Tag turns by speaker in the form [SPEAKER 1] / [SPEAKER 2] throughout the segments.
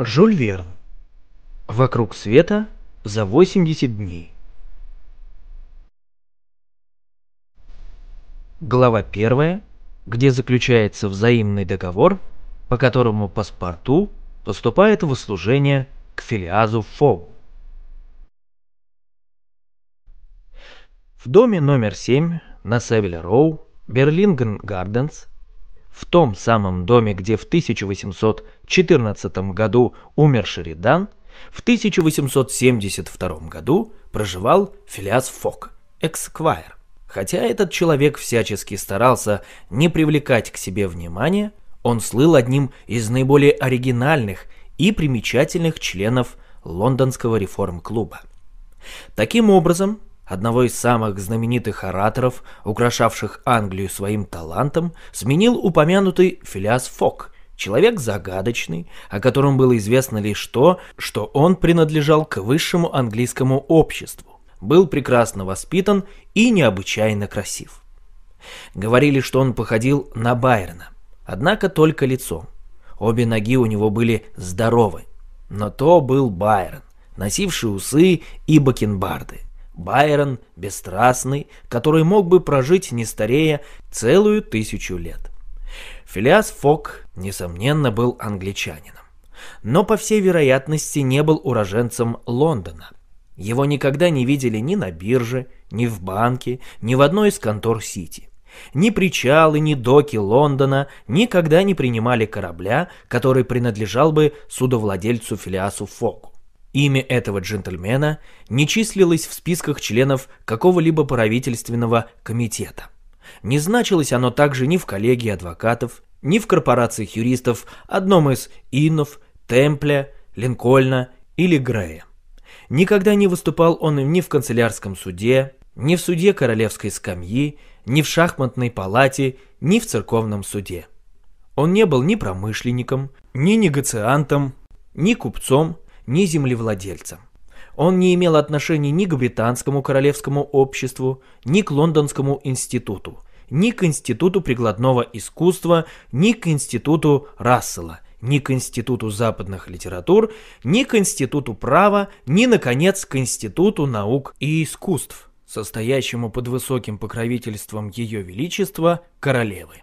[SPEAKER 1] Жюль Верн. Вокруг света за 80 дней. Глава 1, где заключается взаимный договор, по которому паспорту поступает в услужение к Филиазу Фоу. В доме номер 7 на Севиле Роу, Берлинген Гарденс, в том самом доме, где в 1814 году умер Шеридан, в 1872 году проживал Филиас Фок, эксквайр. Хотя этот человек всячески старался не привлекать к себе внимания, он слыл одним из наиболее оригинальных и примечательных членов Лондонского реформ-клуба. Таким образом, одного из самых знаменитых ораторов, украшавших Англию своим талантом, сменил упомянутый Филиас Фок, человек загадочный, о котором было известно лишь то, что он принадлежал к высшему английскому обществу, был прекрасно воспитан и необычайно красив. Говорили, что он походил на Байрона, однако только лицом. Обе ноги у него были здоровы, но то был Байрон, носивший усы и бакенбарды. Байрон бесстрастный, который мог бы прожить не старее целую тысячу лет. Филиас Фок, несомненно, был англичанином, но, по всей вероятности, не был уроженцем Лондона. Его никогда не видели ни на бирже, ни в банке, ни в одной из контор Сити. Ни причалы, ни доки Лондона никогда не принимали корабля, который принадлежал бы судовладельцу Филиасу Фоку. Имя этого джентльмена не числилось в списках членов какого-либо правительственного комитета. Не значилось оно также ни в коллегии адвокатов, ни в корпорациях юристов, одном из Иннов, Темпля, Линкольна или Грея. Никогда не выступал он ни в канцелярском суде, ни в суде королевской скамьи, ни в шахматной палате, ни в церковном суде. Он не был ни промышленником, ни негациантом, ни купцом, ни землевладельцам. Он не имел отношения ни к британскому королевскому обществу, ни к лондонскому институту, ни к институту прикладного искусства, ни к институту Рассела, ни к институту западных литератур, ни к институту права, ни, наконец, к институту наук и искусств, состоящему под высоким покровительством Ее Величества королевы.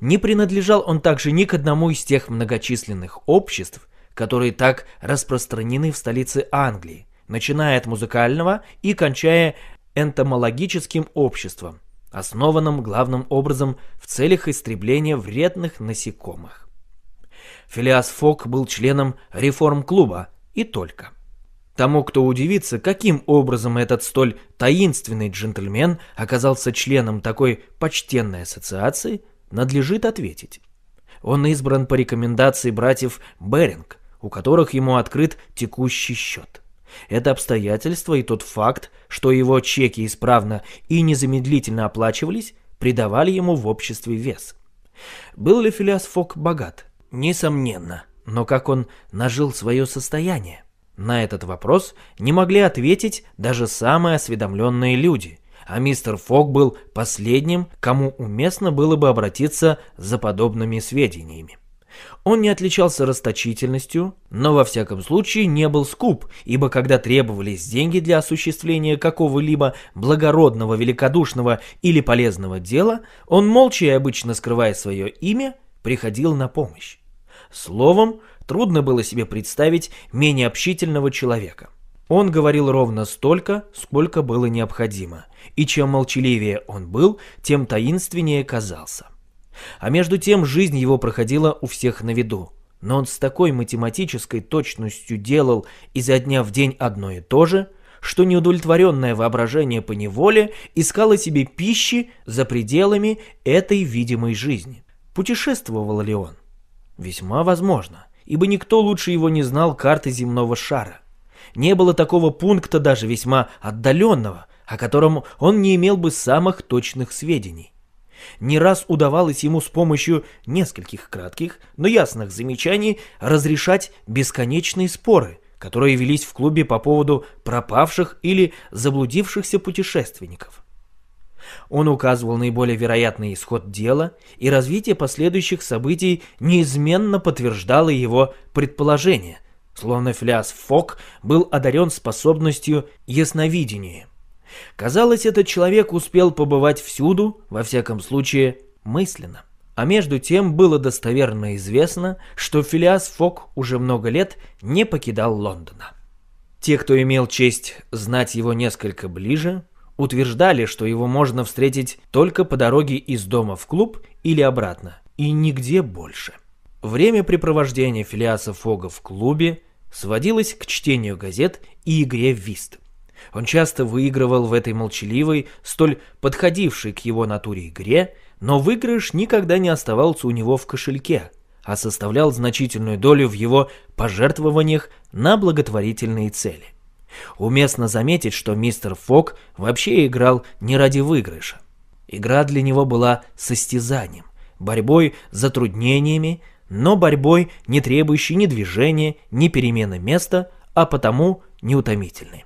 [SPEAKER 1] Не принадлежал он также ни к одному из тех многочисленных обществ, которые так распространены в столице Англии, начиная от музыкального и кончая энтомологическим обществом, основанным главным образом в целях истребления вредных насекомых. Филиас Фок был членом реформ-клуба и только. Тому, кто удивится, каким образом этот столь таинственный джентльмен оказался членом такой почтенной ассоциации, надлежит ответить. Он избран по рекомендации братьев Беринг, у которых ему открыт текущий счет. Это обстоятельство и тот факт, что его чеки исправно и незамедлительно оплачивались, придавали ему в обществе вес. Был ли Филиас Фок богат? Несомненно. Но как он нажил свое состояние? На этот вопрос не могли ответить даже самые осведомленные люди, а мистер Фок был последним, кому уместно было бы обратиться за подобными сведениями. Он не отличался расточительностью, но во всяком случае не был скуп, ибо когда требовались деньги для осуществления какого-либо благородного, великодушного или полезного дела, он молча и обычно скрывая свое имя, приходил на помощь. Словом, трудно было себе представить менее общительного человека. Он говорил ровно столько, сколько было необходимо, и чем молчаливее он был, тем таинственнее казался. А между тем жизнь его проходила у всех на виду. Но он с такой математической точностью делал изо дня в день одно и то же, что неудовлетворенное воображение по неволе искало себе пищи за пределами этой видимой жизни. Путешествовал ли он? Весьма возможно, ибо никто лучше его не знал карты земного шара. Не было такого пункта даже весьма отдаленного, о котором он не имел бы самых точных сведений. Не раз удавалось ему с помощью нескольких кратких, но ясных замечаний разрешать бесконечные споры, которые велись в клубе по поводу пропавших или заблудившихся путешественников. Он указывал наиболее вероятный исход дела, и развитие последующих событий неизменно подтверждало его предположение, словно Фляс Фок был одарен способностью ясновидения. Казалось, этот человек успел побывать всюду, во всяком случае, мысленно. А между тем было достоверно известно, что Филиас Фок уже много лет не покидал Лондона. Те, кто имел честь знать его несколько ближе, утверждали, что его можно встретить только по дороге из дома в клуб или обратно, и нигде больше. Время препровождения Филиаса Фога в клубе сводилось к чтению газет и игре в вист. Он часто выигрывал в этой молчаливой, столь подходившей к его натуре игре, но выигрыш никогда не оставался у него в кошельке, а составлял значительную долю в его пожертвованиях на благотворительные цели. Уместно заметить, что мистер Фок вообще играл не ради выигрыша. Игра для него была состязанием, борьбой с затруднениями, но борьбой, не требующей ни движения, ни перемены места, а потому неутомительной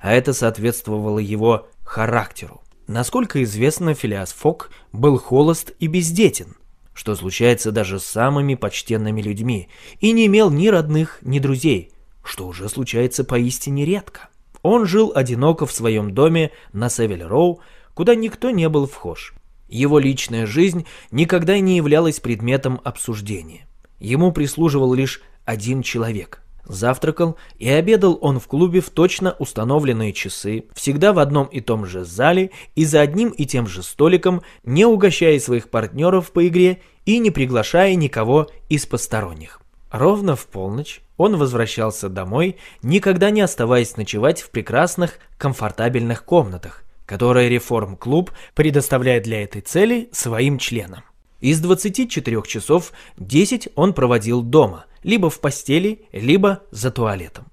[SPEAKER 1] а это соответствовало его характеру. Насколько известно, Филиас Фок был холост и бездетен, что случается даже с самыми почтенными людьми, и не имел ни родных, ни друзей, что уже случается поистине редко. Он жил одиноко в своем доме на Севель-Роу, куда никто не был вхож. Его личная жизнь никогда не являлась предметом обсуждения. Ему прислуживал лишь один человек Завтракал и обедал он в клубе в точно установленные часы, всегда в одном и том же зале и за одним и тем же столиком, не угощая своих партнеров по игре и не приглашая никого из посторонних. Ровно в полночь он возвращался домой, никогда не оставаясь ночевать в прекрасных, комфортабельных комнатах, которые реформ-клуб предоставляет для этой цели своим членам. Из 24 часов 10 он проводил дома, либо в постели, либо за туалетом.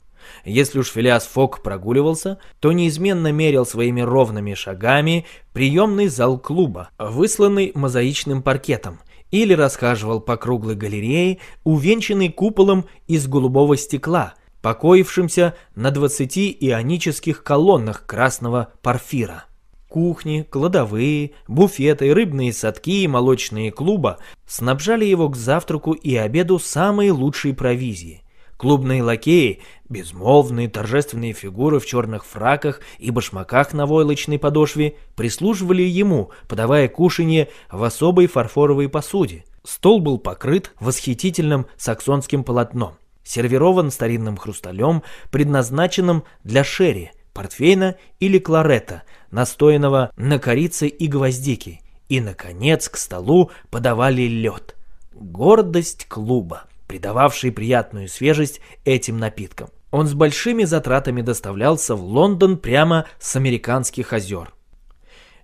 [SPEAKER 1] Если уж Филиас Фок прогуливался, то неизменно мерил своими ровными шагами приемный зал клуба, высланный мозаичным паркетом, или расхаживал по круглой галерее, увенчанной куполом из голубого стекла, покоившимся на 20 ионических колоннах красного порфира. Кухни, кладовые, буфеты, рыбные садки и молочные клуба снабжали его к завтраку и обеду самой лучшей провизии. Клубные лакеи, безмолвные торжественные фигуры в черных фраках и башмаках на войлочной подошве, прислуживали ему, подавая кушанье в особой фарфоровой посуде. Стол был покрыт восхитительным саксонским полотном, сервирован старинным хрусталем, предназначенным для шерри, портфейна или кларета – настоянного на корице и гвоздике, и, наконец, к столу подавали лед. Гордость клуба, придававший приятную свежесть этим напиткам. Он с большими затратами доставлялся в Лондон прямо с американских озер.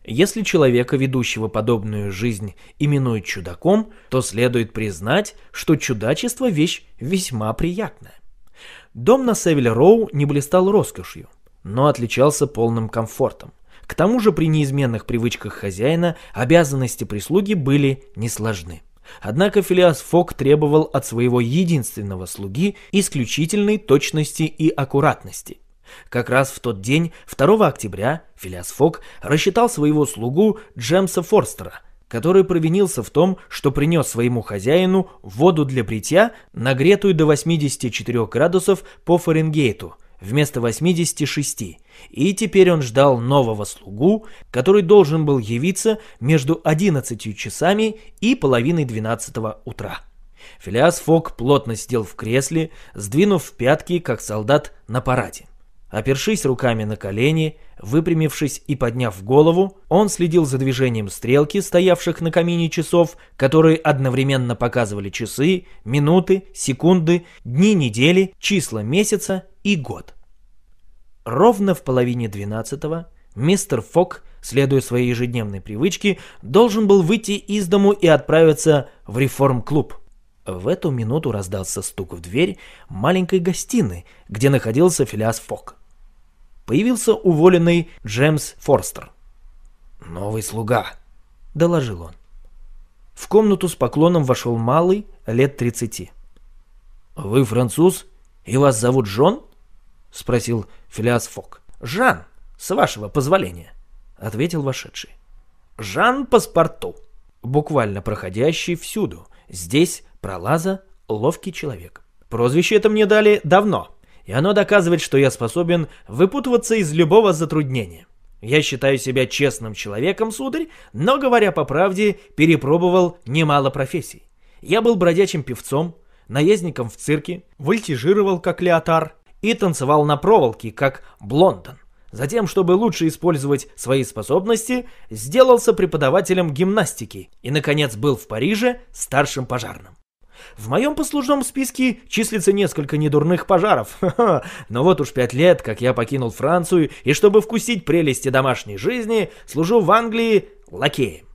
[SPEAKER 1] Если человека, ведущего подобную жизнь, именуют чудаком, то следует признать, что чудачество – вещь весьма приятная. Дом на Севиль-Роу не блистал роскошью, но отличался полным комфортом. К тому же при неизменных привычках хозяина обязанности прислуги были несложны. Однако Филиас Фок требовал от своего единственного слуги исключительной точности и аккуратности. Как раз в тот день, 2 октября, Филиас Фок рассчитал своего слугу Джемса Форстера, который провинился в том, что принес своему хозяину воду для бритья, нагретую до 84 градусов по Фаренгейту – вместо 86, и теперь он ждал нового слугу, который должен был явиться между 11 часами и половиной 12 утра. Филиас Фок плотно сидел в кресле, сдвинув пятки, как солдат на параде. Опершись руками на колени, выпрямившись и подняв голову, он следил за движением стрелки, стоявших на камине часов, которые одновременно показывали часы, минуты, секунды, дни недели, числа месяца и год. Ровно в половине двенадцатого мистер Фок, следуя своей ежедневной привычке, должен был выйти из дому и отправиться в реформ-клуб. В эту минуту раздался стук в дверь маленькой гостиной, где находился Филиас Фок. Появился уволенный Джеймс Форстер. «Новый слуга», — доложил он. В комнату с поклоном вошел малый, лет тридцати. «Вы француз? И вас зовут Джон?» спросил Филиас Фок. «Жан, с вашего позволения», — ответил вошедший. «Жан Паспорту, буквально проходящий всюду. Здесь пролаза ловкий человек. Прозвище это мне дали давно, и оно доказывает, что я способен выпутываться из любого затруднения. Я считаю себя честным человеком, сударь, но, говоря по правде, перепробовал немало профессий. Я был бродячим певцом, наездником в цирке, вольтижировал как леотар, и танцевал на проволоке, как Блондон. Затем, чтобы лучше использовать свои способности, сделался преподавателем гимнастики и, наконец, был в Париже старшим пожарным. В моем послужном списке числится несколько недурных пожаров, но вот уж пять лет, как я покинул Францию, и чтобы вкусить прелести домашней жизни, служу в Англии лакеем.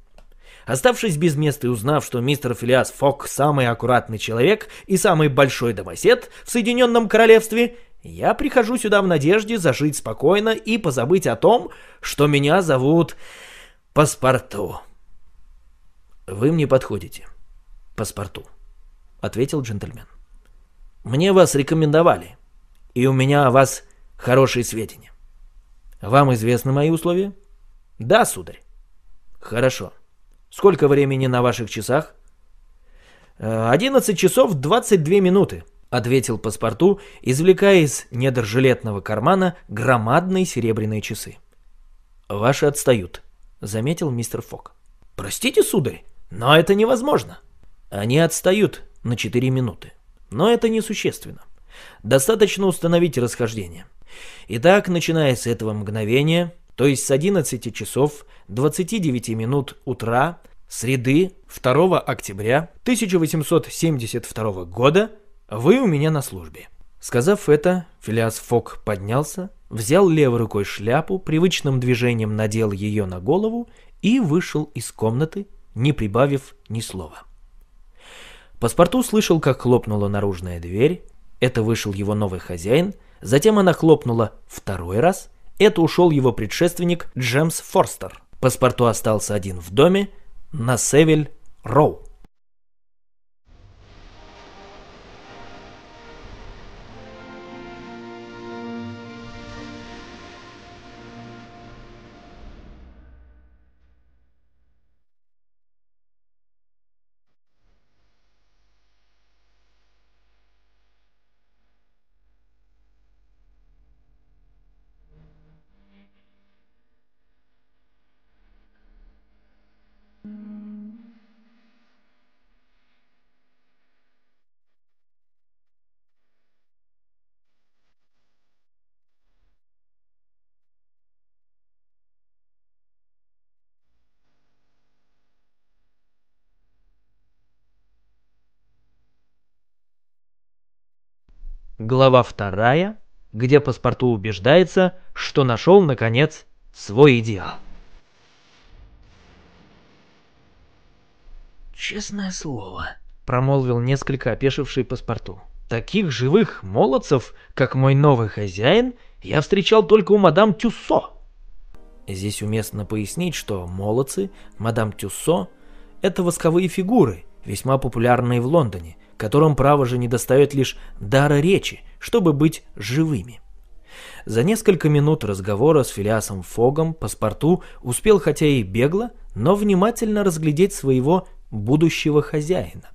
[SPEAKER 1] Оставшись без места и узнав, что мистер Филиас Фок самый аккуратный человек и самый большой домосед в Соединенном Королевстве, я прихожу сюда в надежде зажить спокойно и позабыть о том, что меня зовут Паспорту. Вы мне подходите. Паспорту, ответил джентльмен. Мне вас рекомендовали, и у меня о вас хорошие сведения. Вам известны мои условия? Да, сударь. Хорошо. Сколько времени на ваших часах? Э, «Одиннадцать часов двадцать две минуты», ответил паспорту, извлекая из недр жилетного кармана громадные серебряные часы. «Ваши отстают», — заметил мистер Фок. «Простите, сударь, но это невозможно». «Они отстают на 4 минуты, но это несущественно. Достаточно установить расхождение. Итак, начиная с этого мгновения, то есть с 11 часов 29 минут утра, среды 2 октября 1872 года, вы у меня на службе. Сказав это, Филиас Фок поднялся, взял левой рукой шляпу, привычным движением надел ее на голову и вышел из комнаты, не прибавив ни слова. Паспорту слышал, как хлопнула наружная дверь, это вышел его новый хозяин, затем она хлопнула второй раз, это ушел его предшественник Джемс Форстер. Паспорту остался один в доме на Севель Роу. глава вторая, где паспорту убеждается, что нашел, наконец, свой идеал. «Честное слово», — промолвил несколько опешивший паспорту. «Таких живых молодцев, как мой новый хозяин, я встречал только у мадам Тюссо». Здесь уместно пояснить, что молодцы, мадам Тюссо — это восковые фигуры, весьма популярные в Лондоне, которым, право же, не недостает лишь дара речи, чтобы быть живыми. За несколько минут разговора с Филиасом Фогом паспорту успел хотя и бегло, но внимательно разглядеть своего будущего хозяина.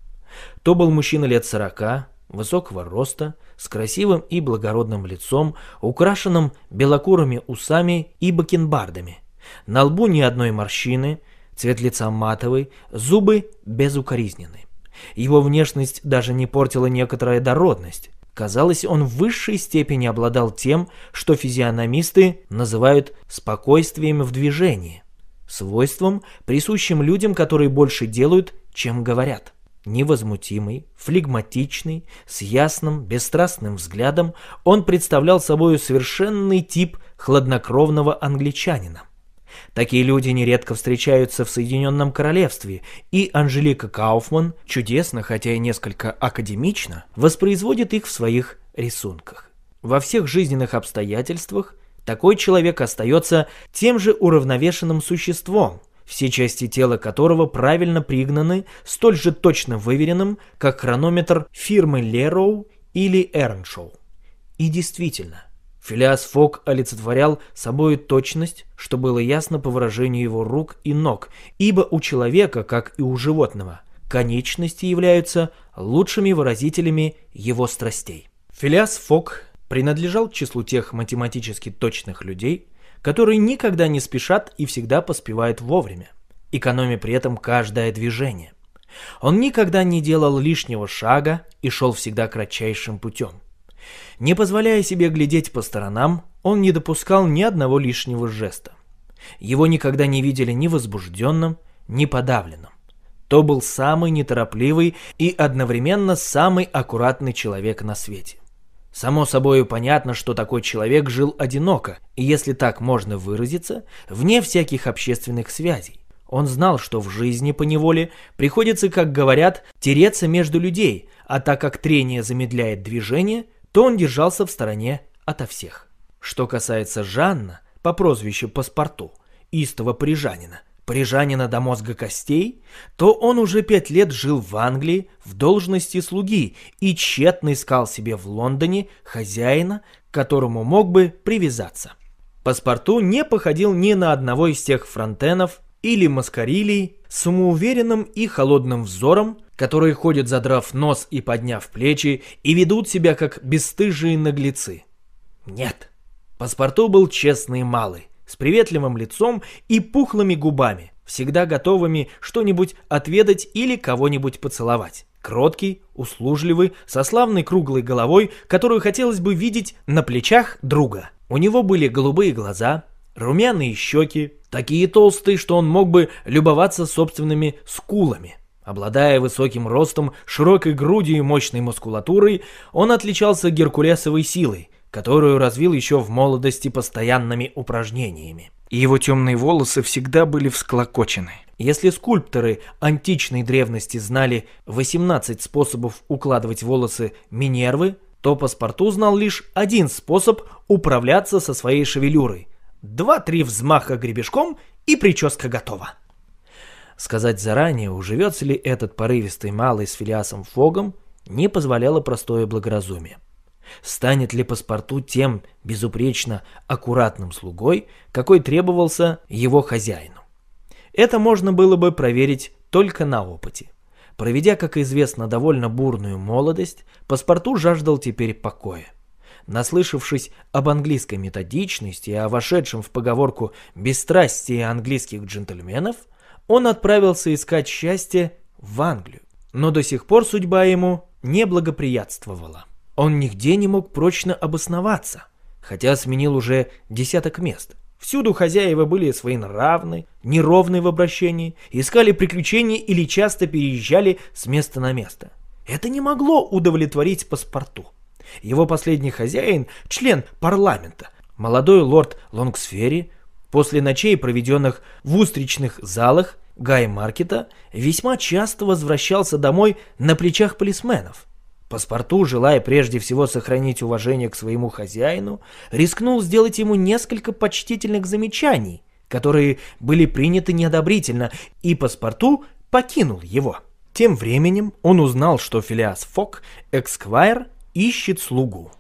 [SPEAKER 1] То был мужчина лет сорока, высокого роста, с красивым и благородным лицом, украшенным белокурыми усами и бакенбардами. На лбу ни одной морщины, цвет лица матовый, зубы безукоризненные. Его внешность даже не портила некоторая дородность. Казалось, он в высшей степени обладал тем, что физиономисты называют «спокойствием в движении», свойством, присущим людям, которые больше делают, чем говорят. Невозмутимый, флегматичный, с ясным, бесстрастным взглядом, он представлял собой совершенный тип хладнокровного англичанина. Такие люди нередко встречаются в Соединенном Королевстве, и Анжелика Кауфман чудесно, хотя и несколько академично, воспроизводит их в своих рисунках. Во всех жизненных обстоятельствах такой человек остается тем же уравновешенным существом, все части тела которого правильно пригнаны, столь же точно выверенным, как хронометр фирмы Лероу или Эрншоу. И действительно, Филиас Фок олицетворял собой точность, что было ясно по выражению его рук и ног, ибо у человека, как и у животного, конечности являются лучшими выразителями его страстей. Филиас Фок принадлежал к числу тех математически точных людей, которые никогда не спешат и всегда поспевают вовремя, экономя при этом каждое движение. Он никогда не делал лишнего шага и шел всегда кратчайшим путем. Не позволяя себе глядеть по сторонам, он не допускал ни одного лишнего жеста. Его никогда не видели ни возбужденным, ни подавленным. То был самый неторопливый и одновременно самый аккуратный человек на свете. Само собой понятно, что такой человек жил одиноко, и если так можно выразиться, вне всяких общественных связей. Он знал, что в жизни по неволе приходится, как говорят, тереться между людей, а так как трение замедляет движение – то он держался в стороне ото всех. Что касается Жанна, по прозвищу Паспорту, истого парижанина, парижанина до мозга костей, то он уже пять лет жил в Англии в должности слуги и тщетно искал себе в Лондоне хозяина, к которому мог бы привязаться. Паспорту не походил ни на одного из тех фронтенов или маскарилей, самоуверенным и холодным взором, которые ходят задрав нос и подняв плечи и ведут себя как бесстыжие наглецы. Нет. Паспорту был честный малый, с приветливым лицом и пухлыми губами, всегда готовыми что-нибудь отведать или кого-нибудь поцеловать. Кроткий, услужливый, со славной круглой головой, которую хотелось бы видеть на плечах друга. У него были голубые глаза, румяные щеки, такие толстые, что он мог бы любоваться собственными скулами. Обладая высоким ростом, широкой грудью и мощной мускулатурой, он отличался геркулесовой силой, которую развил еще в молодости постоянными упражнениями. его темные волосы всегда были всклокочены. Если скульпторы античной древности знали 18 способов укладывать волосы Минервы, то Паспорту знал лишь один способ управляться со своей шевелюрой. Два-три взмаха гребешком и прическа готова. Сказать заранее, уживется ли этот порывистый малый с Филиасом Фогом, не позволяло простое благоразумие. Станет ли паспорту тем безупречно аккуратным слугой, какой требовался его хозяину? Это можно было бы проверить только на опыте. Проведя, как известно, довольно бурную молодость, паспорту жаждал теперь покоя. Наслышавшись об английской методичности и о вошедшем в поговорку бесстрастии английских джентльменов, он отправился искать счастье в Англию. Но до сих пор судьба ему не благоприятствовала. Он нигде не мог прочно обосноваться, хотя сменил уже десяток мест. Всюду хозяева были своенравны, неровны в обращении, искали приключений или часто переезжали с места на место. Это не могло удовлетворить паспорту. Его последний хозяин, член парламента, молодой лорд Лонгсфери, После ночей, проведенных в устричных залах Гай-маркета, весьма часто возвращался домой на плечах полисменов. Паспорту, желая прежде всего сохранить уважение к своему хозяину, рискнул сделать ему несколько почтительных замечаний, которые были приняты неодобрительно, и паспорту покинул его. Тем временем он узнал, что Филиас Фок, эксквайр, ищет слугу.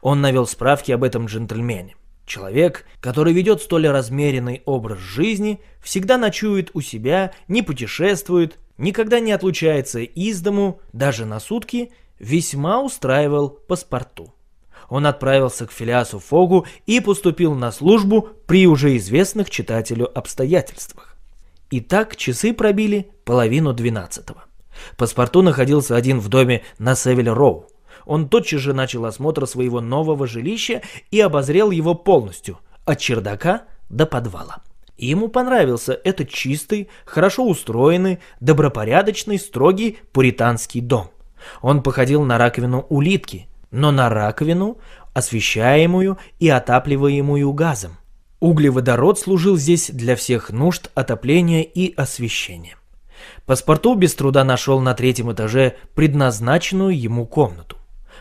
[SPEAKER 1] Он навел справки об этом джентльмене. Человек, который ведет столь размеренный образ жизни, всегда ночует у себя, не путешествует, никогда не отлучается из дому, даже на сутки, весьма устраивал паспорту. Он отправился к Филиасу Фогу и поступил на службу при уже известных читателю обстоятельствах. Итак, часы пробили половину двенадцатого. Паспорту находился один в доме на Севель-Роу. Он тотчас же начал осмотр своего нового жилища и обозрел его полностью, от чердака до подвала. ему понравился этот чистый, хорошо устроенный, добропорядочный, строгий пуританский дом. Он походил на раковину улитки, но на раковину, освещаемую и отапливаемую газом. Углеводород служил здесь для всех нужд отопления и освещения. Паспорту без труда нашел на третьем этаже предназначенную ему комнату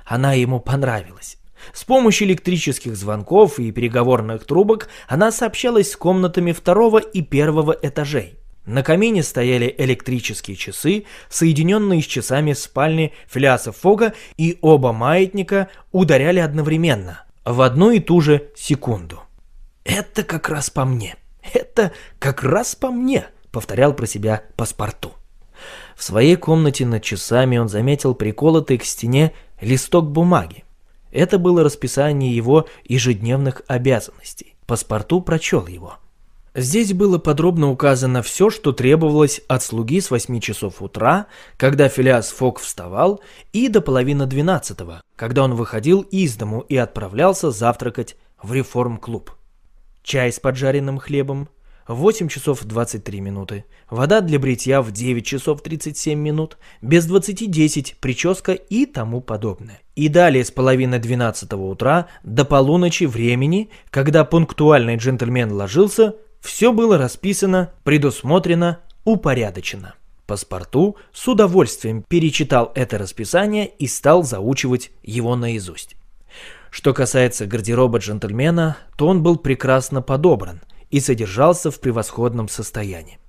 [SPEAKER 1] она ему понравилась. С помощью электрических звонков и переговорных трубок она сообщалась с комнатами второго и первого этажей. На камине стояли электрические часы, соединенные с часами спальни Фляса Фога, и оба маятника ударяли одновременно, в одну и ту же секунду. «Это как раз по мне! Это как раз по мне!» — повторял про себя паспорту. В своей комнате над часами он заметил приколотый к стене листок бумаги. Это было расписание его ежедневных обязанностей. Паспорту прочел его. Здесь было подробно указано все, что требовалось от слуги с 8 часов утра, когда Филиас Фок вставал, и до половины 12 когда он выходил из дому и отправлялся завтракать в реформ-клуб. Чай с поджаренным хлебом, в 8 часов 23 минуты, вода для бритья в 9 часов 37 минут, без 20-10 прическа и тому подобное. И далее с половины 12 утра до полуночи времени, когда пунктуальный джентльмен ложился, все было расписано, предусмотрено, упорядочено. Паспорту с удовольствием перечитал это расписание и стал заучивать его наизусть. Что касается гардероба джентльмена, то он был прекрасно подобран – и содержался в превосходном состоянии.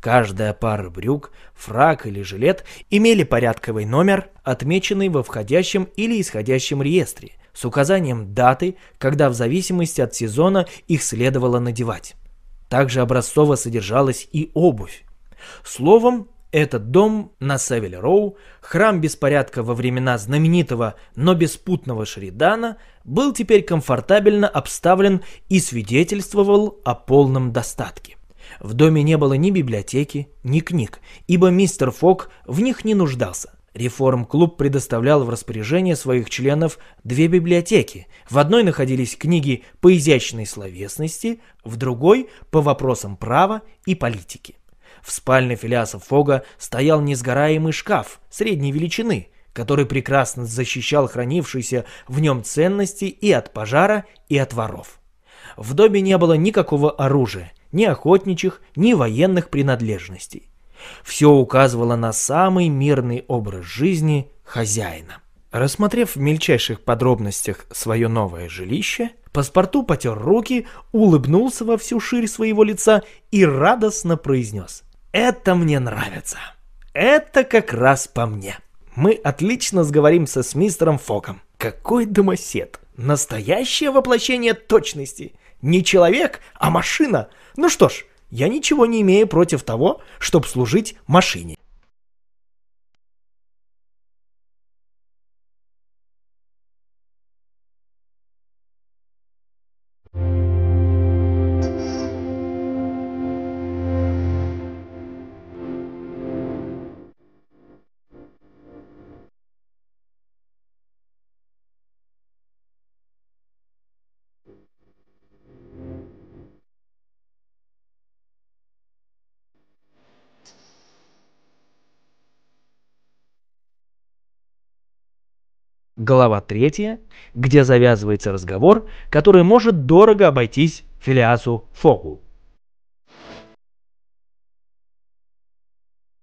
[SPEAKER 1] Каждая пара брюк, фрак или жилет имели порядковый номер, отмеченный во входящем или исходящем реестре, с указанием даты, когда в зависимости от сезона их следовало надевать. Также образцово содержалась и обувь. Словом, этот дом на Севиль-Роу, храм беспорядка во времена знаменитого, но беспутного Шридана, был теперь комфортабельно обставлен и свидетельствовал о полном достатке. В доме не было ни библиотеки, ни книг, ибо мистер Фок в них не нуждался. Реформ-клуб предоставлял в распоряжение своих членов две библиотеки. В одной находились книги по изящной словесности, в другой – по вопросам права и политики. В спальне Филиаса Фога стоял несгораемый шкаф средней величины, который прекрасно защищал хранившиеся в нем ценности и от пожара, и от воров. В доме не было никакого оружия, ни охотничьих, ни военных принадлежностей. Все указывало на самый мирный образ жизни хозяина. Рассмотрев в мельчайших подробностях свое новое жилище, паспорту потер руки, улыбнулся во всю ширь своего лица и радостно произнес. Это мне нравится. Это как раз по мне. Мы отлично сговоримся с мистером Фоком. Какой домосед. Настоящее воплощение точности. Не человек, а машина. Ну что ж, я ничего не имею против того, чтобы служить машине. Глава 3, где завязывается разговор, который может дорого обойтись Филиасу Фоку.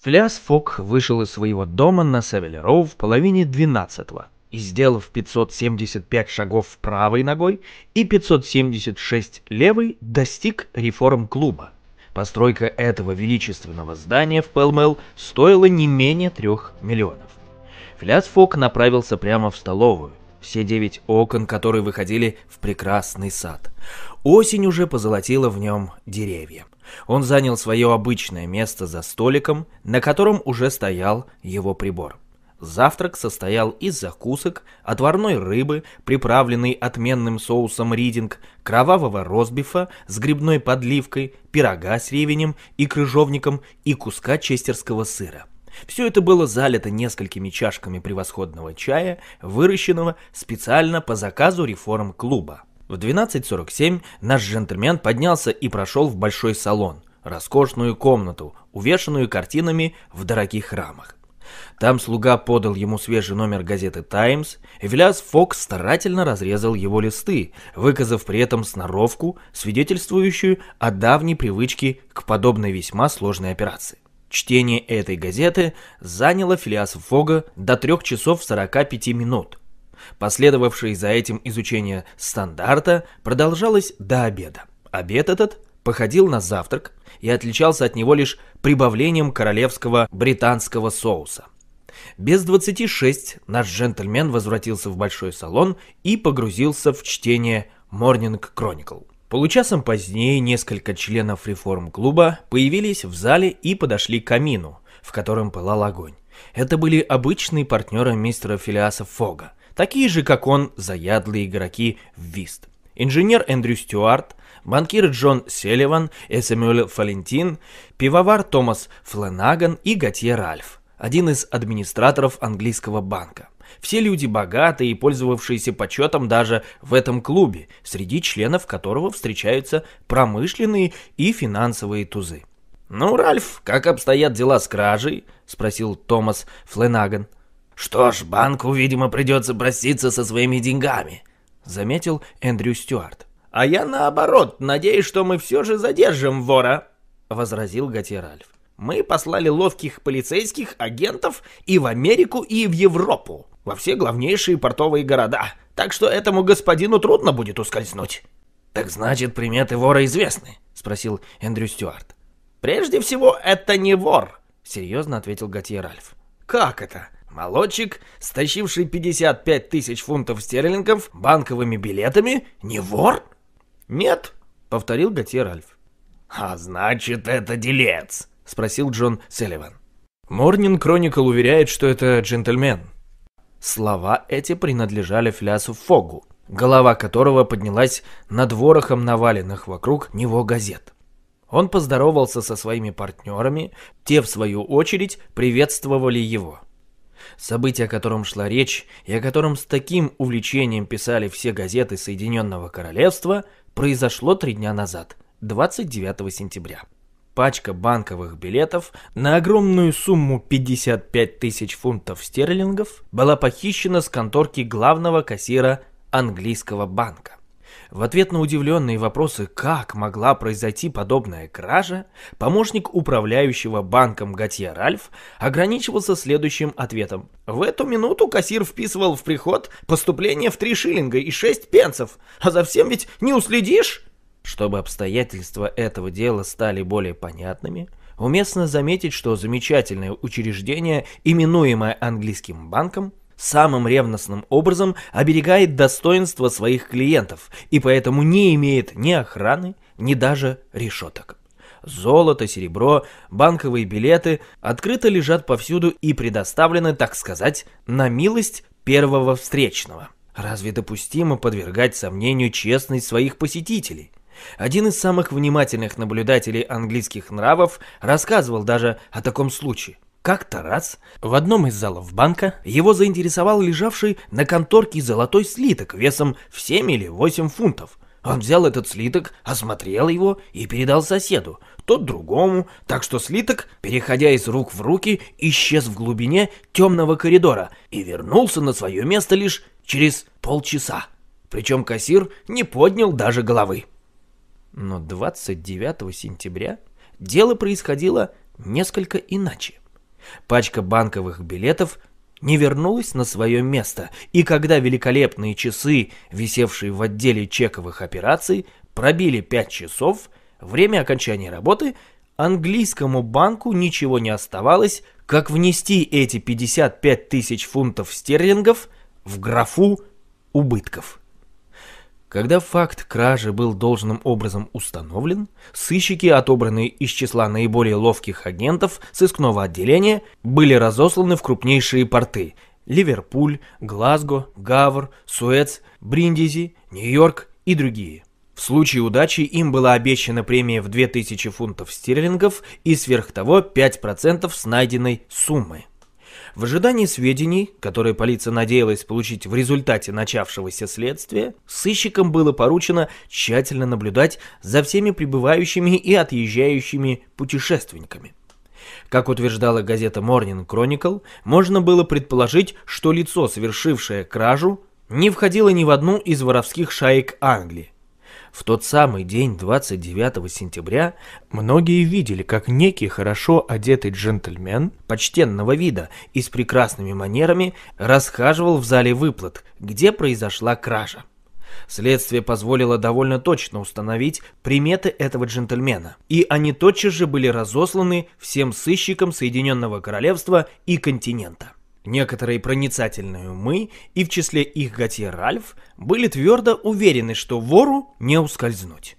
[SPEAKER 1] Филиас Фок вышел из своего дома на Севелероу в половине двенадцатого и, сделав 575 шагов правой ногой и 576 левой, достиг реформ-клуба. Постройка этого величественного здания в Пэлмэл стоила не менее трех миллионов. Фляцфок направился прямо в столовую, все девять окон, которые выходили в прекрасный сад. Осень уже позолотила в нем деревья. Он занял свое обычное место за столиком, на котором уже стоял его прибор. Завтрак состоял из закусок, отварной рыбы, приправленной отменным соусом ридинг, кровавого розбифа с грибной подливкой, пирога с ревенем и крыжовником и куска честерского сыра. Все это было залито несколькими чашками превосходного чая, выращенного специально по заказу реформ клуба. В 12.47 наш джентльмен поднялся и прошел в большой салон, роскошную комнату, увешанную картинами в дорогих рамах. Там слуга подал ему свежий номер газеты «Таймс», Эвелиас Фокс старательно разрезал его листы, выказав при этом сноровку, свидетельствующую о давней привычке к подобной весьма сложной операции. Чтение этой газеты заняло Филиаса Фога до 3 часов 45 минут. Последовавшее за этим изучение стандарта продолжалось до обеда. Обед этот походил на завтрак и отличался от него лишь прибавлением королевского британского соуса. Без 26 наш джентльмен возвратился в большой салон и погрузился в чтение Morning Chronicle. Получасом позднее несколько членов реформ-клуба появились в зале и подошли к камину, в котором пылал огонь. Это были обычные партнеры мистера Филиаса Фога, такие же, как он, заядлые игроки в вист. Инженер Эндрю Стюарт, банкир Джон Селиван и Фалентин, пивовар Томас Фленаган и Готье Ральф, один из администраторов английского банка. Все люди богатые и пользовавшиеся почетом даже в этом клубе, среди членов которого встречаются промышленные и финансовые тузы. «Ну, Ральф, как обстоят дела с кражей?» — спросил Томас Фленаган. «Что ж, банку, видимо, придется проститься со своими деньгами», — заметил Эндрю Стюарт. «А я наоборот, надеюсь, что мы все же задержим вора», — возразил Готье Ральф. «Мы послали ловких полицейских, агентов и в Америку, и в Европу во все главнейшие портовые города, так что этому господину трудно будет ускользнуть». «Так значит, приметы вора известны?» — спросил Эндрю Стюарт. «Прежде всего, это не вор», — серьезно ответил Готье Ральф. «Как это?» Молодчик, стащивший 55 тысяч фунтов стерлингов банковыми билетами, не вор? Нет, повторил Готье Ральф. А значит, это делец, спросил Джон Селливан. Морнинг Кроникл уверяет, что это джентльмен, Слова эти принадлежали Флясу Фогу, голова которого поднялась над ворохом наваленных вокруг него газет. Он поздоровался со своими партнерами, те, в свою очередь, приветствовали его. Событие, о котором шла речь, и о котором с таким увлечением писали все газеты Соединенного Королевства, произошло три дня назад, 29 сентября пачка банковых билетов на огромную сумму 55 тысяч фунтов стерлингов была похищена с конторки главного кассира английского банка. В ответ на удивленные вопросы, как могла произойти подобная кража, помощник управляющего банком Готье Ральф ограничивался следующим ответом. В эту минуту кассир вписывал в приход поступление в 3 шиллинга и 6 пенсов, а за всем ведь не уследишь. Чтобы обстоятельства этого дела стали более понятными, уместно заметить, что замечательное учреждение, именуемое английским банком, самым ревностным образом оберегает достоинство своих клиентов и поэтому не имеет ни охраны, ни даже решеток. Золото, серебро, банковые билеты открыто лежат повсюду и предоставлены, так сказать, на милость первого встречного. Разве допустимо подвергать сомнению честность своих посетителей? Один из самых внимательных наблюдателей английских нравов рассказывал даже о таком случае. Как-то раз в одном из залов банка его заинтересовал лежавший на конторке золотой слиток весом в 7 или 8 фунтов. Он взял этот слиток, осмотрел его и передал соседу, тот другому, так что слиток, переходя из рук в руки, исчез в глубине темного коридора и вернулся на свое место лишь через полчаса. Причем кассир не поднял даже головы. Но 29 сентября дело происходило несколько иначе. Пачка банковых билетов не вернулась на свое место, и когда великолепные часы, висевшие в отделе чековых операций, пробили 5 часов, время окончания работы, английскому банку ничего не оставалось, как внести эти 55 тысяч фунтов стерлингов в графу убытков. Когда факт кражи был должным образом установлен, сыщики, отобранные из числа наиболее ловких агентов сыскного отделения, были разосланы в крупнейшие порты – Ливерпуль, Глазго, Гавр, Суэц, Бриндизи, Нью-Йорк и другие. В случае удачи им была обещана премия в 2000 фунтов стерлингов и сверх того 5% с найденной суммы. В ожидании сведений, которые полиция надеялась получить в результате начавшегося следствия, сыщикам было поручено тщательно наблюдать за всеми прибывающими и отъезжающими путешественниками. Как утверждала газета Morning Chronicle, можно было предположить, что лицо, совершившее кражу, не входило ни в одну из воровских шаек Англии. В тот самый день, 29 сентября, многие видели, как некий хорошо одетый джентльмен почтенного вида и с прекрасными манерами расхаживал в зале выплат, где произошла кража. Следствие позволило довольно точно установить приметы этого джентльмена, и они тотчас же были разосланы всем сыщикам Соединенного Королевства и континента. Некоторые проницательные умы, и в числе их Готье Ральф, были твердо уверены, что вору не ускользнуть.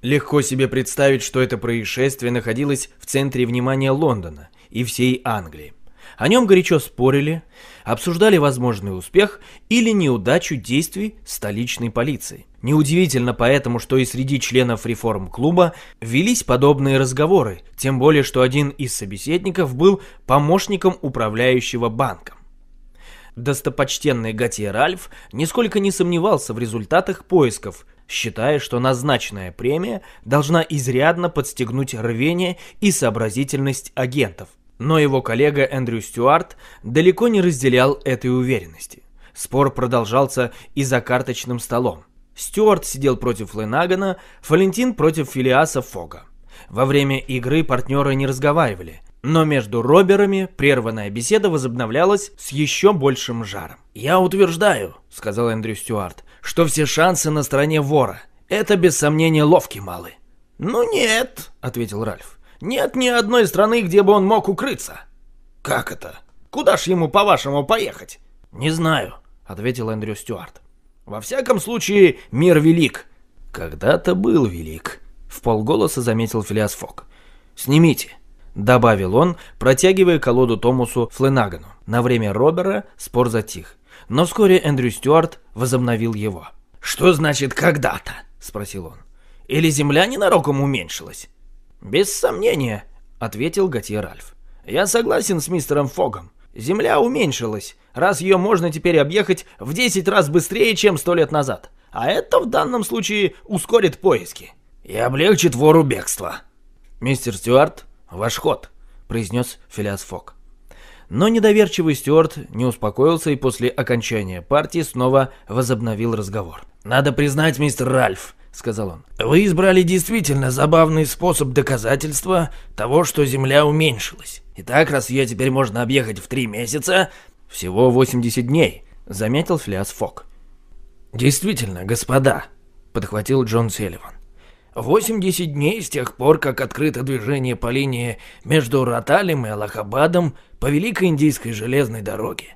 [SPEAKER 1] Легко себе представить, что это происшествие находилось в центре внимания Лондона и всей Англии. О нем горячо спорили, обсуждали возможный успех или неудачу действий столичной полиции. Неудивительно поэтому, что и среди членов реформ-клуба велись подобные разговоры, тем более, что один из собеседников был помощником управляющего банком. Достопочтенный Готье Ральф нисколько не сомневался в результатах поисков, считая, что назначенная премия должна изрядно подстегнуть рвение и сообразительность агентов. Но его коллега Эндрю Стюарт далеко не разделял этой уверенности. Спор продолжался и за карточным столом. Стюарт сидел против Ленагана, Фалентин против Филиаса Фога. Во время игры партнеры не разговаривали, но между роберами прерванная беседа возобновлялась с еще большим жаром. «Я утверждаю», — сказал Эндрю Стюарт, — «что все шансы на стороне вора. Это, без сомнения, ловкий малый». «Ну нет», — ответил Ральф. «Нет ни одной страны, где бы он мог укрыться». «Как это? Куда ж ему, по-вашему, поехать?» «Не знаю», — ответил Эндрю Стюарт. Во всяком случае, мир велик. Когда-то был велик, В полголоса заметил Филиас Фок. Снимите, добавил он, протягивая колоду Томусу Фленагану. На время Робера спор затих, но вскоре Эндрю Стюарт возобновил его. Что значит когда-то? спросил он. Или земля ненароком уменьшилась? Без сомнения, ответил Готье Ральф. Я согласен с мистером Фогом. Земля уменьшилась, раз ее можно теперь объехать в 10 раз быстрее, чем сто лет назад. А это в данном случае ускорит поиски. И облегчит вору бегство. «Мистер Стюарт, ваш ход», — произнес Филиас Фок. Но недоверчивый Стюарт не успокоился и после окончания партии снова возобновил разговор. «Надо признать, мистер Ральф», — сказал он. «Вы избрали действительно забавный способ доказательства того, что Земля уменьшилась. Итак, раз ее теперь можно объехать в три месяца, всего 80 дней, заметил Флиас Фок. Действительно, господа, подхватил Джон Селиван. 80 дней с тех пор, как открыто движение по линии между Раталем и Аллахабадом по Великой Индийской железной дороге.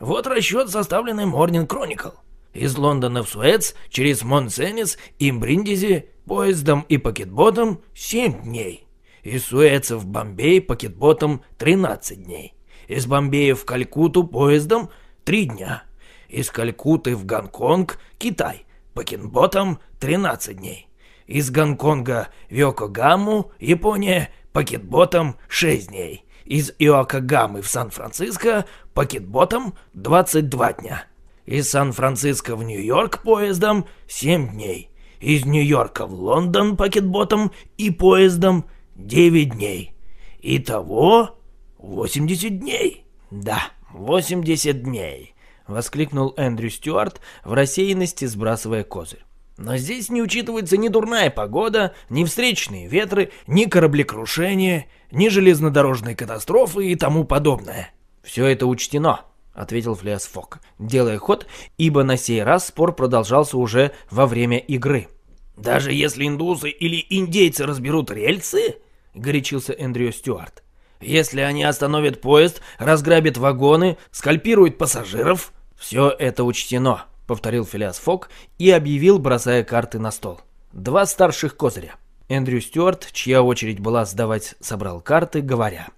[SPEAKER 1] Вот расчет, составленный Morning Chronicle. Из Лондона в Суэц через Монсенис и Бриндизи поездом и пакетботом 7 дней. Из Суэца в Бомбей пакетботом 13 дней. Из Бомбея в Калькуту поездом 3 дня. Из Калькуты в Гонконг, Китай, пакетботом 13 дней. Из Гонконга в Йокогаму, Япония, пакетботом 6 дней. Из Иокогамы в Сан-Франциско пакетботом 22 дня. Из Сан-Франциско в Нью-Йорк поездом 7 дней. Из Нью-Йорка в Лондон пакетботом и поездом 9 дней. Итого 80 дней. Да, 80 дней, воскликнул Эндрю Стюарт в рассеянности, сбрасывая козырь. Но здесь не учитывается ни дурная погода, ни встречные ветры, ни кораблекрушения, ни железнодорожные катастрофы и тому подобное. Все это учтено, ответил Флиас Фок, делая ход, ибо на сей раз спор продолжался уже во время игры. Даже если индусы или индейцы разберут рельсы, — горячился Эндрю Стюарт. «Если они остановят поезд, разграбят вагоны, скальпируют пассажиров...» «Все это учтено», — повторил Филиас Фок и объявил, бросая карты на стол. «Два старших козыря». Эндрю Стюарт, чья очередь была сдавать, собрал карты, говоря.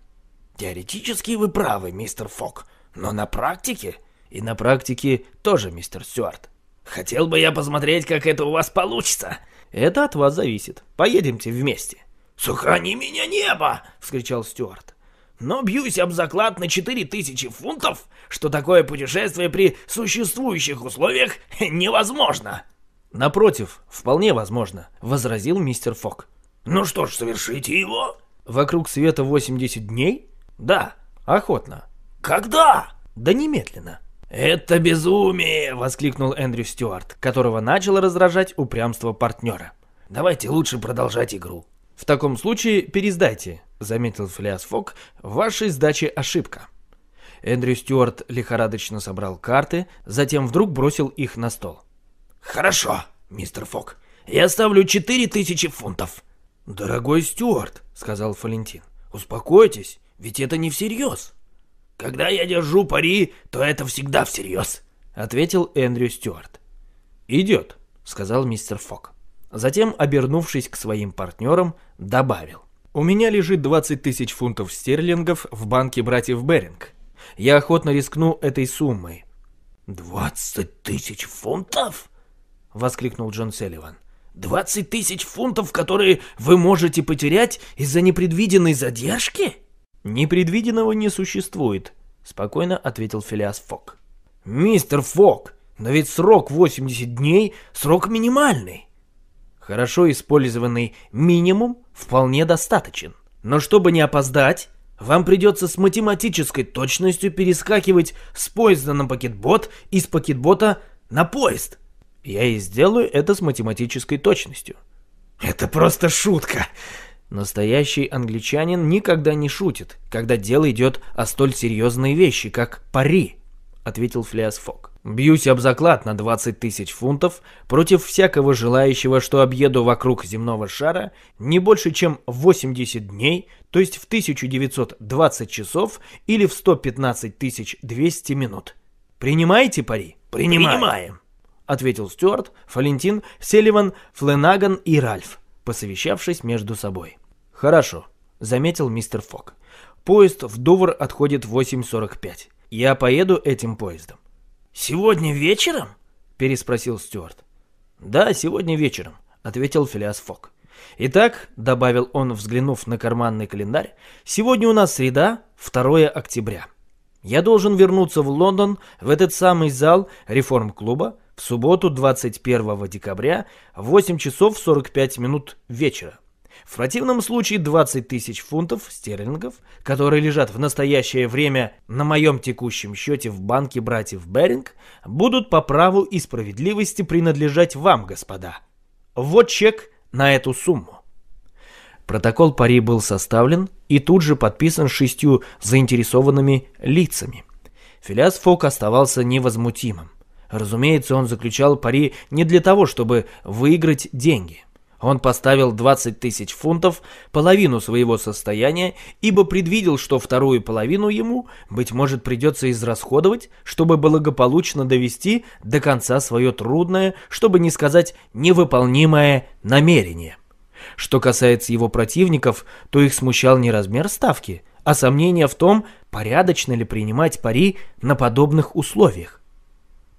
[SPEAKER 1] «Теоретически вы правы, мистер Фок, но на практике...» «И на практике тоже, мистер Стюарт». «Хотел бы я посмотреть, как это у вас получится». «Это от вас зависит. Поедемте вместе». «Сохрани меня, небо!» — вскричал Стюарт. «Но бьюсь об заклад на четыре тысячи фунтов, что такое путешествие при существующих условиях невозможно!» «Напротив, вполне возможно», — возразил мистер Фок. «Ну что ж, совершите его!» «Вокруг света 80 дней?» «Да». «Охотно». «Когда?» «Да немедленно». «Это безумие!» — воскликнул Эндрю Стюарт, которого начало раздражать упрямство партнера. «Давайте лучше продолжать игру». «В таком случае пересдайте», — заметил Флиас Фок, — «в вашей сдаче ошибка». Эндрю Стюарт лихорадочно собрал карты, затем вдруг бросил их на стол. «Хорошо, мистер Фок, я ставлю четыре тысячи фунтов». «Дорогой Стюарт», — сказал Фалентин, — «успокойтесь, ведь это не всерьез». «Когда я держу пари, то это всегда всерьез», — ответил Эндрю Стюарт. «Идет», — сказал мистер Фок. Затем, обернувшись к своим партнерам, добавил. «У меня лежит 20 тысяч фунтов стерлингов в банке братьев Беринг. Я охотно рискну этой суммой». «Двадцать тысяч фунтов?» — воскликнул Джон Селливан. «Двадцать тысяч фунтов, которые вы можете потерять из-за непредвиденной задержки?» «Непредвиденного не существует», — спокойно ответил Филиас Фок. «Мистер Фок, но ведь срок 80 дней — срок минимальный». Хорошо использованный минимум вполне достаточен. Но чтобы не опоздать, вам придется с математической точностью перескакивать с поезда на пакетбот и с пакетбота на поезд. Я и сделаю это с математической точностью. Это просто шутка. Настоящий англичанин никогда не шутит, когда дело идет о столь серьезной вещи, как пари, ответил Флиас Фок. Бьюсь об заклад на 20 тысяч фунтов против всякого желающего, что объеду вокруг земного шара не больше, чем 80 дней, то есть в 1920 часов или в 115 200 минут. Принимаете пари? Принимаем. Принимаем. Ответил Стюарт, Фалентин, Селиван, Фленаган и Ральф, посовещавшись между собой. Хорошо, заметил мистер Фок. Поезд в Дувр отходит в 8.45. Я поеду этим поездом. «Сегодня вечером?» — переспросил Стюарт. «Да, сегодня вечером», — ответил Филиас Фок. «Итак», — добавил он, взглянув на карманный календарь, — «сегодня у нас среда, 2 октября. Я должен вернуться в Лондон, в этот самый зал реформ-клуба, в субботу 21 декабря в 8 часов 45 минут вечера. В противном случае 20 тысяч фунтов стерлингов, которые лежат в настоящее время на моем текущем счете в банке братьев Беринг, будут по праву и справедливости принадлежать вам, господа. Вот чек на эту сумму. Протокол пари был составлен и тут же подписан шестью заинтересованными лицами. Филиас Фок оставался невозмутимым. Разумеется, он заключал пари не для того, чтобы выиграть деньги. Он поставил 20 тысяч фунтов, половину своего состояния, ибо предвидел, что вторую половину ему, быть может, придется израсходовать, чтобы благополучно довести до конца свое трудное, чтобы не сказать невыполнимое намерение. Что касается его противников, то их смущал не размер ставки, а сомнение в том, порядочно ли принимать пари на подобных условиях.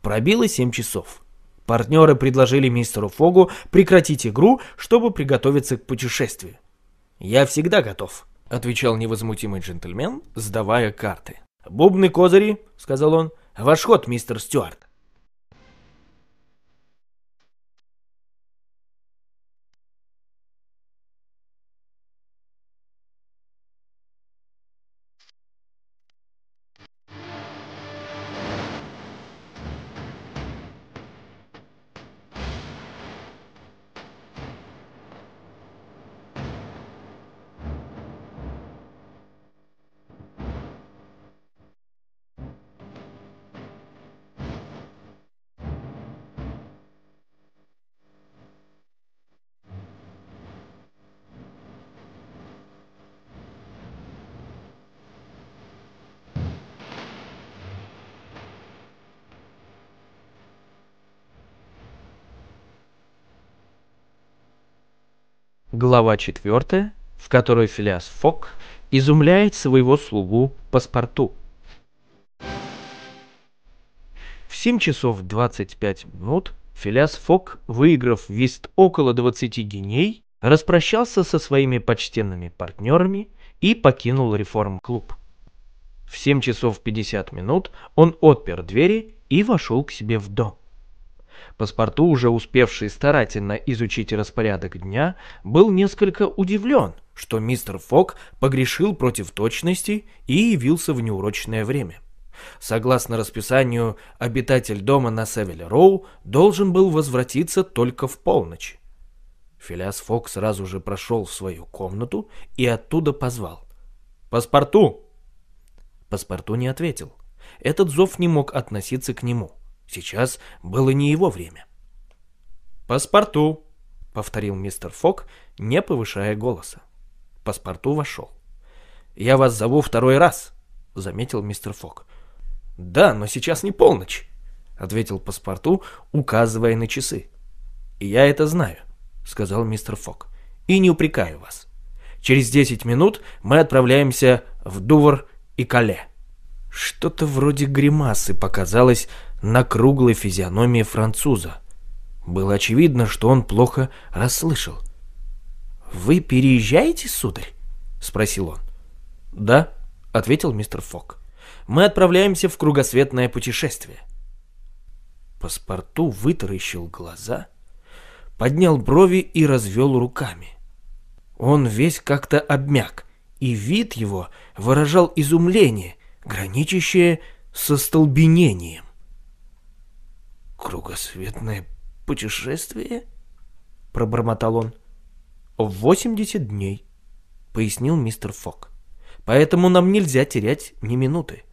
[SPEAKER 1] Пробило 7 часов. Партнеры предложили мистеру Фогу прекратить игру, чтобы приготовиться к путешествию. «Я всегда готов», — отвечал невозмутимый джентльмен, сдавая карты. «Бубны козыри», — сказал он. «Ваш ход, мистер Стюарт». Глава 4, в которой Филиас Фок изумляет своего слугу паспорту. В 7 часов 25 минут Филиас Фок, выиграв вист около 20 геней, распрощался со своими почтенными партнерами и покинул реформ-клуб. В 7 часов 50 минут он отпер двери и вошел к себе в дом. Паспорту, уже успевший старательно изучить распорядок дня, был несколько удивлен, что мистер Фок погрешил против точности и явился в неурочное время. Согласно расписанию, обитатель дома на Севель-Роу должен был возвратиться только в полночь. Филиас Фок сразу же прошел в свою комнату и оттуда позвал. «Паспорту!» Паспорту не ответил. Этот зов не мог относиться к нему. Сейчас было не его время. «Паспорту!» — повторил мистер Фок, не повышая голоса. Паспорту вошел. «Я вас зову второй раз», — заметил мистер Фок. «Да, но сейчас не полночь», — ответил паспорту, указывая на часы. «Я это знаю», — сказал мистер Фок. «И не упрекаю вас. Через десять минут мы отправляемся в Дувр и Кале». Что-то вроде гримасы показалось на круглой физиономии француза. Было очевидно, что он плохо расслышал. «Вы переезжаете, сударь?» — спросил он. «Да», — ответил мистер Фок. «Мы отправляемся в кругосветное путешествие». Паспорту вытаращил глаза, поднял брови и развел руками. Он весь как-то обмяк, и вид его выражал изумление, граничащее со столбенением. «Кругосветное путешествие?» — пробормотал он. «Восемьдесят дней», — пояснил мистер Фок. «Поэтому нам нельзя терять ни минуты».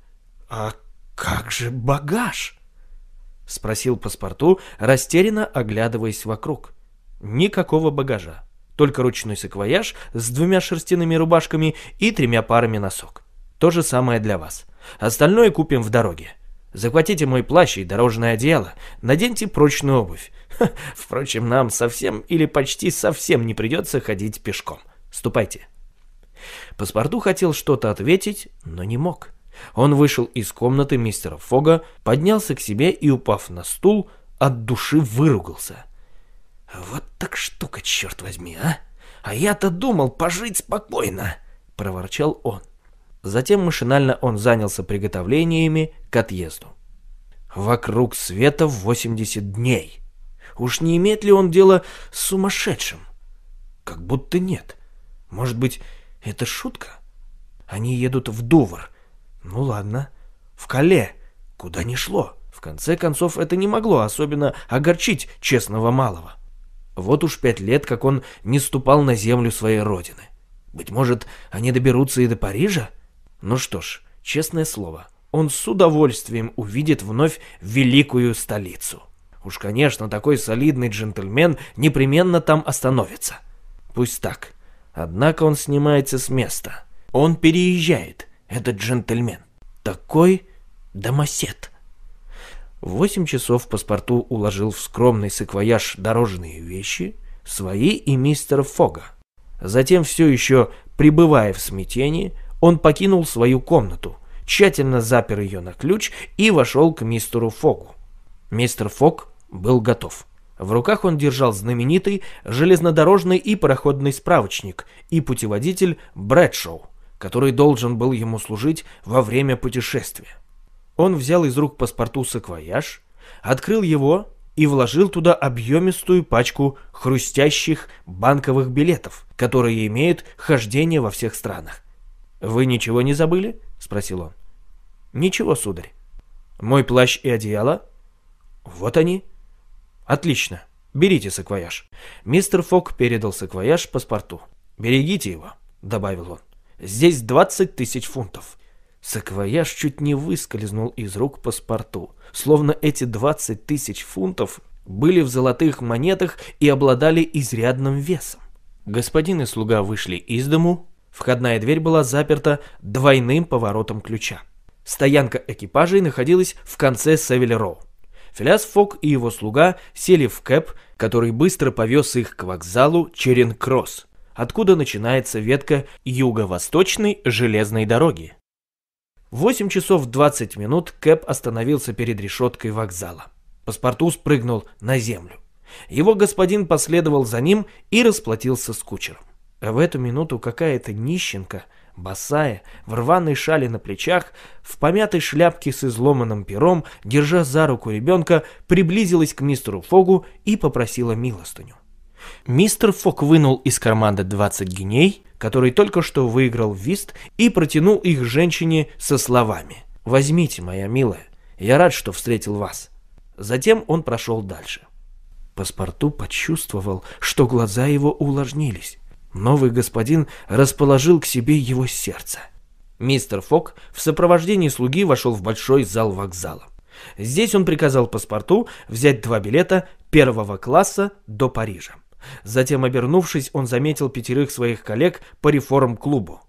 [SPEAKER 1] «А как же багаж?» — спросил паспорту, растерянно оглядываясь вокруг. «Никакого багажа, только ручной саквояж с двумя шерстяными рубашками и тремя парами носок. То же самое для вас. Остальное купим в дороге. Захватите мой плащ и дорожное одеяло, наденьте прочную обувь. Ха, впрочем, нам совсем или почти совсем не придется ходить пешком. Ступайте». Паспорту хотел что-то ответить, но не мог. Он вышел из комнаты мистера Фога, поднялся к себе и, упав на стул, от души выругался. «Вот так штука, черт возьми, а! А я-то думал пожить спокойно!» — проворчал он. Затем машинально он занялся приготовлениями к отъезду. Вокруг света 80 дней. Уж не имеет ли он дело с сумасшедшим? Как будто нет. Может быть, это шутка? Они едут в Дувр. Ну ладно. В Кале. Куда ни шло. В конце концов, это не могло особенно огорчить честного малого. Вот уж пять лет, как он не ступал на землю своей родины. Быть может, они доберутся и до Парижа? Ну что ж, честное слово, он с удовольствием увидит вновь великую столицу. Уж, конечно, такой солидный джентльмен непременно там остановится. Пусть так. Однако он снимается с места. Он переезжает, этот джентльмен. Такой домосед. В восемь часов паспорту уложил в скромный саквояж дорожные вещи, свои и мистера Фога. Затем, все еще пребывая в смятении, он покинул свою комнату, тщательно запер ее на ключ и вошел к мистеру Фогу. Мистер Фог был готов. В руках он держал знаменитый железнодорожный и пароходный справочник и путеводитель Брэдшоу, который должен был ему служить во время путешествия. Он взял из рук паспорту саквояж, открыл его и вложил туда объемистую пачку хрустящих банковых билетов, которые имеют хождение во всех странах. «Вы ничего не забыли?» — спросил он. «Ничего, сударь. Мой плащ и одеяло?» «Вот они». «Отлично. Берите саквояж». Мистер Фок передал саквояж паспорту. «Берегите его», — добавил он. «Здесь двадцать тысяч фунтов». Саквояж чуть не выскользнул из рук паспорту, словно эти двадцать тысяч фунтов были в золотых монетах и обладали изрядным весом. Господин и слуга вышли из дому, Входная дверь была заперта двойным поворотом ключа. Стоянка экипажей находилась в конце Севель-Роу. Филяс Фок и его слуга сели в кэп, который быстро повез их к вокзалу черен откуда начинается ветка юго-восточной железной дороги. В 8 часов 20 минут Кэп остановился перед решеткой вокзала. Паспорту спрыгнул на землю. Его господин последовал за ним и расплатился с кучером. А в эту минуту какая-то нищенка, босая, в рваной шале на плечах, в помятой шляпке с изломанным пером, держа за руку ребенка, приблизилась к мистеру Фогу и попросила милостыню. Мистер Фог вынул из кармана 20 геней, который только что выиграл в вист, и протянул их женщине со словами «Возьмите, моя милая, я рад, что встретил вас». Затем он прошел дальше. Паспорту почувствовал, что глаза его увлажнились. Новый господин расположил к себе его сердце. Мистер Фок в сопровождении слуги вошел в большой зал вокзала. Здесь он приказал паспорту взять два билета первого класса до Парижа. Затем, обернувшись, он заметил пятерых своих коллег по реформ-клубу.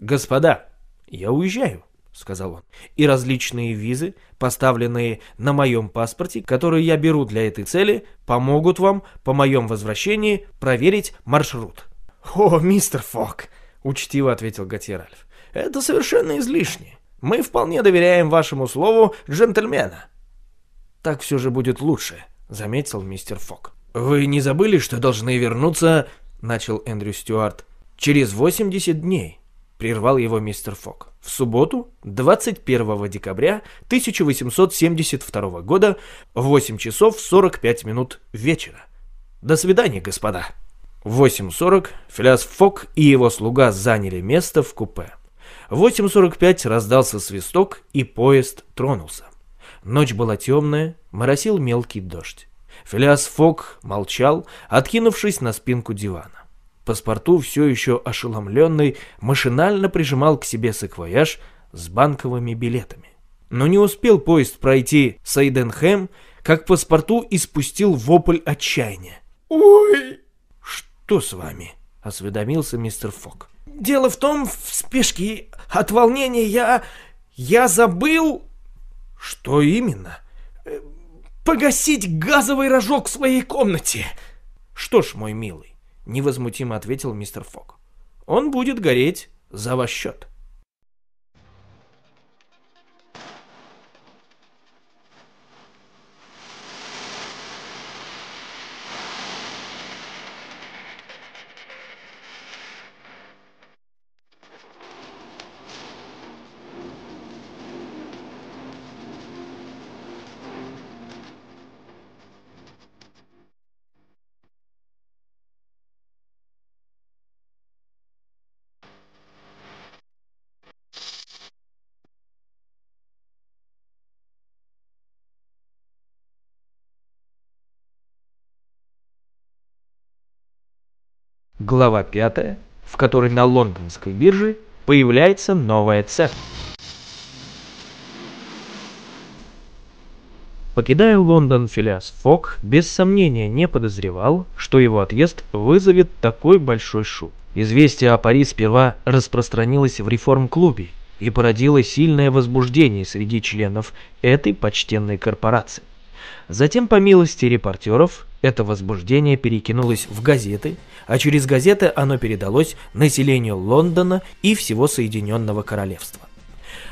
[SPEAKER 1] «Господа, я уезжаю», — сказал он, — «и различные визы, поставленные на моем паспорте, которые я беру для этой цели, помогут вам по моем возвращении проверить маршрут». «О, мистер Фок», — учтиво ответил Готье Ральф, — «это совершенно излишне. Мы вполне доверяем вашему слову джентльмена». «Так все же будет лучше», — заметил мистер Фок. «Вы не забыли, что должны вернуться...» — начал Эндрю Стюарт. «Через 80 дней», — прервал его мистер Фок. «В субботу, 21 декабря 1872 года, в 8 часов 45 минут вечера. До свидания, господа». В 8.40 Филиас Фок и его слуга заняли место в купе. В 8.45 раздался свисток, и поезд тронулся. Ночь была темная, моросил мелкий дождь. Филиас Фок молчал, откинувшись на спинку дивана. Паспорту, все еще ошеломленный, машинально прижимал к себе саквояж с банковыми билетами. Но не успел поезд пройти Сайденхэм, как паспорту испустил вопль отчаяния. «Ой!» что с вами?» — осведомился мистер Фок. «Дело в том, в спешке от волнения я... я забыл...» «Что именно?» э, «Погасить газовый рожок в своей комнате!» «Что ж, мой милый», — невозмутимо ответил мистер Фок, — «он будет гореть за ваш счет». Глава 5, в которой на лондонской бирже появляется новая цена. Покидая Лондон, Филиас Фок без сомнения не подозревал, что его отъезд вызовет такой большой шум. Известие о Пари сперва распространилось в реформ-клубе и породило сильное возбуждение среди членов этой почтенной корпорации. Затем, по милости репортеров, это возбуждение перекинулось в газеты, а через газеты оно передалось населению Лондона и всего Соединенного Королевства.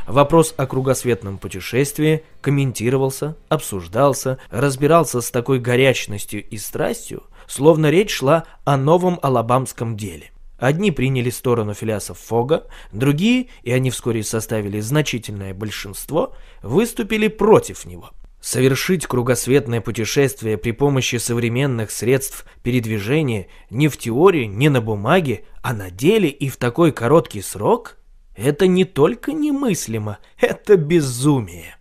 [SPEAKER 1] Вопрос о кругосветном путешествии комментировался, обсуждался, разбирался с такой горячностью и страстью, словно речь шла о новом алабамском деле. Одни приняли сторону Филиаса Фога, другие, и они вскоре составили значительное большинство, выступили против него. Совершить кругосветное путешествие при помощи современных средств передвижения не в теории, не на бумаге, а на деле и в такой короткий срок – это не только немыслимо, это безумие.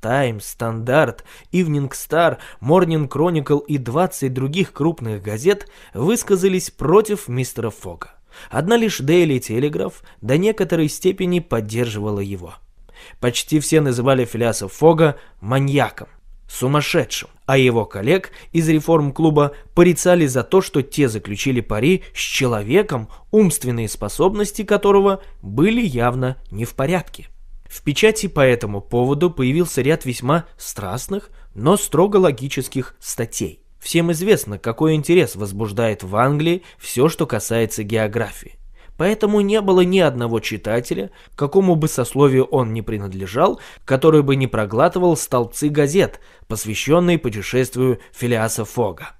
[SPEAKER 1] Time, Стандарт, Evening Star, Morning Chronicle и 20 других крупных газет высказались против мистера Фога. Одна лишь Daily Telegraph до некоторой степени поддерживала его. Почти все называли Филиаса Фога маньяком, сумасшедшим, а его коллег из реформ-клуба порицали за то, что те заключили пари с человеком, умственные способности которого были явно не в порядке. В печати по этому поводу появился ряд весьма страстных, но строго логических статей. Всем известно, какой интерес возбуждает в Англии все, что касается географии. Поэтому не было ни одного читателя, какому бы сословию он ни принадлежал, который бы не проглатывал столбцы газет, посвященные путешествию Филиаса Фога.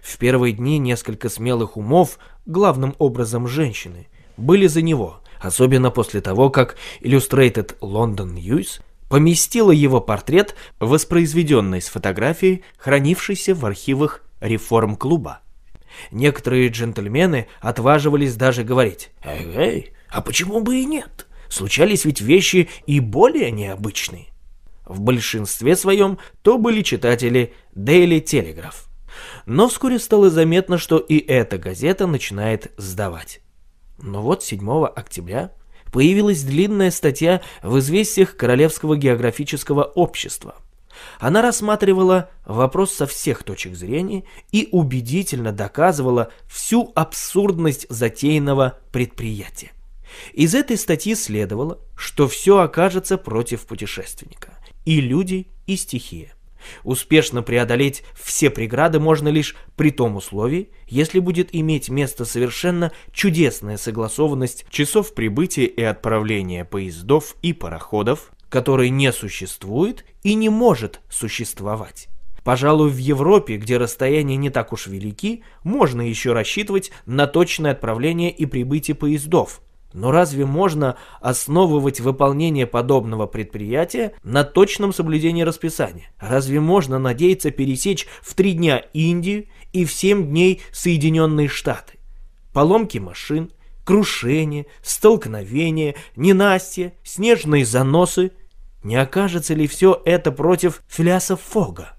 [SPEAKER 1] В первые дни несколько смелых умов, главным образом женщины, были за него, особенно после того, как Illustrated London News поместила его портрет, воспроизведенный с фотографии, хранившейся в архивах реформ-клуба. Некоторые джентльмены отваживались даже говорить «Эй, эй, а почему бы и нет? Случались ведь вещи и более необычные». В большинстве своем то были читатели Daily Telegraph. Но вскоре стало заметно, что и эта газета начинает сдавать. Но вот 7 октября появилась длинная статья в известиях Королевского географического общества – она рассматривала вопрос со всех точек зрения и убедительно доказывала всю абсурдность затеянного предприятия. Из этой статьи следовало, что все окажется против путешественника. И люди, и стихия. Успешно преодолеть все преграды можно лишь при том условии, если будет иметь место совершенно чудесная согласованность часов прибытия и отправления поездов и пароходов, который не существует и не может существовать. Пожалуй, в Европе, где расстояния не так уж велики, можно еще рассчитывать на точное отправление и прибытие поездов. Но разве можно основывать выполнение подобного предприятия на точном соблюдении расписания? Разве можно надеяться пересечь в три дня Индию и в семь дней Соединенные Штаты? Поломки машин, крушение, столкновения, ненастья, снежные заносы – не окажется ли все это против Фляса Фога?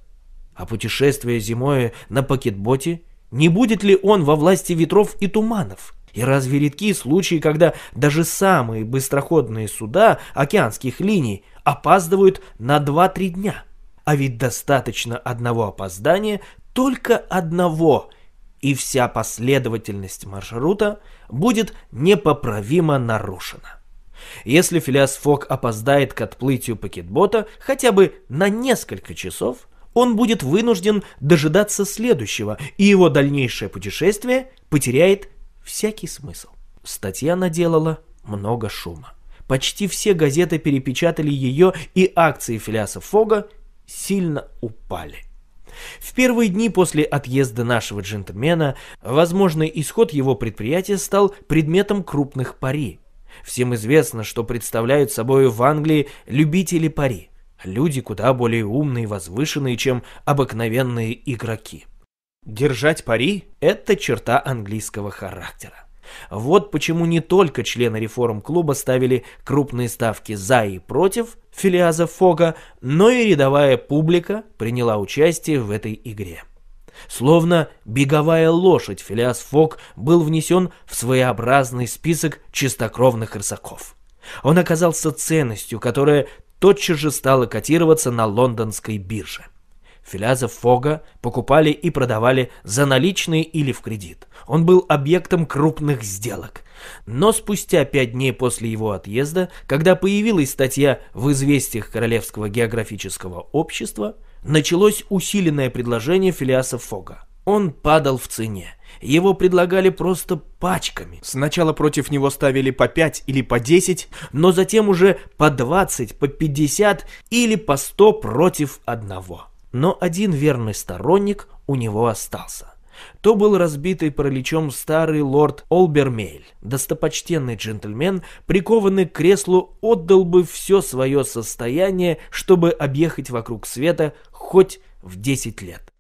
[SPEAKER 1] А путешествие зимой на пакетботе? Не будет ли он во власти ветров и туманов? И разве редки случаи, когда даже самые быстроходные суда океанских линий опаздывают на 2-3 дня? А ведь достаточно одного опоздания, только одного, и вся последовательность маршрута будет непоправимо нарушена. Если Филиас Фок опоздает к отплытию пакетбота хотя бы на несколько часов, он будет вынужден дожидаться следующего, и его дальнейшее путешествие потеряет всякий смысл. Статья наделала много шума. Почти все газеты перепечатали ее, и акции Филиаса Фога сильно упали. В первые дни после отъезда нашего джентльмена возможный исход его предприятия стал предметом крупных пари. Всем известно, что представляют собой в Англии любители пари. Люди куда более умные и возвышенные, чем обыкновенные игроки. Держать пари – это черта английского характера. Вот почему не только члены реформ-клуба ставили крупные ставки за и против Филиаза Фога, но и рядовая публика приняла участие в этой игре. Словно беговая лошадь, Филиас Фок был внесен в своеобразный список чистокровных рысаков. Он оказался ценностью, которая тотчас же стала котироваться на лондонской бирже. Филиаза Фога покупали и продавали за наличные или в кредит. Он был объектом крупных сделок. Но спустя пять дней после его отъезда, когда появилась статья в «Известиях Королевского географического общества», Началось усиленное предложение Филиаса Фога. Он падал в цене. Его предлагали просто пачками. Сначала против него ставили по 5 или по 10, но затем уже по 20, по 50 или по 100 против одного. Но один верный сторонник у него остался то был разбитый параличом старый лорд Олбермель. Достопочтенный джентльмен, прикованный к креслу, отдал бы все свое состояние, чтобы объехать вокруг света хоть в 10 лет.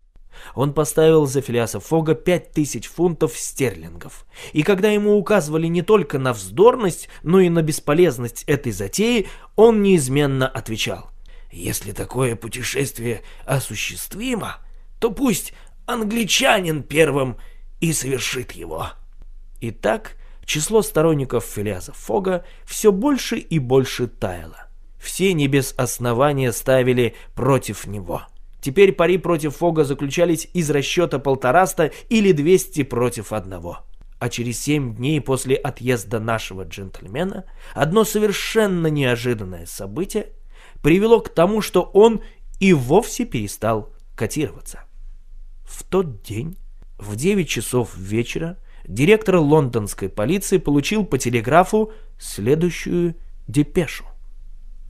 [SPEAKER 1] Он поставил за Филиаса Фога 5000 фунтов стерлингов. И когда ему указывали не только на вздорность, но и на бесполезность этой затеи, он неизменно отвечал. «Если такое путешествие осуществимо, то пусть англичанин первым и совершит его. Итак, число сторонников Филиаза Фога все больше и больше таяло. Все не без основания ставили против него. Теперь пари против Фога заключались из расчета полтораста или двести против одного. А через семь дней после отъезда нашего джентльмена одно совершенно неожиданное событие привело к тому, что он и вовсе перестал котироваться. В тот день, в 9 часов вечера, директор лондонской полиции получил по телеграфу следующую депешу.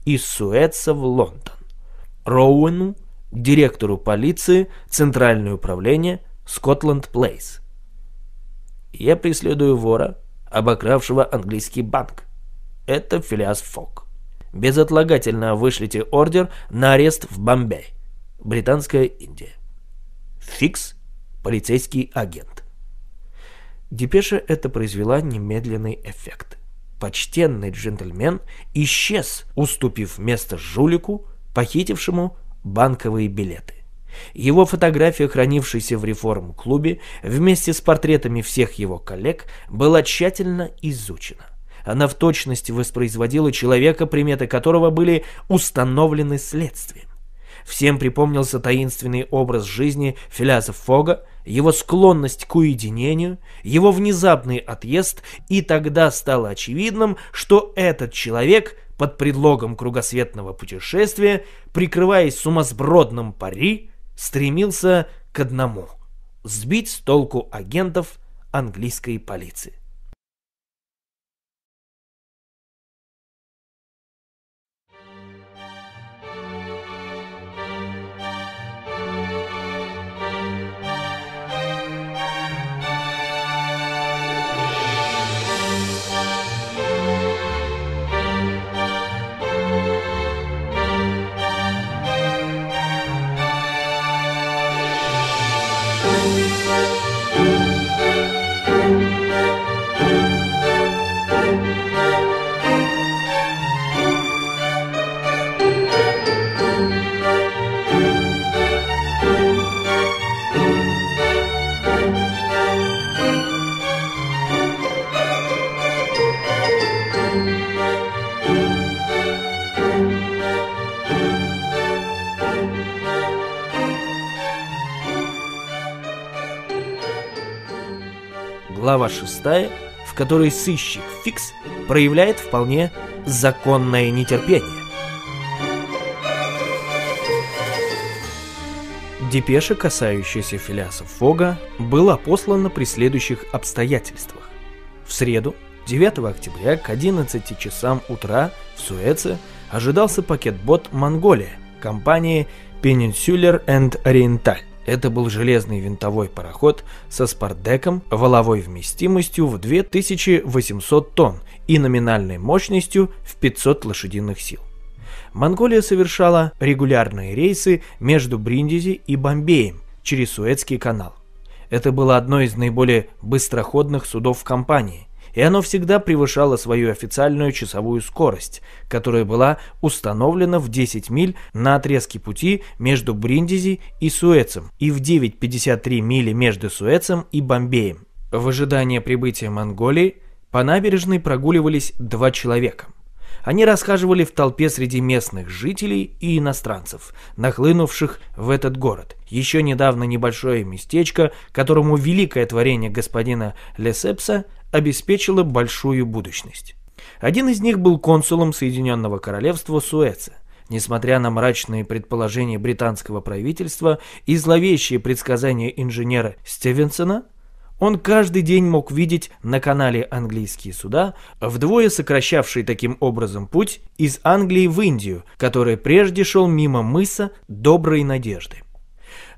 [SPEAKER 1] Из Суэца в Лондон. Роуэну, директору полиции, Центральное управление, Скотланд-Плейс. Я преследую вора, обокравшего английский банк. Это Филиас Фок. Безотлагательно вышлите ордер на арест в Бомбей. Британская Индия. Фикс – полицейский агент. Депеша это произвела немедленный эффект. Почтенный джентльмен исчез, уступив место жулику, похитившему банковые билеты. Его фотография, хранившаяся в реформ-клубе, вместе с портретами всех его коллег, была тщательно изучена. Она в точности воспроизводила человека, приметы которого были установлены следствием. Всем припомнился таинственный образ жизни Филяза Фога, его склонность к уединению, его внезапный отъезд, и тогда стало очевидным, что этот человек под предлогом кругосветного путешествия, прикрываясь сумасбродным пари, стремился к одному – сбить с толку агентов английской полиции. глава 6, в которой сыщик Фикс проявляет вполне законное нетерпение. Депеша, касающаяся Филиаса Фога, была послана при следующих обстоятельствах. В среду, 9 октября к 11 часам утра в Суэце ожидался пакет-бот «Монголия» компании Peninsular Энд Oriental. Это был железный винтовой пароход со спардеком, валовой вместимостью в 2800 тонн и номинальной мощностью в 500 лошадиных сил. Монголия совершала регулярные рейсы между Бриндизи и Бомбеем через Суэцкий канал. Это было одно из наиболее быстроходных судов компании – и оно всегда превышало свою официальную часовую скорость, которая была установлена в 10 миль на отрезке пути между Бриндизи и Суэцем и в 9,53 мили между Суэцем и Бомбеем. В ожидании прибытия Монголии по набережной прогуливались два человека – они расхаживали в толпе среди местных жителей и иностранцев, нахлынувших в этот город. Еще недавно небольшое местечко, которому великое творение господина Лесепса обеспечило большую будущность. Один из них был консулом Соединенного Королевства Суэца. Несмотря на мрачные предположения британского правительства и зловещие предсказания инженера Стивенсона, он каждый день мог видеть на канале английские суда, вдвое сокращавшие таким образом путь из Англии в Индию, который прежде шел мимо мыса Доброй Надежды.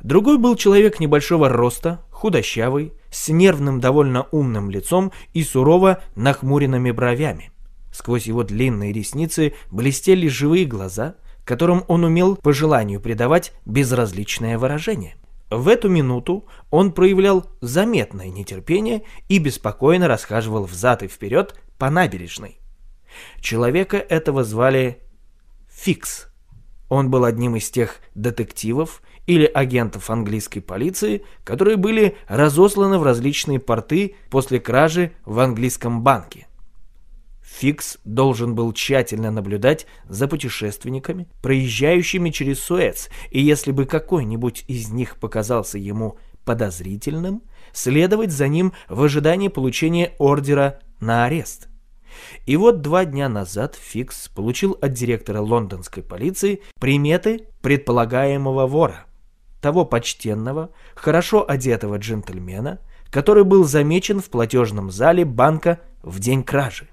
[SPEAKER 1] Другой был человек небольшого роста, худощавый, с нервным довольно умным лицом и сурово нахмуренными бровями. Сквозь его длинные ресницы блестели живые глаза, которым он умел по желанию придавать безразличное выражение. В эту минуту он проявлял заметное нетерпение и беспокойно расхаживал взад и вперед по набережной. Человека этого звали Фикс. Он был одним из тех детективов или агентов английской полиции, которые были разосланы в различные порты после кражи в английском банке. Фикс должен был тщательно наблюдать за путешественниками, проезжающими через Суэц, и если бы какой-нибудь из них показался ему подозрительным, следовать за ним в ожидании получения ордера на арест. И вот два дня назад Фикс получил от директора лондонской полиции приметы предполагаемого вора, того почтенного, хорошо одетого джентльмена, который был замечен в платежном зале банка в день кражи.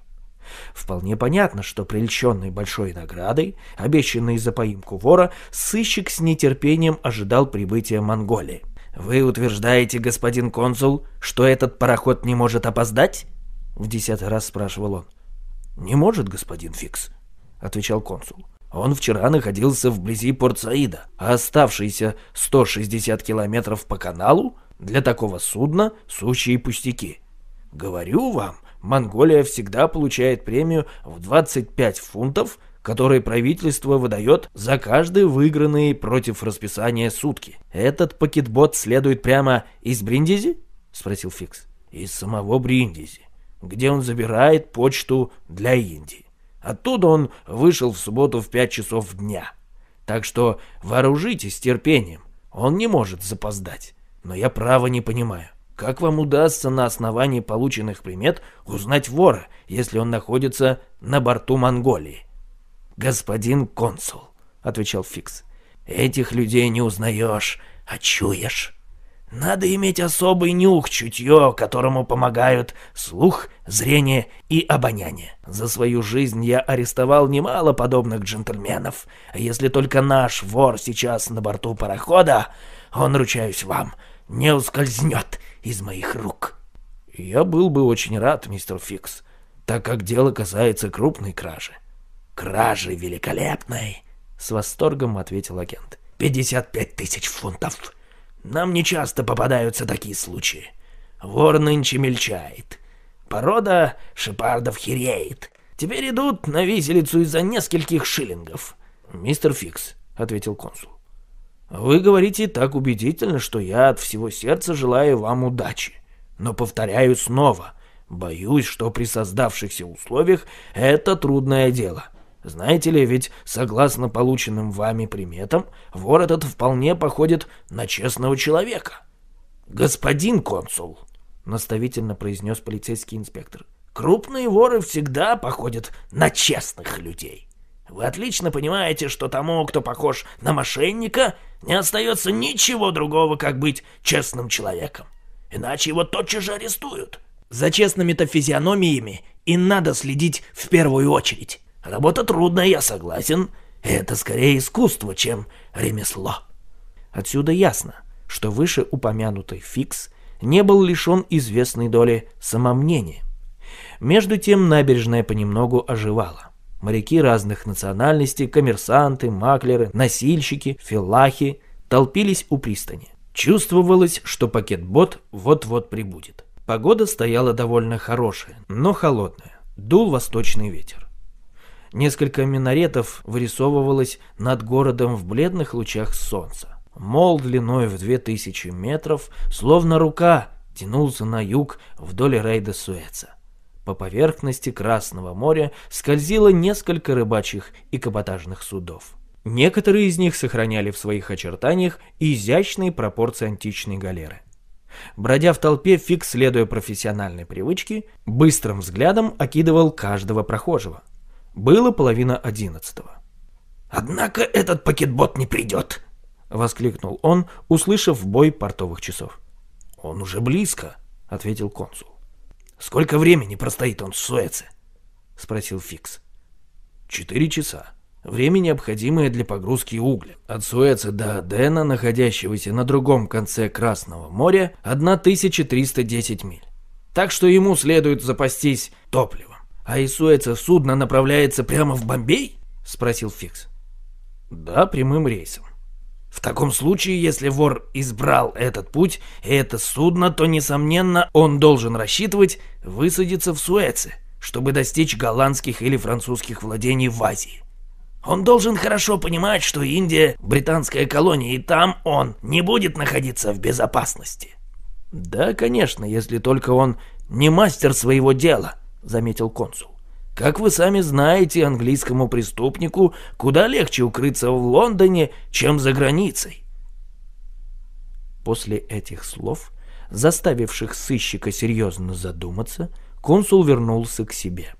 [SPEAKER 1] Вполне понятно, что прельщенный большой наградой, обещанной за поимку вора, сыщик с нетерпением ожидал прибытия Монголии. «Вы утверждаете, господин консул, что этот пароход не может опоздать?» — в десятый раз спрашивал он. «Не может, господин Фикс», — отвечал консул. «Он вчера находился вблизи порт Саида, а оставшиеся 160 километров по каналу для такого судна — сущие пустяки. Говорю вам, Монголия всегда получает премию в 25 фунтов, которые правительство выдает за каждые выигранные против расписания сутки. Этот пакетбот следует прямо из Бриндизи? Спросил Фикс. Из самого Бриндизи, где он забирает почту для Индии. Оттуда он вышел в субботу в 5 часов дня. Так что вооружитесь терпением, он не может запоздать. Но я право не понимаю. Как вам удастся на основании полученных примет узнать вора, если он находится на борту Монголии? Господин консул, отвечал Фикс. Этих людей не узнаешь, а чуешь. Надо иметь особый нюх, чутье, которому помогают слух, зрение и обоняние. За свою жизнь я арестовал немало подобных джентльменов. А если только наш вор сейчас на борту парохода, он, ручаюсь вам, не ускользнет из моих рук. Я был бы очень рад, мистер Фикс, так как дело касается крупной кражи. Кражи великолепной, с восторгом ответил агент. 55 тысяч фунтов. Нам не часто попадаются такие случаи. Вор нынче мельчает. Порода шепардов хереет. Теперь идут на виселицу из-за нескольких шиллингов. Мистер Фикс, ответил консул. Вы говорите так убедительно, что я от всего сердца желаю вам удачи. Но повторяю снова, боюсь, что при создавшихся условиях это трудное дело. Знаете ли, ведь согласно полученным вами приметам, вор этот вполне походит на честного человека. Господин консул, наставительно произнес полицейский инспектор, крупные воры всегда походят на честных людей. Вы отлично понимаете, что тому, кто похож на мошенника, не остается ничего другого, как быть честным человеком. Иначе его тотчас же арестуют. За честными-то физиономиями и надо следить в первую очередь. Работа трудная, я согласен. Это скорее искусство, чем ремесло. Отсюда ясно, что вышеупомянутый фикс не был лишен известной доли самомнения. Между тем набережная понемногу оживала. Моряки разных национальностей, коммерсанты, маклеры, носильщики, филахи толпились у пристани. Чувствовалось, что пакет-бот вот-вот прибудет. Погода стояла довольно хорошая, но холодная. Дул восточный ветер. Несколько минаретов вырисовывалось над городом в бледных лучах солнца. Мол длиной в 2000 метров, словно рука, тянулся на юг вдоль рейда Суэца. По поверхности Красного моря скользило несколько рыбачьих и каботажных судов. Некоторые из них сохраняли в своих очертаниях изящные пропорции античной галеры. Бродя в толпе, Фиг, следуя профессиональной привычке, быстрым взглядом окидывал каждого прохожего. Было половина одиннадцатого. «Однако этот пакетбот не придет!» — воскликнул он, услышав бой портовых часов. «Он уже близко!» — ответил консул. «Сколько времени простоит он в Суэце?» — спросил Фикс. «Четыре часа. Время, необходимое для погрузки угля. От Суэца до Адена, находящегося на другом конце Красного моря, 1310 миль. Так что ему следует запастись топливом. А из Суэца судно направляется прямо в Бомбей?» — спросил Фикс. «Да, прямым рейсом. В таком случае, если вор избрал этот путь и это судно, то, несомненно, он должен рассчитывать высадиться в Суэце, чтобы достичь голландских или французских владений в Азии. Он должен хорошо понимать, что Индия – британская колония, и там он не будет находиться в безопасности. «Да, конечно, если только он не мастер своего дела», – заметил консул. Как вы сами знаете, английскому преступнику куда легче укрыться в Лондоне, чем за границей. После этих слов, заставивших сыщика серьезно задуматься, консул вернулся к себе.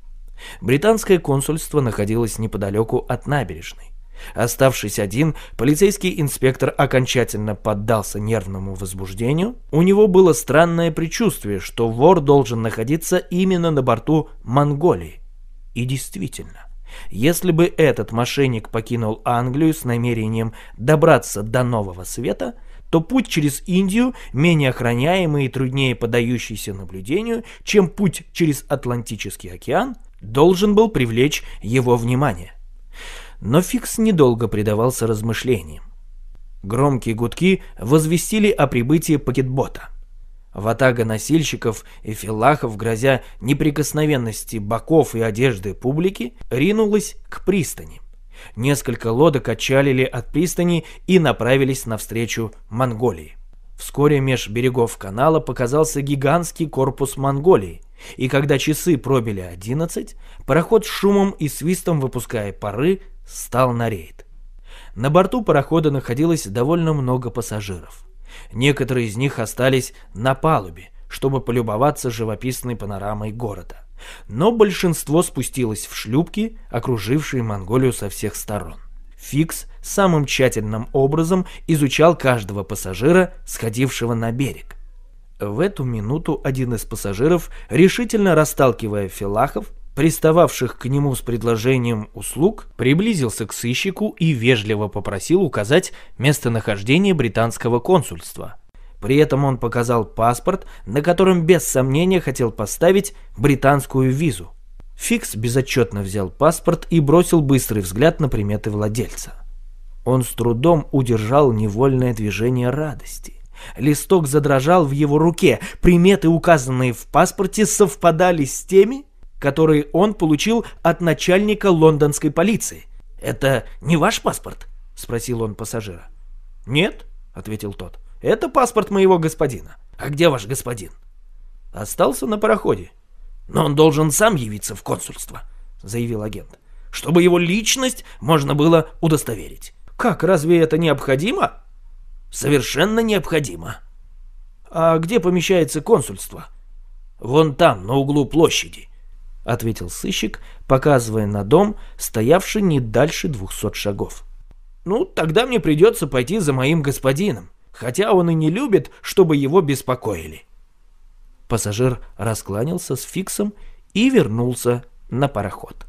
[SPEAKER 1] Британское консульство находилось неподалеку от набережной. Оставшись один, полицейский инспектор окончательно поддался нервному возбуждению. У него было странное предчувствие, что вор должен находиться именно на борту Монголии. И действительно, если бы этот мошенник покинул Англию с намерением добраться до Нового Света, то путь через Индию менее охраняемый и труднее подающийся наблюдению, чем путь через Атлантический океан, должен был привлечь его внимание. Но Фикс недолго предавался размышлениям. Громкие гудки возвестили о прибытии пакетбота. Ватага носильщиков и филахов, грозя неприкосновенности боков и одежды публики, ринулась к пристани. Несколько лодок отчалили от пристани и направились навстречу Монголии. Вскоре меж берегов канала показался гигантский корпус Монголии, и когда часы пробили 11, пароход с шумом и свистом выпуская пары стал на рейд. На борту парохода находилось довольно много пассажиров. Некоторые из них остались на палубе, чтобы полюбоваться живописной панорамой города. Но большинство спустилось в шлюпки, окружившие Монголию со всех сторон. Фикс самым тщательным образом изучал каждого пассажира, сходившего на берег. В эту минуту один из пассажиров, решительно расталкивая Филахов, пристававших к нему с предложением услуг, приблизился к сыщику и вежливо попросил указать местонахождение британского консульства. При этом он показал паспорт, на котором без сомнения хотел поставить британскую визу. Фикс безотчетно взял паспорт и бросил быстрый взгляд на приметы владельца. Он с трудом удержал невольное движение радости. Листок задрожал в его руке. Приметы, указанные в паспорте, совпадали с теми, который он получил от начальника лондонской полиции. «Это не ваш паспорт?» — спросил он пассажира. «Нет», — ответил тот. «Это паспорт моего господина». «А где ваш господин?» «Остался на пароходе». «Но он должен сам явиться в консульство», — заявил агент. «Чтобы его личность можно было удостоверить». «Как, разве это необходимо?» «Совершенно необходимо». «А где помещается консульство?» «Вон там, на углу площади», ответил сыщик, показывая на дом, стоявший не дальше двухсот шагов. «Ну, тогда мне придется пойти за моим господином, хотя он и не любит, чтобы его беспокоили». Пассажир раскланялся с Фиксом и вернулся на пароход.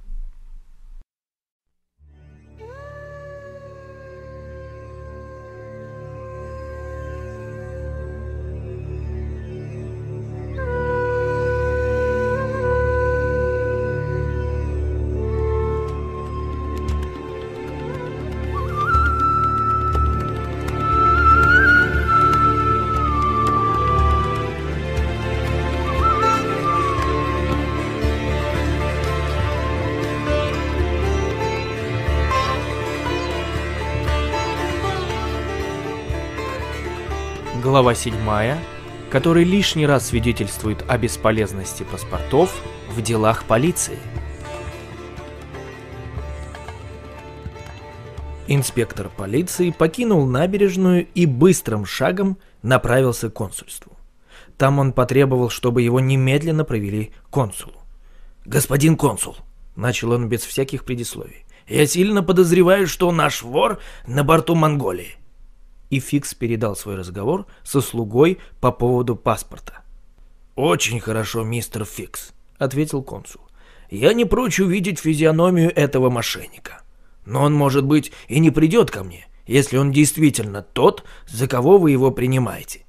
[SPEAKER 1] глава 7, который лишний раз свидетельствует о бесполезности паспортов в делах полиции. Инспектор полиции покинул набережную и быстрым шагом направился к консульству. Там он потребовал, чтобы его немедленно провели к консулу. «Господин консул», — начал он без всяких предисловий, — «я сильно подозреваю, что наш вор на борту Монголии и Фикс передал свой разговор со слугой по поводу паспорта. «Очень хорошо, мистер Фикс», — ответил консул. «Я не прочь увидеть физиономию этого мошенника. Но он, может быть, и не придет ко мне, если он действительно тот, за кого вы его принимаете.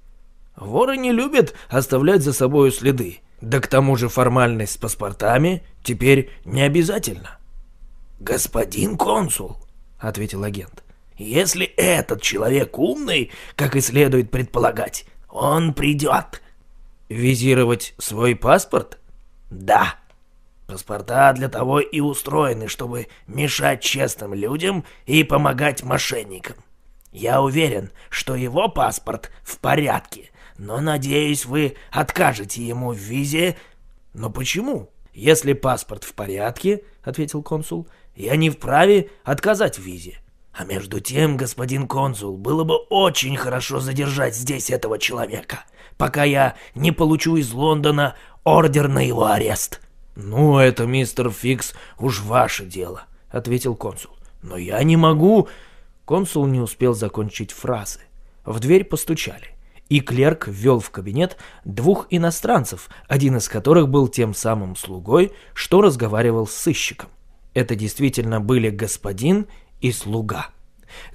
[SPEAKER 1] Воры не любят оставлять за собою следы, да к тому же формальность с паспортами теперь не обязательно». «Господин консул», — ответил агент, если этот человек умный, как и следует предполагать, он придет. Визировать свой паспорт? Да. Паспорта для того и устроены, чтобы мешать честным людям и помогать мошенникам. Я уверен, что его паспорт в порядке, но надеюсь, вы откажете ему в визе. Но почему? Если паспорт в порядке, ответил консул, я не вправе отказать в визе. А между тем, господин консул, было бы очень хорошо задержать здесь этого человека, пока я не получу из Лондона ордер на его арест. Ну, это, мистер Фикс, уж ваше дело, ответил консул. Но я не могу. Консул не успел закончить фразы. В дверь постучали, и клерк ввел в кабинет двух иностранцев, один из которых был тем самым слугой, что разговаривал с сыщиком. Это действительно были господин и слуга.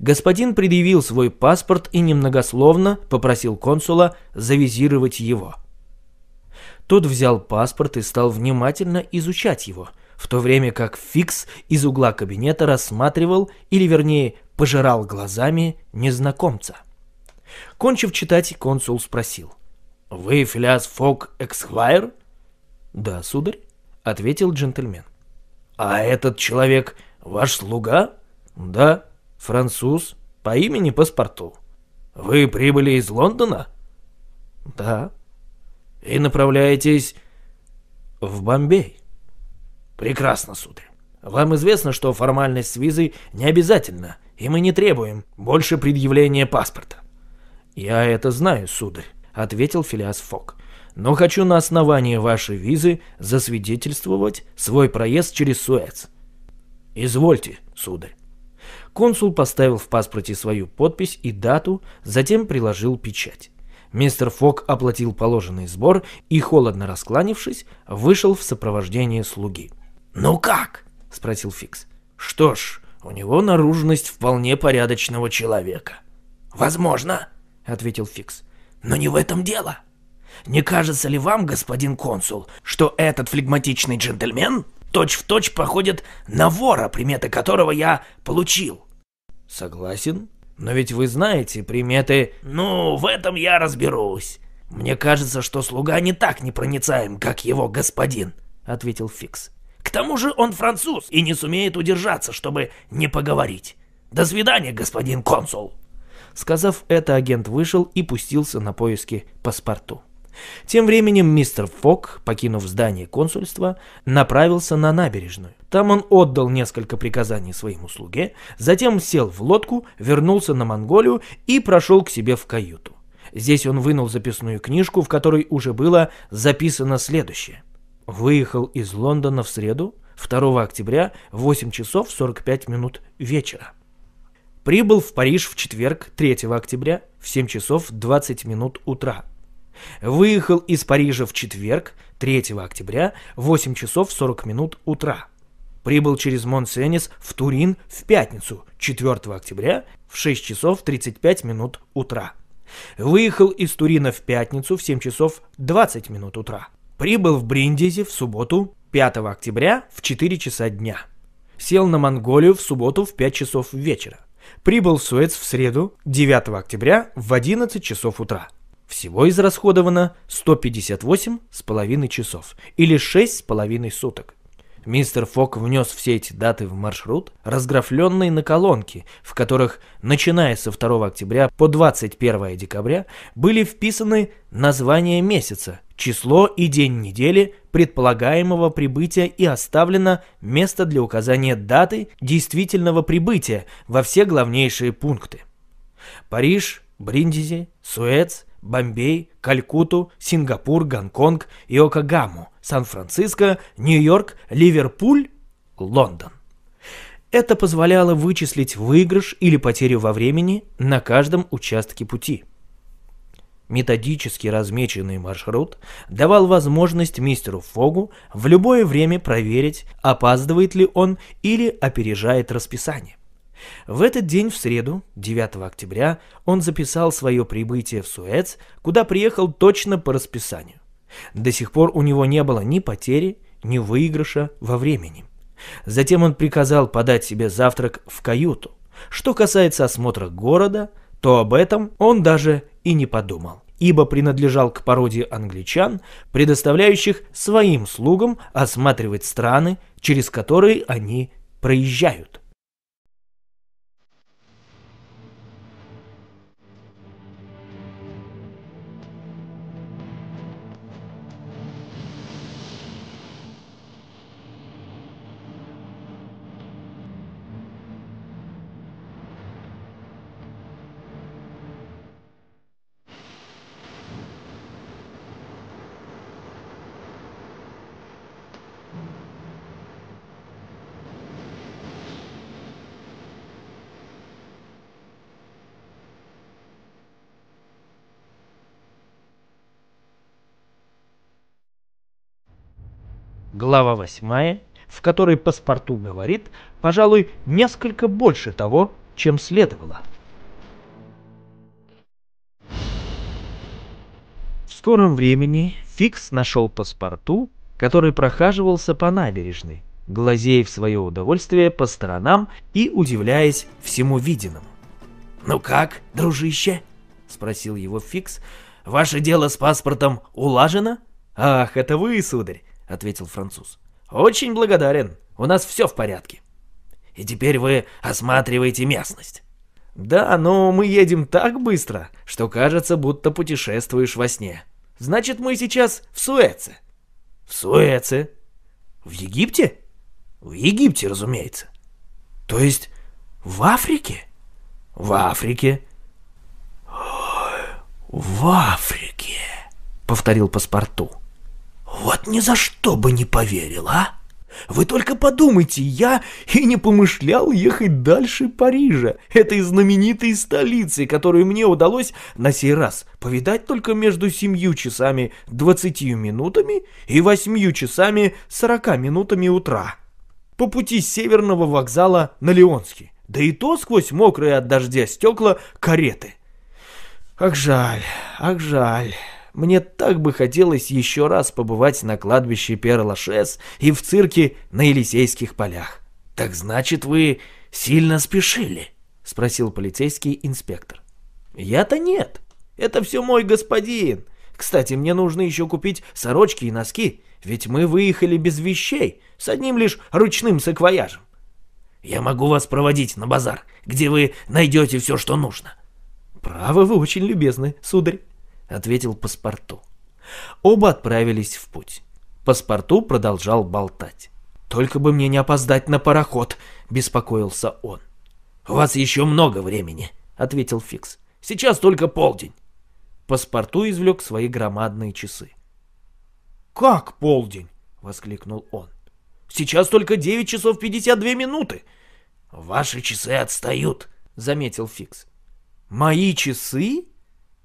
[SPEAKER 1] Господин предъявил свой паспорт и немногословно попросил консула завизировать его. Тот взял паспорт и стал внимательно изучать его, в то время как Фикс из угла кабинета рассматривал, или вернее, пожирал глазами незнакомца. Кончив читать, консул спросил. «Вы Фляс Фок Эксхвайр?» «Да, сударь», — ответил джентльмен. «А этот человек ваш слуга?» Да, француз, по имени паспорту. Вы прибыли из Лондона? Да. И направляетесь в Бомбей. Прекрасно, сударь. Вам известно, что формальность с визой не обязательна, и мы не требуем больше предъявления паспорта. Я это знаю, сударь, ответил Филиас Фок. Но хочу на основании вашей визы засвидетельствовать свой проезд через Суэц. Извольте, сударь. Консул поставил в паспорте свою подпись и дату, затем приложил печать. Мистер Фок оплатил положенный сбор и, холодно раскланившись, вышел в сопровождении слуги. «Ну как?» — спросил Фикс. «Что ж, у него наружность вполне порядочного человека». «Возможно», — ответил Фикс. «Но не в этом дело. Не кажется ли вам, господин консул, что этот флегматичный джентльмен точь-в-точь походит на вора, приметы которого я получил». «Согласен. Но ведь вы знаете приметы...» «Ну, в этом я разберусь. Мне кажется, что слуга не так непроницаем, как его господин», — ответил Фикс. «К тому же он француз и не сумеет удержаться, чтобы не поговорить. До свидания, господин консул!» Сказав это, агент вышел и пустился на поиски паспорту. Тем временем мистер Фок, покинув здание консульства, направился на набережную. Там он отдал несколько приказаний своему слуге, затем сел в лодку, вернулся на Монголию и прошел к себе в каюту. Здесь он вынул записную книжку, в которой уже было записано следующее. Выехал из Лондона в среду, 2 октября, 8 часов 45 минут вечера. Прибыл в Париж в четверг, 3 октября, в 7 часов 20 минут утра. Выехал из Парижа в четверг, 3 октября, 8 часов 40 минут утра. Прибыл через Монсенис в Турин в пятницу, 4 октября, в 6 часов 35 минут утра. Выехал из Турина в пятницу в 7 часов 20 минут утра. Прибыл в Бриндизе в субботу, 5 октября, в 4 часа дня. Сел на Монголию в субботу в 5 часов вечера. Прибыл в Суэц в среду, 9 октября, в 11 часов утра. Всего израсходовано 158,5 часов или 6,5 суток. Мистер Фок внес все эти даты в маршрут, разграфленный на колонки, в которых, начиная со 2 октября по 21 декабря, были вписаны название месяца, число и день недели предполагаемого прибытия и оставлено место для указания даты действительного прибытия во все главнейшие пункты. Париж, Бриндизи, Суэц – Бомбей, Калькуту, Сингапур, Гонконг, Иокогаму, Сан-Франциско, Нью-Йорк, Ливерпуль, Лондон. Это позволяло вычислить выигрыш или потерю во времени на каждом участке пути. Методически размеченный маршрут давал возможность мистеру Фогу в любое время проверить, опаздывает ли он или опережает расписание. В этот день, в среду, 9 октября, он записал свое прибытие в Суэц, куда приехал точно по расписанию. До сих пор у него не было ни потери, ни выигрыша во времени. Затем он приказал подать себе завтрак в каюту. Что касается осмотра города, то об этом он даже и не подумал, ибо принадлежал к породе англичан, предоставляющих своим слугам осматривать страны, через которые они проезжают. глава 8, в которой паспорту говорит, пожалуй, несколько больше того, чем следовало. В скором времени Фикс нашел паспорту, который прохаживался по набережной, глазея в свое удовольствие по сторонам и удивляясь всему виденному. «Ну как, дружище?» — спросил его Фикс. «Ваше дело с паспортом улажено?» «Ах, это вы, сударь! ответил француз. «Очень благодарен. У нас все в порядке». «И теперь вы осматриваете местность». «Да, но мы едем так быстро, что кажется, будто путешествуешь во сне. Значит, мы сейчас в Суэце». «В Суэце?» «В Египте?» «В Египте, разумеется». «То есть в Африке?» «В Африке». «В Африке», — повторил паспорту. Вот ни за что бы не поверил, а? Вы только подумайте, я и не помышлял ехать дальше Парижа, этой знаменитой столицы, которую мне удалось на сей раз повидать только между семью часами двадцатью минутами и восьмью часами сорока минутами утра. По пути с северного вокзала на Леонский, да и то сквозь мокрые от дождя стекла кареты. Ах жаль, ах жаль. Мне так бы хотелось еще раз побывать на кладбище Перлашес и в цирке на Елисейских полях. «Так значит, вы сильно спешили?» — спросил полицейский инспектор. «Я-то нет. Это все мой господин. Кстати, мне нужно еще купить сорочки и носки, ведь мы выехали без вещей, с одним лишь ручным саквояжем. Я могу вас проводить на базар, где вы найдете все, что нужно». «Право, вы очень любезны, сударь». — ответил паспорту. Оба отправились в путь. Паспорту продолжал болтать. «Только бы мне не опоздать на пароход», — беспокоился он. «У вас еще много времени», — ответил Фикс. «Сейчас только полдень». Паспорту извлек свои громадные часы. «Как полдень?» — воскликнул он. «Сейчас только 9 часов 52 минуты!» «Ваши часы отстают», — заметил Фикс. «Мои часы?»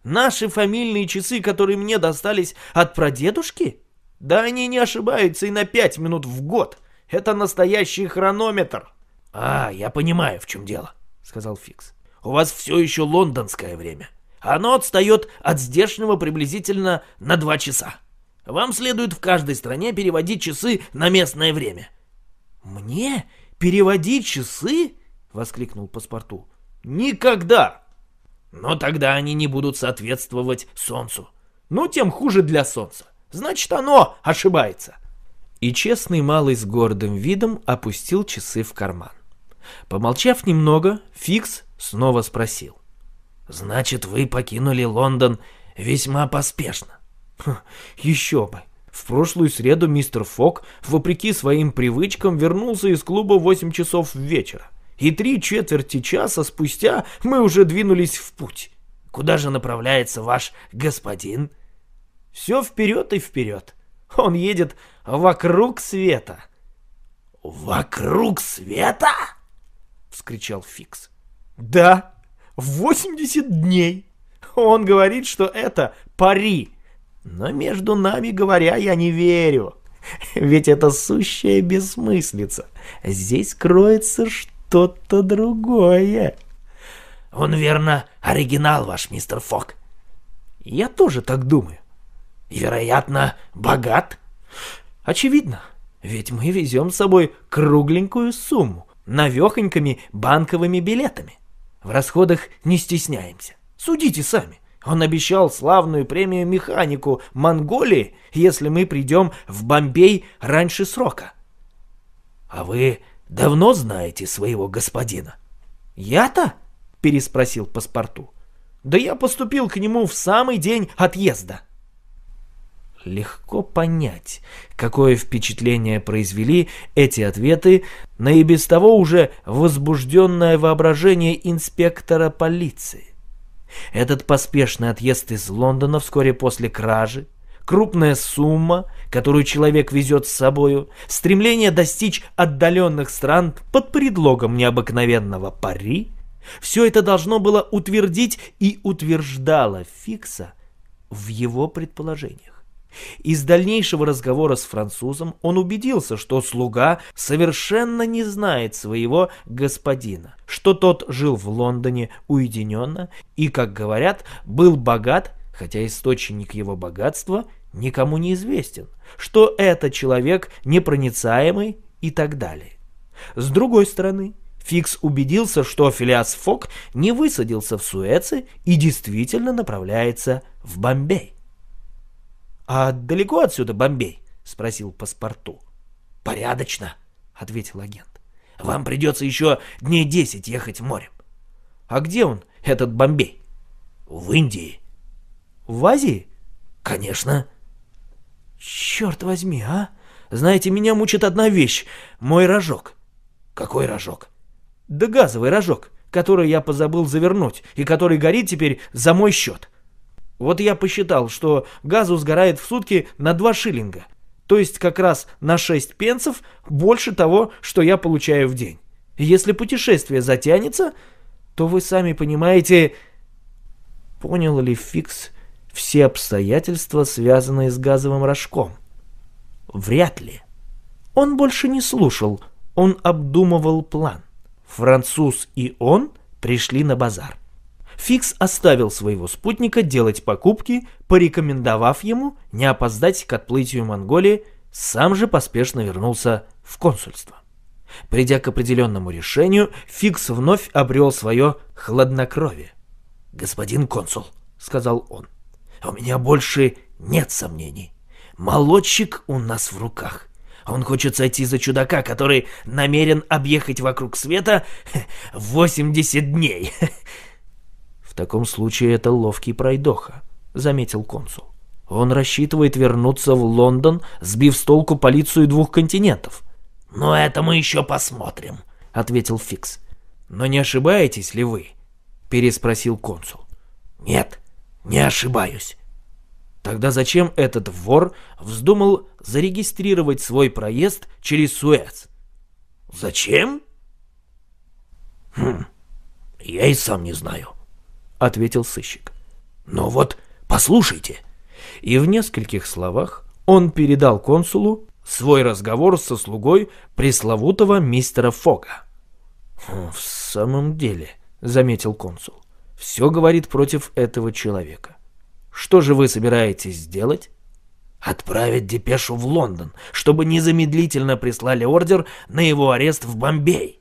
[SPEAKER 1] Наши фамильные часы, которые мне достались от прадедушки? Да они не ошибаются и на пять минут в год. Это настоящий хронометр. А, я понимаю, в чем дело, сказал Фикс. У вас все еще лондонское время. Оно отстает от здешнего приблизительно на два часа. Вам следует в каждой стране переводить часы на местное время. Мне переводить часы? воскликнул паспорту. Никогда! Но тогда они не будут соответствовать Солнцу. Ну, тем хуже для Солнца. Значит, оно ошибается. И честный малый с гордым видом опустил часы в карман. Помолчав немного, Фикс снова спросил. «Значит, вы покинули Лондон весьма поспешно?» хм, «Еще бы! В прошлую среду мистер Фок, вопреки своим привычкам, вернулся из клуба в 8 часов вечера и три четверти часа спустя мы уже двинулись в путь. Куда же направляется ваш господин? Все вперед и вперед. Он едет вокруг света. «Вокруг света?» — вскричал Фикс. «Да, 80 дней. Он говорит, что это пари. Но между нами говоря, я не верю. Ведь это сущая бессмыслица. Здесь кроется что что-то другое. Он, верно, оригинал ваш, мистер Фок. Я тоже так думаю. И, вероятно, богат. Очевидно, ведь мы везем с собой кругленькую сумму, навехонькими банковыми билетами. В расходах не стесняемся. Судите сами. Он обещал славную премию механику Монголии, если мы придем в Бомбей раньше срока. А вы давно знаете своего господина?» «Я-то?» — переспросил паспорту. «Да я поступил к нему в самый день отъезда». Легко понять, какое впечатление произвели эти ответы на и без того уже возбужденное воображение инспектора полиции. Этот поспешный отъезд из Лондона вскоре после кражи, крупная сумма, которую человек везет с собою, стремление достичь отдаленных стран под предлогом необыкновенного пари, все это должно было утвердить и утверждало Фикса в его предположениях. Из дальнейшего разговора с французом он убедился, что слуга совершенно не знает своего господина, что тот жил в Лондоне уединенно и, как говорят, был богат, хотя источник его богатства – никому не известен, что этот человек непроницаемый и так далее. С другой стороны, Фикс убедился, что Филиас Фок не высадился в Суэце и действительно направляется в Бомбей. «А далеко отсюда Бомбей?» — спросил паспорту. «Порядочно», — ответил агент. «Вам придется еще дней десять ехать морем». «А где он, этот Бомбей?» «В Индии». «В Азии?» «Конечно». «Черт возьми, а! Знаете, меня мучит одна вещь — мой рожок». «Какой рожок?» «Да газовый рожок, который я позабыл завернуть и который горит теперь за мой счет». Вот я посчитал, что газу сгорает в сутки на 2 шиллинга, то есть как раз на 6 пенсов больше того, что я получаю в день. Если путешествие затянется, то вы сами понимаете... Понял ли Фикс, все обстоятельства, связанные с газовым рожком? Вряд ли. Он больше не слушал, он обдумывал план. Француз и он пришли на базар. Фикс оставил своего спутника делать покупки, порекомендовав ему не опоздать к отплытию Монголии, сам же поспешно вернулся в консульство. Придя к определенному решению, Фикс вновь обрел свое хладнокровие. «Господин консул», — сказал он, — а у меня больше нет сомнений. Молодчик у нас в руках. Он хочет сойти за чудака, который намерен объехать вокруг света 80 дней. В таком случае это ловкий пройдоха, заметил консул. Он рассчитывает вернуться в Лондон, сбив с толку полицию двух континентов. Но это мы еще посмотрим, ответил Фикс. Но не ошибаетесь ли вы? переспросил консул. Нет, не ошибаюсь. Тогда зачем этот вор вздумал зарегистрировать свой проезд через Суэц? Зачем? Хм, я и сам не знаю, ответил сыщик. Но вот послушайте. И в нескольких словах он передал консулу свой разговор со слугой пресловутого мистера Фога. Хм, «В самом деле», — заметил консул, все говорит против этого человека. Что же вы собираетесь сделать? Отправить депешу в Лондон, чтобы незамедлительно прислали ордер на его арест в Бомбей.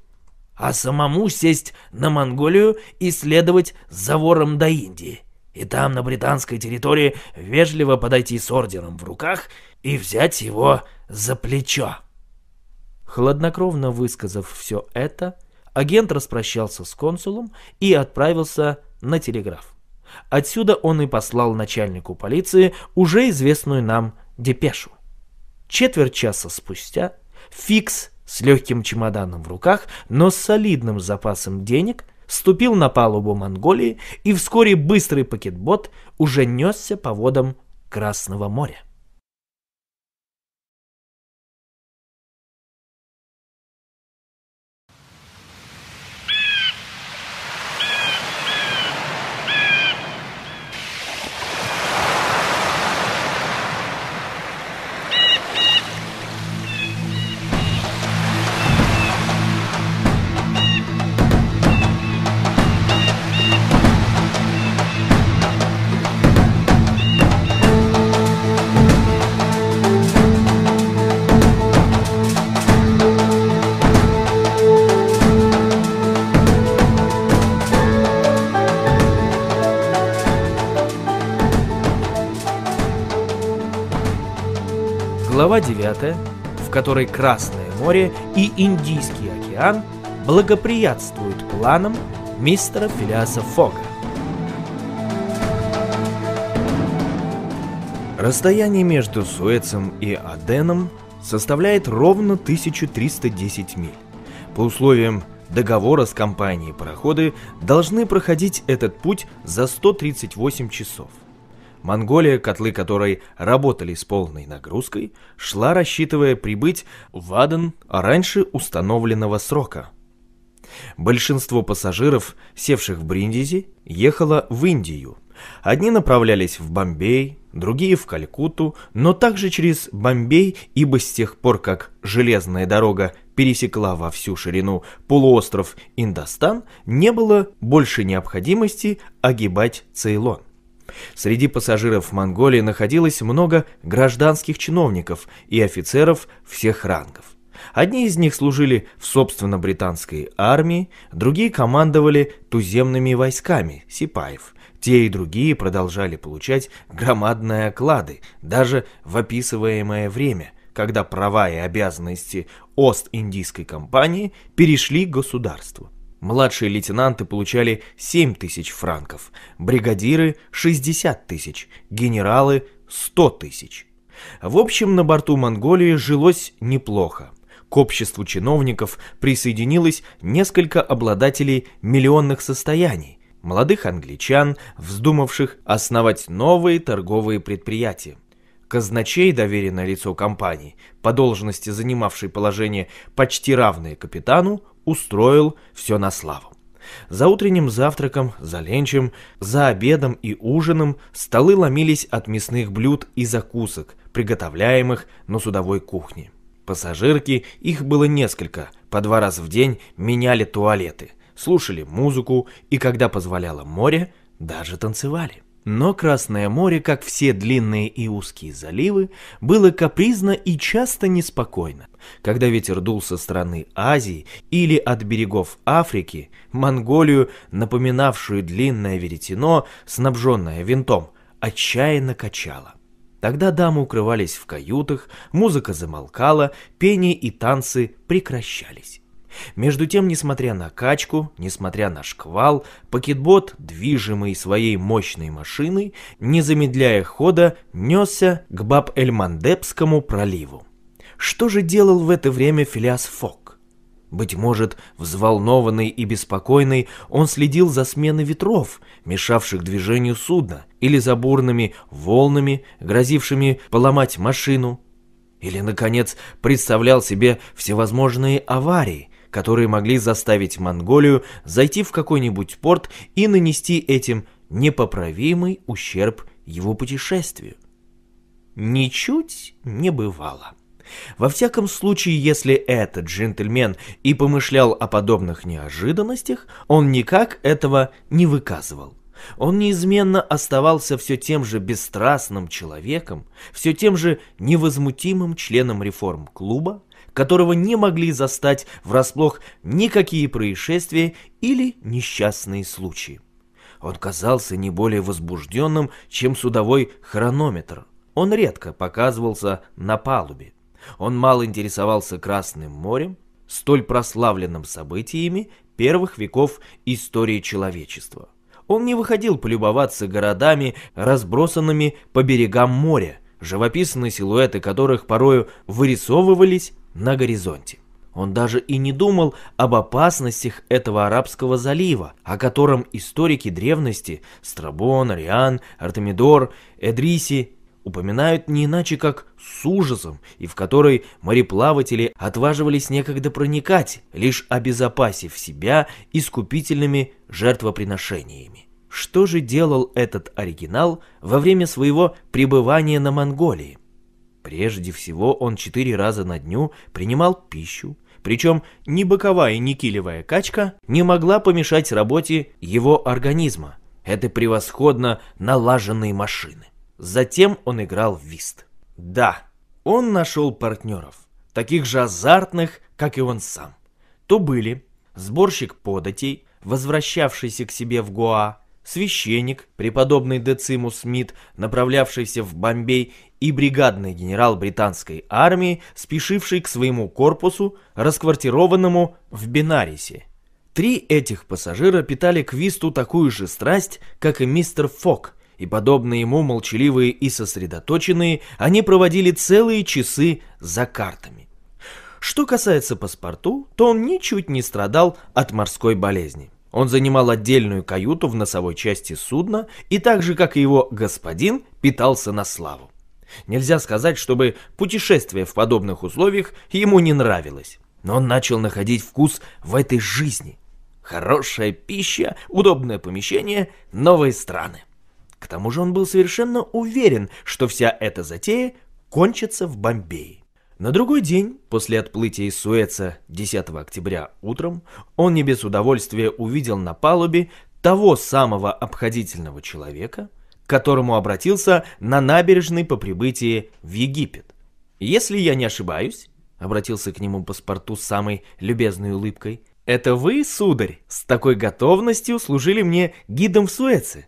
[SPEAKER 1] А самому сесть на Монголию и следовать за вором до Индии. И там, на британской территории, вежливо подойти с ордером в руках и взять его за плечо. Хладнокровно высказав все это, агент распрощался с консулом и отправился на телеграф. Отсюда он и послал начальнику полиции уже известную нам депешу. Четверть часа спустя Фикс с легким чемоданом в руках, но с солидным запасом денег, ступил на палубу Монголии и вскоре быстрый пакетбот уже несся по водам Красного моря. которой Красное море и Индийский океан благоприятствуют планам мистера Филиаса Фога. Расстояние между Суэцем и Аденом составляет ровно 1310 миль. По условиям договора с компанией пароходы должны проходить этот путь за 138 часов – Монголия, котлы которой работали с полной нагрузкой, шла, рассчитывая прибыть в Аден раньше установленного срока. Большинство пассажиров, севших в Бриндизи, ехало в Индию. Одни направлялись в Бомбей, другие в Калькутту, но также через Бомбей, ибо с тех пор, как железная дорога пересекла во всю ширину полуостров Индостан, не было больше необходимости огибать Цейлон. Среди пассажиров Монголии находилось много гражданских чиновников и офицеров всех рангов. Одни из них служили в собственно британской армии, другие командовали туземными войсками сипаев. Те и другие продолжали получать громадные оклады, даже в описываемое время, когда права и обязанности Ост-Индийской компании перешли государству. Младшие лейтенанты получали 7 тысяч франков, бригадиры – 60 тысяч, генералы – 100 тысяч. В общем, на борту Монголии жилось неплохо. К обществу чиновников присоединилось несколько обладателей миллионных состояний, молодых англичан, вздумавших основать новые торговые предприятия. Казначей, доверенное лицо компании, по должности занимавший положение почти равное капитану, устроил все на славу. За утренним завтраком, за ленчем, за обедом и ужином столы ломились от мясных блюд и закусок, приготовляемых на судовой кухне. Пассажирки, их было несколько, по два раза в день меняли туалеты, слушали музыку и, когда позволяло море, даже танцевали. Но Красное море, как все длинные и узкие заливы, было капризно и часто неспокойно. Когда ветер дул со стороны Азии или от берегов Африки, Монголию, напоминавшую длинное веретено, снабженное винтом, отчаянно качало. Тогда дамы укрывались в каютах, музыка замолкала, пение и танцы прекращались. Между тем, несмотря на качку, несмотря на шквал, пакетбот, движимый своей мощной машиной, не замедляя хода, несся к Баб-эль-Мандебскому проливу. Что же делал в это время Филиас Фок? Быть может, взволнованный и беспокойный, он следил за сменой ветров, мешавших движению судна, или за бурными волнами, грозившими поломать машину, или, наконец, представлял себе всевозможные аварии, которые могли заставить Монголию зайти в какой-нибудь порт и нанести этим непоправимый ущерб его путешествию. Ничуть не бывало. Во всяком случае, если этот джентльмен и помышлял о подобных неожиданностях, он никак этого не выказывал. Он неизменно оставался все тем же бесстрастным человеком, все тем же невозмутимым членом реформ-клуба, которого не могли застать врасплох никакие происшествия или несчастные случаи. Он казался не более возбужденным, чем судовой хронометр. Он редко показывался на палубе. Он мало интересовался Красным морем, столь прославленным событиями первых веков истории человечества. Он не выходил полюбоваться городами, разбросанными по берегам моря, живописные силуэты которых порою вырисовывались на горизонте. Он даже и не думал об опасностях этого арабского залива, о котором историки древности Страбон, Ариан, Артемидор, Эдриси упоминают не иначе как с ужасом, и в который мореплаватели отваживались некогда проникать, лишь обезопасив себя искупительными жертвоприношениями. Что же делал этот оригинал во время своего пребывания на Монголии? Прежде всего он четыре раза на дню принимал пищу, причем ни боковая, ни килевая качка не могла помешать работе его организма, этой превосходно налаженной машины. Затем он играл в вист. Да, он нашел партнеров, таких же азартных, как и он сам. То были сборщик податей, возвращавшийся к себе в Гоа, священник, преподобный Децимус Смит, направлявшийся в Бомбей и бригадный генерал британской армии, спешивший к своему корпусу, расквартированному в Бенарисе. Три этих пассажира питали к Висту такую же страсть, как и мистер Фок, и, подобно ему, молчаливые и сосредоточенные, они проводили целые часы за картами. Что касается паспорту, то он ничуть не страдал от морской болезни. Он занимал отдельную каюту в носовой части судна и так же, как и его господин, питался на славу. Нельзя сказать, чтобы путешествие в подобных условиях ему не нравилось, но он начал находить вкус в этой жизни. Хорошая пища, удобное помещение, новые страны. К тому же он был совершенно уверен, что вся эта затея кончится в Бомбее. На другой день, после отплытия из Суэца 10 октября утром, он не без удовольствия увидел на палубе того самого обходительного человека, к которому обратился на набережной по прибытии в Египет. «Если я не ошибаюсь», — обратился к нему паспорту с самой любезной улыбкой, «это вы, сударь, с такой готовностью служили мне гидом в Суэце?»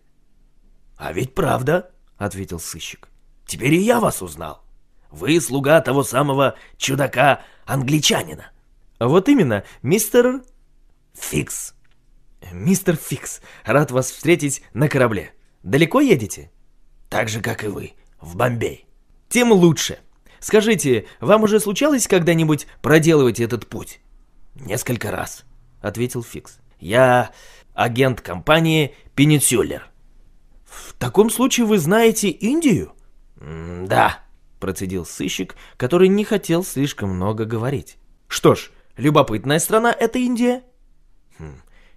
[SPEAKER 1] «А ведь правда», — ответил сыщик. «Теперь и я вас узнал. Вы слуга того самого чудака-англичанина». «Вот именно, мистер...» «Фикс». «Мистер Фикс, рад вас встретить на корабле», Далеко едете? Так же, как и вы, в Бомбей. Тем лучше. Скажите, вам уже случалось когда-нибудь проделывать этот путь? Несколько раз, ответил Фикс. Я агент компании Пеницюллер. В таком случае вы знаете Индию? Да, процедил сыщик, который не хотел слишком много говорить. Что ж, любопытная страна это Индия? Хм,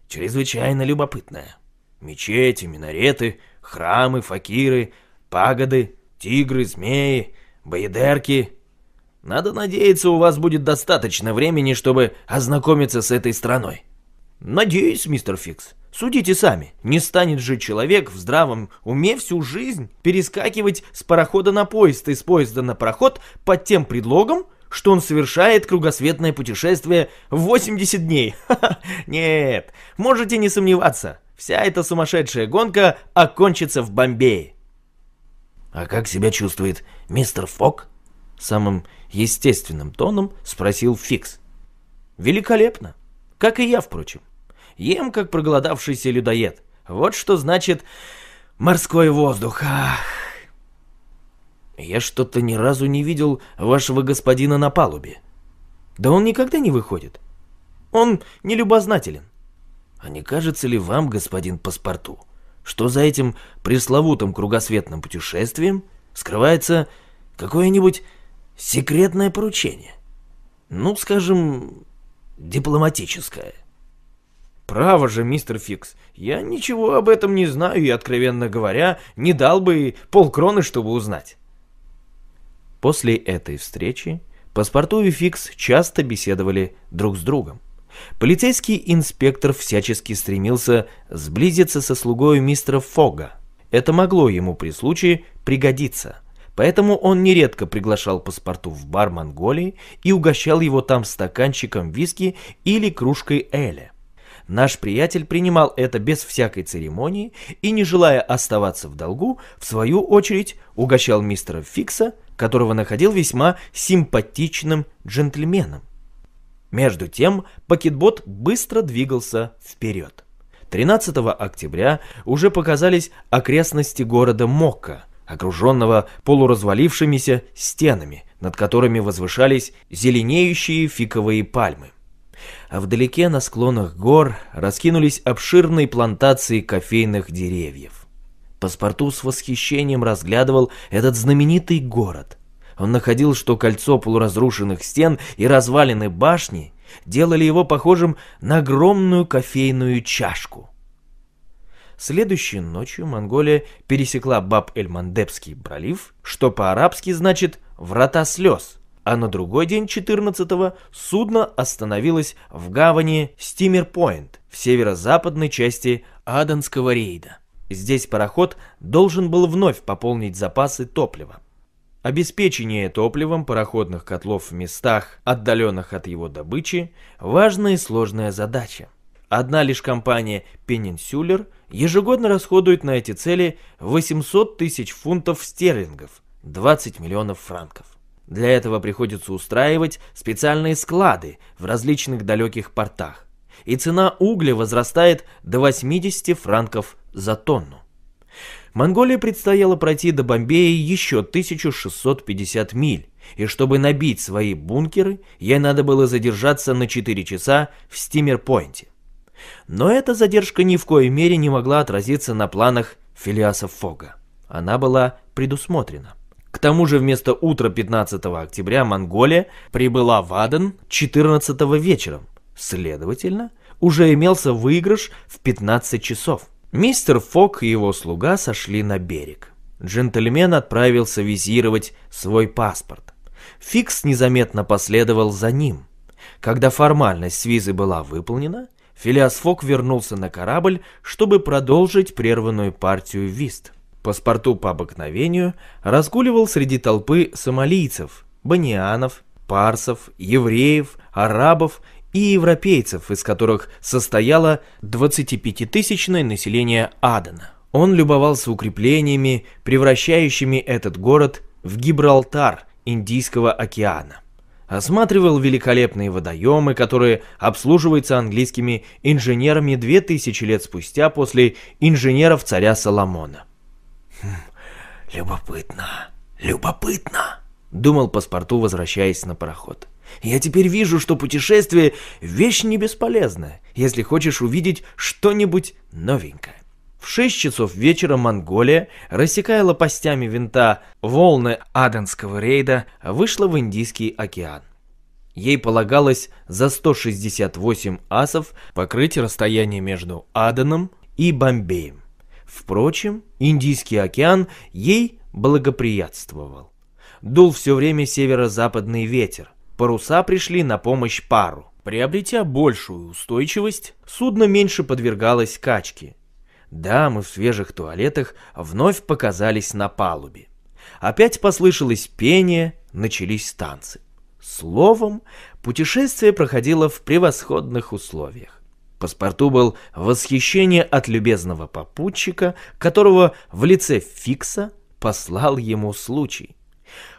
[SPEAKER 1] чрезвычайно любопытная. Мечети, минареты, храмы, факиры, пагоды, тигры, змеи, боедерки. Надо надеяться, у вас будет достаточно времени, чтобы ознакомиться с этой страной. Надеюсь, мистер Фикс. Судите сами, не станет же человек в здравом уме всю жизнь перескакивать с парохода на поезд и с поезда на пароход под тем предлогом, что он совершает кругосветное путешествие в 80 дней. нет, можете не сомневаться, Вся эта сумасшедшая гонка окончится в Бомбее. «А как себя чувствует мистер Фок?» Самым естественным тоном спросил Фикс. «Великолепно. Как и я, впрочем. Ем, как проголодавшийся людоед. Вот что значит морской воздух. Ах. Я что-то ни разу не видел вашего господина на палубе. Да он никогда не выходит. Он нелюбознателен. А не кажется ли вам, господин Паспорту, что за этим пресловутым кругосветным путешествием скрывается какое-нибудь секретное поручение? Ну, скажем, дипломатическое. Право же, мистер Фикс, я ничего об этом не знаю и, откровенно говоря, не дал бы и полкроны, чтобы узнать. После этой встречи Паспорту и Фикс часто беседовали друг с другом. Полицейский инспектор всячески стремился сблизиться со слугой мистера Фога. Это могло ему при случае пригодиться. Поэтому он нередко приглашал паспорту в бар Монголии и угощал его там стаканчиком виски или кружкой эля. Наш приятель принимал это без всякой церемонии и, не желая оставаться в долгу, в свою очередь угощал мистера Фикса, которого находил весьма симпатичным джентльменом. Между тем, пакетбот быстро двигался вперед. 13 октября уже показались окрестности города Мокка, окруженного полуразвалившимися стенами, над которыми возвышались зеленеющие фиковые пальмы. А вдалеке на склонах гор раскинулись обширные плантации кофейных деревьев. Паспорту с восхищением разглядывал этот знаменитый город – он находил, что кольцо полуразрушенных стен и развалины башни делали его похожим на огромную кофейную чашку. Следующей ночью Монголия пересекла Баб-эль-Мандебский пролив, что по-арабски значит «врата слез», а на другой день 14-го судно остановилось в гавани Стимер-Пойнт в северо-западной части Аданского рейда. Здесь пароход должен был вновь пополнить запасы топлива. Обеспечение топливом пароходных котлов в местах, отдаленных от его добычи, важная и сложная задача. Одна лишь компания Peninsular ежегодно расходует на эти цели 800 тысяч фунтов стерлингов, 20 миллионов франков. Для этого приходится устраивать специальные склады в различных далеких портах. И цена угля возрастает до 80 франков за тонну. Монголии предстояло пройти до Бомбея еще 1650 миль, и чтобы набить свои бункеры, ей надо было задержаться на 4 часа в Стимерпойнте. Но эта задержка ни в коей мере не могла отразиться на планах Филиаса Фога. Она была предусмотрена. К тому же вместо утра 15 октября Монголия прибыла в Аден 14 вечером. Следовательно, уже имелся выигрыш в 15 часов. Мистер Фок и его слуга сошли на берег. Джентльмен отправился визировать свой паспорт. Фикс незаметно последовал за ним. Когда формальность визы была выполнена, Филиас Фок вернулся на корабль, чтобы продолжить прерванную партию вист. Паспорту по обыкновению разгуливал среди толпы сомалийцев, банианов, парсов, евреев, арабов и европейцев, из которых состояло 25-тысячное население Адена. Он любовался укреплениями, превращающими этот город в Гибралтар Индийского океана. Осматривал великолепные водоемы, которые обслуживаются английскими инженерами 2000 лет спустя после инженеров царя Соломона. «Хм, «Любопытно, любопытно», — думал паспорту, возвращаясь на пароход. Я теперь вижу, что путешествие — вещь не бесполезная, если хочешь увидеть что-нибудь новенькое. В 6 часов вечера Монголия, рассекая лопастями винта волны Аденского рейда, вышла в Индийский океан. Ей полагалось за 168 асов покрыть расстояние между Аденом и Бомбеем. Впрочем, Индийский океан ей благоприятствовал. Дул все время северо-западный ветер, паруса пришли на помощь пару. Приобретя большую устойчивость, судно меньше подвергалось качке. Дамы в свежих туалетах вновь показались на палубе. Опять послышалось пение, начались танцы. Словом, путешествие проходило в превосходных условиях. Паспорту был восхищение от любезного попутчика, которого в лице Фикса послал ему случай.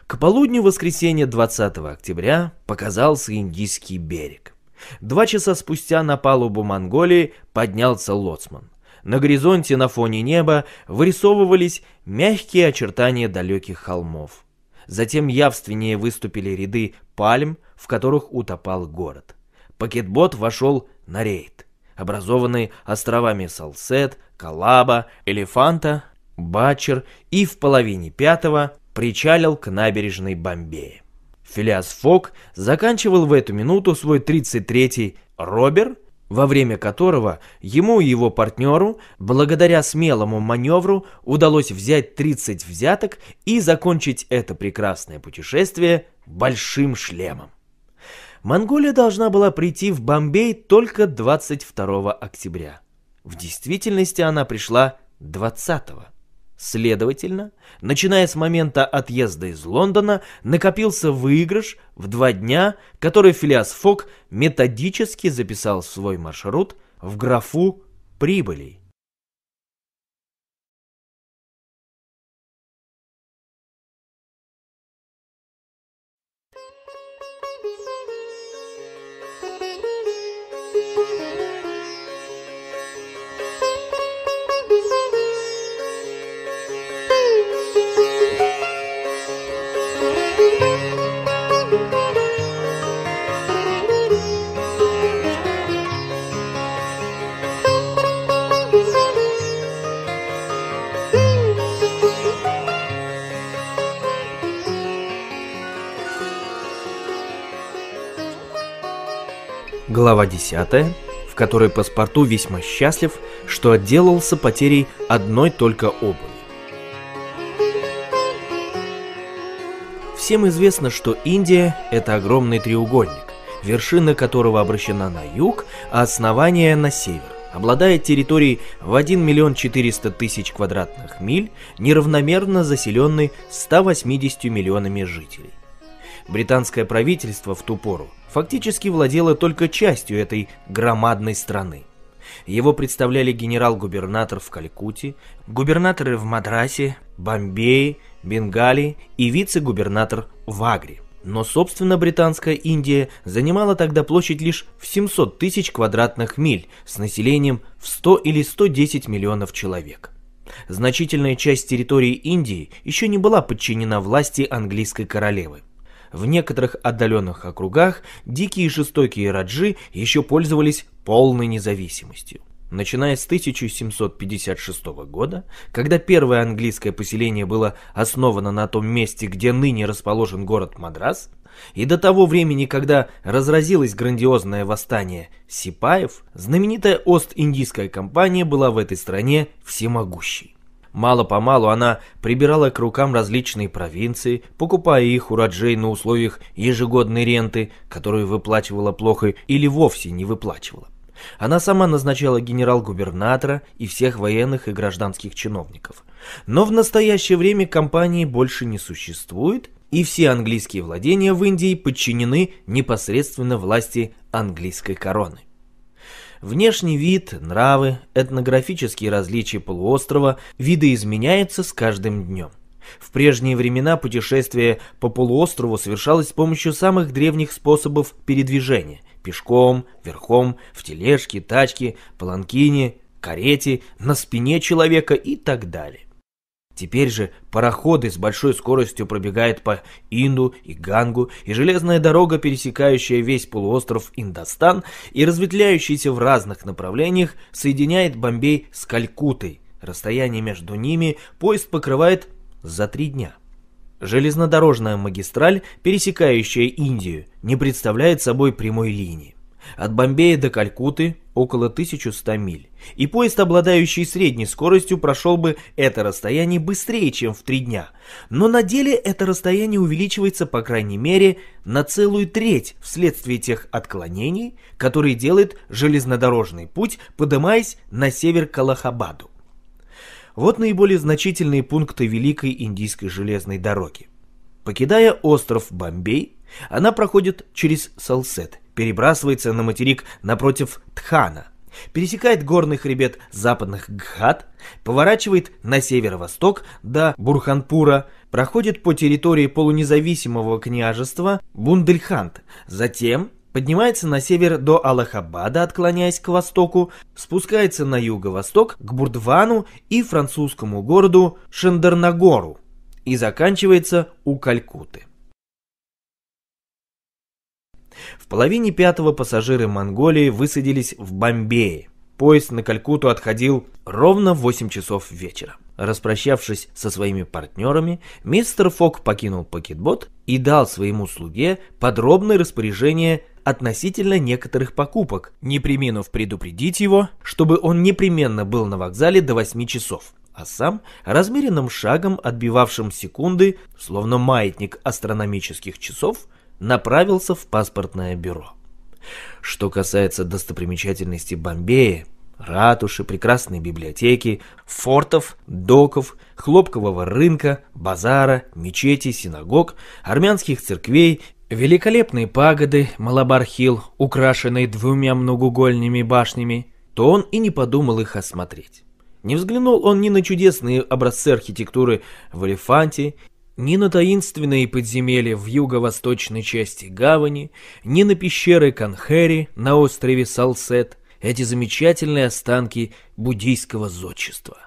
[SPEAKER 1] К полудню воскресенья 20 октября показался Индийский берег. Два часа спустя на палубу Монголии поднялся лоцман. На горизонте на фоне неба вырисовывались мягкие очертания далеких холмов. Затем явственнее выступили ряды пальм, в которых утопал город. Пакетбот вошел на рейд, образованный островами Салсет, Калаба, Элефанта, Бачер и в половине пятого причалил к набережной Бомбея. Филиас Фок заканчивал в эту минуту свой 33-й «Робер», во время которого ему и его партнеру, благодаря смелому маневру, удалось взять 30 взяток и закончить это прекрасное путешествие большим шлемом. Монголия должна была прийти в Бомбей только 22 октября. В действительности она пришла 20 -го. Следовательно, начиная с момента отъезда из Лондона, накопился выигрыш в два дня, который Филиас Фок методически записал в свой маршрут в графу прибылей. Глава 10, в которой паспорту весьма счастлив, что отделался потерей одной только обуви. Всем известно, что Индия – это огромный треугольник, вершина которого обращена на юг, а основание – на север. Обладает территорией в 1 миллион 400 тысяч квадратных миль, неравномерно заселенной 180 миллионами жителей. Британское правительство в ту пору – фактически владела только частью этой громадной страны. Его представляли генерал-губернатор в Калькутте, губернаторы в Мадрасе, Бомбее, Бенгалии и вице-губернатор в Агре. Но, собственно, британская Индия занимала тогда площадь лишь в 700 тысяч квадратных миль с населением в 100 или 110 миллионов человек. Значительная часть территории Индии еще не была подчинена власти английской королевы. В некоторых отдаленных округах дикие и жестокие раджи еще пользовались полной независимостью. Начиная с 1756 года, когда первое английское поселение было основано на том месте, где ныне расположен город Мадрас, и до того времени, когда разразилось грандиозное восстание сипаев, знаменитая Ост-Индийская компания была в этой стране всемогущей. Мало-помалу она прибирала к рукам различные провинции, покупая их у Раджей на условиях ежегодной ренты, которую выплачивала плохо или вовсе не выплачивала. Она сама назначала генерал-губернатора и всех военных и гражданских чиновников. Но в настоящее время компании больше не существует, и все английские владения в Индии подчинены непосредственно власти английской короны. Внешний вид, нравы, этнографические различия полуострова видоизменяются с каждым днем. В прежние времена путешествие по полуострову совершалось с помощью самых древних способов передвижения – пешком, верхом, в тележке, тачке, паланкине, карете, на спине человека и так далее. Теперь же пароходы с большой скоростью пробегают по Инду и Гангу, и железная дорога, пересекающая весь полуостров Индостан и разветвляющаяся в разных направлениях, соединяет Бомбей с Калькутой. Расстояние между ними поезд покрывает за три дня. Железнодорожная магистраль, пересекающая Индию, не представляет собой прямой линии. От Бомбея до Калькуты около 1100 миль. И поезд, обладающий средней скоростью, прошел бы это расстояние быстрее, чем в три дня. Но на деле это расстояние увеличивается, по крайней мере, на целую треть вследствие тех отклонений, которые делает железнодорожный путь, поднимаясь на север к Аллахабаду. Вот наиболее значительные пункты Великой Индийской железной дороги. Покидая остров Бомбей, она проходит через Салсет, перебрасывается на материк напротив Тхана, пересекает горный хребет западных Гхат, поворачивает на северо-восток до Бурханпура, проходит по территории полунезависимого княжества Бундельхант, затем поднимается на север до Аллахабада, отклоняясь к востоку, спускается на юго-восток к Бурдвану и французскому городу Шендернагору и заканчивается у Калькуты. В половине пятого пассажиры Монголии высадились в Бомбее. Поезд на Калькуту отходил ровно в 8 часов вечера. Распрощавшись со своими партнерами, мистер Фок покинул пакетбот и дал своему слуге подробное распоряжение относительно некоторых покупок, не приминув предупредить его, чтобы он непременно был на вокзале до 8 часов, а сам размеренным шагом, отбивавшим секунды, словно маятник астрономических часов, направился в паспортное бюро. Что касается достопримечательностей Бомбея, ратуши, прекрасной библиотеки, фортов, доков, хлопкового рынка, базара, мечети, синагог, армянских церквей, великолепные пагоды Малабархил, украшенные двумя многоугольными башнями, то он и не подумал их осмотреть. Не взглянул он ни на чудесные образцы архитектуры в Элефанте, ни на таинственные подземелья в юго-восточной части гавани, ни на пещеры Канхери на острове Салсет, эти замечательные останки буддийского зодчества.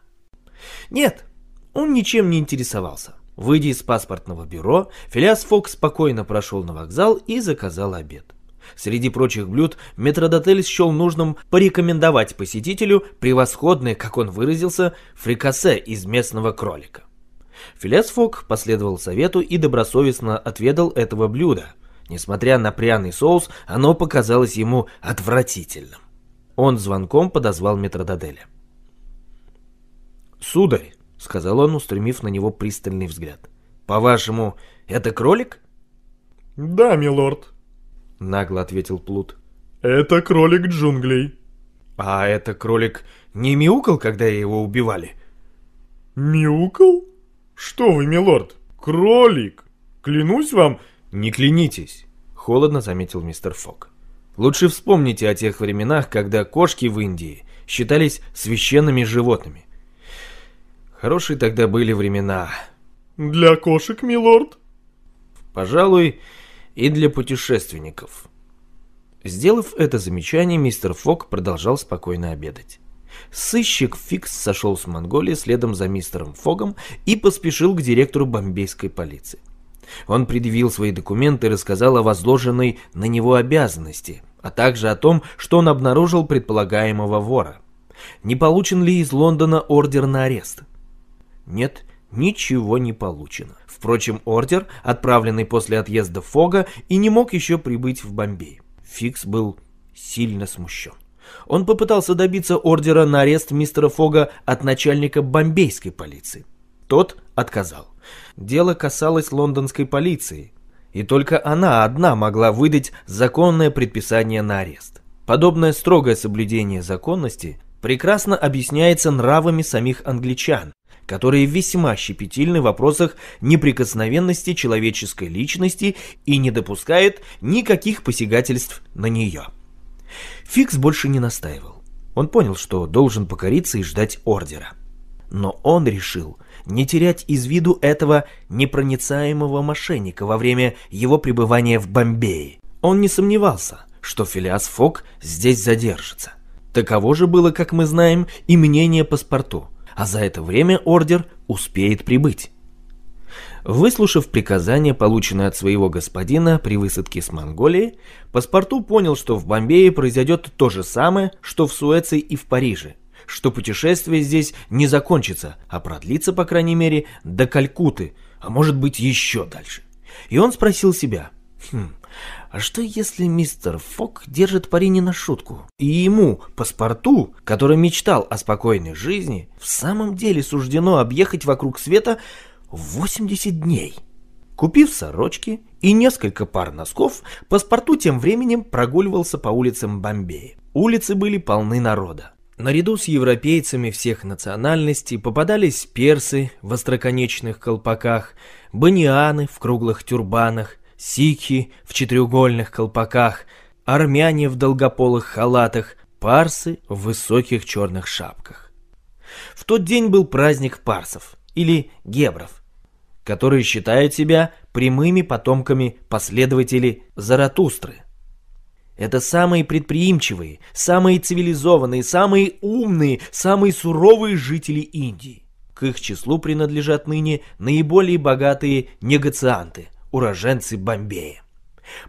[SPEAKER 1] Нет, он ничем не интересовался. Выйдя из паспортного бюро, Филиас Фокс спокойно прошел на вокзал и заказал обед. Среди прочих блюд метродотель счел нужным порекомендовать посетителю превосходное, как он выразился, фрикасе из местного кролика. Филес Фок последовал совету и добросовестно отведал этого блюда. Несмотря на пряный соус, оно показалось ему отвратительным. Он звонком подозвал метрододеля. «Сударь», — сказал он, устремив на него пристальный взгляд, — «по-вашему, это кролик?» «Да, милорд», — нагло ответил Плут. «Это кролик джунглей». «А это кролик не мяукал, когда его убивали?» «Мяукал?» «Что вы, милорд? Кролик! Клянусь вам...» «Не клянитесь», — холодно заметил мистер Фок. «Лучше вспомните о тех временах, когда кошки в Индии считались священными животными. Хорошие тогда были времена». «Для кошек, милорд?» «Пожалуй, и для путешественников». Сделав это замечание, мистер Фок продолжал спокойно обедать сыщик Фикс сошел с Монголии следом за мистером Фогом и поспешил к директору бомбейской полиции. Он предъявил свои документы и рассказал о возложенной на него обязанности, а также о том, что он обнаружил предполагаемого вора. Не получен ли из Лондона ордер на арест? Нет, ничего не получено. Впрочем, ордер, отправленный после отъезда Фога, и не мог еще прибыть в Бомбей. Фикс был сильно смущен. Он попытался добиться ордера на арест мистера Фога от начальника бомбейской полиции. Тот отказал. Дело касалось лондонской полиции, и только она одна могла выдать законное предписание на арест. Подобное строгое соблюдение законности прекрасно объясняется нравами самих англичан, которые весьма щепетильны в вопросах неприкосновенности человеческой личности и не допускают никаких посягательств на нее. Фикс больше не настаивал. Он понял, что должен покориться и ждать ордера. Но он решил не терять из виду этого непроницаемого мошенника во время его пребывания в Бомбее. Он не сомневался, что Филиас Фок здесь задержится. Таково же было, как мы знаем, и мнение паспорту, а за это время ордер успеет прибыть. Выслушав приказание, полученное от своего господина при высадке с Монголии, Паспорту понял, что в Бомбее произойдет то же самое, что в Суэции и в Париже, что путешествие здесь не закончится, а продлится, по крайней мере, до Калькуты, а может быть еще дальше. И он спросил себя, хм, а что если мистер Фок держит пари не на шутку? И ему, паспорту, который мечтал о спокойной жизни, в самом деле суждено объехать вокруг света 80 дней. Купив сорочки и несколько пар носков, паспорту тем временем прогуливался по улицам Бомбея. Улицы были полны народа. Наряду с европейцами всех национальностей попадались персы в остроконечных колпаках, банианы в круглых тюрбанах, сикхи в четыреугольных колпаках, армяне в долгополых халатах, парсы в высоких черных шапках. В тот день был праздник парсов или гебров, которые считают себя прямыми потомками последователей Заратустры. Это самые предприимчивые, самые цивилизованные, самые умные, самые суровые жители Индии. К их числу принадлежат ныне наиболее богатые негацианты, уроженцы Бомбея.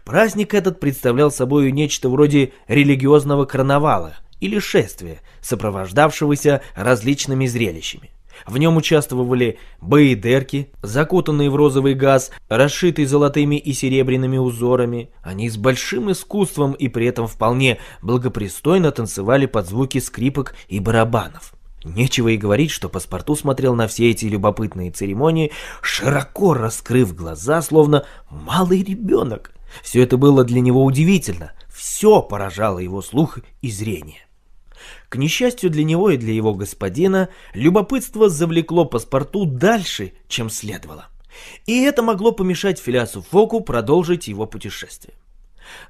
[SPEAKER 1] Праздник этот представлял собой нечто вроде религиозного карнавала или шествия, сопровождавшегося различными зрелищами. В нем участвовали баедерки, закутанные в розовый газ, расшитые золотыми и серебряными узорами. Они с большим искусством и при этом вполне благопристойно танцевали под звуки скрипок и барабанов. Нечего и говорить, что паспорту смотрел на все эти любопытные церемонии, широко раскрыв глаза, словно малый ребенок. Все это было для него удивительно, все поражало его слух и зрение. К несчастью для него и для его господина, любопытство завлекло паспорту дальше, чем следовало. И это могло помешать Филясу Фоку продолжить его путешествие.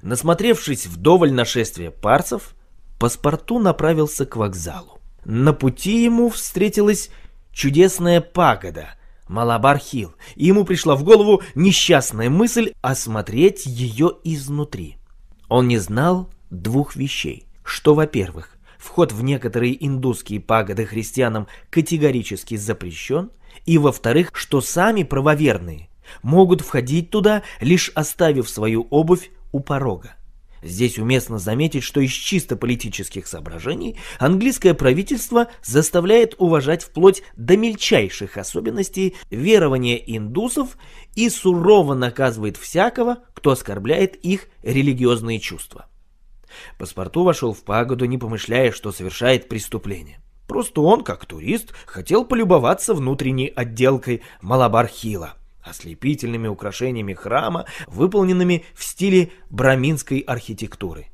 [SPEAKER 1] Насмотревшись вдоволь нашествия парцев, паспорту направился к вокзалу. На пути ему встретилась чудесная пагода – Малабархил, и ему пришла в голову несчастная мысль осмотреть ее изнутри. Он не знал двух вещей, что, во-первых, вход в некоторые индусские пагоды христианам категорически запрещен, и во-вторых, что сами правоверные могут входить туда, лишь оставив свою обувь у порога. Здесь уместно заметить, что из чисто политических соображений английское правительство заставляет уважать вплоть до мельчайших особенностей верования индусов и сурово наказывает всякого, кто оскорбляет их религиозные чувства. Паспорту вошел в пагоду, не помышляя, что совершает преступление. Просто он, как турист, хотел полюбоваться внутренней отделкой Малабархила, ослепительными украшениями храма, выполненными в стиле браминской архитектуры.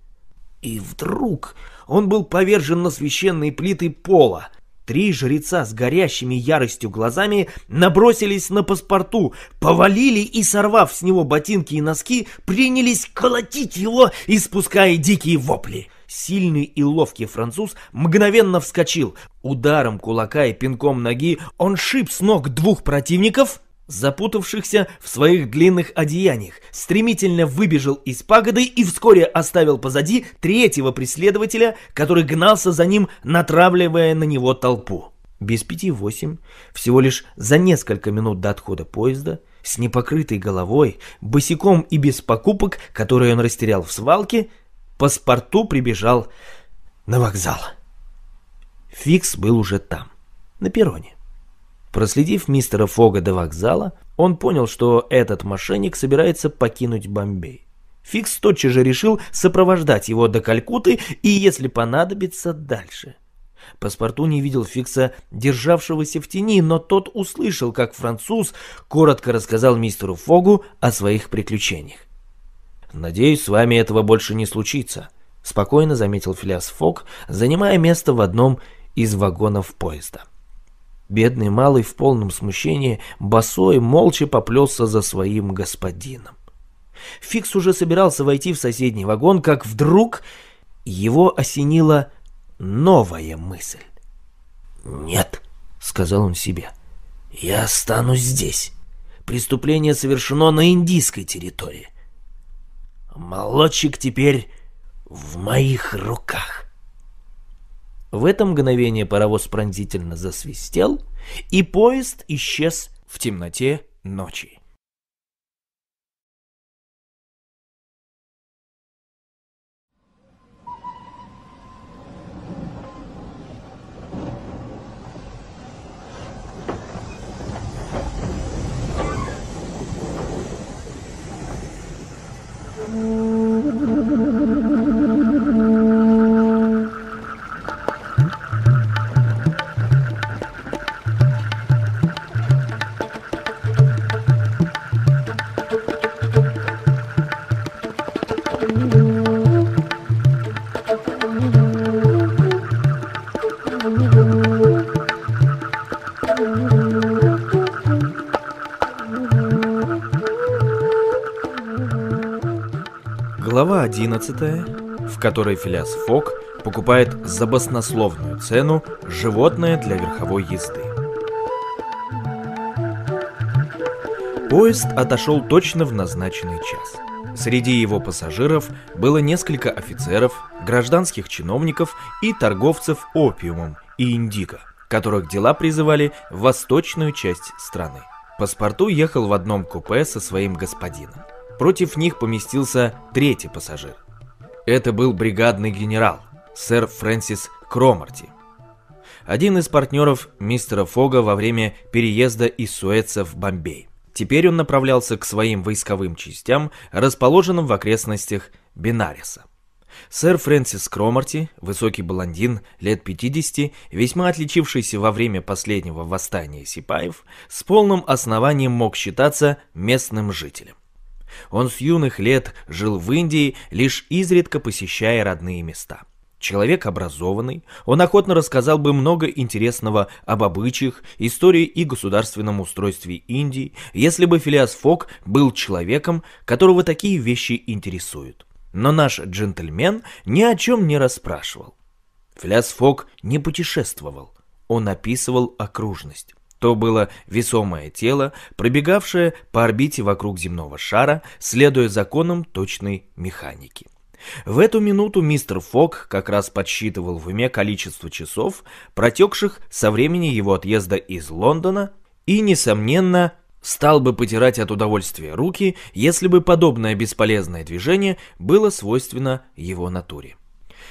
[SPEAKER 1] И вдруг он был повержен на священные плиты пола, Три жреца с горящими яростью глазами набросились на паспорту, повалили и, сорвав с него ботинки и носки, принялись колотить его, испуская дикие вопли. Сильный и ловкий француз мгновенно вскочил. Ударом кулака и пинком ноги он шип с ног двух противников, запутавшихся в своих длинных одеяниях, стремительно выбежал из пагоды и вскоре оставил позади третьего преследователя, который гнался за ним, натравливая на него толпу. Без пяти восемь, всего лишь за несколько минут до отхода поезда, с непокрытой головой, босиком и без покупок, которые он растерял в свалке, паспорту прибежал на вокзал. Фикс был уже там, на перроне. Проследив мистера Фога до вокзала, он понял, что этот мошенник собирается покинуть Бомбей. Фикс тотчас же решил сопровождать его до Калькуты и, если понадобится, дальше. Паспорту не видел Фикса, державшегося в тени, но тот услышал, как француз коротко рассказал мистеру Фогу о своих приключениях. «Надеюсь, с вами этого больше не случится», — спокойно заметил Филиас Фог, занимая место в одном из вагонов поезда. Бедный малый в полном смущении босой молча поплелся за своим господином. Фикс уже собирался войти в соседний вагон, как вдруг его осенила новая мысль. «Нет», — сказал он себе, — «я останусь здесь. Преступление совершено на индийской территории. Молодчик теперь в моих руках». В это мгновение паровоз пронзительно засвистел, и поезд исчез в темноте ночи. Глава 11, в которой Филиас Фок покупает за баснословную цену животное для верховой езды. Поезд отошел точно в назначенный час. Среди его пассажиров было несколько офицеров, гражданских чиновников и торговцев опиумом и индиго, которых дела призывали в восточную часть страны. Паспорту ехал в одном купе со своим господином. Против них поместился третий пассажир. Это был бригадный генерал, сэр Фрэнсис Кромарти. Один из партнеров мистера Фога во время переезда из Суэца в Бомбей. Теперь он направлялся к своим войсковым частям, расположенным в окрестностях Бинариса. Сэр Фрэнсис Кромарти, высокий блондин, лет 50, весьма отличившийся во время последнего восстания сипаев, с полным основанием мог считаться местным жителем. Он с юных лет жил в Индии, лишь изредка посещая родные места. Человек образованный, он охотно рассказал бы много интересного об обычаях, истории и государственном устройстве Индии, если бы Филиас Фок был человеком, которого такие вещи интересуют. Но наш джентльмен ни о чем не расспрашивал. Филиас Фок не путешествовал, он описывал окружность. То было весомое тело, пробегавшее по орбите вокруг земного шара, следуя законам точной механики. В эту минуту мистер Фок как раз подсчитывал в уме количество часов, протекших со времени его отъезда из Лондона, и, несомненно, стал бы потирать от удовольствия руки, если бы подобное бесполезное движение было свойственно его натуре.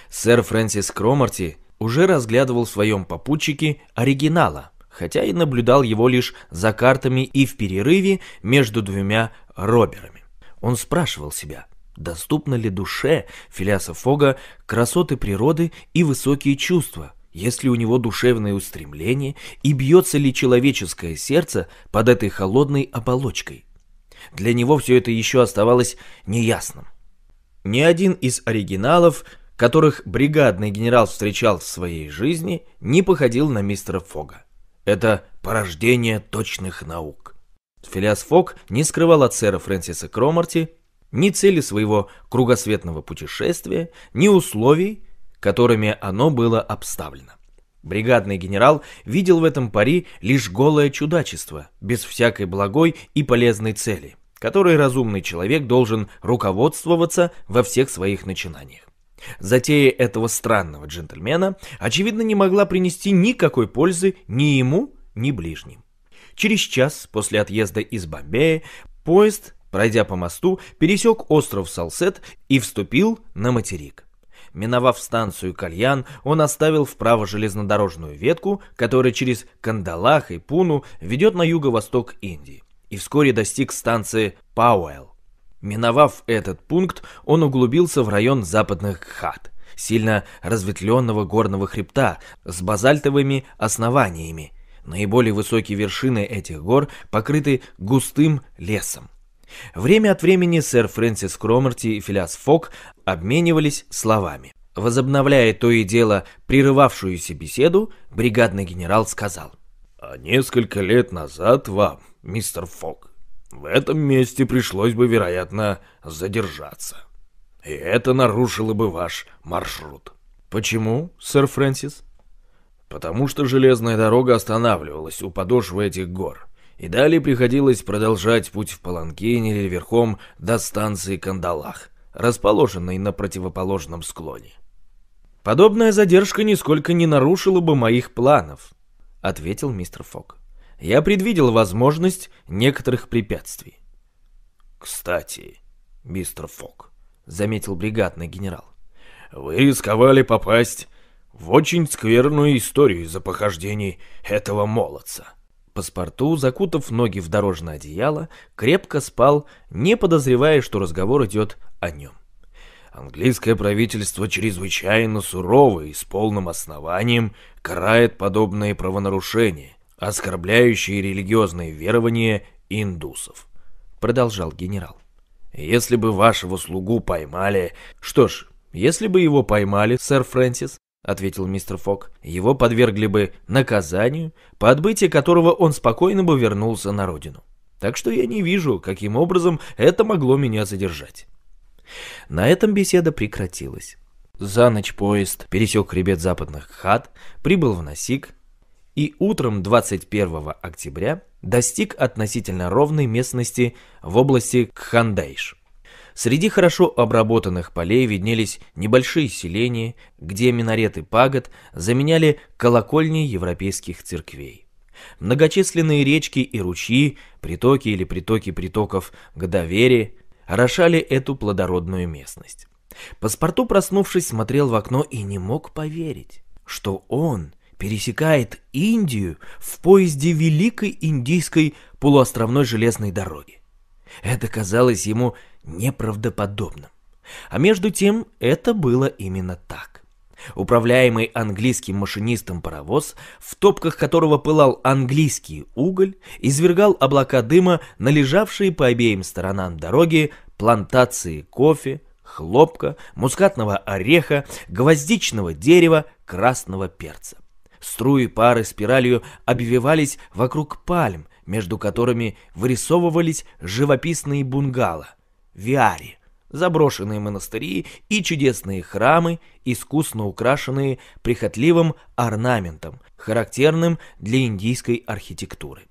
[SPEAKER 1] Сэр Фрэнсис Кромарти уже разглядывал в своем попутчике оригинала – хотя и наблюдал его лишь за картами и в перерыве между двумя роберами. Он спрашивал себя, доступно ли душе Филиаса Фога красоты природы и высокие чувства, есть ли у него душевное устремление и бьется ли человеческое сердце под этой холодной оболочкой. Для него все это еще оставалось неясным. Ни один из оригиналов, которых бригадный генерал встречал в своей жизни, не походил на мистера Фога. Это порождение точных наук. Филиас Фок не скрывал от сэра Фрэнсиса Кромарти ни цели своего кругосветного путешествия, ни условий, которыми оно было обставлено. Бригадный генерал видел в этом пари лишь голое чудачество, без всякой благой и полезной цели, которой разумный человек должен руководствоваться во всех своих начинаниях. Затея этого странного джентльмена, очевидно, не могла принести никакой пользы ни ему, ни ближним. Через час после отъезда из Бомбея поезд, пройдя по мосту, пересек остров Салсет и вступил на материк. Миновав станцию Кальян, он оставил вправо железнодорожную ветку, которая через Кандалах и Пуну ведет на юго-восток Индии, и вскоре достиг станции Пауэлл. Миновав этот пункт, он углубился в район западных хат, сильно разветвленного горного хребта с базальтовыми основаниями. Наиболее высокие вершины этих гор покрыты густым лесом. Время от времени сэр Фрэнсис Кромерти и Филиас Фок обменивались словами. Возобновляя то и дело прерывавшуюся беседу, бригадный генерал сказал. «А «Несколько лет назад вам, мистер Фок, в этом месте пришлось бы, вероятно, задержаться. И это нарушило бы ваш маршрут. Почему, сэр Фрэнсис? Потому что железная дорога останавливалась у подошвы этих гор, и далее приходилось продолжать путь в Паланкине или верхом до станции Кандалах, расположенной на противоположном склоне. Подобная задержка нисколько не нарушила бы моих планов, ответил мистер Фок я предвидел возможность некоторых препятствий. «Кстати, мистер Фок», — заметил бригадный генерал, — «вы рисковали попасть в очень скверную историю из-за похождений этого молодца». Паспорту, закутав ноги в дорожное одеяло, крепко спал, не подозревая, что разговор идет о нем. Английское правительство чрезвычайно сурово и с полным основанием карает подобные правонарушения, оскорбляющие религиозные верования индусов», — продолжал генерал. «Если бы вашего слугу поймали...» «Что ж, если бы его поймали, сэр Фрэнсис, — ответил мистер Фок, — его подвергли бы наказанию, по отбытии которого он спокойно бы вернулся на родину. Так что я не вижу, каким образом это могло меня задержать». На этом беседа прекратилась. За ночь поезд пересек хребет западных хат, прибыл в Насик, и утром 21 октября достиг относительно ровной местности в области Кхандайш. Среди хорошо обработанных полей виднелись небольшие селения, где минареты пагод заменяли колокольни европейских церквей. Многочисленные речки и ручьи, притоки или притоки притоков Годовери орошали эту плодородную местность. Паспорту, проснувшись, смотрел в окно и не мог поверить, что он — пересекает Индию в поезде Великой Индийской полуостровной железной дороги. Это казалось ему неправдоподобным. А между тем, это было именно так. Управляемый английским машинистом паровоз, в топках которого пылал английский уголь, извергал облака дыма на лежавшие по обеим сторонам дороги плантации кофе, хлопка, мускатного ореха, гвоздичного дерева, красного перца. Струи пары спиралью обвивались вокруг пальм, между которыми вырисовывались живописные бунгало, виари, заброшенные монастыри и чудесные храмы, искусно украшенные прихотливым орнаментом, характерным для индийской архитектуры.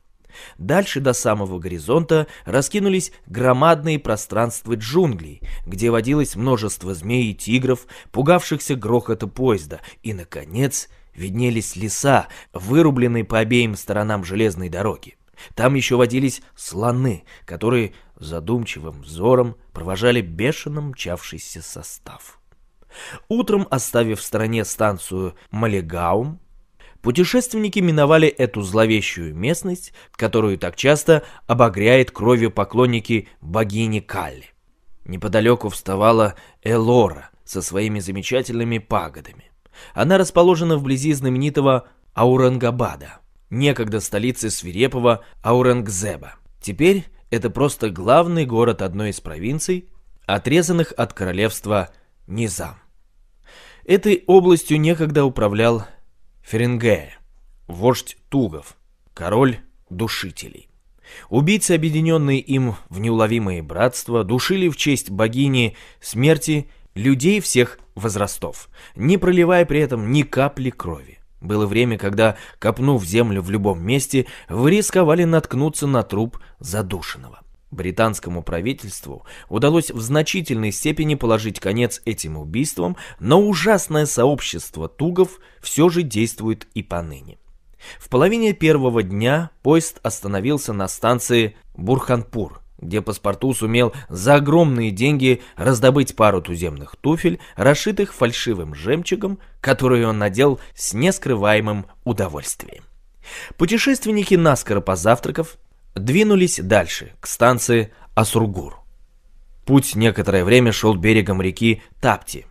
[SPEAKER 1] Дальше до самого горизонта раскинулись громадные пространства джунглей, где водилось множество змей и тигров, пугавшихся грохота поезда, и, наконец, виднелись леса, вырубленные по обеим сторонам железной дороги. Там еще водились слоны, которые задумчивым взором провожали бешено мчавшийся состав. Утром, оставив в стороне станцию Малегаум, путешественники миновали эту зловещую местность, которую так часто обогряет кровью поклонники богини Калли. Неподалеку вставала Элора со своими замечательными пагодами. Она расположена вблизи знаменитого Аурангабада, некогда столицы свирепого Аурангзеба. Теперь это просто главный город одной из провинций, отрезанных от королевства Низам. Этой областью некогда управлял Ференгея, вождь Тугов, король душителей. Убийцы, объединенные им в неуловимые братства, душили в честь богини смерти людей всех возрастов, не проливая при этом ни капли крови. Было время, когда, копнув землю в любом месте, вы рисковали наткнуться на труп задушенного. Британскому правительству удалось в значительной степени положить конец этим убийствам, но ужасное сообщество тугов все же действует и поныне. В половине первого дня поезд остановился на станции Бурханпур – где паспорту сумел за огромные деньги раздобыть пару туземных туфель, расшитых фальшивым жемчугом, которые он надел с нескрываемым удовольствием. Путешественники, наскоро позавтракав, двинулись дальше, к станции Асургур. Путь некоторое время шел берегом реки Тапти,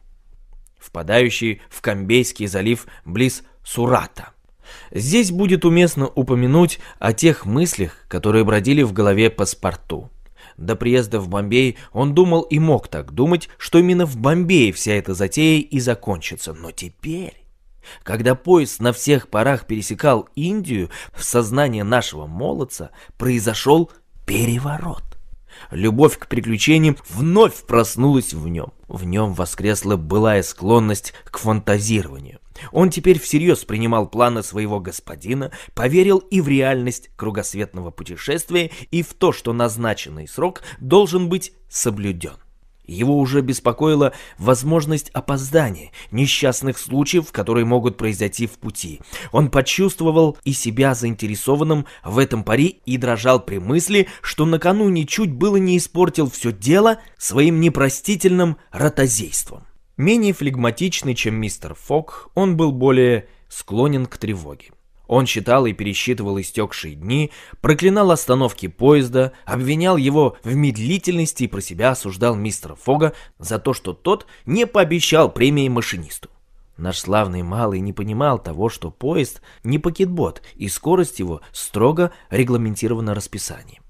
[SPEAKER 1] впадающей в Камбейский залив близ Сурата. Здесь будет уместно упомянуть о тех мыслях, которые бродили в голове паспорту. До приезда в Бомбей он думал и мог так думать, что именно в Бомбее вся эта затея и закончится. Но теперь... Когда поезд на всех парах пересекал Индию, в сознание нашего молодца произошел переворот. Любовь к приключениям вновь проснулась в нем. В нем воскресла былая склонность к фантазированию. Он теперь всерьез принимал планы своего господина, поверил и в реальность кругосветного путешествия, и в то, что назначенный срок должен быть соблюден. Его уже беспокоила возможность опоздания, несчастных случаев, которые могут произойти в пути. Он почувствовал и себя заинтересованным в этом пари и дрожал при мысли, что накануне чуть было не испортил все дело своим непростительным ротозейством. Менее флегматичный, чем мистер Фок, он был более склонен к тревоге. Он считал и пересчитывал истекшие дни, проклинал остановки поезда, обвинял его в медлительности и про себя осуждал мистера Фога за то, что тот не пообещал премии машинисту. Наш славный малый не понимал того, что поезд не пакетбот, и скорость его строго регламентирована расписанием.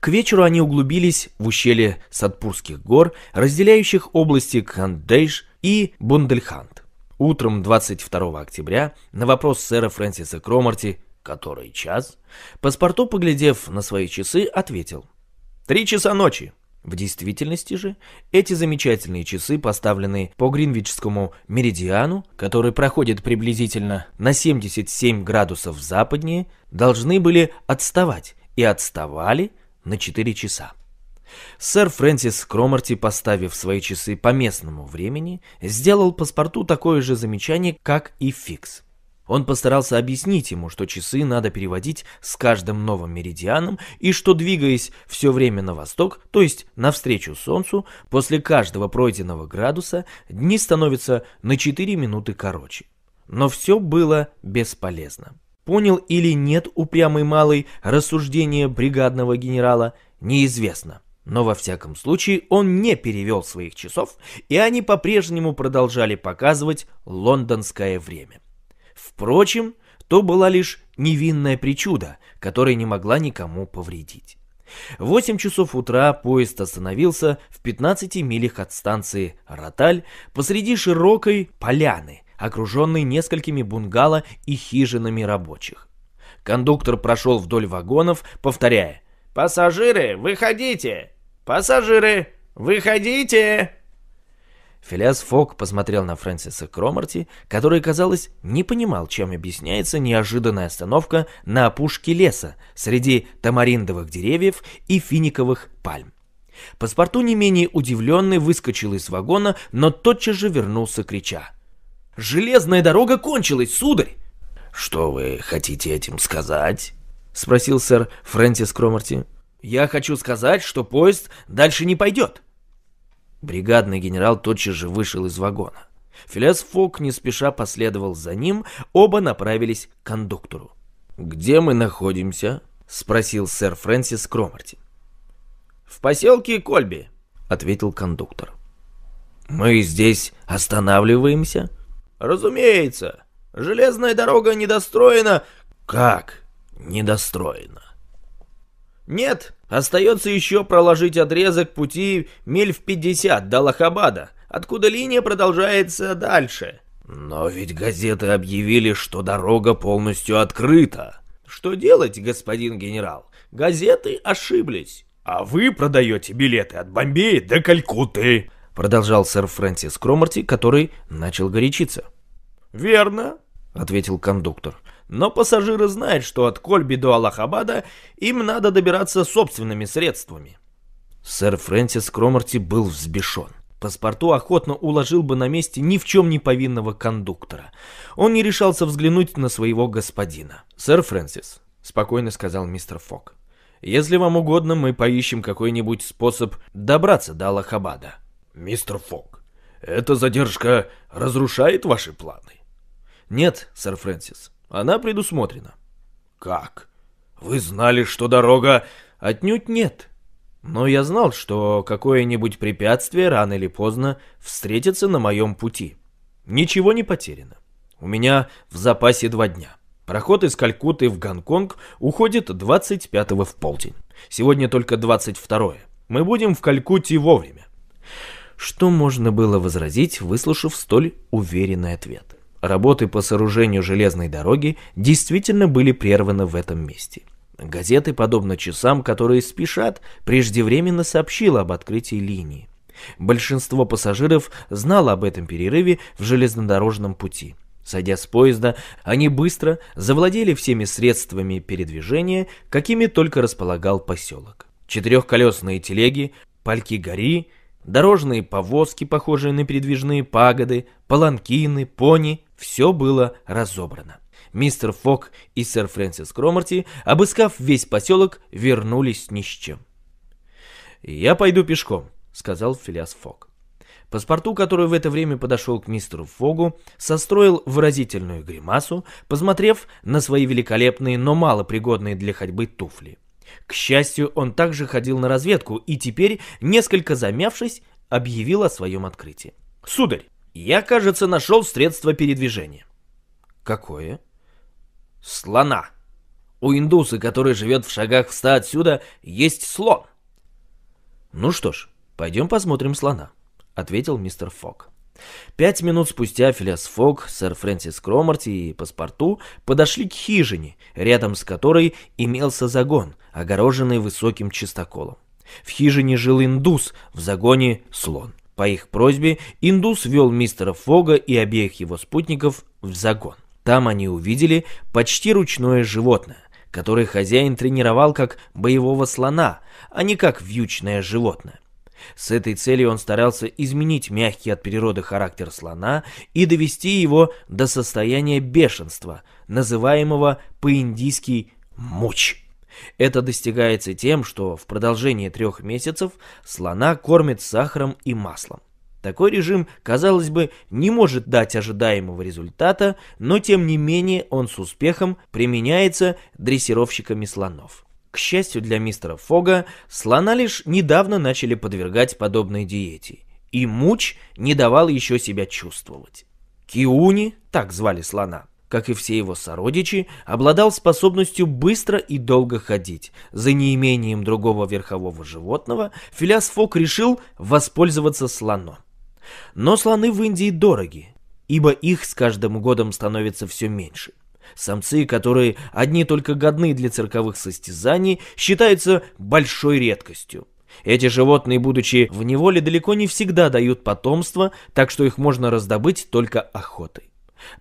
[SPEAKER 1] К вечеру они углубились в ущелье Садпурских гор, разделяющих области Кандейш и Бундельханд. Утром 22 октября на вопрос сэра Фрэнсиса Кромарти «Который час?», паспорту, поглядев на свои часы, ответил «Три часа ночи». В действительности же эти замечательные часы поставлены по гринвичскому меридиану, который проходит приблизительно на 77 градусов западнее, должны были отставать и отставали на 4 часа. Сэр Фрэнсис Кромарти, поставив свои часы по местному времени, сделал паспорту такое же замечание, как и Фикс. Он постарался объяснить ему, что часы надо переводить с каждым новым меридианом и что, двигаясь все время на восток, то есть навстречу Солнцу, после каждого пройденного градуса дни становятся на 4 минуты короче. Но все было бесполезно. Понял или нет упрямый малый рассуждение бригадного генерала, неизвестно. Но во всяком случае он не перевел своих часов, и они по-прежнему продолжали показывать лондонское время. Впрочем, то была лишь невинная причуда, которая не могла никому повредить. В 8 часов утра поезд остановился в 15 милях от станции Роталь посреди широкой поляны, окруженный несколькими бунгало и хижинами рабочих. Кондуктор прошел вдоль вагонов, повторяя «Пассажиры, выходите! Пассажиры, выходите!» Филиас Фок посмотрел на Фрэнсиса Кромарти, который, казалось, не понимал, чем объясняется неожиданная остановка на опушке леса среди тамариндовых деревьев и финиковых пальм. Паспорту не менее удивленный выскочил из вагона, но тотчас же вернулся, крича. Железная дорога кончилась, сударь!» «Что вы хотите этим сказать?» — спросил сэр Фрэнсис Кромарти. «Я хочу сказать, что поезд дальше не пойдет». Бригадный генерал тотчас же вышел из вагона. Филиас Фок не спеша последовал за ним, оба направились к кондуктору. «Где мы находимся?» — спросил сэр Фрэнсис Кромарти. «В поселке Кольби», — ответил кондуктор. «Мы здесь останавливаемся?» Разумеется. Железная дорога недостроена. Как недостроена? Нет, остается еще проложить отрезок пути миль в 50 до Лахабада, откуда линия продолжается дальше. Но ведь газеты объявили, что дорога полностью открыта. Что делать, господин генерал? Газеты ошиблись. А вы продаете билеты от Бомбея до Калькутты продолжал сэр Фрэнсис Кромарти, который начал горячиться. «Верно», — ответил кондуктор. «Но пассажиры знают, что от Кольби до Аллахабада им надо добираться собственными средствами». Сэр Фрэнсис Кромарти был взбешен. Паспорту охотно уложил бы на месте ни в чем не повинного кондуктора. Он не решался взглянуть на своего господина. «Сэр Фрэнсис», — спокойно сказал мистер Фок, — «если вам угодно, мы поищем какой-нибудь способ добраться до Аллахабада». «Мистер Фок, эта задержка разрушает ваши планы?» «Нет, сэр Фрэнсис, она предусмотрена». «Как? Вы знали, что дорога...» «Отнюдь нет. Но я знал, что какое-нибудь препятствие рано или поздно встретится на моем пути. Ничего не потеряно. У меня в запасе два дня». Проход из Калькутты в Гонконг уходит 25-го в полдень. Сегодня только 22-е. Мы будем в Калькутте вовремя. Что можно было возразить, выслушав столь уверенный ответ? Работы по сооружению железной дороги действительно были прерваны в этом месте. Газеты, подобно часам, которые спешат, преждевременно сообщила об открытии линии. Большинство пассажиров знало об этом перерыве в железнодорожном пути. Сойдя с поезда, они быстро завладели всеми средствами передвижения, какими только располагал поселок. Четырехколесные телеги, пальки-гори, Дорожные повозки, похожие на передвижные пагоды, паланкины, пони — все было разобрано. Мистер Фок и сэр Фрэнсис Кромарти, обыскав весь поселок, вернулись ни с чем. «Я пойду пешком», — сказал Филиас Фок. Паспорту, который в это время подошел к мистеру Фогу, состроил выразительную гримасу, посмотрев на свои великолепные, но малопригодные для ходьбы туфли. К счастью, он также ходил на разведку и теперь, несколько замявшись, объявил о своем открытии. «Сударь, я, кажется, нашел средство передвижения». «Какое?» «Слона. У индуса, который живет в шагах в ста отсюда, есть слон». «Ну что ж, пойдем посмотрим слона», — ответил мистер Фок. Пять минут спустя Филиас Фог, сэр Фрэнсис Кромарти и Паспорту подошли к хижине, рядом с которой имелся загон, огороженный высоким чистоколом. В хижине жил индус, в загоне — слон. По их просьбе индус вел мистера Фога и обеих его спутников в загон. Там они увидели почти ручное животное, которое хозяин тренировал как боевого слона, а не как вьючное животное. С этой целью он старался изменить мягкий от природы характер слона и довести его до состояния бешенства, называемого по-индийски «муч». Это достигается тем, что в продолжении трех месяцев слона кормят сахаром и маслом. Такой режим, казалось бы, не может дать ожидаемого результата, но тем не менее он с успехом применяется дрессировщиками слонов. К счастью для мистера Фога, слона лишь недавно начали подвергать подобной диете, и муч не давал еще себя чувствовать. Киуни, так звали слона, как и все его сородичи, обладал способностью быстро и долго ходить. За неимением другого верхового животного Филиас Фок решил воспользоваться слоном. Но слоны в Индии дороги, ибо их с каждым годом становится все меньше – Самцы, которые одни только годны для цирковых состязаний, считаются большой редкостью. Эти животные, будучи в неволе, далеко не всегда дают потомство, так что их можно раздобыть только охотой.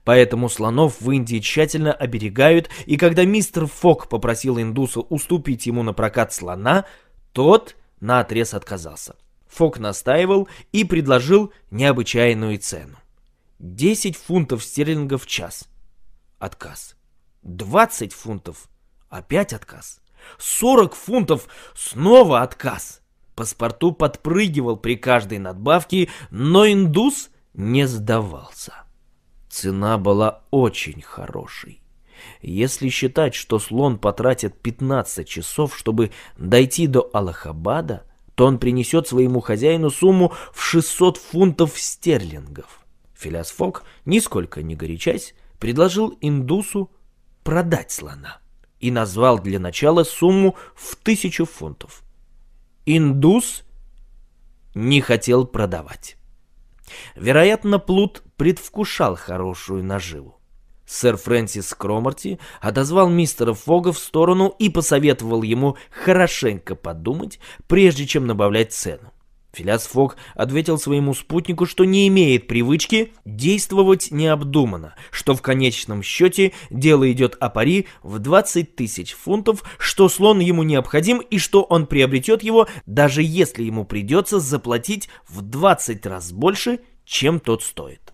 [SPEAKER 1] Поэтому слонов в Индии тщательно оберегают, и когда мистер Фок попросил индуса уступить ему на прокат слона, тот наотрез отказался. Фок настаивал и предложил необычайную цену. 10 фунтов стерлингов в час – Отказ. 20 фунтов. Опять отказ. 40 фунтов. Снова отказ. Паспорту подпрыгивал при каждой надбавке, но индус не сдавался. Цена была очень хорошей. Если считать, что слон потратит 15 часов, чтобы дойти до Аллахабада, то он принесет своему хозяину сумму в 600 фунтов стерлингов. Филяс Фок, нисколько не горячась, предложил индусу продать слона и назвал для начала сумму в тысячу фунтов. Индус не хотел продавать. Вероятно, Плут предвкушал хорошую наживу. Сэр Фрэнсис Кромарти отозвал мистера Фога в сторону и посоветовал ему хорошенько подумать, прежде чем добавлять цену. Филяс Фок ответил своему спутнику, что не имеет привычки действовать необдуманно, что в конечном счете дело идет о пари в 20 тысяч фунтов, что слон ему необходим и что он приобретет его, даже если ему придется заплатить в 20 раз больше, чем тот стоит.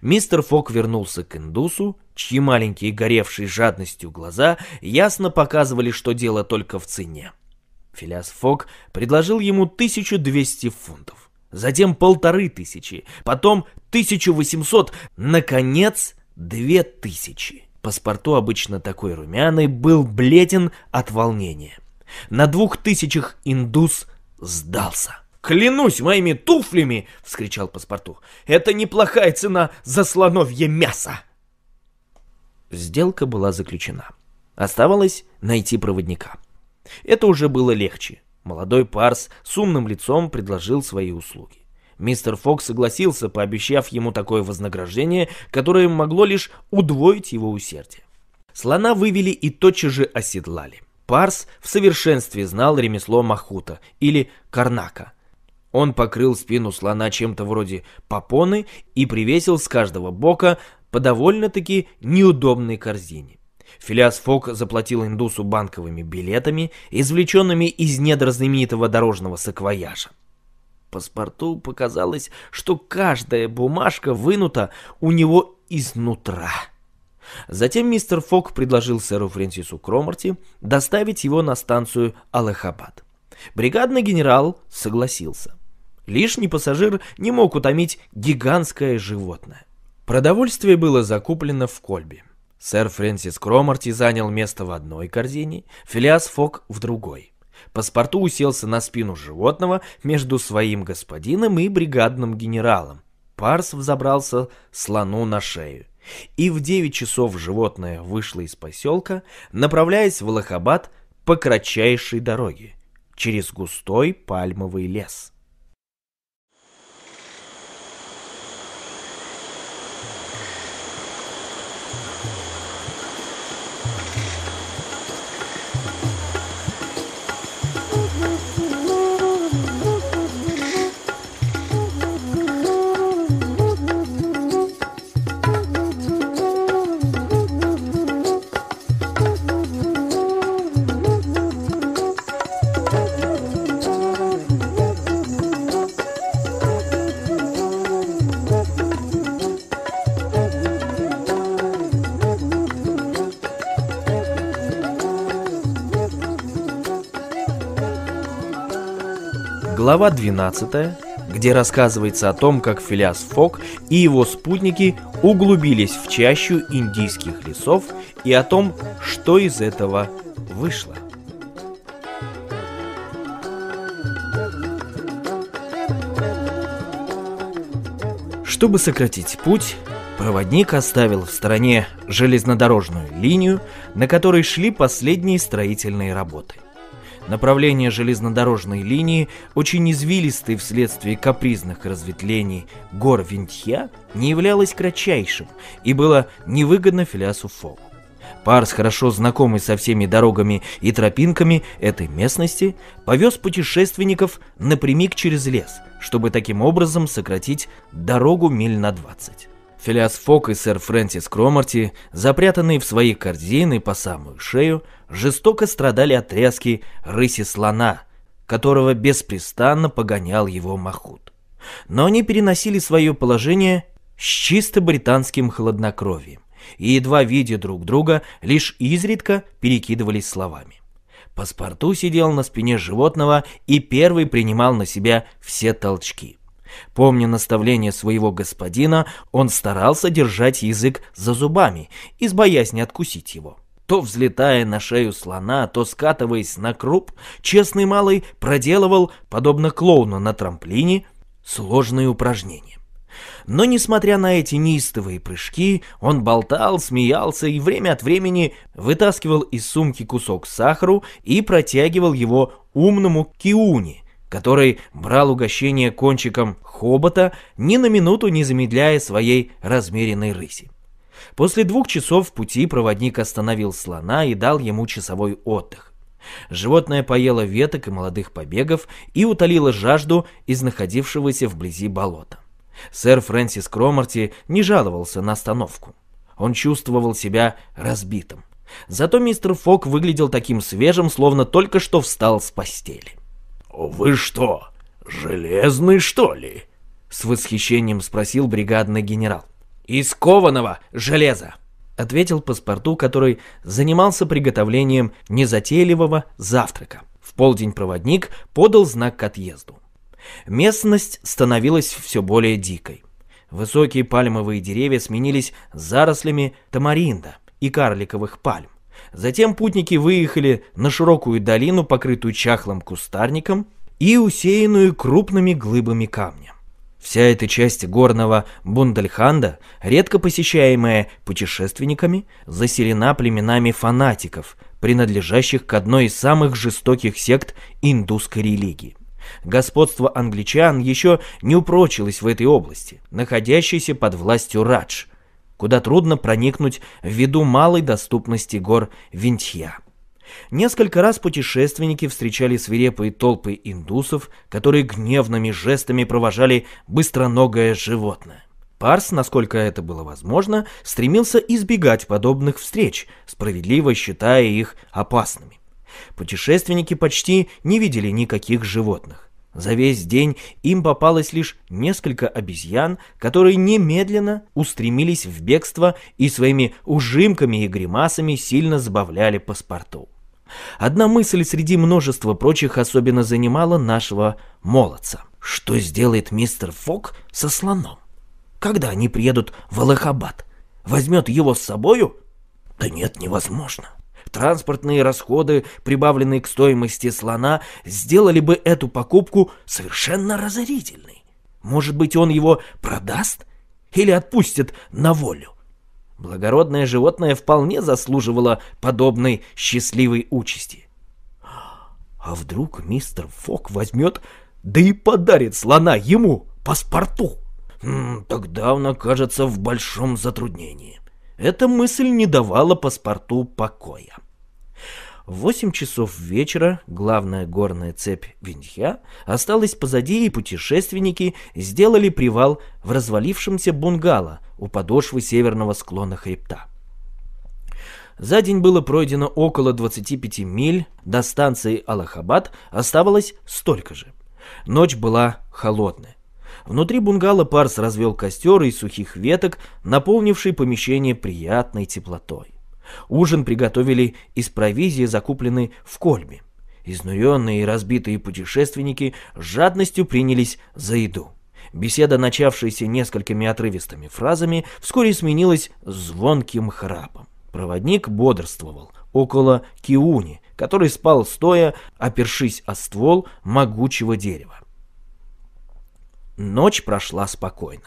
[SPEAKER 1] Мистер Фок вернулся к индусу, чьи маленькие горевшие жадностью глаза ясно показывали, что дело только в цене. Филиас Фок предложил ему 1200 фунтов, затем полторы тысячи, потом 1800, наконец 2000. Паспорту обычно такой румяный был бледен от волнения. На двух тысячах индус сдался. «Клянусь моими туфлями!» — вскричал паспорту. «Это неплохая цена за слоновье мясо!» Сделка была заключена. Оставалось найти проводника. Это уже было легче. Молодой Парс с умным лицом предложил свои услуги. Мистер Фокс согласился, пообещав ему такое вознаграждение, которое могло лишь удвоить его усердие. Слона вывели и тотчас же оседлали. Парс в совершенстве знал ремесло махута или карнака. Он покрыл спину слона чем-то вроде попоны и привесил с каждого бока по довольно-таки неудобной корзине. Филиас Фок заплатил индусу банковыми билетами, извлеченными из недр знаменитого дорожного саквояжа. Паспорту показалось, что каждая бумажка вынута у него изнутра. Затем мистер Фок предложил сэру Фрэнсису Кромарти доставить его на станцию Аллахабад. Бригадный генерал согласился. Лишний пассажир не мог утомить гигантское животное. Продовольствие было закуплено в Кольбе. Сэр Фрэнсис Кромарти занял место в одной корзине, Филиас Фок в другой. Паспорту уселся на спину животного между своим господином и бригадным генералом. Парс взобрался слону на шею. И в 9 часов животное вышло из поселка, направляясь в Лохабад по кратчайшей дороге, через густой пальмовый лес. глава 12, где рассказывается о том, как Филиас Фок и его спутники углубились в чащу индийских лесов и о том, что из этого вышло. Чтобы сократить путь, проводник оставил в стороне железнодорожную линию, на которой шли последние строительные работы. Направление железнодорожной линии, очень извилистое вследствие капризных разветвлений гор Винтья, не являлось кратчайшим и было невыгодно Филиасу Фолу. Парс, хорошо знакомый со всеми дорогами и тропинками этой местности, повез путешественников напрямик через лес, чтобы таким образом сократить дорогу миль на двадцать. Филиас Фок и сэр Фрэнсис Кромарти, запрятанные в свои корзины по самую шею, жестоко страдали от тряски рыси-слона, которого беспрестанно погонял его Махут. Но они переносили свое положение с чисто британским хладнокровием и, едва видя друг друга, лишь изредка перекидывались словами. Паспорту сидел на спине животного и первый принимал на себя все толчки – Помня наставление своего господина, он старался держать язык за зубами, из боязни откусить его. То взлетая на шею слона, то скатываясь на круп, честный малый проделывал, подобно клоуну на трамплине, сложные упражнения. Но, несмотря на эти неистовые прыжки, он болтал, смеялся и время от времени вытаскивал из сумки кусок сахару и протягивал его умному Киуни, который брал угощение кончиком хобота, ни на минуту не замедляя своей размеренной рыси. После двух часов в пути проводник остановил слона и дал ему часовой отдых. Животное поело веток и молодых побегов и утолило жажду из находившегося вблизи болота. Сэр Фрэнсис Кромарти не жаловался на остановку. Он чувствовал себя разбитым. Зато мистер Фок выглядел таким свежим, словно только что встал с постели. «Вы что, железный, что ли?» — с восхищением спросил бригадный генерал. «Из кованого железа!» — ответил паспорту, который занимался приготовлением незатейливого завтрака. В полдень проводник подал знак к отъезду. Местность становилась все более дикой. Высокие пальмовые деревья сменились зарослями тамаринда и карликовых пальм. Затем путники выехали на широкую долину, покрытую чахлым кустарником и усеянную крупными глыбами камня. Вся эта часть горного Бундальханда, редко посещаемая путешественниками, заселена племенами фанатиков, принадлежащих к одной из самых жестоких сект индусской религии. Господство англичан еще не упрочилось в этой области, находящейся под властью Радж – куда трудно проникнуть ввиду малой доступности гор Винтья. Несколько раз путешественники встречали свирепые толпы индусов, которые гневными жестами провожали быстроногое животное. Парс, насколько это было возможно, стремился избегать подобных встреч, справедливо считая их опасными. Путешественники почти не видели никаких животных. За весь день им попалось лишь несколько обезьян, которые немедленно устремились в бегство и своими ужимками и гримасами сильно забавляли паспорту. Одна мысль среди множества прочих особенно занимала нашего молодца. Что сделает мистер Фок со слоном? Когда они приедут в Алахабад? Возьмет его с собою? Да нет, невозможно транспортные расходы, прибавленные к стоимости слона, сделали бы эту покупку совершенно разорительной. Может быть, он его продаст или отпустит на волю? Благородное животное вполне заслуживало подобной счастливой участи. А вдруг мистер Фок возьмет, да и подарит слона ему, паспорту? Хм, Тогда он окажется в большом затруднении. Эта мысль не давала паспорту покоя. В 8 часов вечера главная горная цепь Винья осталась позади, и путешественники сделали привал в развалившемся бунгало у подошвы северного склона хребта. За день было пройдено около 25 миль, до станции Аллахабад оставалось столько же. Ночь была холодная. Внутри бунгало Парс развел костер из сухих веток, наполнивший помещение приятной теплотой. Ужин приготовили из провизии, закупленной в Кольме. Изнуренные и разбитые путешественники с жадностью принялись за еду. Беседа, начавшаяся несколькими отрывистыми фразами, вскоре сменилась звонким храпом. Проводник бодрствовал около Киуни, который спал стоя, опершись о ствол могучего дерева. Ночь прошла спокойно.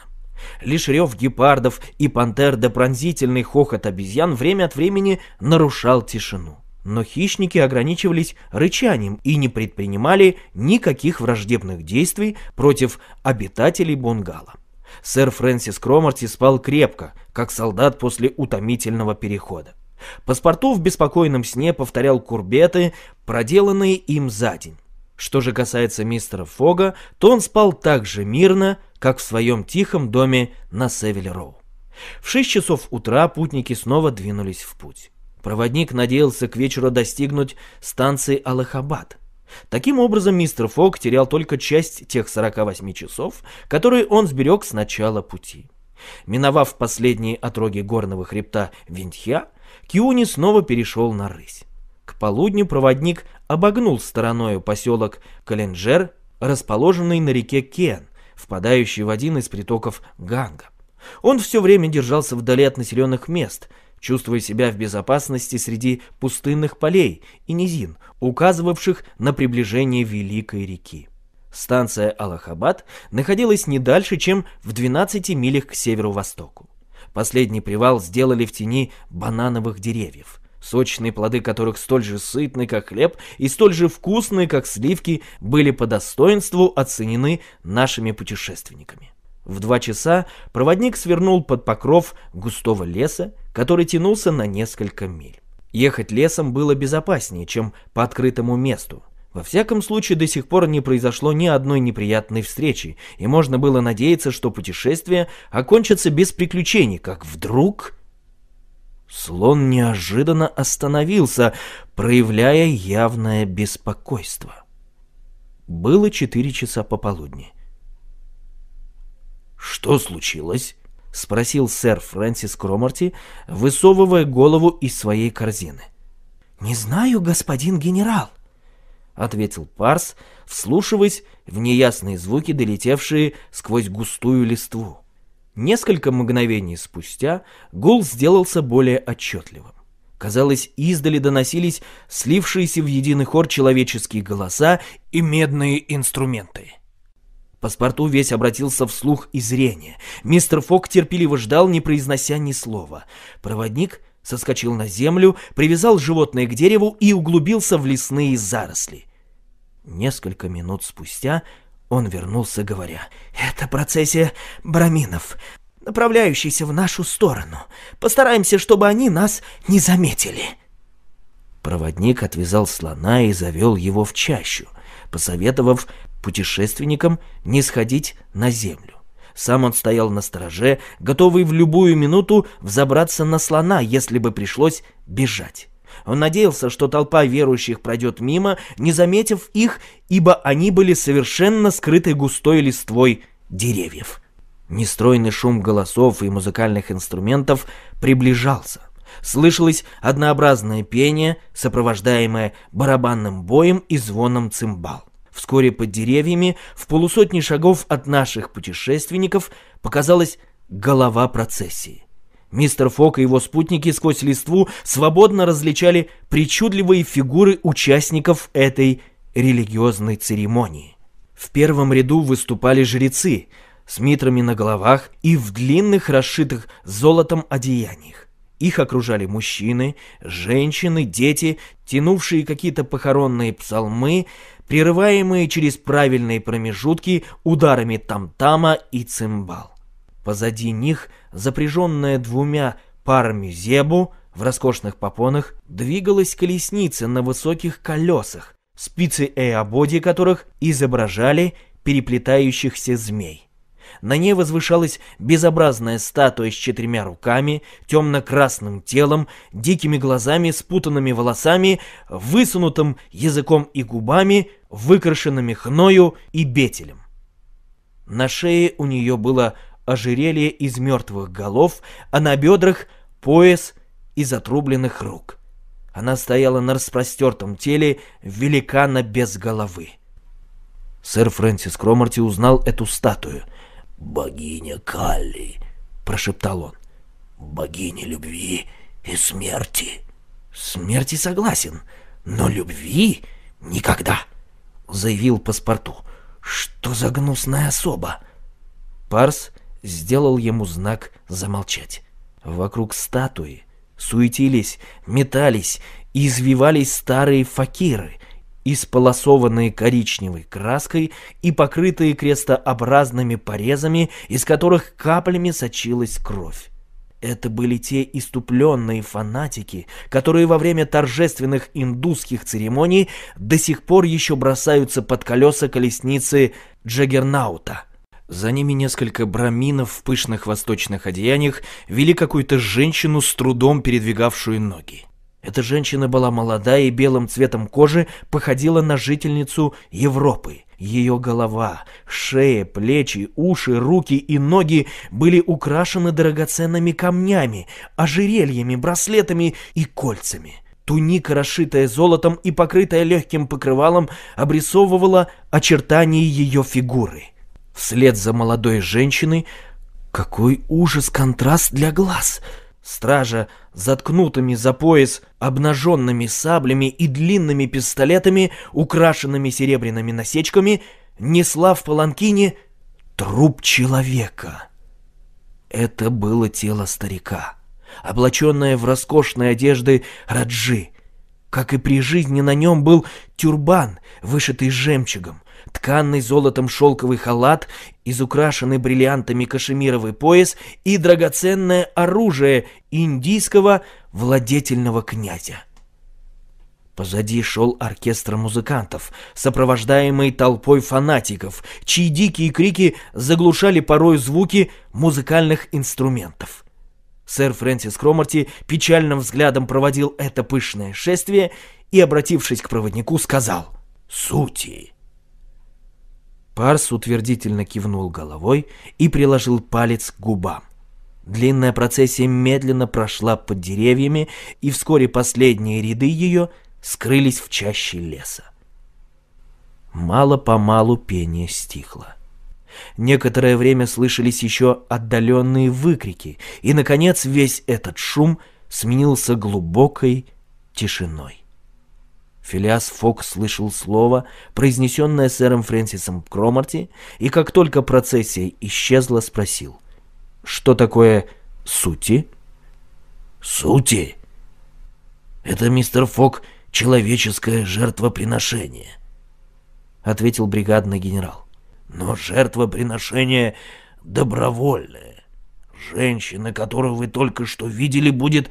[SPEAKER 1] Лишь рев гепардов и пантер да пронзительный хохот обезьян время от времени нарушал тишину. Но хищники ограничивались рычанием и не предпринимали никаких враждебных действий против обитателей Бонгала. Сэр Фрэнсис Кромарти спал крепко, как солдат после утомительного перехода. Паспорту в беспокойном сне повторял курбеты, проделанные им за день. Что же касается мистера Фога, то он спал так же мирно, как в своем тихом доме на Севиль-Роу. В 6 часов утра путники снова двинулись в путь. Проводник надеялся к вечеру достигнуть станции Аллахабад. Таким образом, мистер Фок терял только часть тех 48 часов, которые он сберег с начала пути. Миновав последние отроги горного хребта Винтхя, Кьюни снова перешел на рысь. К полудню проводник обогнул стороною поселок Календжер, расположенный на реке Кен, впадающий в один из притоков Ганга. Он все время держался вдали от населенных мест, чувствуя себя в безопасности среди пустынных полей и низин, указывавших на приближение Великой реки. Станция Аллахабад находилась не дальше, чем в 12 милях к северо-востоку. Последний привал сделали в тени банановых деревьев сочные плоды которых столь же сытны, как хлеб, и столь же вкусны, как сливки, были по достоинству оценены нашими путешественниками. В два часа проводник свернул под покров густого леса, который тянулся на несколько миль. Ехать лесом было безопаснее, чем по открытому месту. Во всяком случае, до сих пор не произошло ни одной неприятной встречи, и можно было надеяться, что путешествие окончится без приключений, как вдруг... Слон неожиданно остановился, проявляя явное беспокойство. Было четыре часа пополудни. «Что случилось?» — спросил сэр Фрэнсис Кромарти, высовывая голову из своей корзины. «Не знаю, господин генерал», — ответил Парс, вслушиваясь в неясные звуки, долетевшие сквозь густую листву. Несколько мгновений спустя гул сделался более отчетливым. Казалось, издали доносились слившиеся в единый хор человеческие голоса и медные инструменты. Паспорту весь обратился в слух и зрение. Мистер Фок терпеливо ждал, не произнося ни слова. Проводник соскочил на землю, привязал животное к дереву и углубился в лесные заросли. Несколько минут спустя он вернулся, говоря, «Это процессия браминов, направляющийся в нашу сторону. Постараемся, чтобы они нас не заметили». Проводник отвязал слона и завел его в чащу, посоветовав путешественникам не сходить на землю. Сам он стоял на стороже, готовый в любую минуту взобраться на слона, если бы пришлось бежать. Он надеялся, что толпа верующих пройдет мимо, не заметив их, ибо они были совершенно скрыты густой листвой деревьев. Нестройный шум голосов и музыкальных инструментов приближался. Слышалось однообразное пение, сопровождаемое барабанным боем и звоном цимбал. Вскоре под деревьями, в полусотни шагов от наших путешественников, показалась голова процессии. Мистер Фок и его спутники сквозь листву свободно различали причудливые фигуры участников этой религиозной церемонии. В первом ряду выступали жрецы с митрами на головах и в длинных расшитых золотом одеяниях. Их окружали мужчины, женщины, дети, тянувшие какие-то похоронные псалмы, прерываемые через правильные промежутки ударами там-тама и цимбал. Позади них – запряженная двумя парами зебу в роскошных попонах, двигалась колесница на высоких колесах, спицы эободи которых изображали переплетающихся змей. На ней возвышалась безобразная статуя с четырьмя руками, темно-красным телом, дикими глазами, спутанными волосами, высунутым языком и губами, выкрашенными хною и бетелем. На шее у нее было ожерелье из мертвых голов, а на бедрах пояс из отрубленных рук. Она стояла на распростертом теле великана без головы. Сэр Фрэнсис Кромарти узнал эту статую. «Богиня Калли», — прошептал он. «Богиня любви и смерти». «Смерти согласен, но любви никогда», — заявил паспорту. «Что за гнусная особа?» Парс сделал ему знак замолчать. Вокруг статуи суетились, метались и извивались старые факиры, исполосованные коричневой краской и покрытые крестообразными порезами, из которых каплями сочилась кровь. Это были те иступленные фанатики, которые во время торжественных индусских церемоний до сих пор еще бросаются под колеса колесницы Джаггернаута. За ними несколько браминов в пышных восточных одеяниях вели какую-то женщину, с трудом передвигавшую ноги. Эта женщина была молода и белым цветом кожи походила на жительницу Европы. Ее голова, шея, плечи, уши, руки и ноги были украшены драгоценными камнями, ожерельями, браслетами и кольцами. Туника, расшитая золотом и покрытая легким покрывалом, обрисовывала очертания ее фигуры – Вслед за молодой женщиной какой ужас контраст для глаз! Стража, заткнутыми за пояс, обнаженными саблями и длинными пистолетами, украшенными серебряными насечками, несла в паланкине труп человека. Это было тело старика, облаченное в роскошные одежды раджи. Как и при жизни на нем был тюрбан, вышитый жемчугом, тканный золотом шелковый халат, изукрашенный бриллиантами кашемировый пояс и драгоценное оружие индийского владетельного князя. Позади шел оркестр музыкантов, сопровождаемый толпой фанатиков, чьи дикие крики заглушали порой звуки музыкальных инструментов. Сэр Фрэнсис Кромарти печальным взглядом проводил это пышное шествие и, обратившись к проводнику, сказал «Сути!» Парс утвердительно кивнул головой и приложил палец к губам. Длинная процессия медленно прошла под деревьями, и вскоре последние ряды ее скрылись в чаще леса. Мало-помалу пение стихло. Некоторое время слышались еще отдаленные выкрики, и, наконец, весь этот шум сменился глубокой тишиной. Филиас Фок слышал слово, произнесенное сэром Фрэнсисом Кромарти, и как только процессия исчезла, спросил. «Что такое сути?» «Сути? Это, мистер Фок, человеческое жертвоприношение», — ответил бригадный генерал. «Но жертвоприношение добровольное. Женщина, которую вы только что видели, будет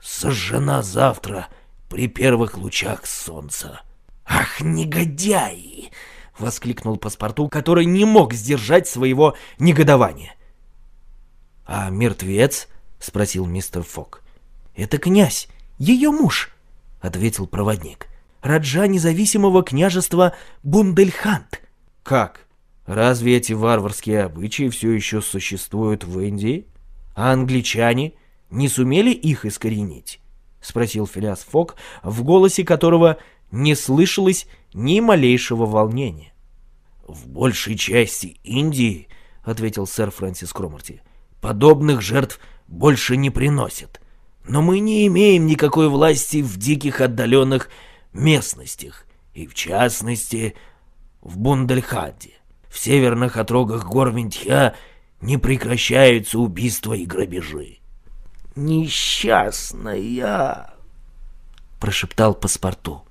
[SPEAKER 1] сожжена завтра» при первых лучах солнца. «Ах, негодяи!» — воскликнул паспорту, который не мог сдержать своего негодования. «А мертвец?» — спросил мистер Фок. «Это князь, ее муж», — ответил проводник. «Раджа независимого княжества Бундельхант». «Как? Разве эти варварские обычаи все еще существуют в Индии? А англичане не сумели их искоренить?» спросил Филиас Фок, в голосе которого не слышалось ни малейшего волнения. «В большей части Индии, — ответил сэр Фрэнсис Кромарти, — подобных жертв больше не приносят. Но мы не имеем никакой власти в диких отдаленных местностях, и в частности в Бундальхаде. В северных отрогах гор Винтья не прекращаются убийства и грабежи несчастная!» — прошептал паспорту.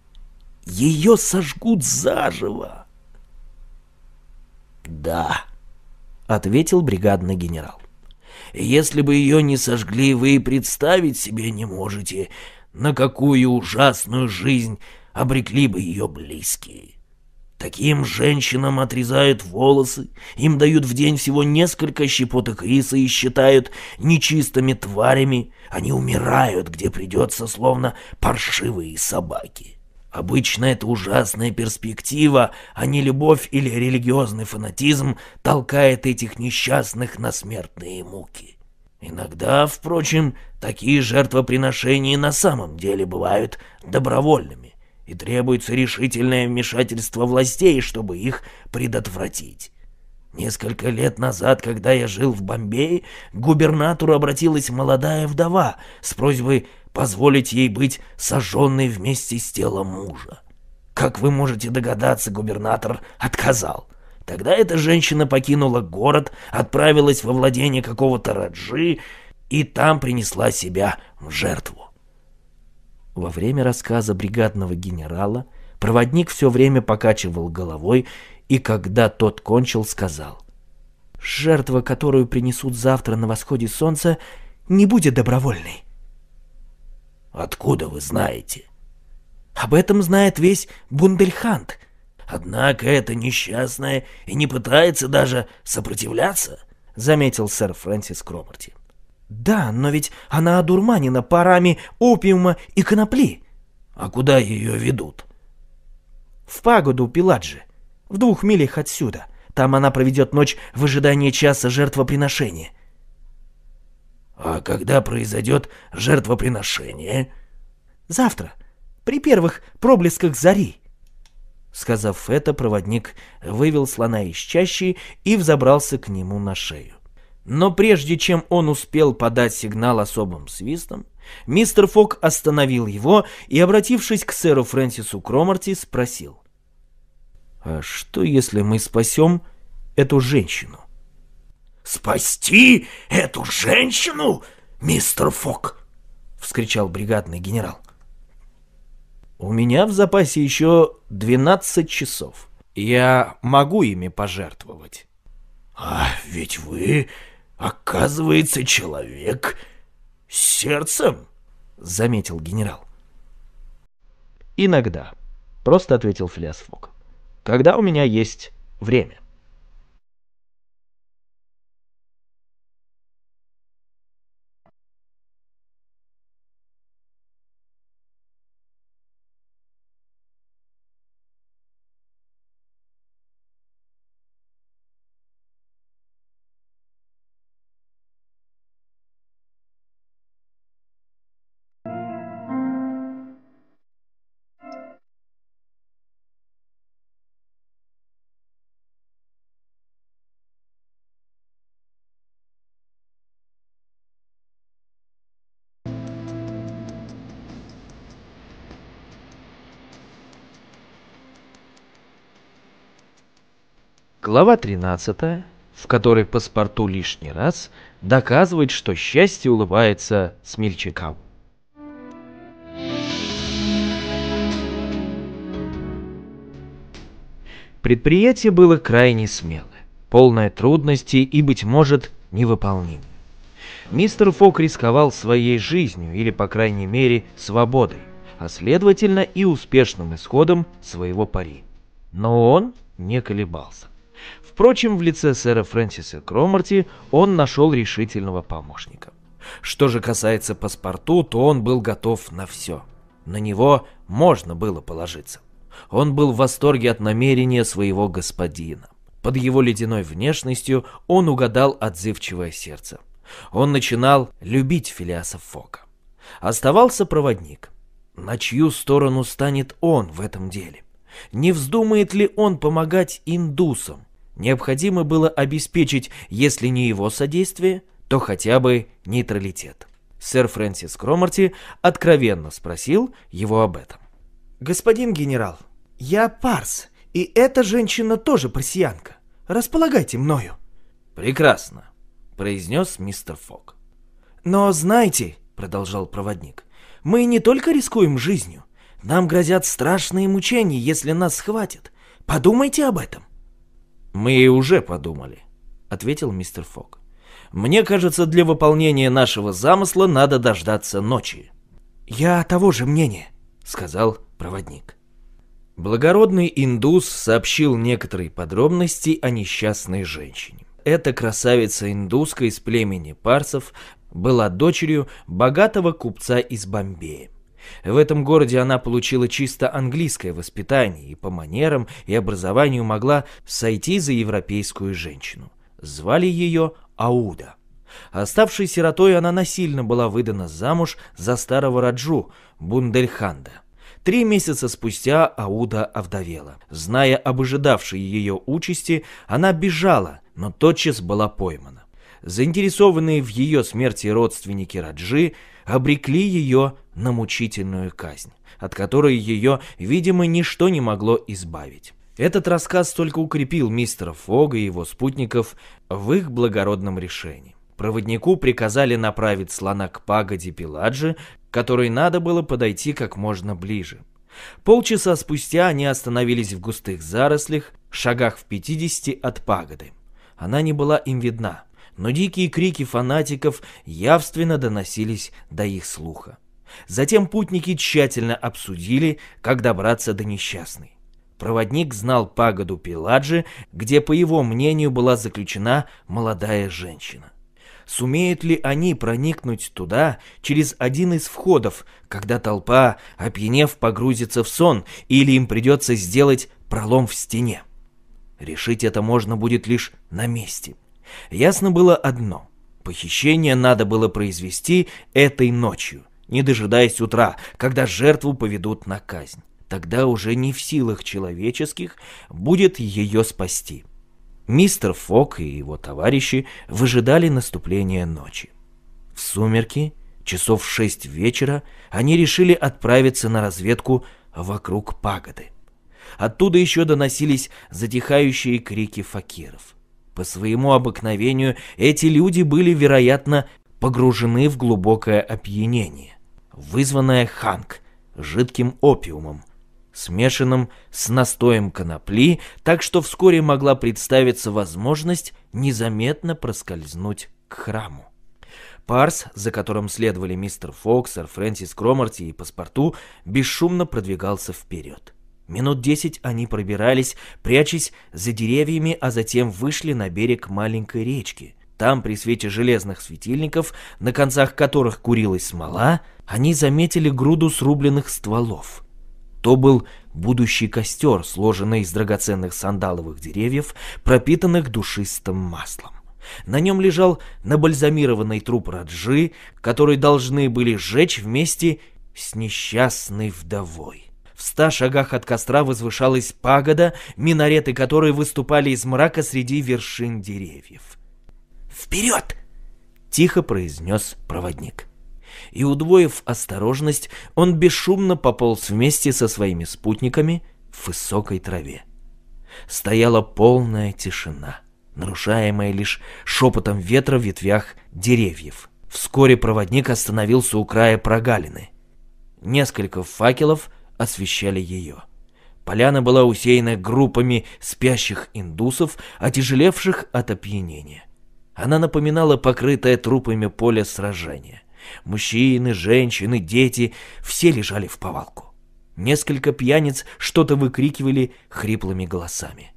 [SPEAKER 1] «Ее сожгут заживо!» «Да», — ответил бригадный генерал. «Если бы ее не сожгли, вы представить себе не можете, на какую ужасную жизнь обрекли бы ее близкие. Таким женщинам отрезают волосы, им дают в день всего несколько щепоток риса и считают нечистыми тварями. Они умирают, где придется, словно паршивые собаки. Обычно это ужасная перспектива, а не любовь или религиозный фанатизм толкает этих несчастных на смертные муки. Иногда, впрочем, такие жертвоприношения на самом деле бывают добровольными и требуется решительное вмешательство властей, чтобы их предотвратить. Несколько лет назад, когда я жил в Бомбее, к губернатору обратилась молодая вдова с просьбой позволить ей быть сожженной вместе с телом мужа. Как вы можете догадаться, губернатор отказал. Тогда эта женщина покинула город, отправилась во владение какого-то Раджи и там принесла себя в жертву. Во время рассказа бригадного генерала проводник все время покачивал головой и, когда тот кончил, сказал. «Жертва, которую принесут завтра на восходе солнца, не будет добровольной». «Откуда вы знаете?» «Об этом знает весь Бундельхант», Однако эта несчастная и не пытается даже сопротивляться», — заметил сэр Фрэнсис Кромарти. Да, но ведь она одурманена парами опиума и конопли. А куда ее ведут? В пагоду Пиладжи, в двух милях отсюда. Там она проведет ночь в ожидании часа жертвоприношения. А когда произойдет жертвоприношение? Завтра, при первых проблесках зари. Сказав это, проводник вывел слона из чащи и взобрался к нему на шею. Но прежде чем он успел подать сигнал особым свистом, мистер Фок остановил его и, обратившись к сэру Фрэнсису Кромарти, спросил. «А что, если мы спасем эту женщину?» «Спасти эту женщину, мистер Фок!» — вскричал бригадный генерал. «У меня в запасе еще 12 часов. Я могу ими пожертвовать». «А ведь вы оказывается человек с сердцем, заметил генерал. Иногда, просто ответил Флесфок. Когда у меня есть время. Глава 13, в которой паспорту лишний раз доказывает, что счастье улыбается смельчакам. Предприятие было крайне смелое, полное трудностей и, быть может, невыполнимое. Мистер Фок рисковал своей жизнью или, по крайней мере, свободой, а следовательно и успешным исходом своего пари. Но он не колебался. Впрочем, в лице сэра Фрэнсиса Кромарти он нашел решительного помощника. Что же касается паспорту, то он был готов на все. На него можно было положиться. Он был в восторге от намерения своего господина. Под его ледяной внешностью он угадал отзывчивое сердце. Он начинал любить Филиаса Фока. Оставался проводник. На чью сторону станет он в этом деле? Не вздумает ли он помогать индусам? Необходимо было обеспечить, если не его содействие, то хотя бы нейтралитет. Сэр Фрэнсис Кромарти откровенно спросил его об этом. «Господин генерал, я парс, и эта женщина тоже парсианка. Располагайте мною». «Прекрасно», — произнес мистер Фок. «Но знаете», — продолжал проводник, — «мы не только рискуем жизнью. Нам грозят страшные мучения, если нас схватят. Подумайте об этом. «Мы и уже подумали», — ответил мистер Фок. «Мне кажется, для выполнения нашего замысла надо дождаться ночи». «Я того же мнения», — сказал проводник. Благородный индус сообщил некоторые подробности о несчастной женщине. Эта красавица-индуска из племени парсов была дочерью богатого купца из Бомбея. В этом городе она получила чисто английское воспитание и по манерам и образованию могла сойти за европейскую женщину. Звали ее Ауда. Оставшей сиротой она насильно была выдана замуж за старого Раджу Бундельханда. Три месяца спустя Ауда овдовела. Зная об ожидавшей ее участи, она бежала, но тотчас была поймана. Заинтересованные в ее смерти родственники Раджи обрекли ее на мучительную казнь, от которой ее, видимо, ничто не могло избавить. Этот рассказ только укрепил мистера Фога и его спутников в их благородном решении. Проводнику приказали направить слона к пагоде Пеладжи, которой надо было подойти как можно ближе. Полчаса спустя они остановились в густых зарослях, шагах в 50 от пагоды. Она не была им видна, но дикие крики фанатиков явственно доносились до их слуха. Затем путники тщательно обсудили, как добраться до несчастной. Проводник знал пагоду Пиладжи, где, по его мнению, была заключена молодая женщина. Сумеют ли они проникнуть туда через один из входов, когда толпа, опьянев, погрузится в сон, или им придется сделать пролом в стене? Решить это можно будет лишь на месте. Ясно было одно. Похищение надо было произвести этой ночью, не дожидаясь утра, когда жертву поведут на казнь. Тогда уже не в силах человеческих будет ее спасти. Мистер Фок и его товарищи выжидали наступления ночи. В сумерки, часов шесть вечера, они решили отправиться на разведку вокруг пагоды. Оттуда еще доносились затихающие крики факиров. По своему обыкновению эти люди были, вероятно, погружены в глубокое опьянение вызванная ханг, жидким опиумом, смешанным с настоем конопли, так что вскоре могла представиться возможность незаметно проскользнуть к храму. Парс, за которым следовали мистер Фоксер, Фрэнсис Кромарти и Паспорту, бесшумно продвигался вперед. Минут десять они пробирались, прячась за деревьями, а затем вышли на берег маленькой речки. Там, при свете железных светильников, на концах которых курилась смола, они заметили груду срубленных стволов. То был будущий костер, сложенный из драгоценных сандаловых деревьев, пропитанных душистым маслом. На нем лежал набальзамированный труп Раджи, который должны были сжечь вместе с несчастной вдовой. В ста шагах от костра возвышалась пагода, минареты которой выступали из мрака среди вершин деревьев. «Вперед!» — тихо произнес проводник. — и, удвоив осторожность, он бесшумно пополз вместе со своими спутниками в высокой траве. Стояла полная тишина, нарушаемая лишь шепотом ветра в ветвях деревьев. Вскоре проводник остановился у края прогалины. Несколько факелов освещали ее. Поляна была усеяна группами спящих индусов, отяжелевших от опьянения. Она напоминала покрытое трупами поле сражения. Мужчины, женщины, дети — все лежали в повалку. Несколько пьяниц что-то выкрикивали хриплыми голосами.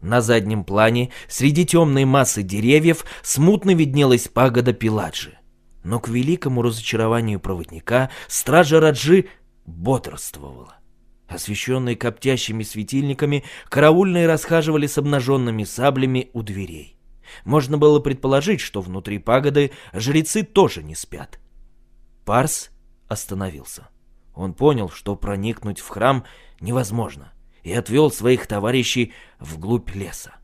[SPEAKER 1] На заднем плане, среди темной массы деревьев, смутно виднелась пагода Пиладжи. Но к великому разочарованию проводника стража Раджи бодрствовала. Освещенные коптящими светильниками, караульные расхаживали с обнаженными саблями у дверей. Можно было предположить, что внутри пагоды жрецы тоже не спят. Парс остановился. Он понял, что проникнуть в храм невозможно, и отвел своих товарищей вглубь леса.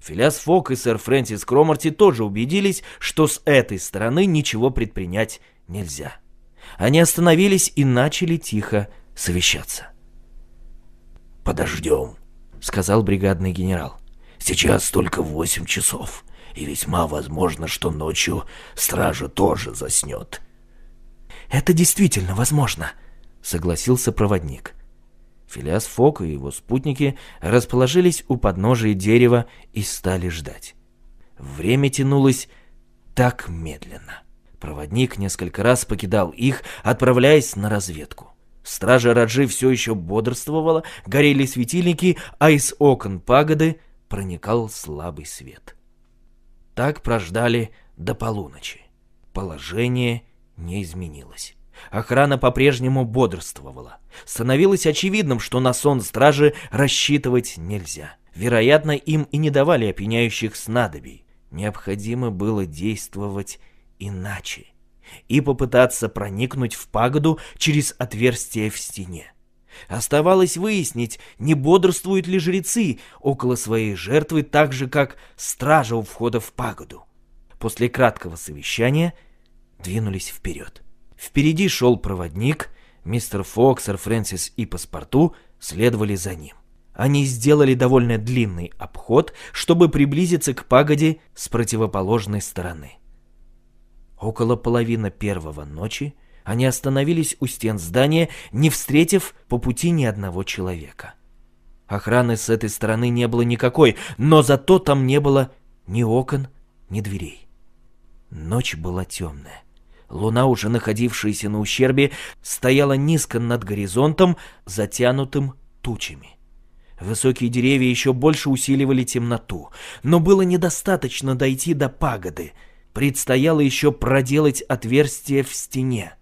[SPEAKER 1] Филиас Фок и сэр Фрэнсис Кромарти тоже убедились, что с этой стороны ничего предпринять нельзя. Они остановились и начали тихо совещаться. «Подождем», — сказал бригадный генерал. «Сейчас только восемь часов и весьма возможно, что ночью стража тоже заснет. «Это действительно возможно», — согласился проводник. Филиас Фок и его спутники расположились у подножия дерева и стали ждать. Время тянулось так медленно. Проводник несколько раз покидал их, отправляясь на разведку. Стража Раджи все еще бодрствовала, горели светильники, а из окон пагоды проникал слабый свет. Так прождали до полуночи. Положение не изменилось. Охрана по-прежнему бодрствовала. Становилось очевидным, что на сон стражи рассчитывать нельзя. Вероятно, им и не давали опьяняющих снадобий. Необходимо было действовать иначе и попытаться проникнуть в пагоду через отверстие в стене. Оставалось выяснить, не бодрствуют ли жрецы около своей жертвы так же, как стража у входа в пагоду. После краткого совещания двинулись вперед. Впереди шел проводник, мистер Фоксер, Фрэнсис и Паспорту следовали за ним. Они сделали довольно длинный обход, чтобы приблизиться к пагоде с противоположной стороны. Около половины первого ночи они остановились у стен здания, не встретив по пути ни одного человека. Охраны с этой стороны не было никакой, но зато там не было ни окон, ни дверей. Ночь была темная. Луна, уже находившаяся на ущербе, стояла низко над горизонтом, затянутым тучами. Высокие деревья еще больше усиливали темноту, но было недостаточно дойти до пагоды. Предстояло еще проделать отверстие в стене.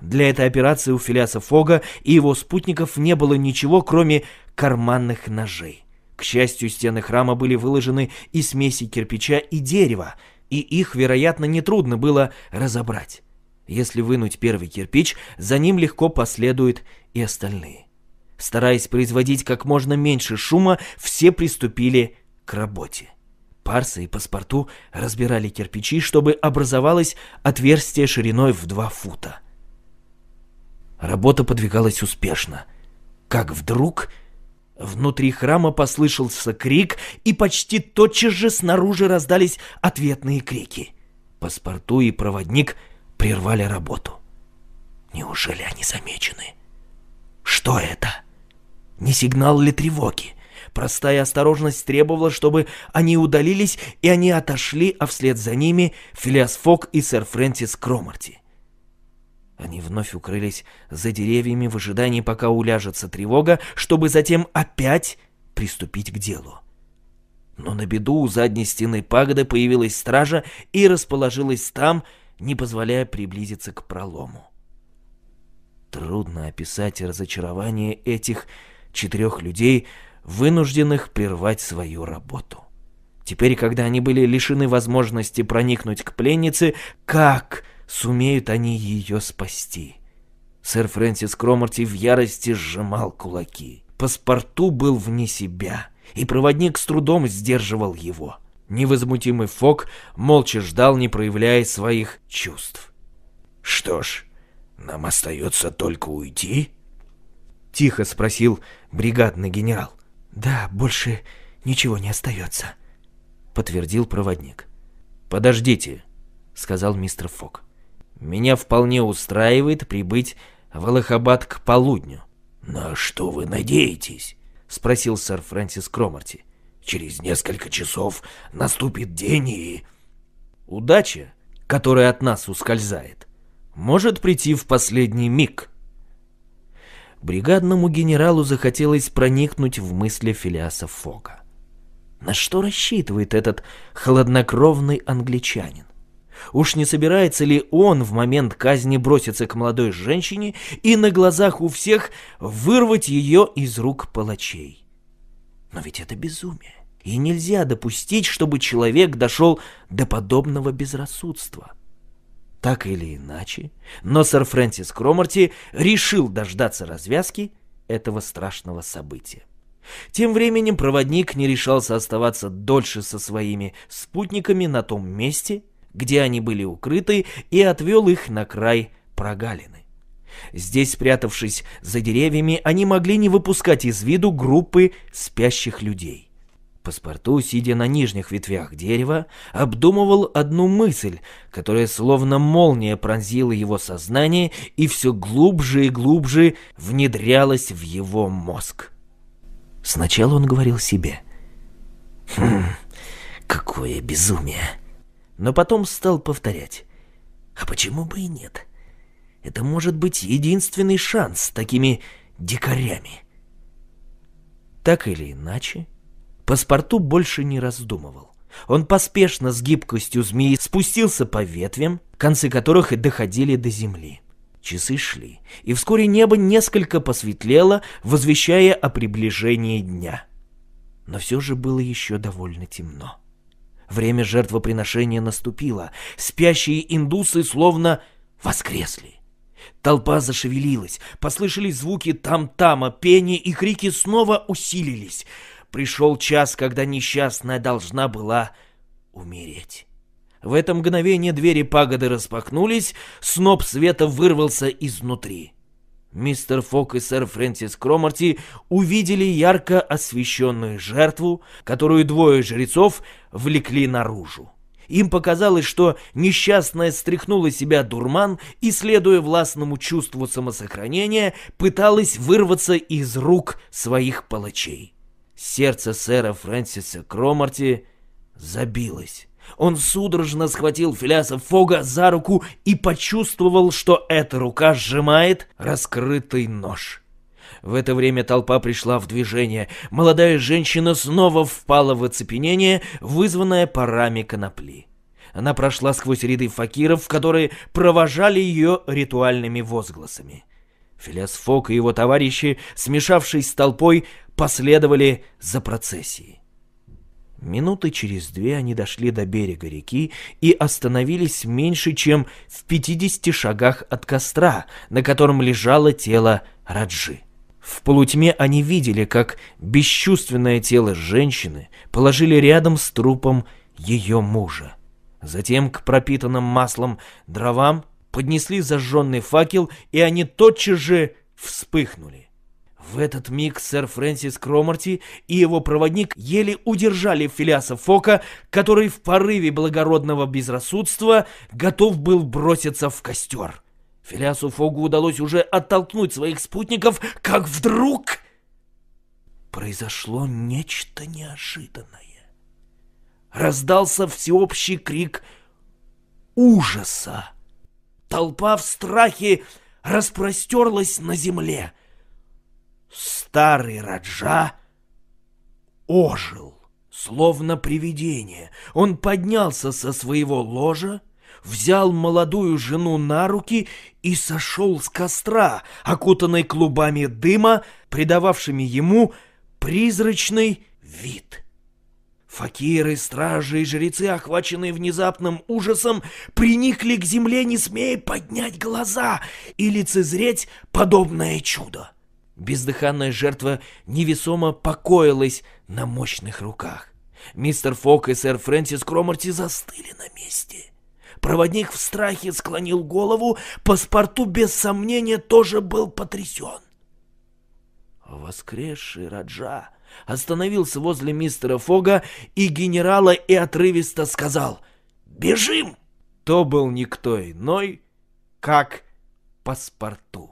[SPEAKER 1] Для этой операции у Филиаса Фога и его спутников не было ничего, кроме карманных ножей. К счастью, стены храма были выложены из смеси кирпича и дерева, и их, вероятно, нетрудно было разобрать. Если вынуть первый кирпич, за ним легко последуют и остальные. Стараясь производить как можно меньше шума, все приступили к работе. Парсы и паспорту разбирали кирпичи, чтобы образовалось отверстие шириной в два фута. Работа подвигалась успешно. Как вдруг... Внутри храма послышался крик, и почти тотчас же снаружи раздались ответные крики. Паспорту и проводник прервали работу. Неужели они замечены? Что это? Не сигнал ли тревоги? Простая осторожность требовала, чтобы они удалились, и они отошли, а вслед за ними Филиас Фок и сэр Фрэнсис Кромарти. Они вновь укрылись за деревьями в ожидании, пока уляжется тревога, чтобы затем опять приступить к делу. Но на беду у задней стены пагоды появилась стража и расположилась там, не позволяя приблизиться к пролому. Трудно описать разочарование этих четырех людей, вынужденных прервать свою работу. Теперь, когда они были лишены возможности проникнуть к пленнице, как сумеют они ее спасти. Сэр Фрэнсис Кромарти в ярости сжимал кулаки. Паспорту был вне себя, и проводник с трудом сдерживал его. Невозмутимый Фок молча ждал, не проявляя своих чувств. «Что ж, нам остается только уйти?» — тихо спросил бригадный генерал. «Да, больше ничего не остается», — подтвердил проводник. «Подождите», — сказал мистер Фок. Меня вполне устраивает прибыть в Аллахабад к полудню. «На что вы надеетесь?» — спросил сэр Фрэнсис Кромарти. «Через несколько часов наступит день и...» «Удача, которая от нас ускользает, может прийти в последний миг». Бригадному генералу захотелось проникнуть в мысли Филиаса Фога. На что рассчитывает этот хладнокровный англичанин? Уж не собирается ли он в момент казни броситься к молодой женщине и на глазах у всех вырвать ее из рук палачей? Но ведь это безумие. И нельзя допустить, чтобы человек дошел до подобного безрассудства. Так или иначе, но сэр Фрэнсис Кромарти решил дождаться развязки этого страшного события. Тем временем проводник не решался оставаться дольше со своими спутниками на том месте, где они были укрыты, и отвел их на край прогалины. Здесь, спрятавшись за деревьями, они могли не выпускать из виду группы спящих людей. Паспорту, сидя на нижних ветвях дерева, обдумывал одну мысль, которая словно молния пронзила его сознание и все глубже и глубже внедрялась в его мозг. Сначала он говорил себе. «Хм, какое безумие! но потом стал повторять. А почему бы и нет? Это может быть единственный шанс с такими дикарями. Так или иначе, паспорту больше не раздумывал. Он поспешно с гибкостью змеи спустился по ветвям, концы которых и доходили до земли. Часы шли, и вскоре небо несколько посветлело, возвещая о приближении дня. Но все же было еще довольно темно. Время жертвоприношения наступило. Спящие индусы словно воскресли. Толпа зашевелилась, послышались звуки там-тама, пение и крики снова усилились. Пришел час, когда несчастная должна была умереть. В это мгновение двери пагоды распахнулись, сноп света вырвался изнутри. Мистер Фок и сэр Фрэнсис Кромарти увидели ярко освещенную жертву, которую двое жрецов влекли наружу. Им показалось, что несчастная стряхнула себя дурман и, следуя властному чувству самосохранения, пыталась вырваться из рук своих палачей. Сердце сэра Фрэнсиса Кромарти забилось. Он судорожно схватил Филяса Фога за руку и почувствовал, что эта рука сжимает раскрытый нож. В это время толпа пришла в движение. Молодая женщина снова впала в оцепенение, вызванное парами конопли. Она прошла сквозь ряды факиров, которые провожали ее ритуальными возгласами. Филиас Фок и его товарищи, смешавшись с толпой, последовали за процессией. Минуты через две они дошли до берега реки и остановились меньше, чем в 50 шагах от костра, на котором лежало тело Раджи. В полутьме они видели, как бесчувственное тело женщины положили рядом с трупом ее мужа. Затем к пропитанным маслом дровам поднесли зажженный факел, и они тотчас же вспыхнули. В этот миг сэр Фрэнсис Кромарти и его проводник еле удержали Филиаса Фока, который в порыве благородного безрассудства готов был броситься в костер. Филиасу Фогу удалось уже оттолкнуть своих спутников, как вдруг произошло нечто неожиданное. Раздался всеобщий крик ужаса. Толпа в страхе распростерлась на земле. Старый Раджа ожил, словно привидение. Он поднялся со своего ложа, взял молодую жену на руки и сошел с костра, окутанный клубами дыма, придававшими ему призрачный вид. Факиры, стражи и жрецы, охваченные внезапным ужасом, приникли к земле, не смея поднять глаза и лицезреть подобное чудо. Бездыханная жертва невесомо покоилась на мощных руках. Мистер Фок и сэр Фрэнсис Кромарти застыли на месте. Проводник в страхе склонил голову, паспорту без сомнения тоже был потрясен. Воскресший Раджа остановился возле мистера Фога и генерала и отрывисто сказал «Бежим!» То был никто иной, как паспорту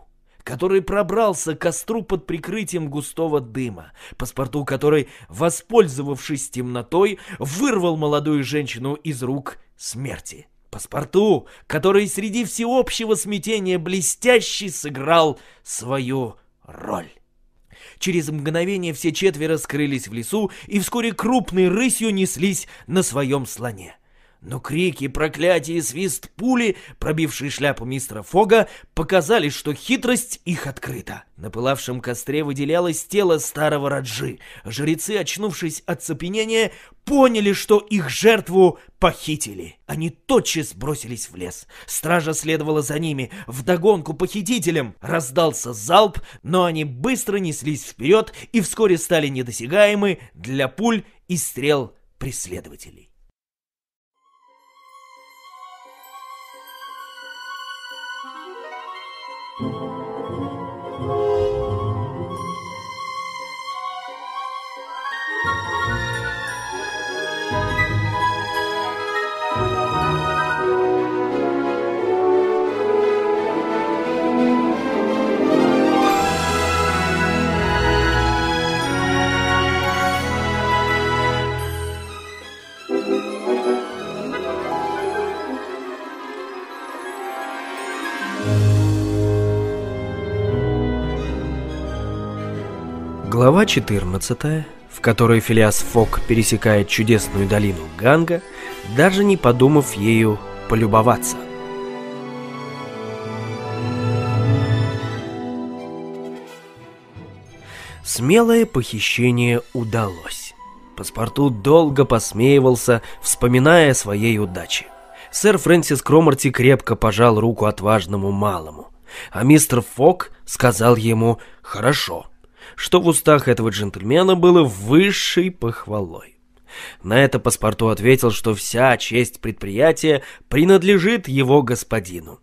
[SPEAKER 1] который пробрался к костру под прикрытием густого дыма, паспорту который, воспользовавшись темнотой, вырвал молодую женщину из рук смерти. Паспорту, который среди всеобщего смятения блестяще сыграл свою роль. Через мгновение все четверо скрылись в лесу и вскоре крупной рысью неслись на своем слоне. Но крики, проклятия и свист пули, пробившие шляпу мистера Фога, показали, что хитрость их открыта. На пылавшем костре выделялось тело старого Раджи. Жрецы, очнувшись от цепенения, поняли, что их жертву похитили. Они тотчас бросились в лес. Стража следовала за ними, вдогонку похитителям. Раздался залп, но они быстро неслись вперед и вскоре стали недосягаемы для пуль и стрел преследователей. Глава 14, в которой Филиас Фок пересекает чудесную долину Ганга, даже не подумав ею полюбоваться. Смелое похищение удалось. Паспорту долго посмеивался, вспоминая своей удачи. Сэр Фрэнсис Кромарти крепко пожал руку отважному малому, а мистер Фок сказал ему «хорошо» что в устах этого джентльмена было высшей похвалой. На это паспорту ответил, что вся честь предприятия принадлежит его господину.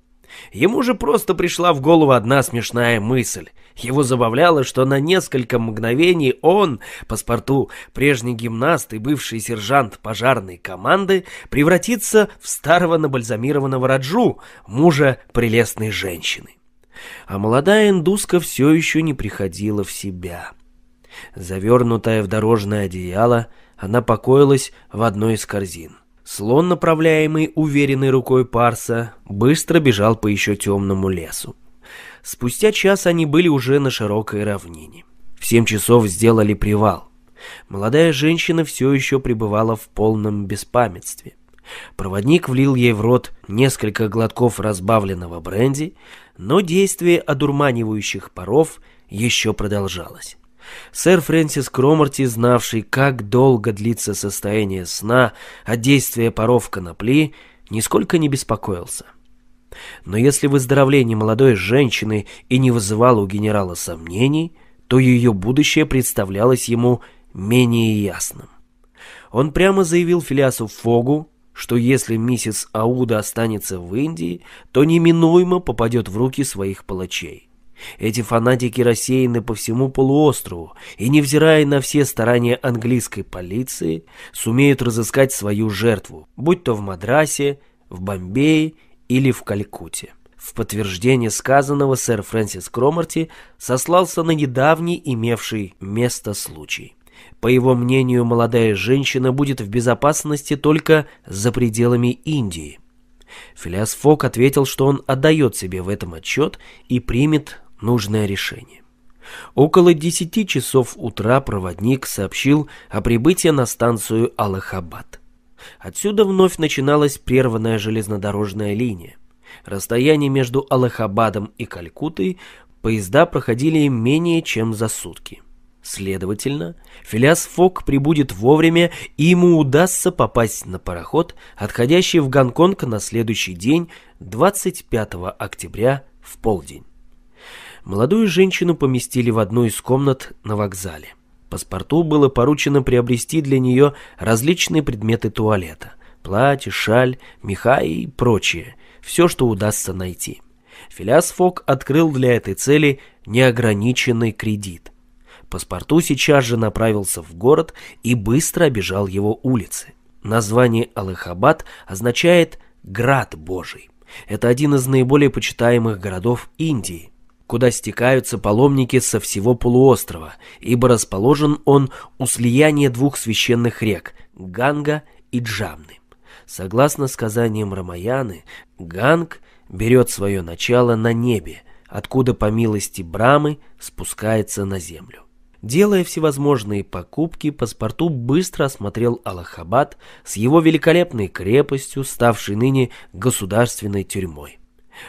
[SPEAKER 1] Ему же просто пришла в голову одна смешная мысль. Его забавляло, что на несколько мгновений он, паспорту, прежний гимнаст и бывший сержант пожарной команды, превратится в старого набальзамированного Раджу, мужа прелестной женщины а молодая индуска все еще не приходила в себя. Завернутая в дорожное одеяло, она покоилась в одной из корзин. Слон, направляемый уверенной рукой Парса, быстро бежал по еще темному лесу. Спустя час они были уже на широкой равнине. В семь часов сделали привал. Молодая женщина все еще пребывала в полном беспамятстве. Проводник влил ей в рот несколько глотков разбавленного бренди, но действие одурманивающих паров еще продолжалось. Сэр Фрэнсис Кромарти, знавший, как долго длится состояние сна от действия паров конопли, нисколько не беспокоился. Но если выздоровление молодой женщины и не вызывало у генерала сомнений, то ее будущее представлялось ему менее ясным. Он прямо заявил Филиасу Фогу, что если миссис Ауда останется в Индии, то неминуемо попадет в руки своих палачей. Эти фанатики рассеяны по всему полуострову и, невзирая на все старания английской полиции, сумеют разыскать свою жертву, будь то в Мадрасе, в Бомбее или в Калькутте. В подтверждение сказанного сэр Фрэнсис Кромарти сослался на недавний имевший место случай. По его мнению, молодая женщина будет в безопасности только за пределами Индии. Филиас Фок ответил, что он отдает себе в этом отчет и примет нужное решение. Около 10 часов утра проводник сообщил о прибытии на станцию Аллахабад. Отсюда вновь начиналась прерванная железнодорожная линия. Расстояние между Аллахабадом и Калькутой поезда проходили менее чем за сутки. Следовательно, Филиас Фок прибудет вовремя, и ему удастся попасть на пароход, отходящий в Гонконг на следующий день, 25 октября, в полдень. Молодую женщину поместили в одну из комнат на вокзале. Паспорту было поручено приобрести для нее различные предметы туалета – платье, шаль, меха и прочее, все, что удастся найти. Филиас Фок открыл для этой цели неограниченный кредит. Паспорту сейчас же направился в город и быстро обежал его улицы. Название Алыхабад означает «Град Божий». Это один из наиболее почитаемых городов Индии, куда стекаются паломники со всего полуострова, ибо расположен он у слияния двух священных рек – Ганга и Джамны. Согласно сказаниям Рамаяны, Ганг берет свое начало на небе, откуда по милости Брамы спускается на землю. Делая всевозможные покупки, паспорту быстро осмотрел Аллахабад с его великолепной крепостью, ставшей ныне государственной тюрьмой.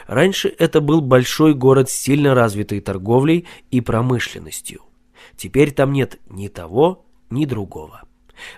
[SPEAKER 1] Раньше это был большой город с сильно развитой торговлей и промышленностью. Теперь там нет ни того, ни другого.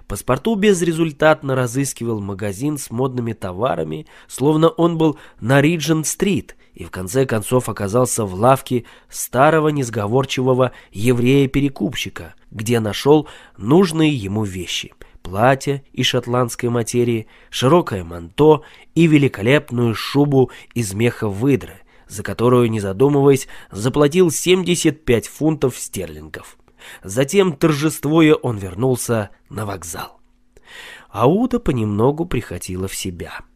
[SPEAKER 1] Паспорту безрезультатно разыскивал магазин с модными товарами, словно он был на Риджент-стрит, и в конце концов оказался в лавке старого несговорчивого еврея-перекупщика, где нашел нужные ему вещи – платье из шотландской материи, широкое манто и великолепную шубу из меха выдры, за которую, не задумываясь, заплатил 75 фунтов стерлингов. Затем, торжествуя, он вернулся на вокзал. Ауда понемногу приходила в себя –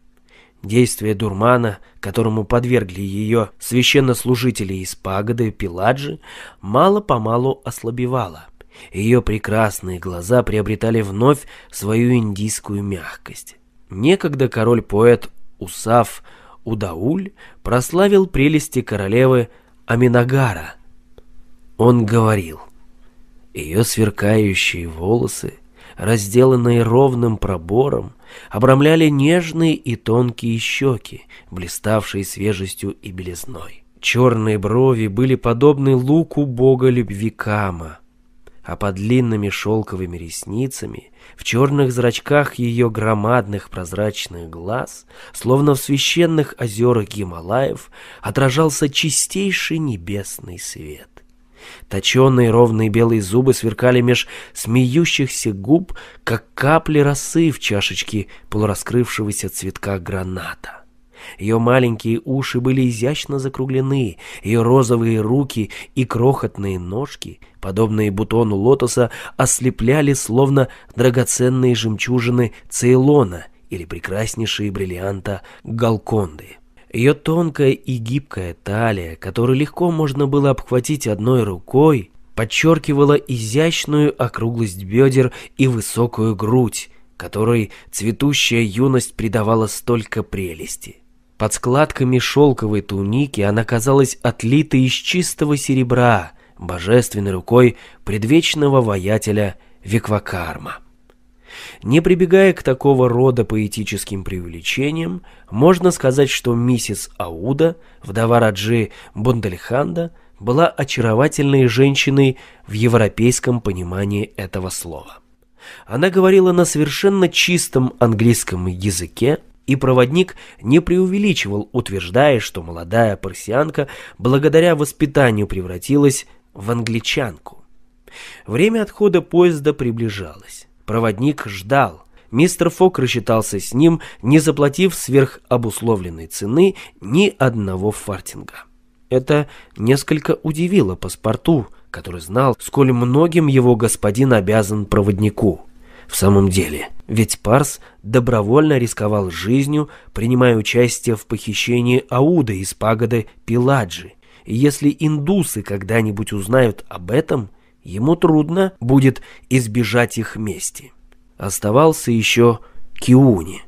[SPEAKER 1] Действие дурмана, которому подвергли ее священнослужители из пагоды Пиладжи, мало-помалу ослабевало. Ее прекрасные глаза приобретали вновь свою индийскую мягкость. Некогда король-поэт Усав Удауль прославил прелести королевы Аминагара. Он говорил, ее сверкающие волосы — разделанные ровным пробором, обрамляли нежные и тонкие щеки, блиставшие свежестью и белизной. Черные брови были подобны луку бога любви Кама, а под длинными шелковыми ресницами, в черных зрачках ее громадных прозрачных глаз, словно в священных озерах Гималаев, отражался чистейший небесный свет. Точеные ровные белые зубы сверкали меж смеющихся губ, как капли росы в чашечке полураскрывшегося цветка граната. Ее маленькие уши были изящно закруглены, ее розовые руки и крохотные ножки, подобные бутону лотоса, ослепляли словно драгоценные жемчужины Цейлона или прекраснейшие бриллианта Галконды. Ее тонкая и гибкая талия, которую легко можно было обхватить одной рукой, подчеркивала изящную округлость бедер и высокую грудь, которой цветущая юность придавала столько прелести. Под складками шелковой туники она казалась отлитой из чистого серебра, божественной рукой предвечного воятеля Виквакарма. Не прибегая к такого рода поэтическим привлечениям, можно сказать, что миссис Ауда, вдова Раджи Бондальханда, была очаровательной женщиной в европейском понимании этого слова. Она говорила на совершенно чистом английском языке, и проводник не преувеличивал, утверждая, что молодая парсианка благодаря воспитанию превратилась в англичанку. Время отхода поезда приближалось. Проводник ждал. Мистер Фок рассчитался с ним, не заплатив сверх обусловленной цены ни одного фартинга. Это несколько удивило паспорту, который знал, сколь многим его господин обязан проводнику. В самом деле, ведь Парс добровольно рисковал жизнью, принимая участие в похищении Ауда из пагоды Пиладжи. И если индусы когда-нибудь узнают об этом – Ему трудно будет избежать их мести. Оставался еще Киуни.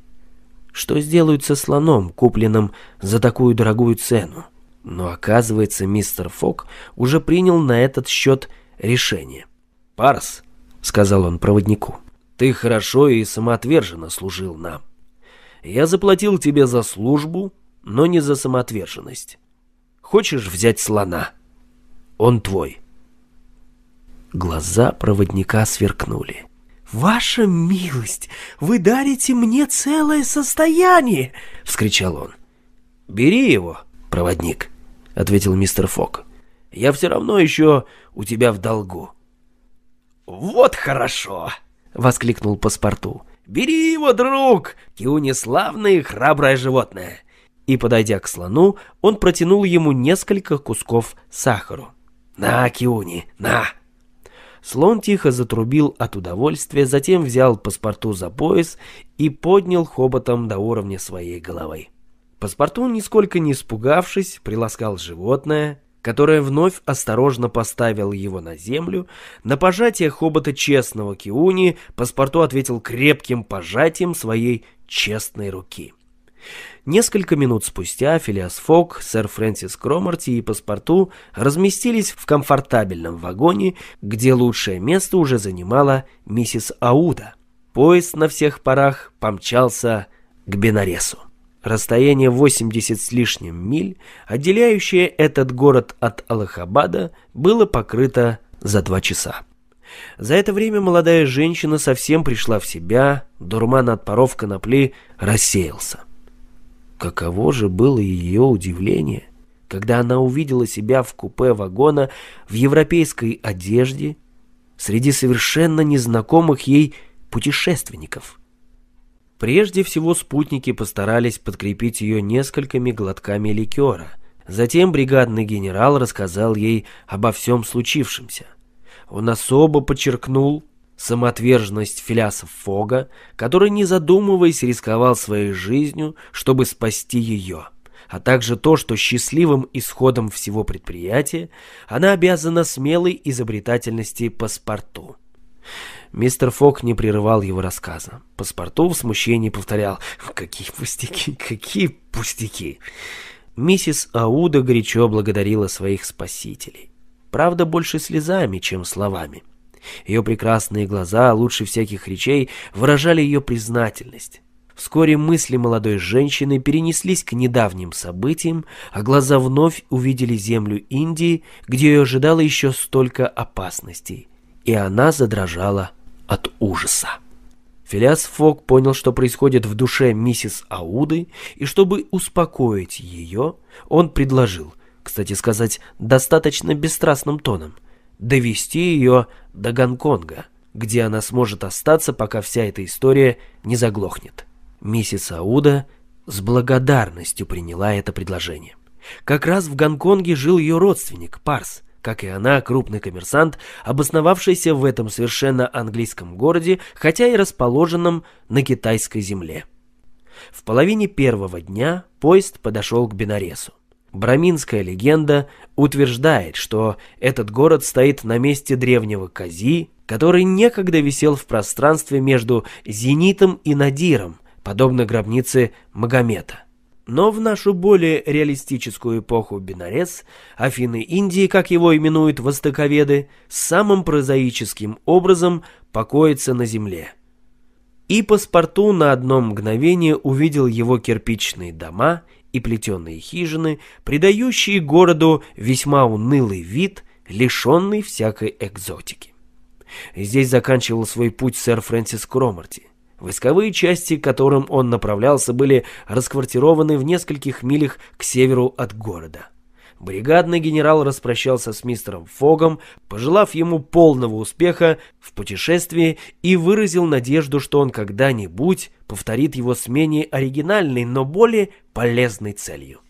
[SPEAKER 1] Что сделают со слоном, купленным за такую дорогую цену? Но оказывается, мистер Фок уже принял на этот счет решение. «Парс», — сказал он проводнику, — «ты хорошо и самоотверженно служил нам. Я заплатил тебе за службу, но не за самоотверженность. Хочешь взять слона? Он твой». Глаза проводника сверкнули. «Ваша милость, вы дарите мне целое состояние!» — вскричал он. «Бери его, проводник», — ответил мистер Фок. «Я все равно еще у тебя в долгу». «Вот хорошо!» — воскликнул паспорту. «Бери его, друг! Киуни славное и храброе животное!» И, подойдя к слону, он протянул ему несколько кусков сахару. «На, Киуни, на!» Слон тихо затрубил от удовольствия, затем взял паспорту за пояс и поднял хоботом до уровня своей головы. Паспорту, нисколько не испугавшись, приласкал животное, которое вновь осторожно поставил его на землю. На пожатие хобота честного Киуни паспорту ответил крепким пожатием своей честной руки. Несколько минут спустя Филиас Фок, сэр Фрэнсис Кромарти и Паспорту разместились в комфортабельном вагоне, где лучшее место уже занимала миссис Ауда. Поезд на всех парах помчался к Бенаресу. Расстояние 80 с лишним миль, отделяющее этот город от Аллахабада, было покрыто за два часа. За это время молодая женщина совсем пришла в себя, дурман от паров конопли рассеялся. Каково же было ее удивление, когда она увидела себя в купе вагона в европейской одежде среди совершенно незнакомых ей путешественников. Прежде всего спутники постарались подкрепить ее несколькими глотками ликера. Затем бригадный генерал рассказал ей обо всем случившемся. Он особо подчеркнул, Самоотверженность Филяса Фога, который, не задумываясь, рисковал своей жизнью, чтобы спасти ее, а также то, что счастливым исходом всего предприятия она обязана смелой изобретательности паспорту. Мистер Фок не прерывал его рассказа. Паспорту в смущении повторял «Какие пустяки, какие пустяки!» Миссис Ауда горячо благодарила своих спасителей. Правда, больше слезами, чем словами. Ее прекрасные глаза, лучше всяких речей, выражали ее признательность. Вскоре мысли молодой женщины перенеслись к недавним событиям, а глаза вновь увидели землю Индии, где ее ожидало еще столько опасностей. И она задрожала от ужаса. Филиас Фок понял, что происходит в душе миссис Ауды, и чтобы успокоить ее, он предложил, кстати сказать, достаточно бесстрастным тоном – довести ее до Гонконга, где она сможет остаться, пока вся эта история не заглохнет. Миссис Ауда с благодарностью приняла это предложение. Как раз в Гонконге жил ее родственник Парс, как и она, крупный коммерсант, обосновавшийся в этом совершенно английском городе, хотя и расположенном на китайской земле. В половине первого дня поезд подошел к Бенаресу. Браминская легенда утверждает, что этот город стоит на месте древнего Кази, который некогда висел в пространстве между Зенитом и Надиром, подобно гробнице Магомета. Но в нашу более реалистическую эпоху Бенарес, Афины Индии, как его именуют востоковеды, самым прозаическим образом покоится на земле. И паспорту на одно мгновение увидел его кирпичные дома – и плетеные хижины, придающие городу весьма унылый вид, лишенный всякой экзотики. Здесь заканчивал свой путь сэр Фрэнсис Кромарти. Войсковые части, к которым он направлялся, были расквартированы в нескольких милях к северу от города бригадный генерал распрощался с мистером Фогом, пожелав ему полного успеха в путешествии и выразил надежду, что он когда-нибудь повторит его с менее оригинальной, но более полезной целью.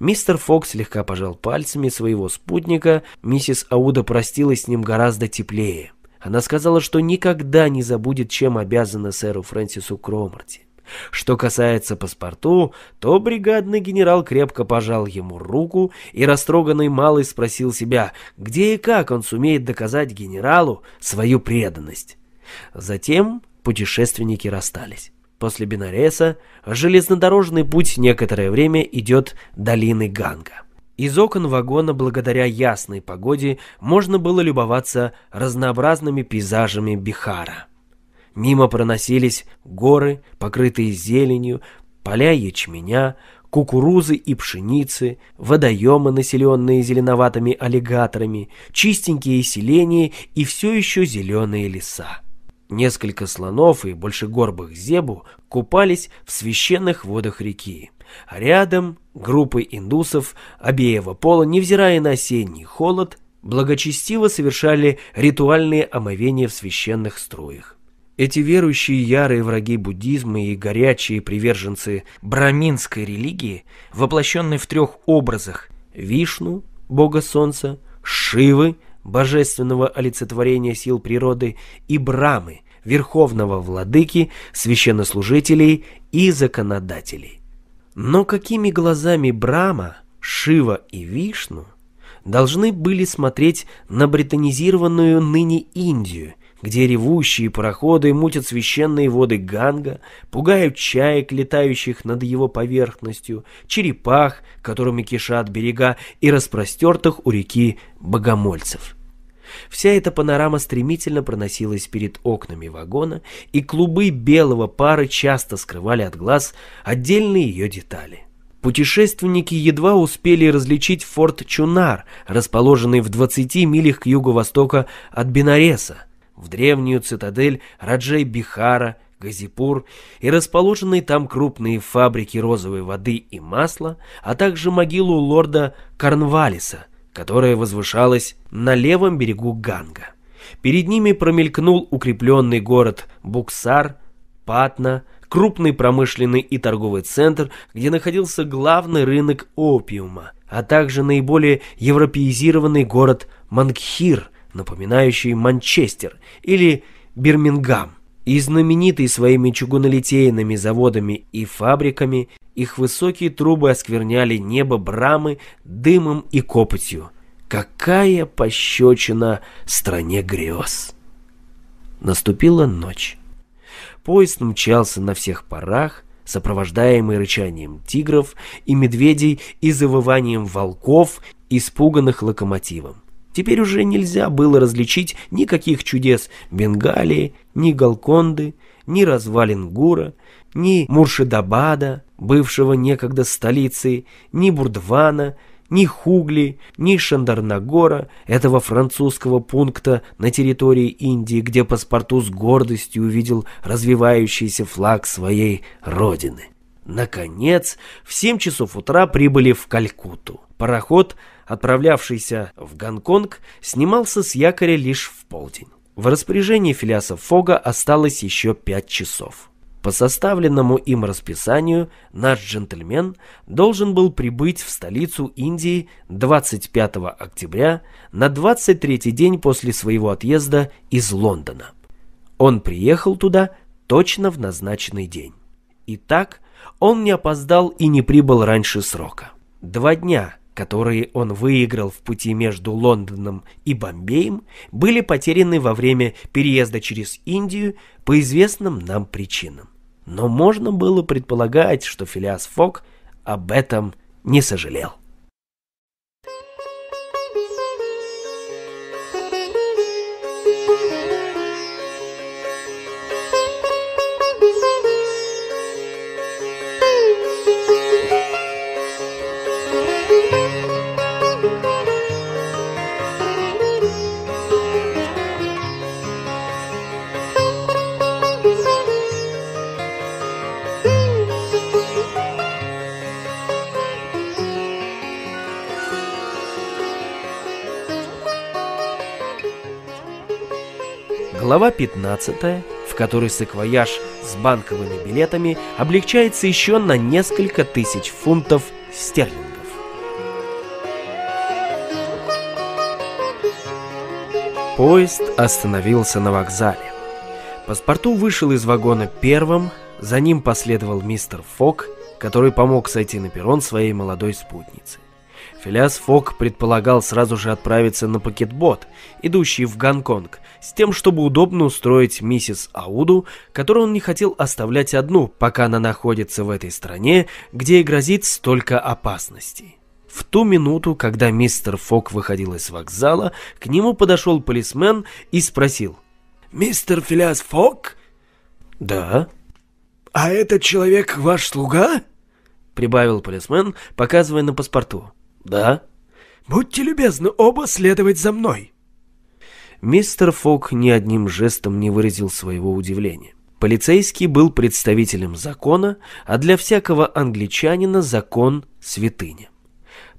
[SPEAKER 1] Мистер Фокс слегка пожал пальцами своего спутника, миссис Ауда простилась с ним гораздо теплее. Она сказала, что никогда не забудет, чем обязана сэру Фрэнсису Кромарти. Что касается паспорту, то бригадный генерал крепко пожал ему руку и растроганный малый спросил себя, где и как он сумеет доказать генералу свою преданность. Затем путешественники расстались. После Бинареса железнодорожный путь некоторое время идет долины Ганга. Из окон вагона благодаря ясной погоде можно было любоваться разнообразными пейзажами Бихара. Мимо проносились горы, покрытые зеленью, поля ячменя, кукурузы и пшеницы, водоемы, населенные зеленоватыми аллигаторами, чистенькие селения и все еще зеленые леса. Несколько слонов и большегорбых зебу купались в священных водах реки. А рядом группы индусов обеего пола, невзирая на осенний холод, благочестиво совершали ритуальные омовения в священных струях. Эти верующие ярые враги буддизма и горячие приверженцы браминской религии, воплощенные в трех образах – Вишну, бога солнца, Шивы, божественного олицетворения сил природы, и Брамы, верховного владыки, священнослужителей и законодателей. Но какими глазами Брама, Шива и Вишну должны были смотреть на британизированную ныне Индию – где ревущие пароходы мутят священные воды Ганга, пугают чаек, летающих над его поверхностью, черепах, которыми кишат берега, и распростертых у реки богомольцев. Вся эта панорама стремительно проносилась перед окнами вагона, и клубы белого пара часто скрывали от глаз отдельные ее детали. Путешественники едва успели различить форт Чунар, расположенный в 20 милях к юго-востока от Бенареса, в древнюю цитадель Раджей бихара Газипур и расположенные там крупные фабрики розовой воды и масла, а также могилу лорда Карнвалиса, которая возвышалась на левом берегу Ганга. Перед ними промелькнул укрепленный город Буксар, Патна, крупный промышленный и торговый центр, где находился главный рынок опиума, а также наиболее европеизированный город Мангхир – напоминающий Манчестер или Бирмингам, и знаменитый своими чугунолитейными заводами и фабриками, их высокие трубы оскверняли небо брамы дымом и копотью. Какая пощечина стране грез! Наступила ночь. Поезд мчался на всех парах, сопровождаемый рычанием тигров и медведей и завыванием волков, испуганных локомотивом. Теперь уже нельзя было различить никаких чудес Бенгалии, ни Галконды, ни развалин Гура, ни Муршидабада, бывшего некогда столицей, ни Бурдвана, ни Хугли, ни Шандарнагора, этого французского пункта на территории Индии, где паспорту с гордостью увидел развивающийся флаг своей родины. Наконец, в 7 часов утра прибыли в Калькутту. Пароход отправлявшийся в Гонконг, снимался с якоря лишь в полдень. В распоряжении Филиаса Фога осталось еще пять часов. По составленному им расписанию наш джентльмен должен был прибыть в столицу Индии 25 октября на 23 день после своего отъезда из Лондона. Он приехал туда точно в назначенный день. Итак, он не опоздал и не прибыл раньше срока. Два дня – которые он выиграл в пути между Лондоном и Бомбеем, были потеряны во время переезда через Индию по известным нам причинам. Но можно было предполагать, что Филиас Фок об этом не сожалел. Глава 15, в которой саквояж с банковыми билетами облегчается еще на несколько тысяч фунтов стерлингов. Поезд остановился на вокзале. Паспорту вышел из вагона первым, за ним последовал мистер Фок, который помог сойти на перрон своей молодой спутнице. Филиас Фок предполагал сразу же отправиться на пакетбот, идущий в Гонконг, с тем, чтобы удобно устроить миссис Ауду, которую он не хотел оставлять одну, пока она находится в этой стране, где и грозит столько опасностей. В ту минуту, когда мистер Фок выходил из вокзала, к нему подошел полисмен и спросил. «Мистер Филиас Фок?» «Да». «А этот человек ваш слуга?» — прибавил полисмен, показывая на паспорту. «Да». «Будьте любезны оба следовать за мной» мистер Фок ни одним жестом не выразил своего удивления. Полицейский был представителем закона, а для всякого англичанина закон – святыня.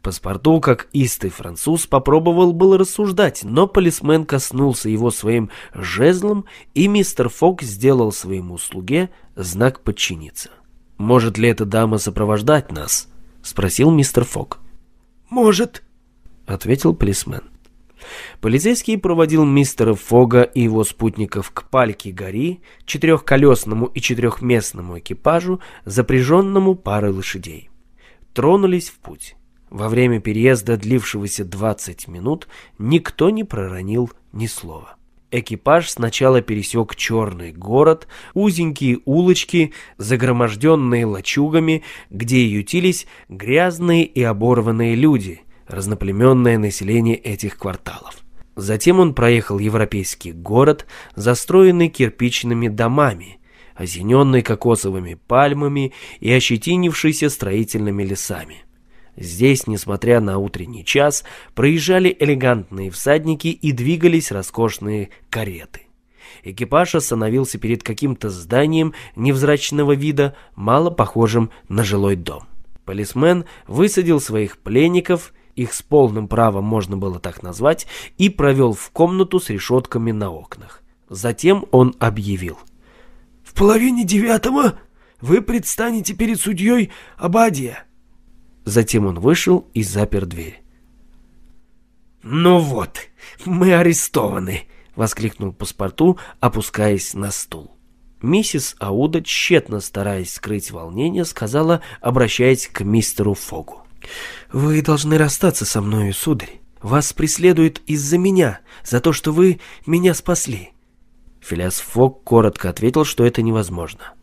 [SPEAKER 1] Паспорту, как истый француз, попробовал было рассуждать, но полисмен коснулся его своим жезлом, и мистер Фок сделал своему слуге знак подчиниться. «Может ли эта дама сопровождать нас?» — спросил мистер Фок. «Может», — ответил полисмен. Полицейский проводил мистера Фога и его спутников к пальке гори, четырехколесному и четырехместному экипажу, запряженному парой лошадей. Тронулись в путь. Во время переезда, длившегося 20 минут, никто не проронил ни слова. Экипаж сначала пересек черный город, узенькие улочки, загроможденные лачугами, где ютились грязные и оборванные люди – разноплеменное население этих кварталов. Затем он проехал европейский город, застроенный кирпичными домами, озененный кокосовыми пальмами и ощетинившийся строительными лесами. Здесь, несмотря на утренний час, проезжали элегантные всадники и двигались роскошные кареты. Экипаж остановился перед каким-то зданием невзрачного вида, мало похожим на жилой дом. Полисмен высадил своих пленников и, их с полным правом можно было так назвать, и провел в комнату с решетками на окнах. Затем он объявил. «В половине девятого вы предстанете перед судьей Абадия». Затем он вышел и запер дверь. «Ну вот, мы арестованы!» — воскликнул паспорту, опускаясь на стул. Миссис Ауда, тщетно стараясь скрыть волнение, сказала, обращаясь к мистеру Фогу. «Вы должны расстаться со мною, сударь. Вас преследуют из-за меня, за то, что вы меня спасли». Филиас Фок коротко ответил, что это невозможно.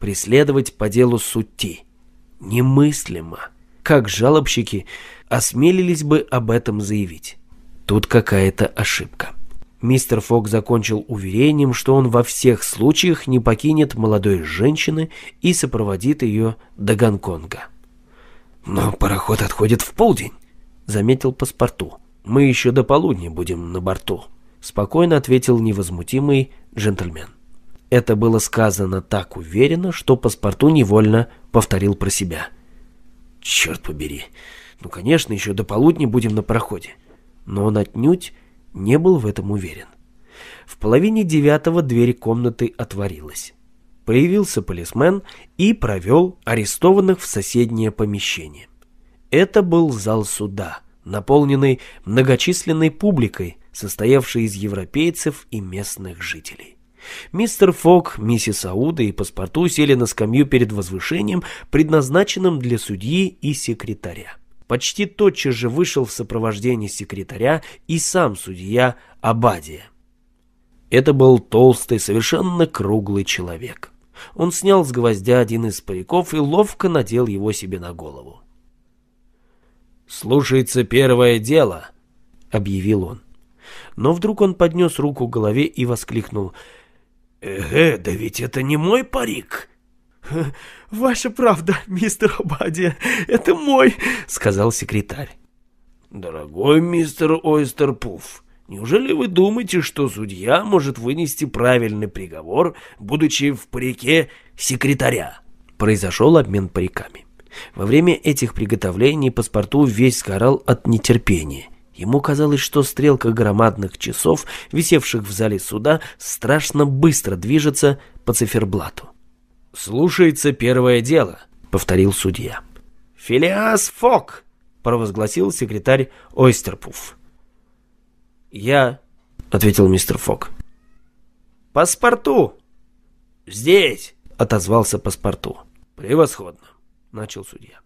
[SPEAKER 1] «Преследовать по делу сути. Немыслимо. Как жалобщики осмелились бы об этом заявить? Тут какая-то ошибка». Мистер Фок закончил уверением, что он во всех случаях не покинет молодой женщины и сопроводит ее до Гонконга. «Но пароход отходит в полдень», — заметил паспорту. «Мы еще до полудня будем на борту», — спокойно ответил невозмутимый джентльмен. Это было сказано так уверенно, что паспорту невольно повторил про себя. «Черт побери, ну, конечно, еще до полудня будем на пароходе». Но он отнюдь не был в этом уверен. В половине девятого дверь комнаты отворилась появился полисмен и провел арестованных в соседнее помещение. Это был зал суда, наполненный многочисленной публикой, состоявшей из европейцев и местных жителей. Мистер Фок, миссис Ауда и паспорту сели на скамью перед возвышением, предназначенным для судьи и секретаря. Почти тотчас же вышел в сопровождении секретаря и сам судья Абадия. Это был толстый, совершенно круглый человек. Он снял с гвоздя один из париков и ловко надел его себе на голову. «Слушается первое дело», — объявил он. Но вдруг он поднес руку к голове и воскликнул. «Эге, да ведь это не мой парик!» «Ваша правда, мистер Обадия, это мой!» — сказал секретарь. «Дорогой мистер Ойстерпуф, Неужели вы думаете, что судья может вынести правильный приговор, будучи в парике секретаря? Произошел обмен париками. Во время этих приготовлений паспорту весь сгорал от нетерпения. Ему казалось, что стрелка громадных часов, висевших в зале суда, страшно быстро движется по циферблату. «Слушается первое дело», — повторил судья. «Филиас Фок!» — провозгласил секретарь Ойстерпуф. «Я...» — ответил мистер Фок. «Паспорту!» «Здесь!» — отозвался паспорту. «Превосходно!» — начал судья.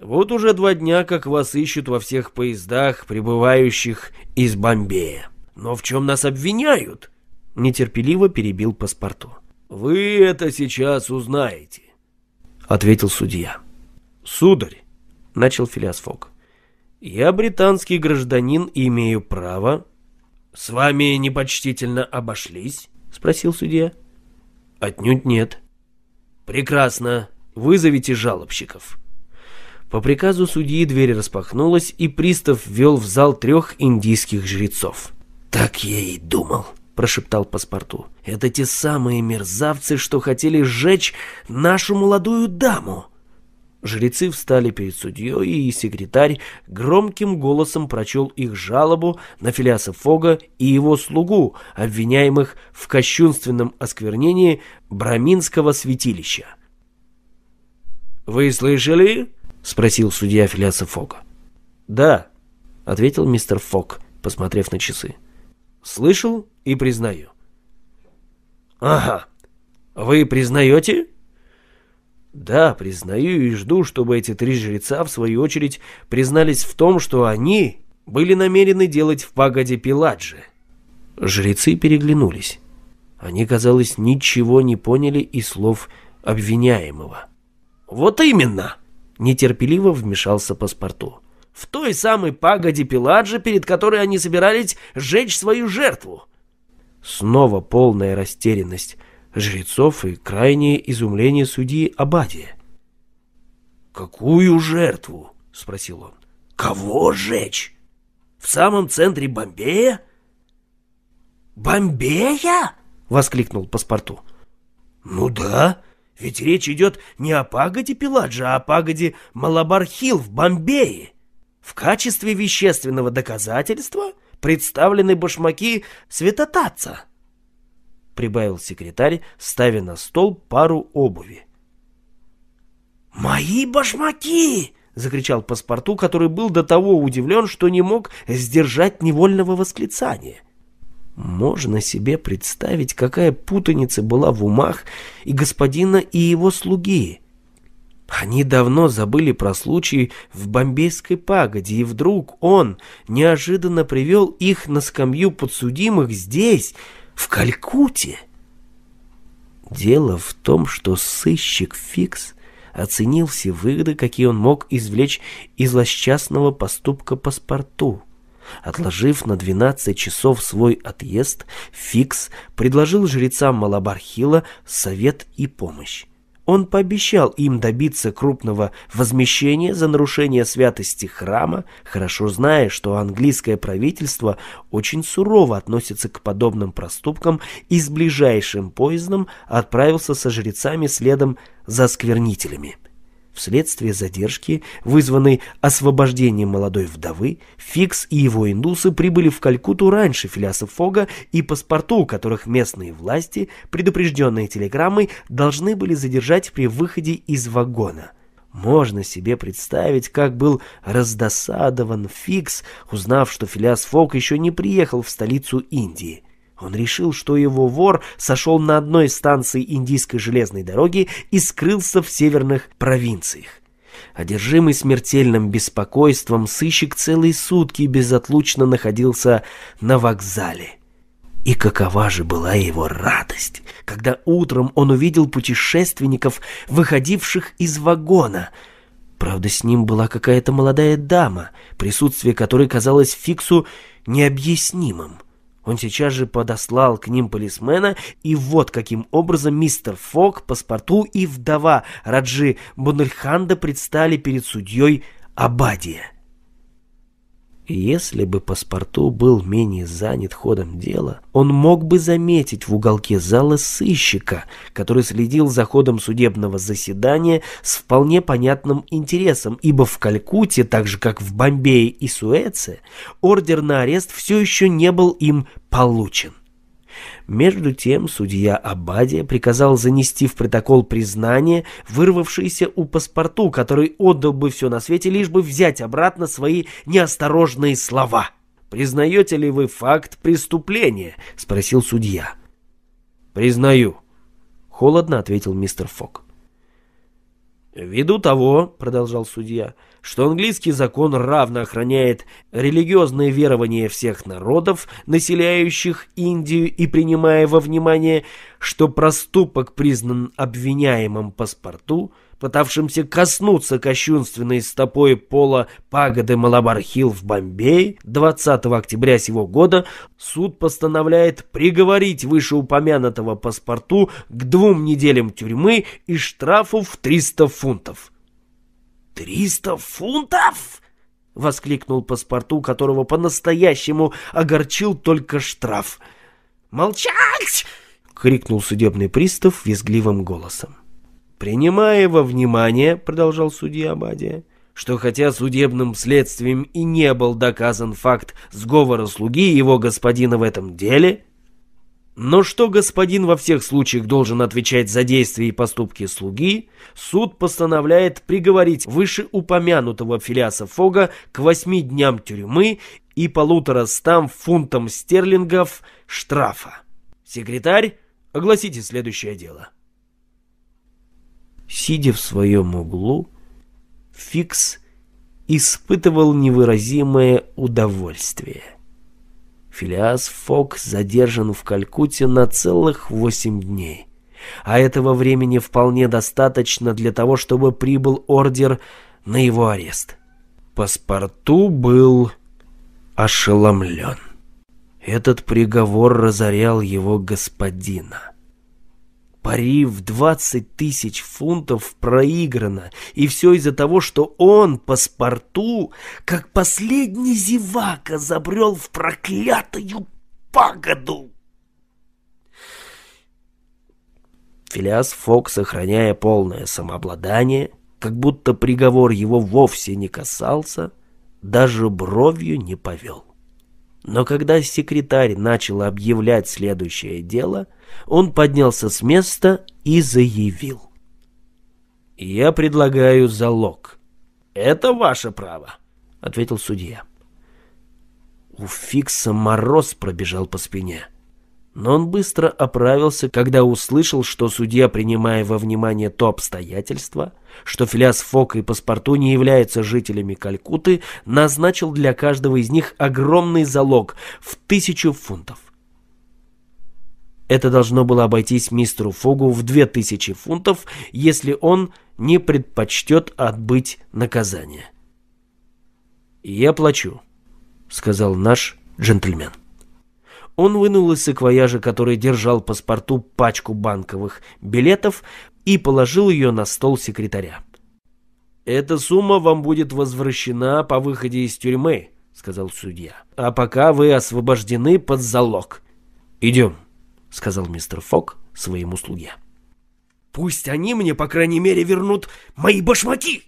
[SPEAKER 1] «Вот уже два дня, как вас ищут во всех поездах, прибывающих из Бомбея. Но в чем нас обвиняют?» — нетерпеливо перебил паспорту. «Вы это сейчас узнаете», — ответил судья. «Сударь!» — начал Филиас Фок. Я британский гражданин и имею право. С вами непочтительно обошлись? Спросил судья. Отнюдь нет. Прекрасно. Вызовите жалобщиков. По приказу судьи дверь распахнулась, и пристав ввел в зал трех индийских жрецов. «Так я и думал», — прошептал паспорту. «Это те самые мерзавцы, что хотели сжечь нашу молодую даму». Жрецы встали перед судьей, и секретарь громким голосом прочел их жалобу на Филиаса Фога и его слугу, обвиняемых в кощунственном осквернении Браминского святилища. «Вы слышали?» — спросил судья Филиаса Фога. «Да», — ответил мистер Фог, посмотрев на часы. «Слышал и признаю». «Ага. Вы признаете?» Да, признаю и жду, чтобы эти три жреца, в свою очередь, признались в том, что они были намерены делать в пагоде Пиладжи. Жрецы переглянулись. Они, казалось, ничего не поняли из слов обвиняемого. «Вот именно!» — нетерпеливо вмешался паспорту. «В той самой пагоде Пиладжи, перед которой они собирались сжечь свою жертву!» Снова полная растерянность жрецов и крайнее изумление судьи Абадия. «Какую жертву?» — спросил он. «Кого жечь? В самом центре Бомбея?» «Бомбея?» — воскликнул паспорту. «Ну да, ведь речь идет не о пагоде Пиладжа, а о пагоде Малабархил в Бомбее. В качестве вещественного доказательства представлены башмаки святотатца прибавил секретарь, ставя на стол пару обуви. «Мои башмаки!» — закричал паспорту, который был до того удивлен, что не мог сдержать невольного восклицания. Можно себе представить, какая путаница была в умах и господина, и его слуги. Они давно забыли про случай в бомбейской пагоде, и вдруг он неожиданно привел их на скамью подсудимых здесь, в Калькуте? Дело в том, что сыщик Фикс оценил все выгоды, какие он мог извлечь из злосчастного поступка паспорту. Отложив на 12 часов свой отъезд, Фикс предложил жрецам Малабархила совет и помощь. Он пообещал им добиться крупного возмещения за нарушение святости храма, хорошо зная, что английское правительство очень сурово относится к подобным проступкам и с ближайшим поездом отправился со жрецами следом за сквернителями. Вследствие задержки, вызванной освобождением молодой вдовы, Фикс и его индусы прибыли в Калькуту раньше Филяса Фога и паспорту, которых местные власти, предупрежденные телеграммой, должны были задержать при выходе из вагона. Можно себе представить, как был раздосадован Фикс, узнав, что Филяс Фог еще не приехал в столицу Индии. Он решил, что его вор сошел на одной из станций Индийской железной дороги и скрылся в северных провинциях. Одержимый смертельным беспокойством, сыщик целые сутки безотлучно находился на вокзале. И какова же была его радость, когда утром он увидел путешественников, выходивших из вагона. Правда, с ним была какая-то молодая дама, присутствие которой казалось Фиксу необъяснимым. Он сейчас же подослал к ним полисмена, и вот каким образом мистер Фок, паспорту и вдова Раджи Бунельханда предстали перед судьей Абадия. Если бы паспорту был менее занят ходом дела, он мог бы заметить в уголке зала сыщика, который следил за ходом судебного заседания с вполне понятным интересом, ибо в Калькутте, так же как в Бомбее и Суэце, ордер на арест все еще не был им получен. Между тем судья Абадия приказал занести в протокол признание, вырвавшееся у паспорту, который отдал бы все на свете, лишь бы взять обратно свои неосторожные слова. «Признаете ли вы факт преступления?» — спросил судья. «Признаю», — холодно ответил мистер Фок. «Ввиду того, — продолжал судья, — что английский закон равно охраняет религиозные верования всех народов, населяющих Индию, и принимая во внимание, что проступок признан обвиняемым паспорту, — пытавшимся коснуться кощунственной стопой пола пагоды Малабархил в Бомбее 20 октября сего года, суд постановляет приговорить вышеупомянутого паспорту к двум неделям тюрьмы и штрафу в 300 фунтов. «Триста фунтов?» — воскликнул паспорту, которого по-настоящему огорчил только штраф. «Молчать!» — крикнул судебный пристав визгливым голосом. «Принимая во внимание, — продолжал судья Абадия, — что хотя судебным следствием и не был доказан факт сговора слуги его господина в этом деле, но что господин во всех случаях должен отвечать за действия и поступки слуги, суд постановляет приговорить вышеупомянутого Филиаса Фога к восьми дням тюрьмы и полутора стам фунтам стерлингов штрафа. Секретарь, огласите следующее дело. Сидя в своем углу, Фикс испытывал невыразимое удовольствие. Филиас Фок задержан в Калькутте на целых восемь дней. А этого времени вполне достаточно для того, чтобы прибыл ордер на его арест. Паспорту был ошеломлен. Этот приговор разорял его господина. Пари в 20 тысяч фунтов проиграно, и все из-за того, что он по спорту как последний зевака, забрел в проклятую пагоду. Филиас Фок, сохраняя полное самообладание, как будто приговор его вовсе не касался, даже бровью не повел. Но когда секретарь начал объявлять следующее дело — он поднялся с места и заявил. «Я предлагаю залог». «Это ваше право», — ответил судья. У Фикса мороз пробежал по спине. Но он быстро оправился, когда услышал, что судья, принимая во внимание то обстоятельство, что Филяс Фок и Паспорту не являются жителями Калькуты, назначил для каждого из них огромный залог в тысячу фунтов. Это должно было обойтись мистеру Фогу в 2000 фунтов, если он не предпочтет отбыть наказание. «Я плачу», — сказал наш джентльмен. Он вынул из саквояжа, который держал паспорту пачку банковых билетов и положил ее на стол секретаря. «Эта сумма вам будет возвращена по выходе из тюрьмы», — сказал судья. «А пока вы освобождены под залог. Идем». — сказал мистер Фок своему слуге. «Пусть они мне, по крайней мере, вернут мои башмаки!»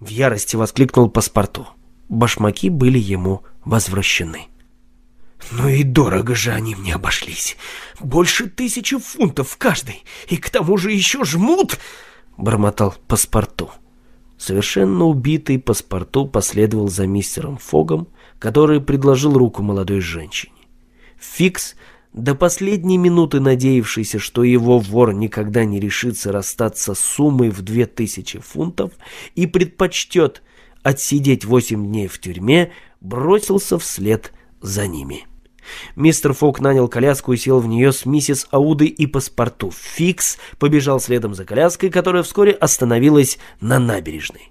[SPEAKER 1] В ярости воскликнул паспорту. Башмаки были ему возвращены. «Ну и дорого же они мне обошлись! Больше тысячи фунтов каждый, и к тому же еще жмут!» — бормотал паспорту. Совершенно убитый паспорту последовал за мистером Фогом, который предложил руку молодой женщине. Фикс до последней минуты надеявшийся, что его вор никогда не решится расстаться с суммой в 2000 фунтов и предпочтет отсидеть 8 дней в тюрьме, бросился вслед за ними. Мистер Фок нанял коляску и сел в нее с миссис Аудой и паспорту. Фикс побежал следом за коляской, которая вскоре остановилась на набережной.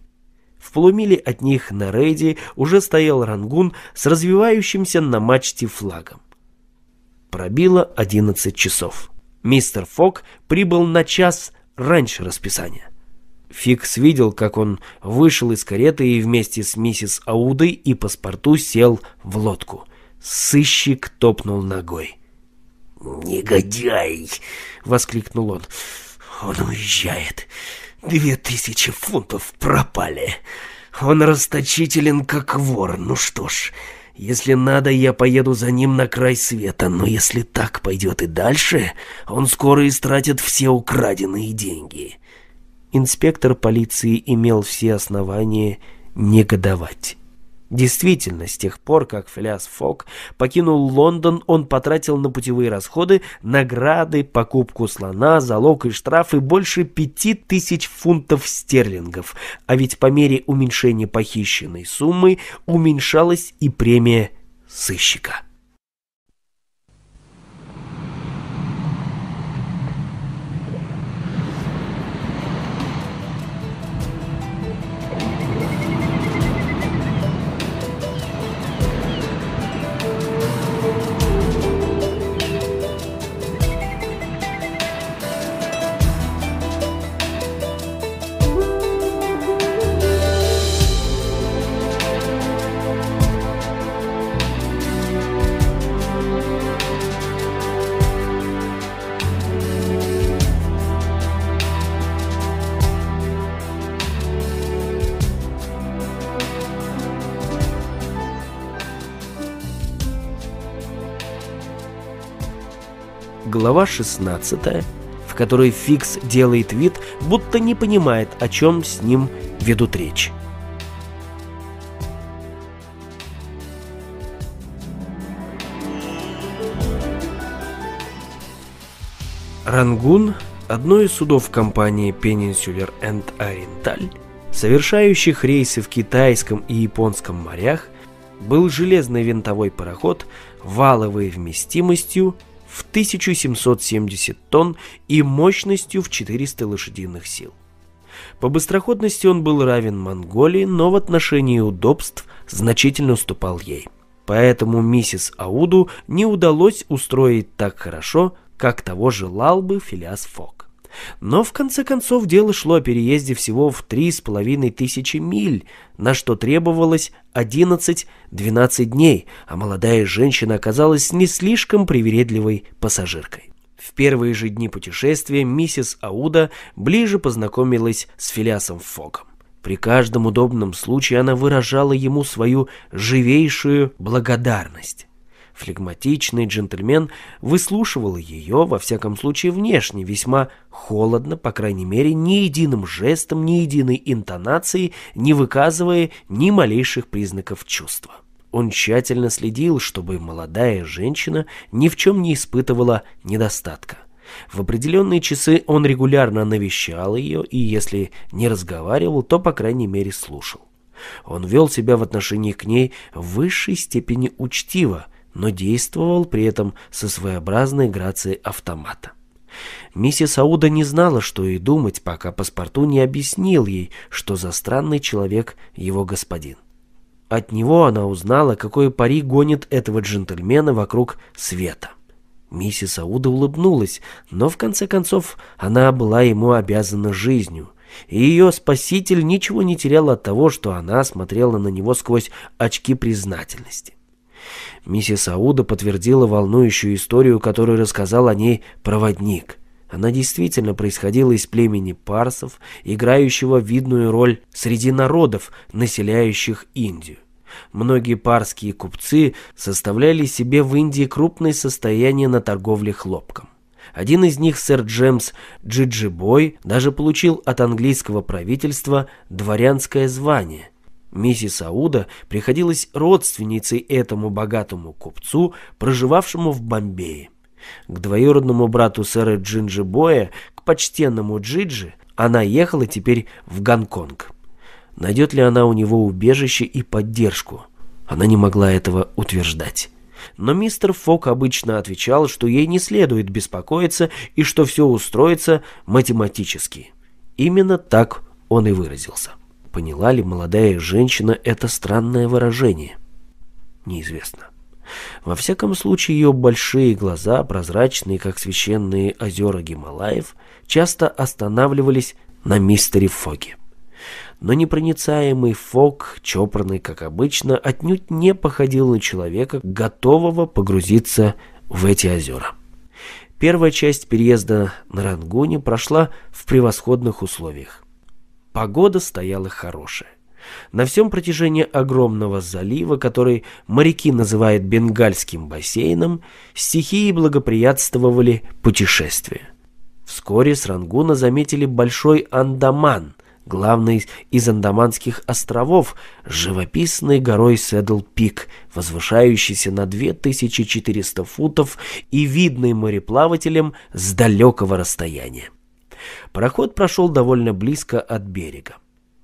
[SPEAKER 1] В полумиле от них на рейде уже стоял рангун с развивающимся на мачте флагом. Пробило 11 часов. Мистер Фок прибыл на час раньше расписания. Фикс видел, как он вышел из кареты и вместе с миссис Аудой и паспорту сел в лодку. Сыщик топнул ногой.
[SPEAKER 2] «Негодяй!»
[SPEAKER 1] — воскликнул он. «Он уезжает. Две тысячи фунтов пропали. Он расточителен, как вор. Ну что ж...» Если надо, я поеду за ним на край света, но если так пойдет и дальше, он скоро истратит все украденные деньги». Инспектор полиции имел все основания негодовать. Действительно, с тех пор, как Фляс Фок покинул Лондон, он потратил на путевые расходы, награды, покупку слона, залог и штрафы больше пяти тысяч фунтов стерлингов, а ведь по мере уменьшения похищенной суммы уменьшалась и премия сыщика. Глава 16, в которой Фикс делает вид, будто не понимает, о чем с ним ведут речь. Рангун – одно из судов компании Peninsular and Oriental, совершающих рейсы в китайском и японском морях, был железный винтовой пароход валовой вместимостью в 1770 тонн и мощностью в 400 лошадиных сил. По быстроходности он был равен Монголии, но в отношении удобств значительно уступал ей. Поэтому миссис Ауду не удалось устроить так хорошо, как того желал бы Филиас Фок. Но в конце концов дело шло о переезде всего в три с половиной тысячи миль, на что требовалось 11-12 дней, а молодая женщина оказалась не слишком привередливой пассажиркой. В первые же дни путешествия миссис Ауда ближе познакомилась с Филиасом Фоком. При каждом удобном случае она выражала ему свою живейшую благодарность. Флегматичный джентльмен выслушивал ее, во всяком случае внешне, весьма холодно, по крайней мере, ни единым жестом, ни единой интонацией, не выказывая ни малейших признаков чувства. Он тщательно следил, чтобы молодая женщина ни в чем не испытывала недостатка. В определенные часы он регулярно навещал ее и, если не разговаривал, то, по крайней мере, слушал. Он вел себя в отношении к ней в высшей степени учтиво, но действовал при этом со своеобразной грацией автомата. Миссис Ауда не знала, что и думать, пока паспорту не объяснил ей, что за странный человек его господин. От него она узнала, какой пари гонит этого джентльмена вокруг света. Миссис Ауда улыбнулась, но в конце концов она была ему обязана жизнью. И ее спаситель ничего не терял от того, что она смотрела на него сквозь очки признательности. Миссис Ауда подтвердила волнующую историю, которую рассказал о ней проводник. Она действительно происходила из племени парсов, играющего видную роль среди народов, населяющих Индию. Многие парские купцы составляли себе в Индии крупное состояние на торговле хлопком. Один из них, сэр Джемс Джиджибой, даже получил от английского правительства дворянское звание, Миссис Ауда приходилась родственницей этому богатому купцу, проживавшему в Бомбее. К двоюродному брату сэра Джинджи Боя, к почтенному Джиджи, она ехала теперь в Гонконг. Найдет ли она у него убежище и поддержку? Она не могла этого утверждать. Но мистер Фок обычно отвечал, что ей не следует беспокоиться и что все устроится математически. Именно так он и выразился. Поняла ли молодая женщина это странное выражение? Неизвестно. Во всяком случае, ее большие глаза, прозрачные, как священные озера Гималаев, часто останавливались на мистере Фоге. Но непроницаемый Фог, чопорный, как обычно, отнюдь не походил на человека, готового погрузиться в эти озера. Первая часть переезда на Рангуне прошла в превосходных условиях. Погода стояла хорошая. На всем протяжении огромного залива, который моряки называют Бенгальским бассейном, стихии благоприятствовали путешествию. Вскоре с Рангуна заметили Большой Андаман, главный из Андаманских островов, с живописной горой Седл-Пик, возвышающейся на 2400 футов и видный мореплавателям с далекого расстояния. Проход прошел довольно близко от берега.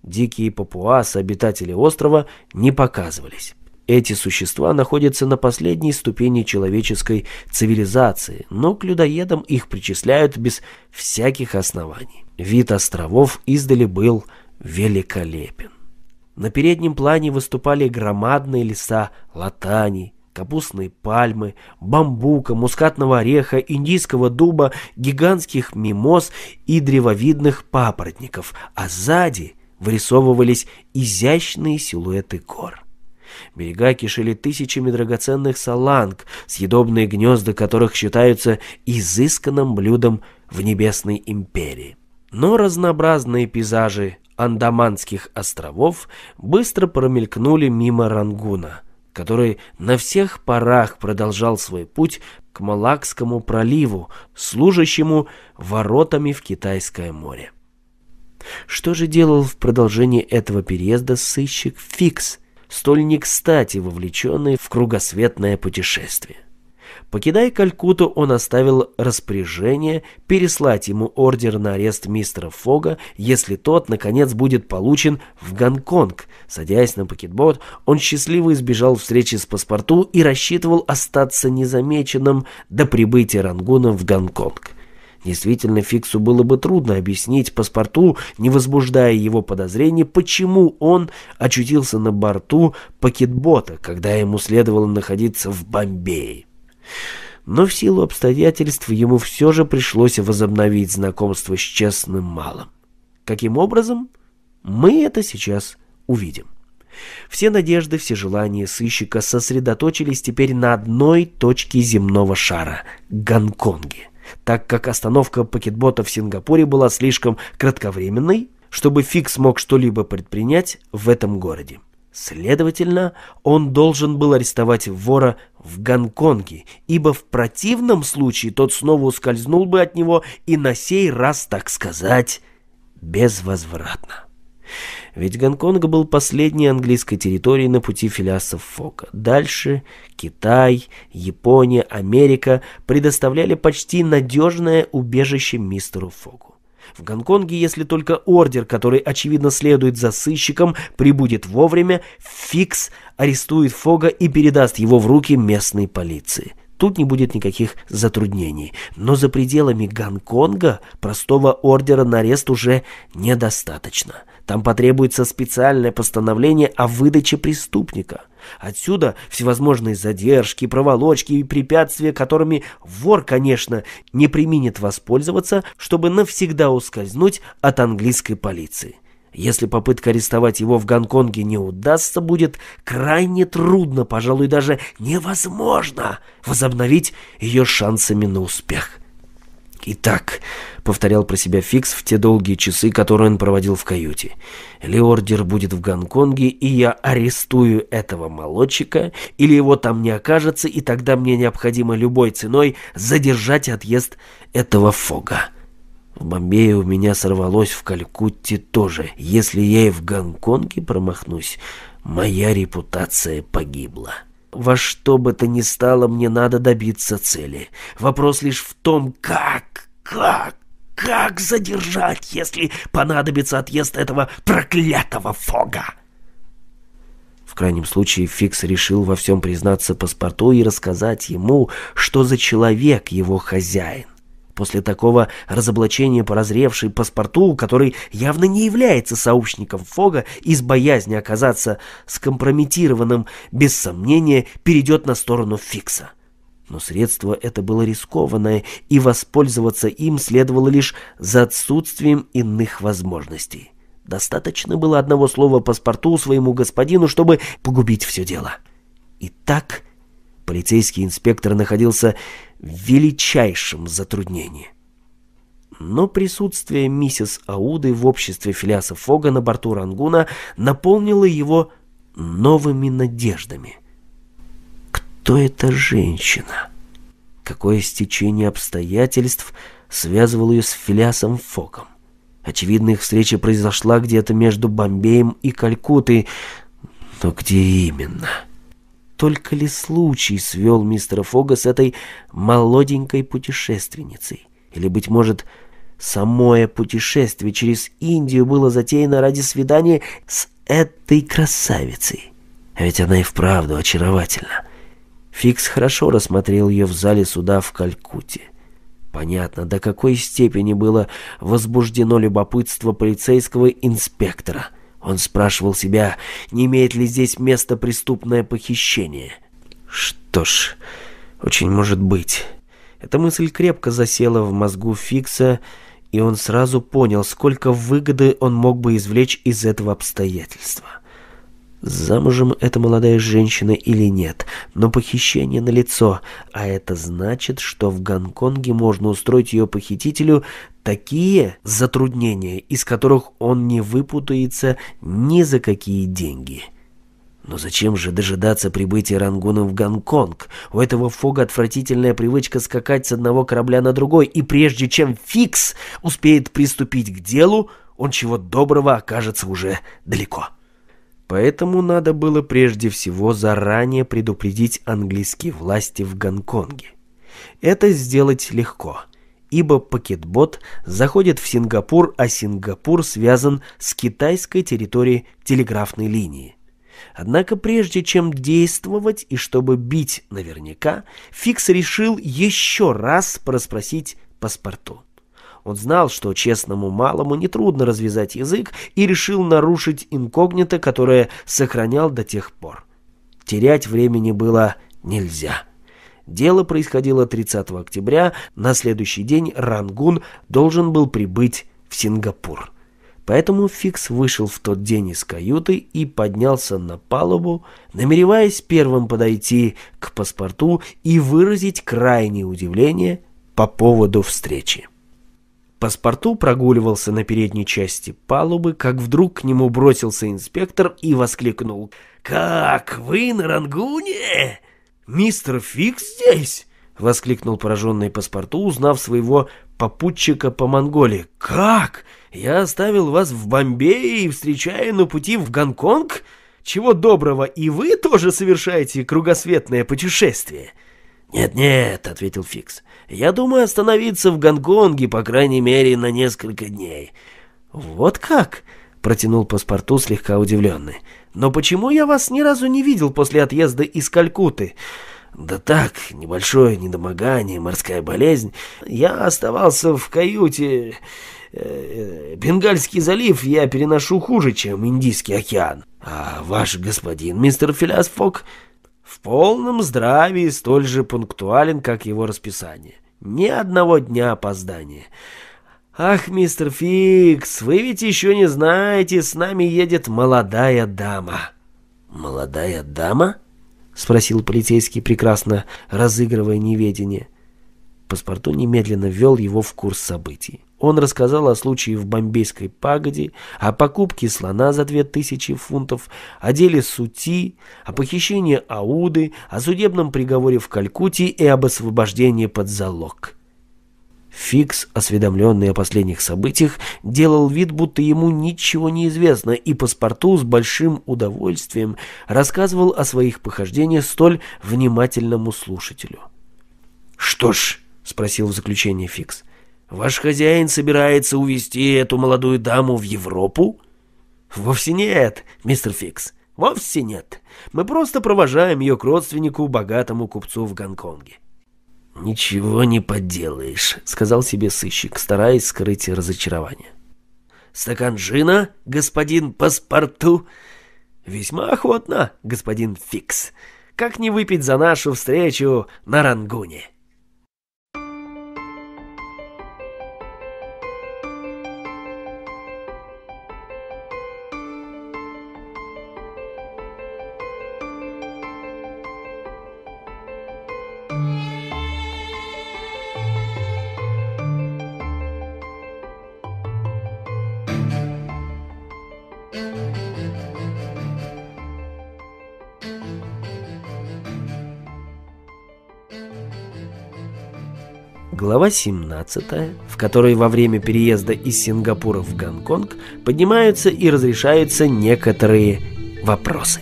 [SPEAKER 1] Дикие папуасы, обитатели острова, не показывались. Эти существа находятся на последней ступени человеческой цивилизации, но к людоедам их причисляют без всяких оснований. Вид островов издали был великолепен. На переднем плане выступали громадные леса Латани, капустные пальмы, бамбука, мускатного ореха, индийского дуба, гигантских мимоз и древовидных папоротников, а сзади вырисовывались изящные силуэты гор. Берега кишели тысячами драгоценных саланг, съедобные гнезда которых считаются изысканным блюдом в Небесной империи. Но разнообразные пейзажи Андаманских островов быстро промелькнули мимо Рангуна – который на всех парах продолжал свой путь к Малакскому проливу, служащему воротами в Китайское море. Что же делал в продолжении этого переезда сыщик Фикс, столь не кстати вовлеченный в кругосветное путешествие? Покидая Калькуту, он оставил распоряжение переслать ему ордер на арест мистера Фога, если тот, наконец, будет получен в Гонконг. Садясь на пакетбот, он счастливо избежал встречи с паспорту и рассчитывал остаться незамеченным до прибытия Рангуна в Гонконг. Действительно, Фиксу было бы трудно объяснить паспорту, не возбуждая его подозрений, почему он очутился на борту пакетбота, когда ему следовало находиться в Бомбее. Но в силу обстоятельств ему все же пришлось возобновить знакомство с честным малым. Каким образом? Мы это сейчас увидим. Все надежды, все желания сыщика сосредоточились теперь на одной точке земного шара – Гонконге. Так как остановка пакетбота в Сингапуре была слишком кратковременной, чтобы Фикс мог что-либо предпринять в этом городе. Следовательно, он должен был арестовать вора в Гонконге, ибо в противном случае тот снова ускользнул бы от него и на сей раз, так сказать, безвозвратно. Ведь Гонконг был последней английской территорией на пути филиасов Фока. Дальше Китай, Япония, Америка предоставляли почти надежное убежище мистеру Фоку. В Гонконге, если только ордер, который, очевидно, следует за сыщиком, прибудет вовремя, Фикс арестует Фога и передаст его в руки местной полиции. Тут не будет никаких затруднений. Но за пределами Гонконга простого ордера на арест уже недостаточно. Там потребуется специальное постановление о выдаче преступника. Отсюда всевозможные задержки, проволочки и препятствия, которыми вор, конечно, не применит воспользоваться, чтобы навсегда ускользнуть от английской полиции. Если попытка арестовать его в Гонконге не удастся, будет крайне трудно, пожалуй, даже невозможно возобновить ее шансами на успех. «Итак», — повторял про себя Фикс в те долгие часы, которые он проводил в каюте, — «Леордер будет в Гонконге, и я арестую этого молодчика, или его там не окажется, и тогда мне необходимо любой ценой задержать отъезд этого Фога». В Бомбее у меня сорвалось, в Калькутте тоже. Если я и в Гонконге промахнусь, моя репутация погибла. Во что бы то ни стало, мне надо добиться цели. Вопрос лишь в том, как, как, как задержать, если понадобится отъезд этого проклятого фога? В крайнем случае Фикс решил во всем признаться паспорту и рассказать ему, что за человек его хозяин. После такого разоблачения поразревший паспорту, который явно не является сообщником Фога, из боязни оказаться скомпрометированным, без сомнения, перейдет на сторону Фикса. Но средство это было рискованное, и воспользоваться им следовало лишь за отсутствием иных возможностей. Достаточно было одного слова паспорту своему господину, чтобы погубить все дело. Итак, полицейский инспектор находился в величайшем затруднении. Но присутствие миссис Ауды в обществе Филиаса Фога на борту Рангуна наполнило его новыми надеждами. Кто эта женщина? Какое стечение обстоятельств связывало ее с Филиасом Фоком? Очевидно, их встреча произошла где-то между Бомбеем и Калькуттой, но где именно? — только ли случай свел мистера Фога с этой молоденькой путешественницей? Или, быть может, самое путешествие через Индию было затеяно ради свидания с этой красавицей? А ведь она и вправду очаровательна. Фикс хорошо рассмотрел ее в зале суда в Калькутте. Понятно, до какой степени было возбуждено любопытство полицейского инспектора – он спрашивал себя, не имеет ли здесь место преступное похищение. Что ж, очень может быть. Эта мысль крепко засела в мозгу Фикса, и он сразу понял, сколько выгоды он мог бы извлечь из этого обстоятельства. — Замужем эта молодая женщина или нет, но похищение на лицо, а это значит, что в Гонконге можно устроить ее похитителю такие затруднения, из которых он не выпутается ни за какие деньги. Но зачем же дожидаться прибытия Рангуна в Гонконг? У этого Фога отвратительная привычка скакать с одного корабля на другой, и прежде чем Фикс успеет приступить к делу, он чего доброго окажется уже далеко. Поэтому надо было прежде всего заранее предупредить английские власти в Гонконге. Это сделать легко, ибо пакетбот заходит в Сингапур, а Сингапур связан с китайской территорией телеграфной линии. Однако прежде чем действовать и чтобы бить наверняка, Фикс решил еще раз проспросить паспорту. Он знал, что честному малому нетрудно развязать язык и решил нарушить инкогнито, которое сохранял до тех пор. Терять времени было нельзя. Дело происходило 30 октября, на следующий день Рангун должен был прибыть в Сингапур. Поэтому Фикс вышел в тот день из каюты и поднялся на палубу, намереваясь первым подойти к паспорту и выразить крайнее удивление по поводу встречи. Паспорту прогуливался на передней части палубы, как вдруг к нему бросился инспектор и воскликнул. «Как, вы на Рангуне? Мистер Фикс здесь?» — воскликнул пораженный паспорту, узнав своего попутчика по Монголии. «Как? Я оставил вас в Бомбее и встречаю на пути в Гонконг? Чего доброго, и вы тоже совершаете кругосветное путешествие?» «Нет-нет», — ответил Фикс, я думаю остановиться в Гонконге, по крайней мере, на несколько дней». «Вот как?» — протянул паспорту слегка удивленный. «Но почему я вас ни разу не видел после отъезда из Калькуты?» «Да так, небольшое недомогание, морская болезнь. Я оставался в каюте. Э, э, Бенгальский залив я переношу хуже, чем Индийский океан. А ваш господин, мистер Филасфок? В полном здравии, столь же пунктуален, как его расписание. Ни одного дня опоздания. «Ах, мистер Фикс, вы ведь еще не знаете, с нами едет молодая дама». «Молодая дама?» — спросил полицейский, прекрасно разыгрывая неведение. Паспорту немедленно ввел его в курс событий. Он рассказал о случае в бомбейской пагоде, о покупке слона за две тысячи фунтов, о деле Сути, о похищении Ауды, о судебном приговоре в Калькутте и об освобождении под залог. Фикс, осведомленный о последних событиях, делал вид, будто ему ничего не известно, и паспорту с большим удовольствием рассказывал о своих похождениях столь внимательному слушателю. «Что ж», — спросил в заключение Фикс, Ваш хозяин собирается увезти эту молодую даму в Европу? Вовсе нет, мистер Фикс, вовсе нет. Мы просто провожаем ее к родственнику, богатому купцу в Гонконге. «Ничего не поделаешь», — сказал себе сыщик, стараясь скрыть разочарование. «Стакан джина, господин паспорту?» «Весьма охотно, господин Фикс. Как не выпить за нашу встречу на Рангуне?» Глава 17, в которой во время переезда из Сингапура в Гонконг поднимаются и разрешаются некоторые вопросы.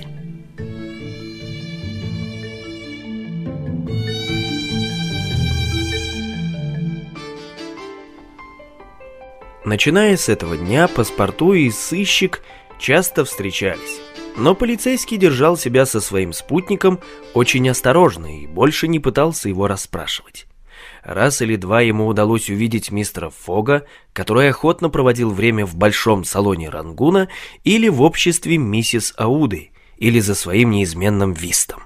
[SPEAKER 1] Начиная с этого дня, паспорту и сыщик часто встречались. Но полицейский держал себя со своим спутником очень осторожно и больше не пытался его расспрашивать. Раз или два ему удалось увидеть мистера Фога, который охотно проводил время в большом салоне Рангуна или в обществе миссис Ауды, или за своим неизменным вистом.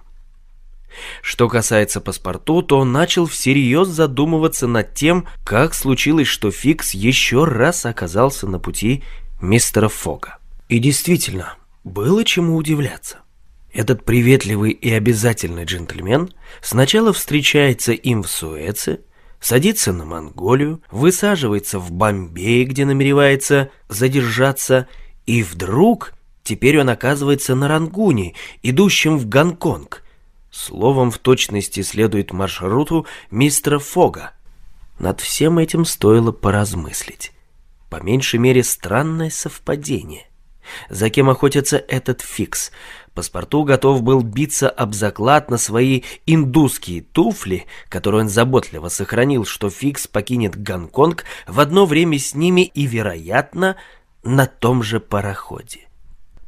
[SPEAKER 1] Что касается паспорту, то он начал всерьез задумываться над тем, как случилось, что Фикс еще раз оказался на пути мистера Фога. И действительно, было чему удивляться. Этот приветливый и обязательный джентльмен сначала встречается им в Суэце, садится на Монголию, высаживается в Бомбее, где намеревается задержаться, и вдруг теперь он оказывается на Рангуне, идущем в Гонконг. Словом, в точности следует маршруту мистера Фога. Над всем этим стоило поразмыслить. По меньшей мере, странное совпадение. За кем охотится этот фикс? Паспорту готов был биться об заклад на свои индусские туфли, которые он заботливо сохранил, что Фикс покинет Гонконг в одно время с ними и, вероятно, на том же пароходе.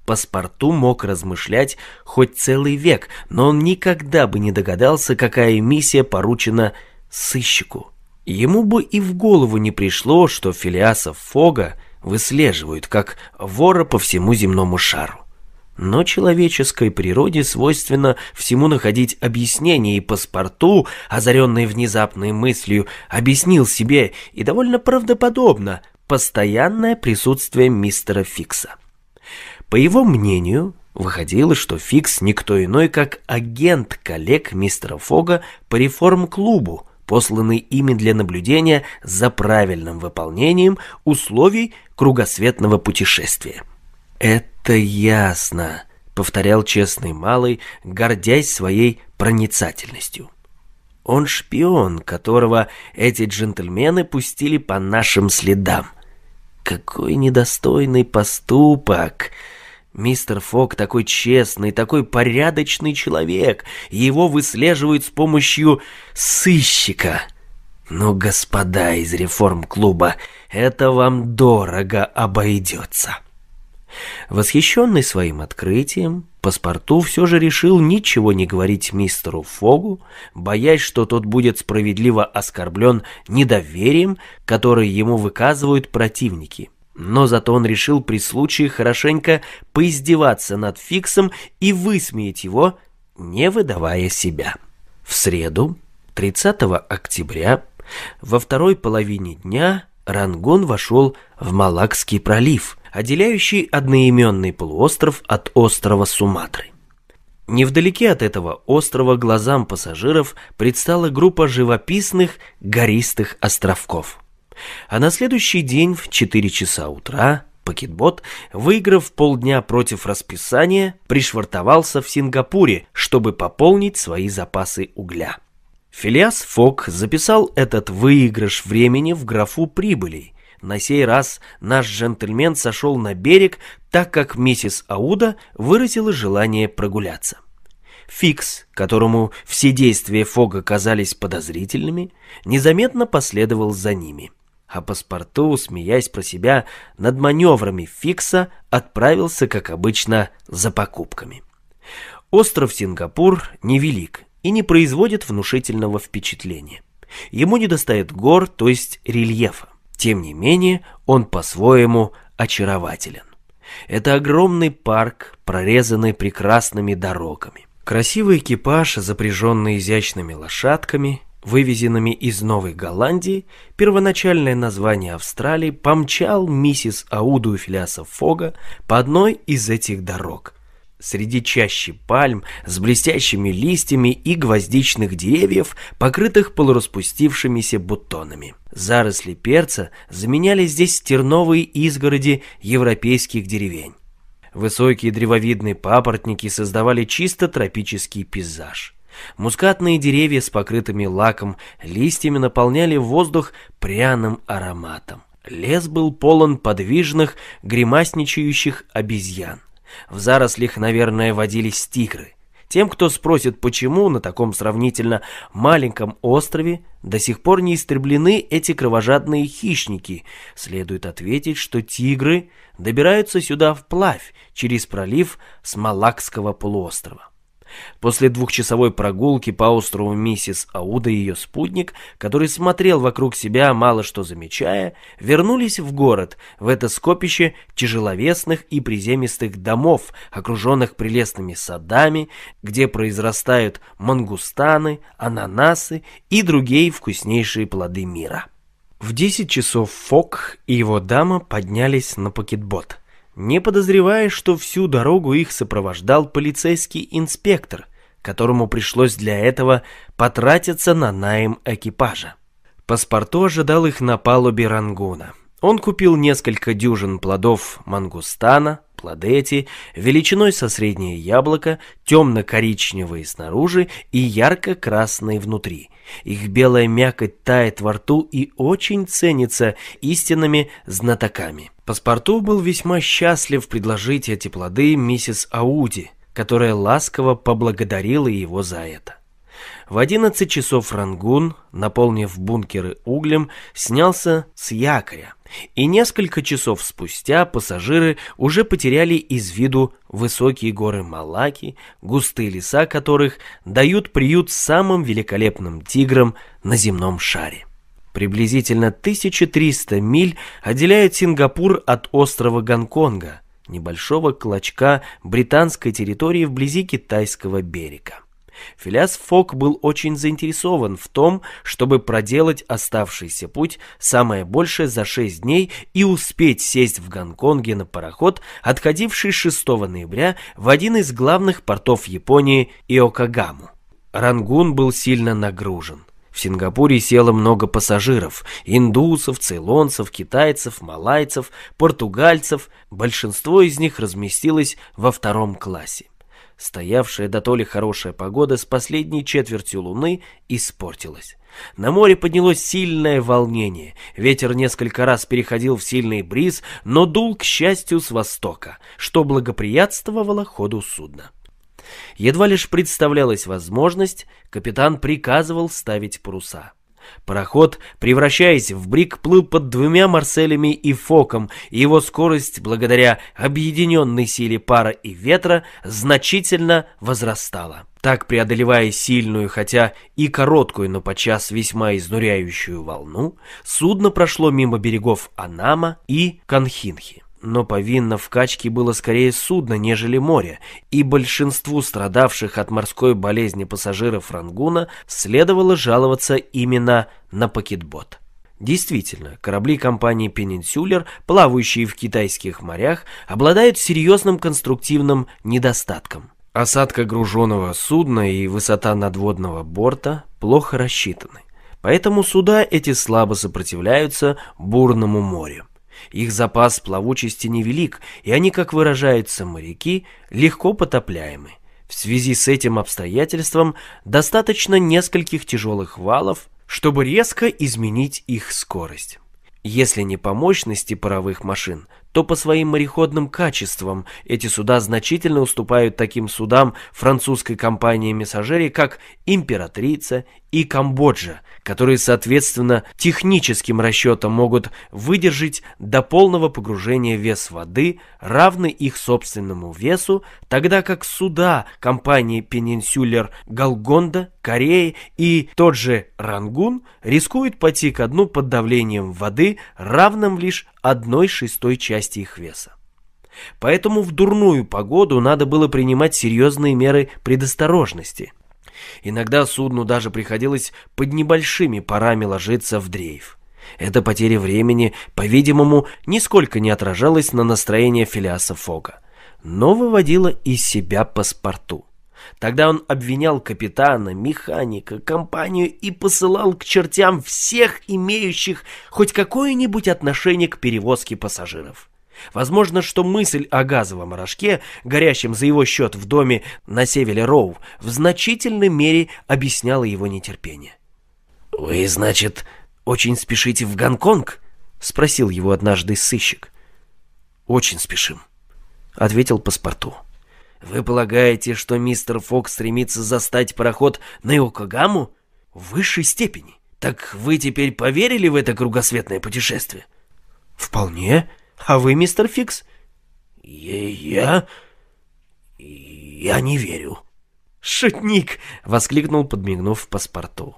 [SPEAKER 1] Паспорту мог размышлять хоть целый век, но он никогда бы не догадался, какая миссия поручена сыщику. Ему бы и в голову не пришло, что Филиасов Фога выслеживают, как вора по всему земному шару. Но человеческой природе свойственно всему находить объяснение, и паспорту, озаренный внезапной мыслью, объяснил себе, и довольно правдоподобно, постоянное присутствие мистера Фикса. По его мнению, выходило, что Фикс никто иной, как агент коллег мистера Фога по реформ-клубу, посланный ими для наблюдения за правильным выполнением условий кругосветного путешествия. Это это ясно», — повторял честный малый, гордясь своей проницательностью. «Он шпион, которого эти джентльмены пустили по нашим следам. Какой недостойный поступок!» Мистер Фок такой честный, такой порядочный человек. Его выслеживают с помощью сыщика. Но, господа из реформ-клуба, это вам дорого обойдется. Восхищенный своим открытием, Паспорту все же решил ничего не говорить мистеру Фогу, боясь, что тот будет справедливо оскорблен недоверием, которое ему выказывают противники. Но зато он решил при случае хорошенько поиздеваться над Фиксом и высмеять его, не выдавая себя. В среду, 30 октября, во второй половине дня Рангон вошел в Малакский пролив – отделяющий одноименный полуостров от острова Суматры. Невдалеке от этого острова глазам пассажиров предстала группа живописных гористых островков. А на следующий день в 4 часа утра пакетбот, выиграв полдня против расписания, пришвартовался в Сингапуре, чтобы пополнить свои запасы угля. Филиас Фок записал этот выигрыш времени в графу прибылей – на сей раз наш джентльмен сошел на берег, так как миссис Ауда выразила желание прогуляться. Фикс, которому все действия Фога казались подозрительными, незаметно последовал за ними. А паспорту, смеясь про себя над маневрами Фикса, отправился, как обычно, за покупками. Остров Сингапур невелик и не производит внушительного впечатления. Ему недостает гор, то есть рельефа. Тем не менее, он по-своему очарователен. Это огромный парк, прорезанный прекрасными дорогами. Красивый экипаж, запряженный изящными лошадками, вывезенными из Новой Голландии, первоначальное название Австралии, помчал миссис Ауду и Филяса Фога по одной из этих дорог – среди чащи пальм с блестящими листьями и гвоздичных деревьев, покрытых полураспустившимися бутонами. Заросли перца заменяли здесь терновые изгороди европейских деревень. Высокие древовидные папоротники создавали чисто тропический пейзаж. Мускатные деревья с покрытыми лаком листьями наполняли воздух пряным ароматом. Лес был полон подвижных, гримасничающих обезьян. В зарослях, наверное, водились тигры. Тем, кто спросит, почему на таком сравнительно маленьком острове до сих пор не истреблены эти кровожадные хищники, следует ответить, что тигры добираются сюда вплавь через пролив Смолакского полуострова. После двухчасовой прогулки по острову миссис Ауда и ее спутник, который смотрел вокруг себя, мало что замечая, вернулись в город, в это скопище тяжеловесных и приземистых домов, окруженных прелестными садами, где произрастают мангустаны, ананасы и другие вкуснейшие плоды мира. В 10 часов Фок и его дама поднялись на пакетбот – не подозревая, что всю дорогу их сопровождал полицейский инспектор, которому пришлось для этого потратиться на найм экипажа. Паспорто ожидал их на палубе Рангуна. Он купил несколько дюжин плодов мангустана, плодети, величиной со среднее яблоко, темно-коричневые снаружи и ярко-красные внутри – их белая мякоть тает во рту и очень ценится истинными знатоками. Паспорту был весьма счастлив предложить эти плоды миссис Ауди, которая ласково поблагодарила его за это. В 11 часов Рангун, наполнив бункеры углем, снялся с якоря. И несколько часов спустя пассажиры уже потеряли из виду высокие горы Малаки, густые леса которых дают приют самым великолепным тиграм на земном шаре. Приблизительно 1300 миль отделяет Сингапур от острова Гонконга, небольшого клочка британской территории вблизи китайского берега. Филиас Фок был очень заинтересован в том, чтобы проделать оставшийся путь самое большее за 6 дней и успеть сесть в Гонконге на пароход, отходивший 6 ноября в один из главных портов Японии Иокагаму. Рангун был сильно нагружен. В Сингапуре село много пассажиров – индусов, цейлонцев, китайцев, малайцев, португальцев. Большинство из них разместилось во втором классе. Стоявшая до то ли хорошая погода с последней четвертью луны испортилась. На море поднялось сильное волнение. Ветер несколько раз переходил в сильный бриз, но дул, к счастью, с востока, что благоприятствовало ходу судна. Едва лишь представлялась возможность, капитан приказывал ставить паруса. Пароход, превращаясь в брик, плыл под двумя Марселями и Фоком, и его скорость, благодаря объединенной силе пара и ветра, значительно возрастала. Так, преодолевая сильную, хотя и короткую, но подчас весьма изнуряющую волну, судно прошло мимо берегов Анама и Конхинхи но повинно в качке было скорее судно, нежели море, и большинству страдавших от морской болезни пассажиров Рангуна следовало жаловаться именно на пакетбот. Действительно, корабли компании Peninsular, плавающие в китайских морях, обладают серьезным конструктивным недостатком. Осадка груженного судна и высота надводного борта плохо рассчитаны, поэтому суда эти слабо сопротивляются бурному морю. Их запас плавучести невелик, и они, как выражаются моряки, легко потопляемы. В связи с этим обстоятельством достаточно нескольких тяжелых валов, чтобы резко изменить их скорость. Если не по мощности паровых машин, то по своим мореходным качествам эти суда значительно уступают таким судам французской компании-мессажери, как «Императрица», и Камбоджа, которые, соответственно, техническим расчетам могут выдержать до полного погружения вес воды, равный их собственному весу, тогда как суда компании Peninsula Галгонда, Кореи и тот же Рангун рискуют пойти ко дну под давлением воды, равным лишь одной шестой части их веса. Поэтому в дурную погоду надо было принимать серьезные меры предосторожности – Иногда судну даже приходилось под небольшими парами ложиться в дрейф. Эта потеря времени, по-видимому, нисколько не отражалась на настроение Филиаса Фога, но выводила из себя паспорту. Тогда он обвинял капитана, механика, компанию и посылал к чертям всех имеющих хоть какое-нибудь отношение к перевозке пассажиров. Возможно, что мысль о газовом рожке, горящем за его счет в доме на севере Роу, в значительной мере объясняла его нетерпение. «Вы, значит, очень спешите в Гонконг?» — спросил его однажды сыщик. «Очень спешим», — ответил паспорту. «Вы полагаете, что мистер Фокс стремится застать пароход на Йокогаму?» «В высшей степени. Так вы теперь поверили в это кругосветное путешествие?» «Вполне», а вы, мистер Фикс? Я... я не верю. Шутник! Воскликнул, подмигнув паспорту.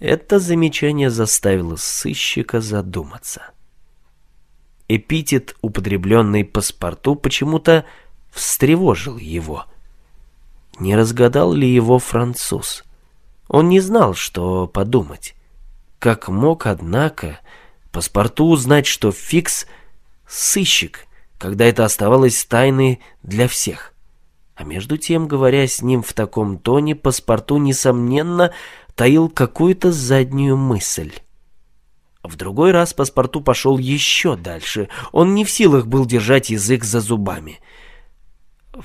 [SPEAKER 1] Это замечание заставило сыщика задуматься. Эпитет, употребленный паспорту, почему-то встревожил его. Не разгадал ли его француз? Он не знал, что подумать. Как мог, однако, паспорту узнать, что Фикс — сыщик, когда это оставалось тайной для всех. А между тем, говоря с ним в таком тоне, паспорту, несомненно, таил какую-то заднюю мысль. В другой раз паспорту пошел еще дальше. Он не в силах был держать язык за зубами.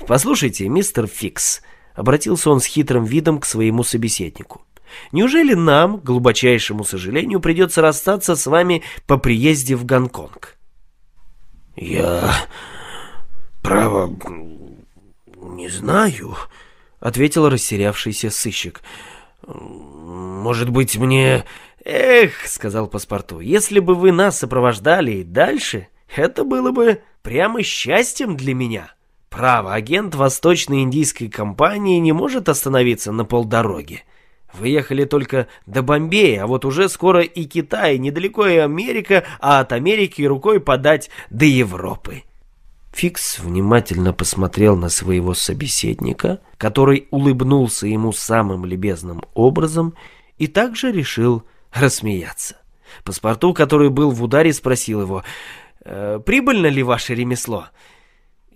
[SPEAKER 1] «Послушайте, мистер Фикс», — обратился он с хитрым видом к своему собеседнику. «Неужели нам, глубочайшему сожалению, придется расстаться с вами по приезде в Гонконг?» «Я... право... не знаю», — ответил растерявшийся сыщик. «Может быть, мне...» «Эх», — сказал паспорту, — «если бы вы нас сопровождали и дальше, это было бы прямо счастьем для меня». Право, агент Восточной индийской компании не может остановиться на полдороге. Выехали только до Бомбея, а вот уже скоро и Китай, недалеко и Америка, а от Америки рукой подать до Европы. Фикс внимательно посмотрел на своего собеседника, который улыбнулся ему самым любезным образом и также решил рассмеяться. Паспорту, который был в ударе, спросил его, «Э, «Прибыльно ли ваше ремесло?»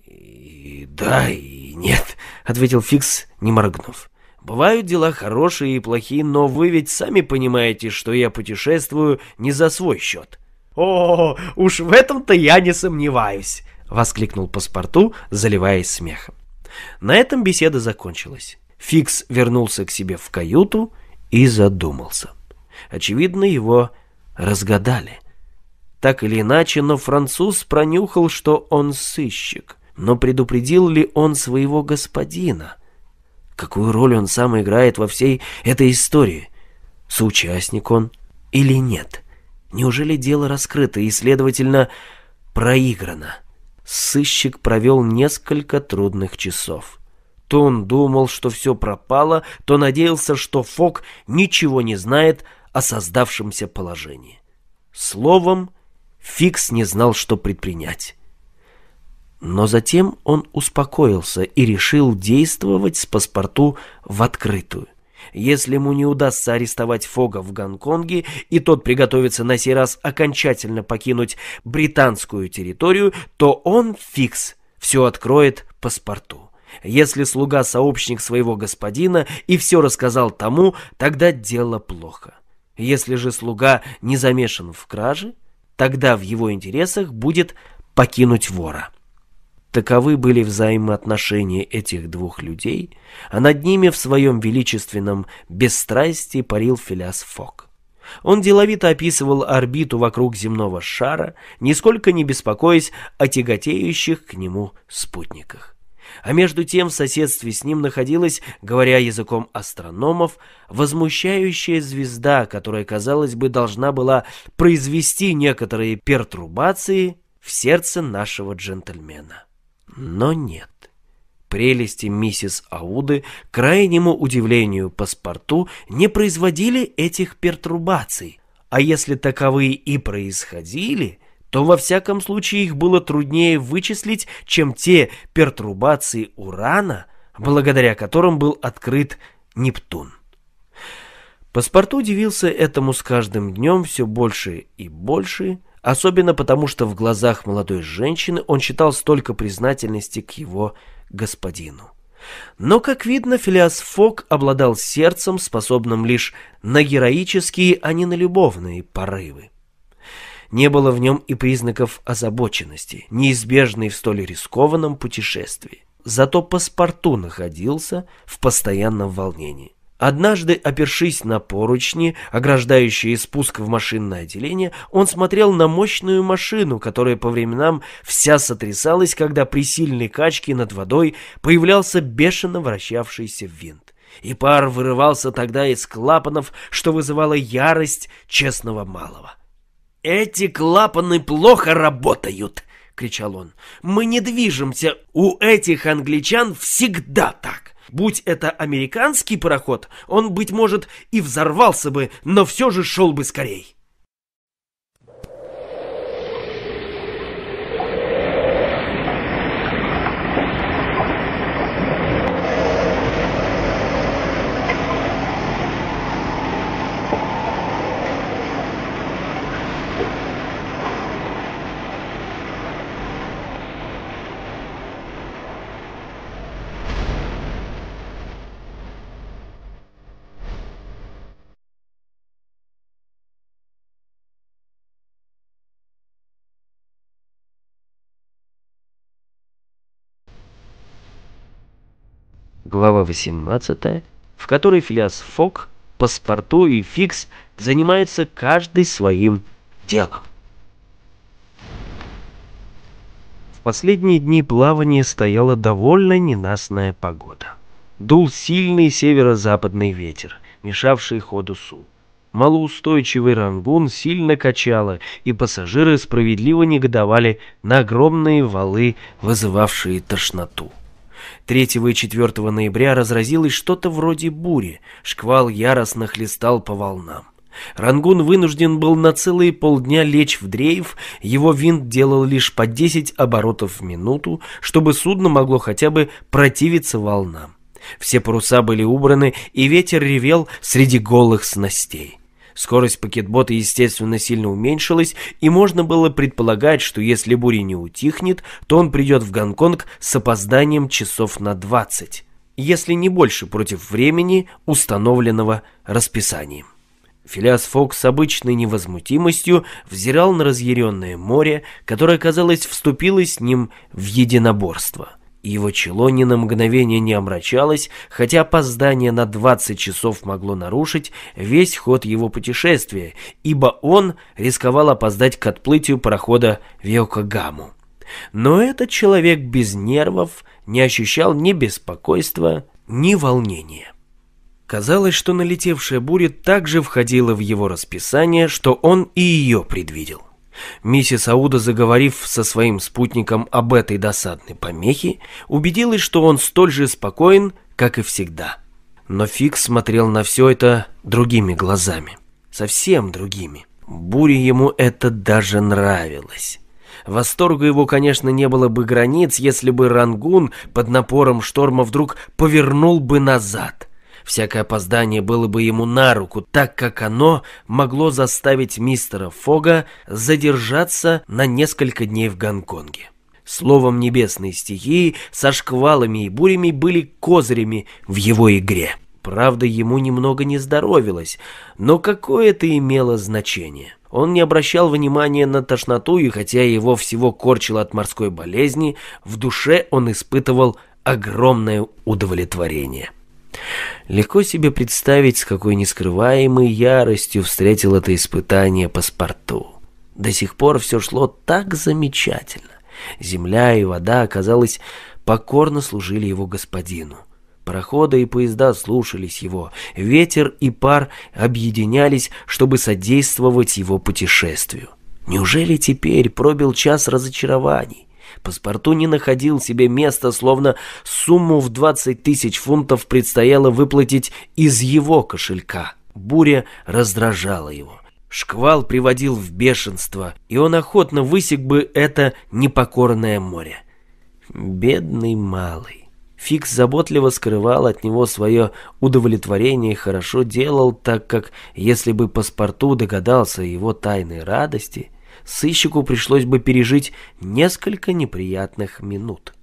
[SPEAKER 1] и «Да, и нет», — ответил Фикс, не моргнув. Бывают дела хорошие и плохие, но вы ведь сами понимаете, что я путешествую не за свой счет. О, уж в этом-то я не сомневаюсь, воскликнул паспорту, заливаясь смехом. На этом беседа закончилась. Фикс вернулся к себе в каюту и задумался. Очевидно, его разгадали. Так или иначе, но француз пронюхал, что он сыщик. Но предупредил ли он своего господина? — Какую роль он сам играет во всей этой истории? Соучастник он или нет? Неужели дело раскрыто и, следовательно, проиграно? Сыщик провел несколько трудных часов. То он думал, что все пропало, то надеялся, что Фок ничего не знает о создавшемся положении. Словом, Фикс не знал, что предпринять. Но затем он успокоился и решил действовать с паспорту в открытую. Если ему не удастся арестовать Фога в Гонконге, и тот приготовится на сей раз окончательно покинуть британскую территорию, то он фикс, все откроет паспорту. Если слуга сообщник своего господина и все рассказал тому, тогда дело плохо. Если же слуга не замешан в краже, тогда в его интересах будет покинуть вора. Таковы были взаимоотношения этих двух людей, а над ними в своем величественном бесстрастии парил Филяс Фок. Он деловито описывал орбиту вокруг земного шара, нисколько не беспокоясь о тяготеющих к нему спутниках. А между тем в соседстве с ним находилась, говоря языком астрономов, возмущающая звезда, которая, казалось бы, должна была произвести некоторые пертурбации в сердце нашего джентльмена. Но нет. Прелести миссис Ауды, крайнему удивлению паспорту, не производили этих пертурбаций, А если таковые и происходили, то во всяком случае их было труднее вычислить, чем те пертурбации урана, благодаря которым был открыт Нептун. Паспорту удивился этому с каждым днем все больше и больше, Особенно потому, что в глазах молодой женщины он читал столько признательности к его господину. Но, как видно, Филиас Фок обладал сердцем, способным лишь на героические, а не на любовные порывы. Не было в нем и признаков озабоченности, неизбежной в столь рискованном путешествии. Зато паспорту находился в постоянном волнении. Однажды, опершись на поручни, ограждающие спуск в машинное отделение, он смотрел на мощную машину, которая по временам вся сотрясалась, когда при сильной качке над водой появлялся бешено вращавшийся винт. И пар вырывался тогда из клапанов, что вызывало ярость честного малого. «Эти клапаны плохо работают!» — кричал он. «Мы не движемся, у этих англичан всегда так!» Будь это американский пароход, он, быть может, и взорвался бы, но все же шел бы скорей. глава 18, в которой Филиас Фок, Паспорту и Фикс занимаются каждый своим делом. В последние дни плавания стояла довольно ненастная погода. Дул сильный северо-западный ветер, мешавший ходу су. Малоустойчивый рангун сильно качало, и пассажиры справедливо негодовали на огромные валы, вызывавшие тошноту. 3 и 4 ноября разразилось что-то вроде бури, шквал яростно хлестал по волнам. Рангун вынужден был на целые полдня лечь в дрейф, его винт делал лишь по 10 оборотов в минуту, чтобы судно могло хотя бы противиться волнам. Все паруса были убраны, и ветер ревел среди голых снастей. Скорость пакетбота, естественно, сильно уменьшилась, и можно было предполагать, что если буря не утихнет, то он придет в Гонконг с опозданием часов на 20, если не больше против времени, установленного расписанием. Филиас Фокс с обычной невозмутимостью взирал на разъяренное море, которое, казалось, вступило с ним в единоборство – его чело ни на мгновение не омрачалось, хотя опоздание на 20 часов могло нарушить весь ход его путешествия, ибо он рисковал опоздать к отплытию парохода Веокагаму. Но этот человек без нервов не ощущал ни беспокойства, ни волнения. Казалось, что налетевшая буря также входила в его расписание, что он и ее предвидел. Миссис Ауда, заговорив со своим спутником об этой досадной помехе, убедилась, что он столь же спокоен, как и всегда. Но Фикс смотрел на все это другими глазами. Совсем другими. Буре ему это даже нравилось. Восторга его, конечно, не было бы границ, если бы Рангун под напором шторма вдруг повернул бы назад – Всякое опоздание было бы ему на руку, так как оно могло заставить мистера Фога задержаться на несколько дней в Гонконге. Словом, небесные стихии со шквалами и бурями были козырями в его игре. Правда, ему немного не здоровилось, но какое это имело значение? Он не обращал внимания на тошноту, и хотя его всего корчило от морской болезни, в душе он испытывал огромное удовлетворение. Легко себе представить, с какой нескрываемой яростью встретил это испытание паспорту. До сих пор все шло так замечательно. Земля и вода, казалось, покорно служили его господину. Пароходы и поезда слушались его, ветер и пар объединялись, чтобы содействовать его путешествию. Неужели теперь пробил час разочарований? Паспорту не находил себе места, словно сумму в 20 тысяч фунтов предстояло выплатить из его кошелька. Буря раздражала его. Шквал приводил в бешенство, и он охотно высек бы это непокорное море. Бедный малый. Фикс заботливо скрывал от него свое удовлетворение и хорошо делал, так как, если бы паспорту догадался о его тайной радости, сыщику пришлось бы пережить несколько неприятных минут.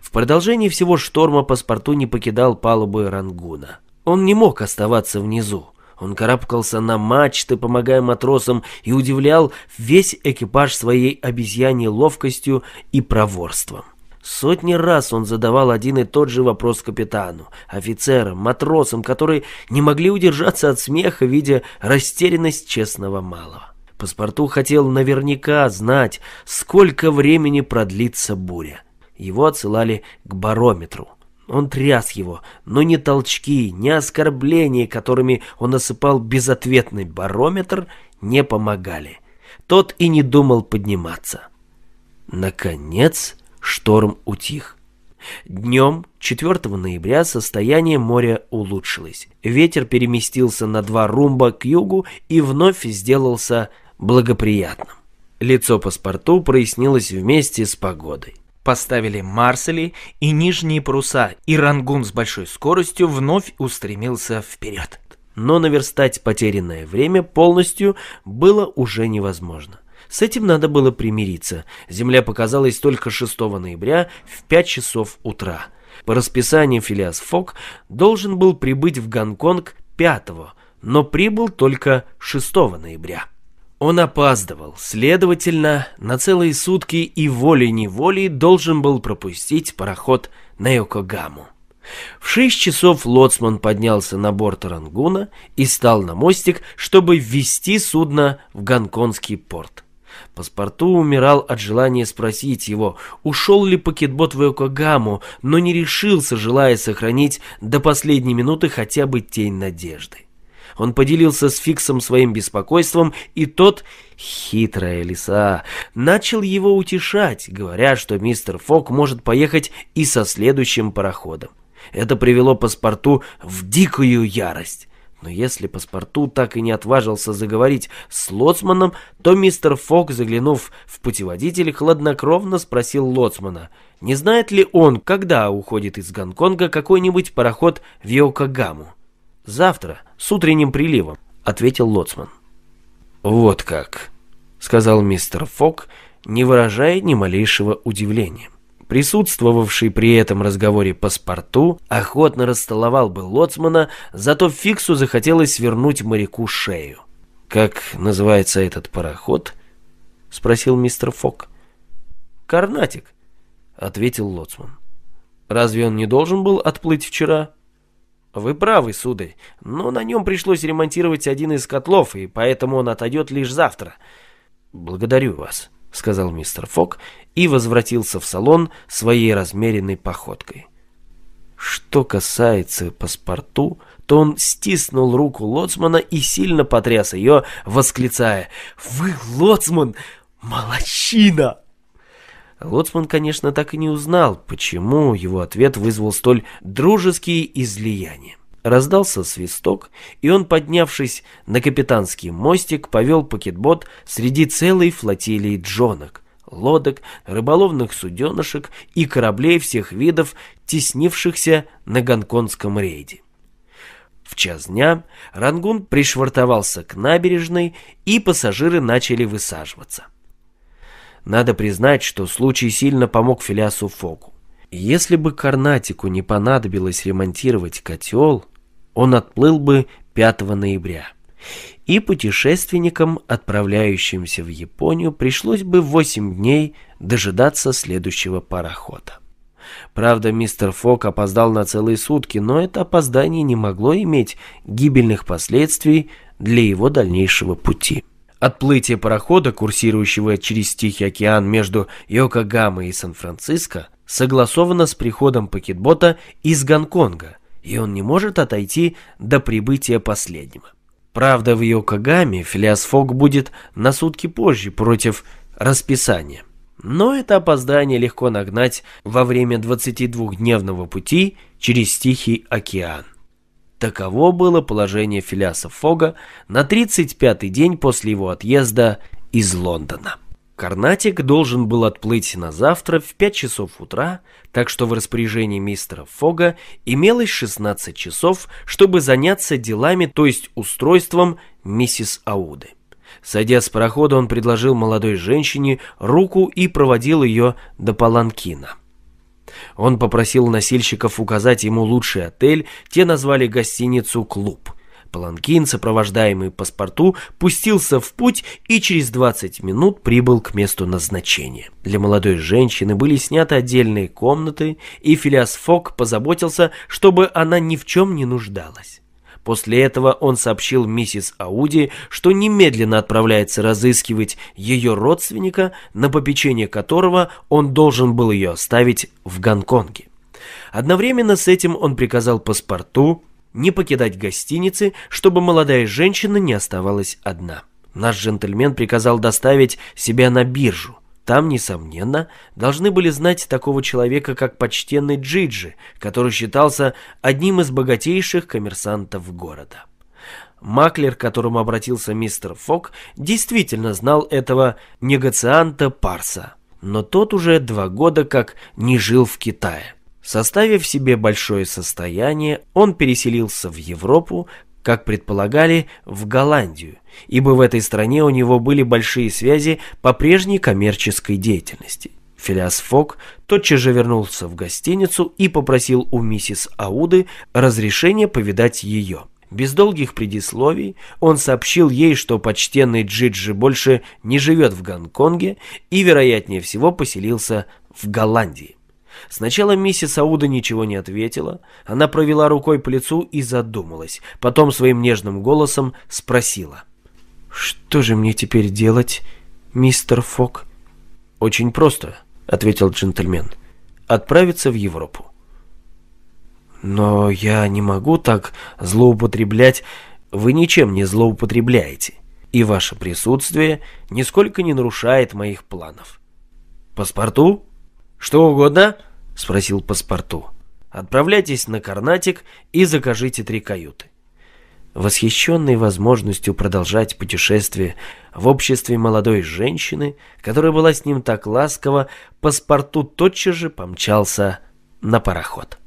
[SPEAKER 1] В продолжении всего шторма паспорту не покидал палубы Рангуна. Он не мог оставаться внизу. Он карабкался на мачты, помогая матросам, и удивлял весь экипаж своей обезьяньей ловкостью и проворством. Сотни раз он задавал один и тот же вопрос капитану, офицерам, матросам, которые не могли удержаться от смеха, видя растерянность честного малого. Паспорту хотел наверняка знать, сколько времени продлится буря. Его отсылали к барометру. Он тряс его, но ни толчки, ни оскорбления, которыми он осыпал безответный барометр, не помогали. Тот и не думал подниматься. Наконец шторм утих. Днем 4 ноября состояние моря улучшилось. Ветер переместился на два румба к югу и вновь сделался благоприятным. Лицо паспорту прояснилось вместе с погодой. Поставили Марсели и нижние паруса, и Рангун с большой скоростью вновь устремился вперед. Но наверстать потерянное время полностью было уже невозможно. С этим надо было примириться. Земля показалась только 6 ноября в 5 часов утра. По расписанию Филиас Фок должен был прибыть в Гонконг 5, но прибыл только 6 ноября. Он опаздывал, следовательно, на целые сутки и волей-неволей должен был пропустить пароход на Йокогаму. В шесть часов лоцман поднялся на борт Рангуна и стал на мостик, чтобы ввести судно в гонконгский порт. Паспорту умирал от желания спросить его, ушел ли пакетбот в Йокогаму, но не решился, желая сохранить до последней минуты хотя бы тень надежды. Он поделился с Фиксом своим беспокойством, и тот, хитрая лиса, начал его утешать, говоря, что мистер Фок может поехать и со следующим пароходом. Это привело паспорту в дикую ярость. Но если паспорту так и не отважился заговорить с лоцманом, то мистер Фок, заглянув в путеводитель, хладнокровно спросил лоцмана, не знает ли он, когда уходит из Гонконга какой-нибудь пароход в Йокогаму. Завтра, с утренним приливом, ответил лоцман. Вот как, сказал мистер Фок, не выражая ни малейшего удивления. Присутствовавший при этом разговоре паспорту охотно расстоловал бы лоцмана, зато Фиксу захотелось вернуть моряку шею. «Как называется этот пароход?» — спросил мистер Фок. «Карнатик», — ответил лоцман. «Разве он не должен был отплыть вчера?» Вы правы, сударь, но на нем пришлось ремонтировать один из котлов, и поэтому он отойдет лишь завтра. Благодарю вас, сказал мистер Фок и возвратился в салон своей размеренной походкой. Что касается паспорту, то он стиснул руку лоцмана и сильно потряс ее, восклицая «Вы, лоцман, молочина!» Лоцман, конечно, так и не узнал, почему его ответ вызвал столь дружеские излияния. Раздался свисток, и он, поднявшись на капитанский мостик, повел пакетбот среди целой флотилии джонок, лодок, рыболовных суденышек и кораблей всех видов, теснившихся на гонконгском рейде. В час дня Рангун пришвартовался к набережной, и пассажиры начали высаживаться. Надо признать, что случай сильно помог Филиасу Фоку. Если бы Карнатику не понадобилось ремонтировать котел, он отплыл бы 5 ноября. И путешественникам, отправляющимся в Японию, пришлось бы 8 дней дожидаться следующего парохода. Правда, мистер Фок опоздал на целые сутки, но это опоздание не могло иметь гибельных последствий для его дальнейшего пути. Отплытие парохода, курсирующего через Тихий океан между Йокогамой и Сан-Франциско, согласовано с приходом пакетбота из Гонконга, и он не может отойти до прибытия последнего. Правда, в Йокогаме Филиас Фок будет на сутки позже против расписания. Но это опоздание легко нагнать во время 22-дневного пути через Тихий океан. Таково было положение Филиаса Фога на 35-й день после его отъезда из Лондона. Карнатик должен был отплыть на завтра в 5 часов утра, так что в распоряжении мистера Фога имелось 16 часов, чтобы заняться делами, то есть устройством миссис Ауды. Сойдя с парохода, он предложил молодой женщине руку и проводил ее до Паланкина. Он попросил носильщиков указать ему лучший отель, те назвали гостиницу «Клуб». Паланкин, сопровождаемый паспорту, пустился в путь и через 20 минут прибыл к месту назначения. Для молодой женщины были сняты отдельные комнаты, и Филиас Фок позаботился, чтобы она ни в чем не нуждалась. После этого он сообщил миссис Ауди, что немедленно отправляется разыскивать ее родственника, на попечение которого он должен был ее оставить в Гонконге. Одновременно с этим он приказал паспорту не покидать гостиницы, чтобы молодая женщина не оставалась одна. Наш джентльмен приказал доставить себя на биржу. Там, несомненно, должны были знать такого человека, как почтенный Джиджи, который считался одним из богатейших коммерсантов города. Маклер, к которому обратился мистер Фок, действительно знал этого негацианта Парса, но тот уже два года как не жил в Китае. Составив себе большое состояние, он переселился в Европу, как предполагали, в Голландию, ибо в этой стране у него были большие связи по прежней коммерческой деятельности. Филиас Фок тотчас же вернулся в гостиницу и попросил у миссис Ауды разрешения повидать ее. Без долгих предисловий он сообщил ей, что почтенный Джиджи больше не живет в Гонконге и, вероятнее всего, поселился в Голландии. Сначала миссис Ауда ничего не ответила. Она провела рукой по лицу и задумалась. Потом своим нежным голосом спросила. «Что же мне теперь делать, мистер Фок?» «Очень просто», — ответил джентльмен. «Отправиться в Европу». «Но я не могу так злоупотреблять. Вы ничем не злоупотребляете, и ваше присутствие нисколько не нарушает моих планов». «Паспорту? Что угодно?» спросил паспорту. Отправляйтесь на Карнатик и закажите три каюты. Восхищенный возможностью продолжать путешествие в обществе молодой женщины, которая была с ним так ласкова, паспорту тотчас же помчался на пароход.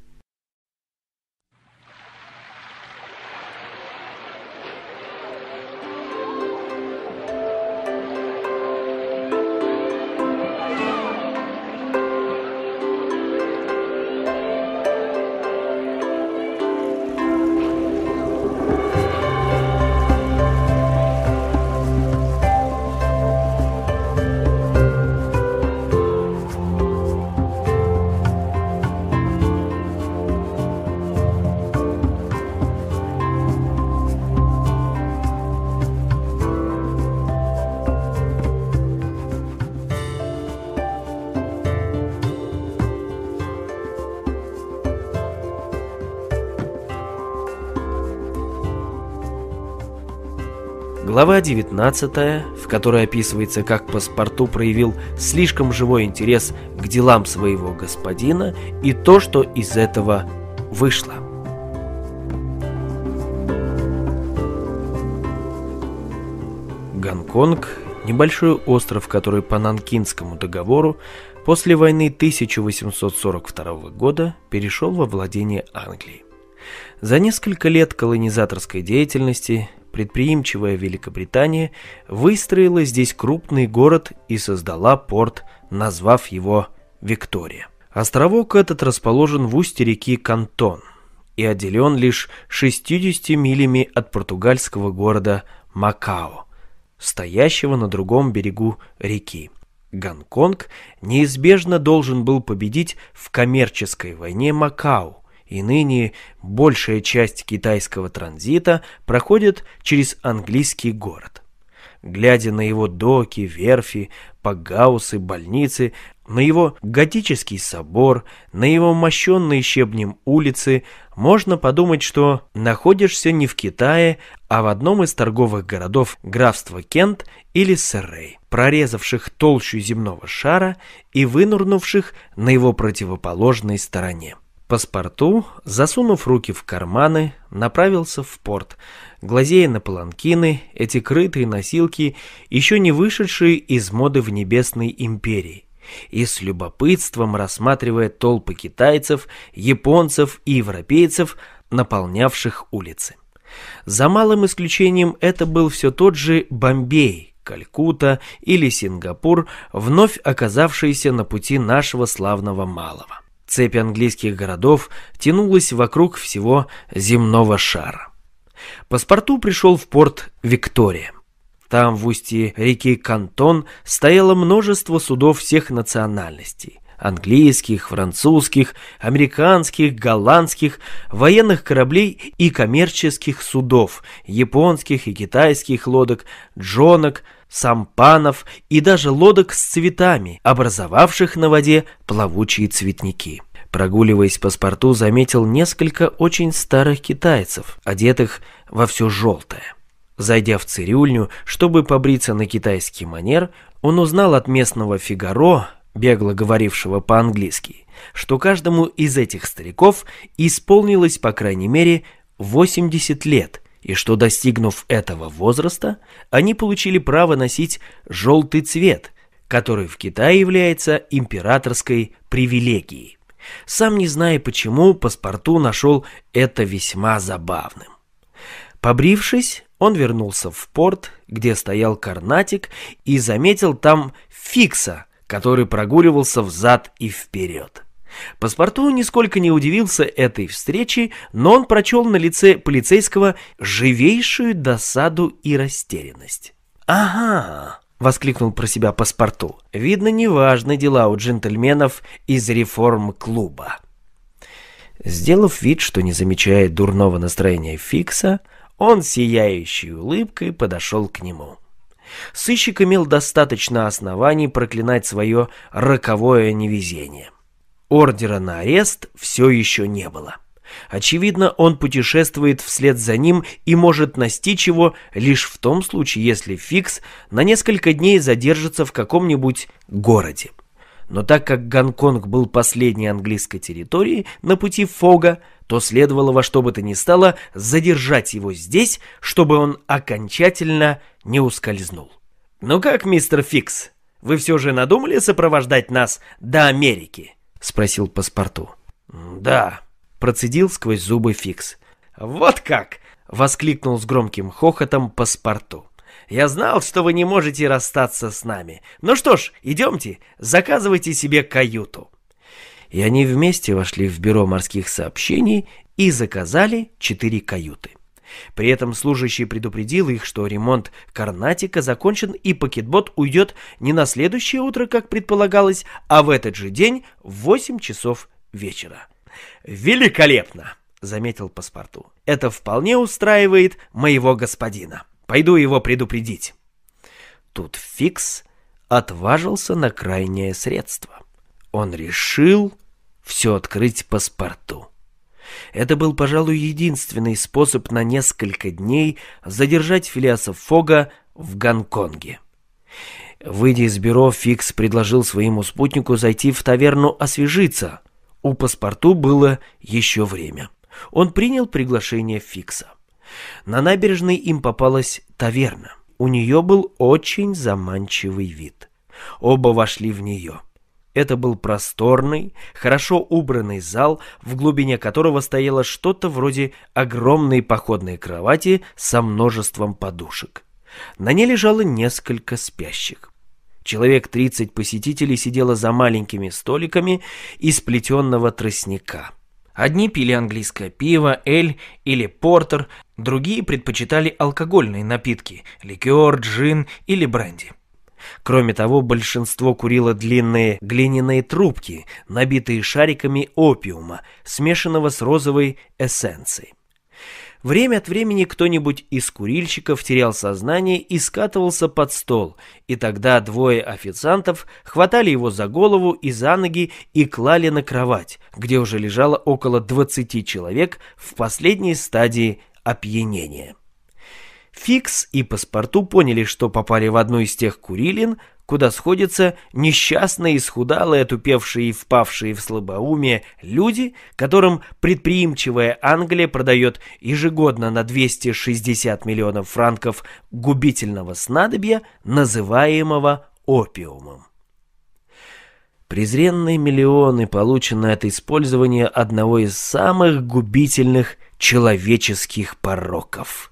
[SPEAKER 1] Глава 19, в которой описывается, как паспорту проявил слишком живой интерес к делам своего господина и то, что из этого вышло. Гонконг – небольшой остров, который по Нанкинскому договору после войны 1842 года перешел во владение Англии. За несколько лет колонизаторской деятельности – Предприимчивая Великобритания выстроила здесь крупный город и создала порт, назвав его Виктория. Островок этот расположен в устье реки Кантон и отделен лишь 60 милями от португальского города Макао, стоящего на другом берегу реки. Гонконг неизбежно должен был победить в коммерческой войне Макао, и ныне большая часть китайского транзита проходит через английский город. Глядя на его доки, верфи, пагаусы, больницы, на его готический собор, на его мощенные щебнем улицы, можно подумать, что находишься не в Китае, а в одном из торговых городов графства Кент или Сэррей, прорезавших толщу земного шара и вынурнувших на его противоположной стороне. Паспорту, засунув руки в карманы, направился в порт, глазея на паланкины, эти крытые носилки, еще не вышедшие из моды в Небесной империи, и с любопытством рассматривая толпы китайцев, японцев и европейцев, наполнявших улицы. За малым исключением это был все тот же Бомбей, Калькута или Сингапур, вновь оказавшиеся на пути нашего славного малого. Цепь английских городов тянулась вокруг всего земного шара. Паспорту пришел в порт Виктория. Там, в устье реки Кантон, стояло множество судов всех национальностей английских, французских, американских, голландских, военных кораблей и коммерческих судов, японских и китайских лодок, джонок – сампанов и даже лодок с цветами, образовавших на воде плавучие цветники. Прогуливаясь по спорту, заметил несколько очень старых китайцев, одетых во все желтое. Зайдя в цирюльню, чтобы побриться на китайский манер, он узнал от местного Фигаро, бегло говорившего по-английски, что каждому из этих стариков исполнилось по крайней мере 80 лет, и что, достигнув этого возраста, они получили право носить желтый цвет, который в Китае является императорской привилегией. Сам не зная почему, паспорту нашел это весьма забавным. Побрившись, он вернулся в порт, где стоял карнатик, и заметил там фикса, который прогуливался взад и вперед. Паспорту нисколько не удивился этой встрече, но он прочел на лице полицейского живейшую досаду и растерянность. «Ага!» — воскликнул про себя паспорту. «Видно, неважны дела у джентльменов из реформ-клуба». Сделав вид, что не замечает дурного настроения Фикса, он сияющей улыбкой подошел к нему. Сыщик имел достаточно оснований проклинать свое роковое невезение. — Ордера на арест все еще не было. Очевидно, он путешествует вслед за ним и может настичь его лишь в том случае, если Фикс на несколько дней задержится в каком-нибудь городе. Но так как Гонконг был последней английской территорией на пути Фога, то следовало во что бы то ни стало задержать его здесь, чтобы он окончательно не ускользнул. «Ну как, мистер Фикс, вы все же надумали сопровождать нас до Америки?» спросил паспорту. «Да», — процедил сквозь зубы Фикс. «Вот как!» — воскликнул с громким хохотом паспорту. «Я знал, что вы не можете расстаться с нами. Ну что ж, идемте, заказывайте себе каюту». И они вместе вошли в бюро морских сообщений и заказали четыре каюты. При этом служащий предупредил их, что ремонт «Карнатика» закончен и пакетбот уйдет не на следующее утро, как предполагалось, а в этот же день в 8 часов вечера. «Великолепно!» — заметил паспорту. «Это вполне устраивает моего господина. Пойду его предупредить». Тут Фикс отважился на крайнее средство. Он решил все открыть паспорту. Это был, пожалуй, единственный способ на несколько дней задержать Филиаса Фога в Гонконге. Выйдя из бюро, Фикс предложил своему спутнику зайти в таверну освежиться. У паспорту было еще время. Он принял приглашение Фикса. На набережной им попалась таверна. У нее был очень заманчивый вид. Оба вошли в нее. Это был просторный, хорошо убранный зал, в глубине которого стояло что-то вроде огромной походной кровати со множеством подушек. На ней лежало несколько спящих. Человек 30 посетителей сидело за маленькими столиками из плетенного тростника. Одни пили английское пиво, эль или портер, другие предпочитали алкогольные напитки – ликер, джин или бренди. Кроме того, большинство курило длинные глиняные трубки, набитые шариками опиума, смешанного с розовой эссенцией. Время от времени кто-нибудь из курильщиков терял сознание и скатывался под стол, и тогда двое официантов хватали его за голову и за ноги и клали на кровать, где уже лежало около 20 человек в последней стадии опьянения. Фикс и паспорту поняли, что попали в одну из тех курилин, куда сходятся несчастные, исхудалые, отупевшие и впавшие в слабоумие люди, которым предприимчивая Англия продает ежегодно на 260 миллионов франков губительного снадобья, называемого опиумом. Презренные миллионы получены от использования одного из самых губительных человеческих пороков –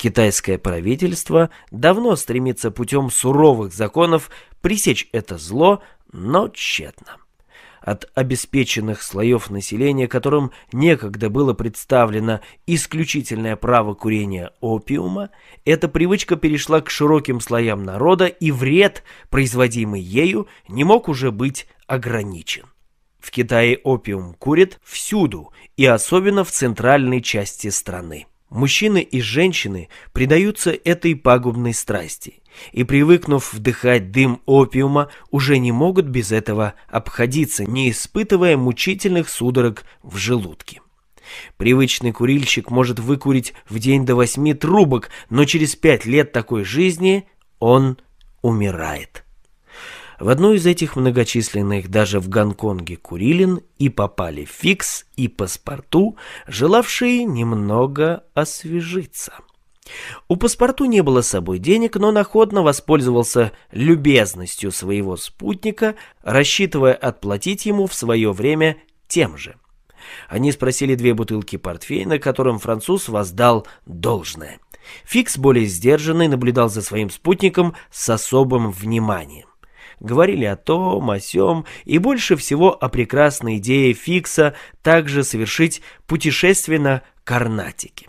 [SPEAKER 1] Китайское правительство давно стремится путем суровых законов пресечь это зло, но тщетно. От обеспеченных слоев населения, которым некогда было представлено исключительное право курения опиума, эта привычка перешла к широким слоям народа, и вред, производимый ею, не мог уже быть ограничен. В Китае опиум курят всюду, и особенно в центральной части страны. Мужчины и женщины предаются этой пагубной страсти и, привыкнув вдыхать дым опиума, уже не могут без этого обходиться, не испытывая мучительных судорог в желудке. Привычный курильщик может выкурить в день до восьми трубок, но через пять лет такой жизни он умирает. В одну из этих многочисленных даже в Гонконге курилин и попали фикс и паспорту, желавшие немного освежиться. У паспорту не было с собой денег, но находно воспользовался любезностью своего спутника, рассчитывая отплатить ему в свое время тем же. Они спросили две бутылки портфейна, которым француз воздал должное. Фикс, более сдержанный, наблюдал за своим спутником с особым вниманием говорили о том, о сём, и больше всего о прекрасной идее Фикса также совершить путешествие на Карнатике.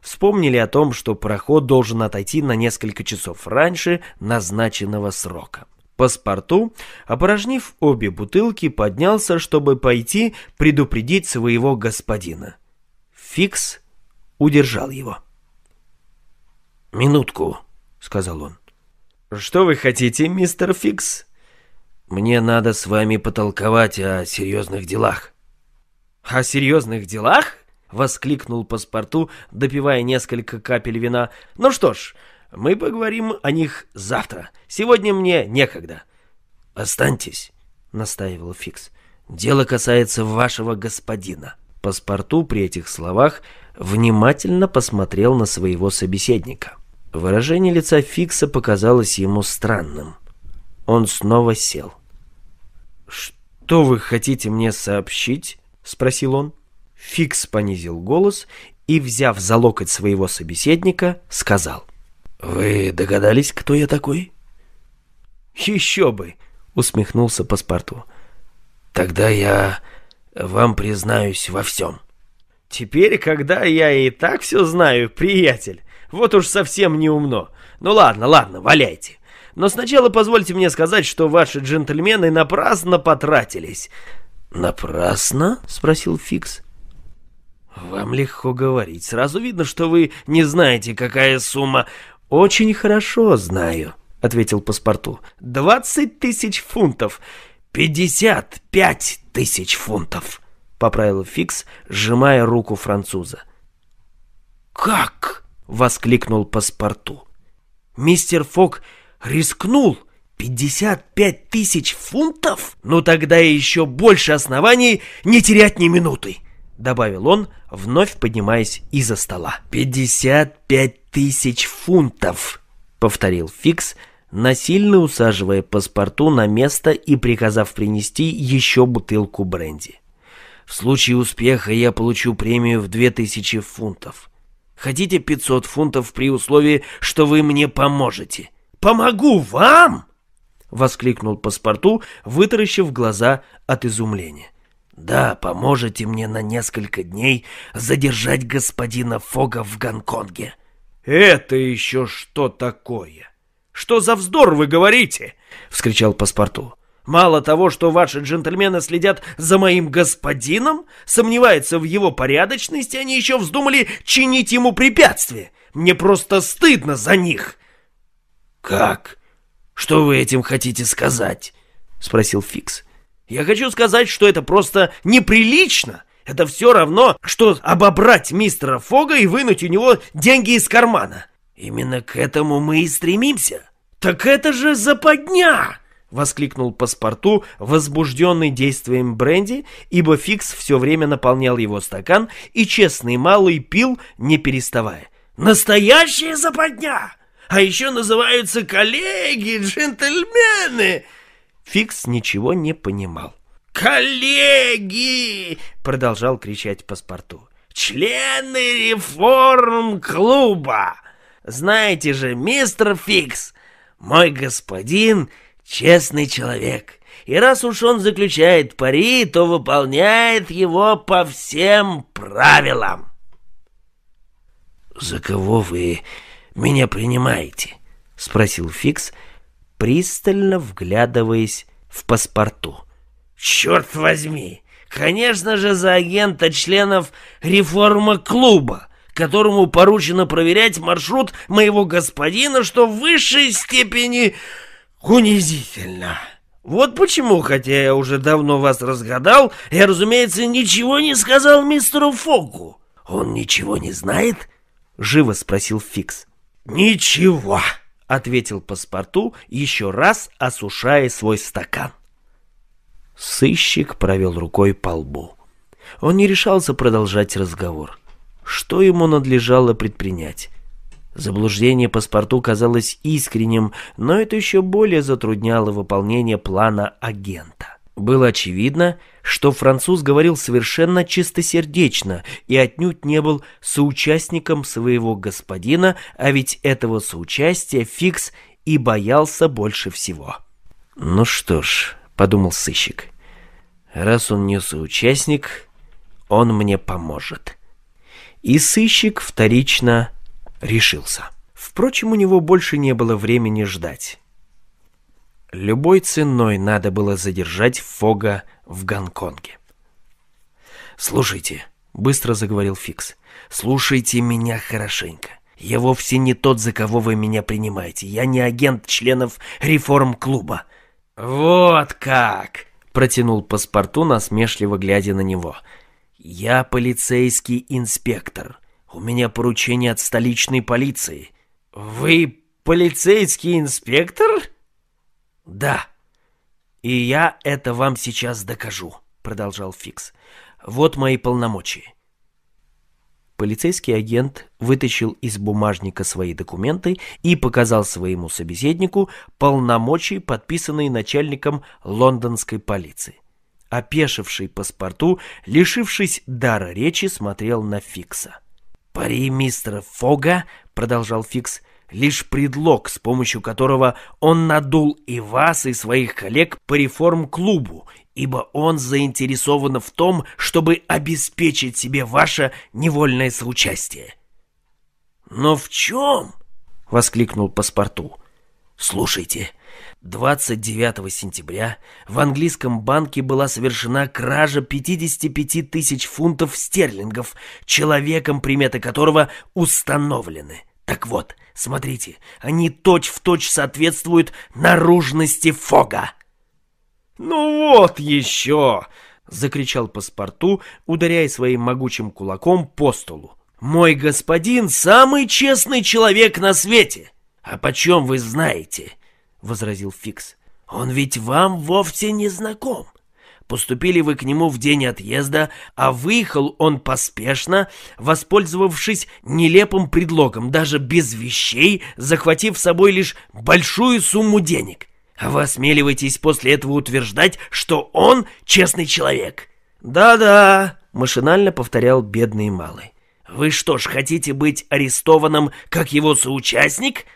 [SPEAKER 1] Вспомнили о том, что пароход должен отойти на несколько часов раньше назначенного срока. Паспорту, опорожнив обе бутылки, поднялся, чтобы пойти предупредить своего господина. Фикс удержал его. «Минутку», — сказал он. «Что вы хотите, мистер Фикс?» «Мне надо с вами потолковать о серьезных делах». «О серьезных делах?» — воскликнул паспорту, допивая несколько капель вина. «Ну что ж, мы поговорим о них завтра. Сегодня мне некогда». «Останьтесь», — настаивал Фикс. «Дело касается вашего господина». Паспорту при этих словах внимательно посмотрел на своего собеседника. Выражение лица Фикса показалось ему странным. Он снова сел. «Что вы хотите мне сообщить?» — спросил он. Фикс понизил голос и, взяв за локоть своего собеседника, сказал. «Вы догадались, кто я такой?» «Еще бы!» — усмехнулся паспорту. «Тогда я вам признаюсь во всем». «Теперь, когда я и так все знаю, приятель, вот уж совсем не умно. Ну ладно, ладно, валяйте. Но сначала позвольте мне сказать, что ваши джентльмены напрасно потратились. Напрасно? спросил Фикс. Вам легко говорить. Сразу видно, что вы не знаете, какая сумма. Очень хорошо знаю, ответил паспорту. Двадцать тысяч фунтов. Пятьдесят пять тысяч фунтов, поправил Фикс, сжимая руку француза. Как? воскликнул паспорту. Мистер Фок рискнул. 55 тысяч фунтов? Ну тогда еще больше оснований не терять ни минуты, добавил он, вновь поднимаясь из-за стола. 55 тысяч фунтов, повторил Фикс, насильно усаживая паспорту на место и приказав принести еще бутылку бренди. В случае успеха я получу премию в 2000 фунтов. Хотите 500 фунтов при условии, что вы мне поможете? Помогу вам!» Воскликнул паспорту, вытаращив глаза от изумления. «Да, поможете мне на несколько дней задержать господина Фога в Гонконге». «Это еще что такое? Что за вздор вы говорите?» — вскричал паспорту. Мало того, что ваши джентльмены следят за моим господином, сомневаются в его порядочности, они еще вздумали чинить ему препятствия. Мне просто стыдно за них. — Как? Что вы этим хотите сказать? — спросил Фикс. — Я хочу сказать, что это просто неприлично. Это все равно, что обобрать мистера Фога и вынуть у него деньги из кармана. Именно к этому мы и стремимся. — Так это же западня! — воскликнул паспорту, возбужденный действием бренди, ибо Фикс все время наполнял его стакан, и честный малый пил, не переставая. «Настоящая западня! А еще называются коллеги, джентльмены!» Фикс ничего не понимал. «Коллеги!» — продолжал кричать паспорту. «Члены реформ-клуба! Знаете же, мистер Фикс, мой господин честный человек. И раз уж он заключает пари, то выполняет его по всем правилам. «За кого вы меня принимаете?» — спросил Фикс, пристально вглядываясь в паспорту. «Черт возьми! Конечно же, за агента членов реформа клуба, которому поручено проверять маршрут моего господина, что в высшей степени...» унизительно. Вот почему, хотя я уже давно вас разгадал, я, разумеется, ничего не сказал мистеру Фогу. Он ничего не знает? Живо спросил Фикс. Ничего, ответил паспорту, еще раз осушая свой стакан. Сыщик провел рукой по лбу. Он не решался продолжать разговор. Что ему надлежало предпринять? Заблуждение паспорту казалось искренним, но это еще более затрудняло выполнение плана агента. Было очевидно, что француз говорил совершенно чистосердечно и отнюдь не был соучастником своего господина, а ведь этого соучастия Фикс и боялся больше всего. «Ну что ж», — подумал сыщик, — «раз он не соучастник, он мне поможет». И сыщик вторично решился. Впрочем, у него больше не было времени ждать. Любой ценой надо было задержать Фога в Гонконге. «Слушайте», — быстро заговорил Фикс, — «слушайте меня хорошенько. Я вовсе не тот, за кого вы меня принимаете. Я не агент членов реформ-клуба». «Вот как!» — протянул паспорту, насмешливо глядя на него. «Я полицейский инспектор. У меня поручение от столичной полиции. Вы полицейский инспектор? Да. И я это вам сейчас докажу, продолжал Фикс. Вот мои полномочия. Полицейский агент вытащил из бумажника свои документы и показал своему собеседнику полномочия, подписанные начальником лондонской полиции. Опешивший паспорту, лишившись дара речи, смотрел на Фикса. — «Пари мистера Фога», — продолжал Фикс, — «лишь предлог, с помощью которого он надул и вас, и своих коллег по реформ-клубу, ибо он заинтересован в том, чтобы обеспечить себе ваше невольное соучастие». «Но в чем?» — воскликнул паспорту. «Слушайте, 29 сентября в английском банке была совершена кража 55 тысяч фунтов стерлингов, человеком, приметы которого установлены. Так вот, смотрите, они точь-в-точь точь соответствуют наружности Фога. «Ну вот еще!» — закричал паспорту, ударяя своим могучим кулаком по столу. «Мой господин — самый честный человек на свете! А почем вы знаете?» — возразил Фикс. «Он ведь вам вовсе не знаком. Поступили вы к нему в день отъезда, а выехал он поспешно, воспользовавшись нелепым предлогом, даже без вещей, захватив с собой лишь большую сумму денег. А вы осмеливаетесь после этого утверждать, что он честный человек». «Да-да», — машинально повторял бедный малый. «Вы что ж, хотите быть арестованным как его соучастник?»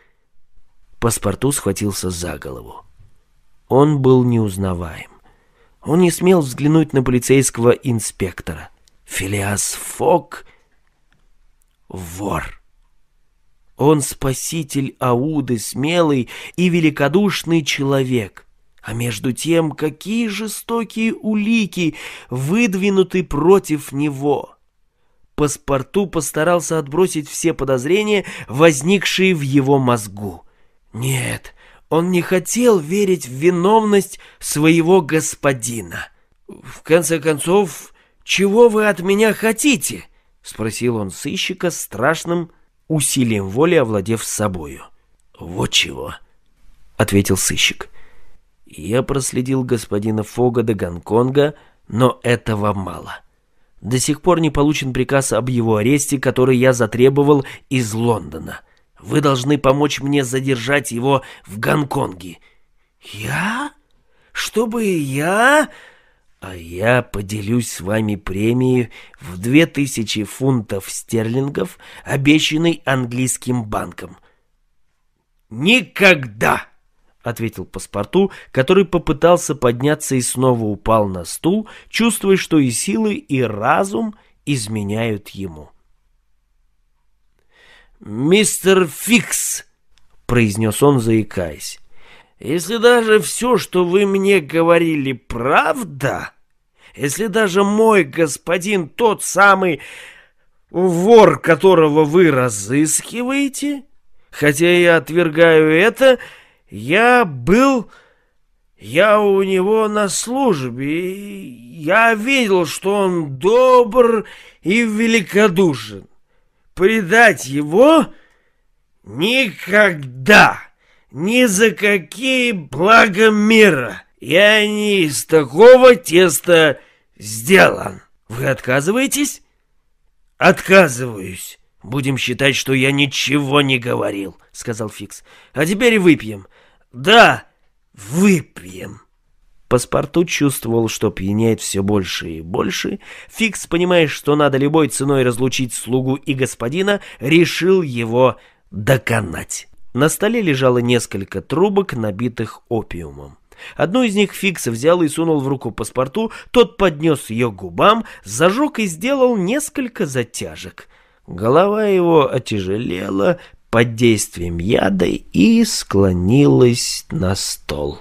[SPEAKER 1] Паспорту схватился за голову. Он был неузнаваем. Он не смел взглянуть на полицейского инспектора. Филиас Фок — вор. Он спаситель Ауды, смелый и великодушный человек. А между тем, какие жестокие улики выдвинуты против него. Паспорту постарался отбросить все подозрения, возникшие в его мозгу — нет, он не хотел верить в виновность своего господина. В конце концов, чего вы от меня хотите? Спросил он сыщика страшным усилием воли, овладев собою. Вот чего, ответил сыщик. Я проследил господина Фога до Гонконга, но этого мало. До сих пор не получен приказ об его аресте, который я затребовал из Лондона. — вы должны помочь мне задержать его в Гонконге». «Я? Чтобы я?» «А я поделюсь с вами премией в две тысячи фунтов стерлингов, обещанной английским банком». «Никогда!» — ответил паспорту, который попытался подняться и снова упал на стул, чувствуя, что и силы, и разум изменяют ему. «Мистер Фикс!» — произнес он, заикаясь. «Если даже все, что вы мне говорили, правда, если даже мой господин тот самый вор, которого вы разыскиваете, хотя я отвергаю это, я был... Я у него на службе, я видел, что он добр и великодушен предать его никогда, ни за какие блага мира. Я не из такого теста сделан. Вы отказываетесь? Отказываюсь. Будем считать, что я ничего не говорил, сказал Фикс. А теперь выпьем. Да, выпьем. Паспорту чувствовал, что пьяняет все больше и больше. Фикс, понимая, что надо любой ценой разлучить слугу и господина, решил его доконать. На столе лежало несколько трубок, набитых опиумом. Одну из них Фикс взял и сунул в руку паспорту, тот поднес ее к губам, зажег и сделал несколько затяжек. Голова его отяжелела под действием яда и склонилась на стол.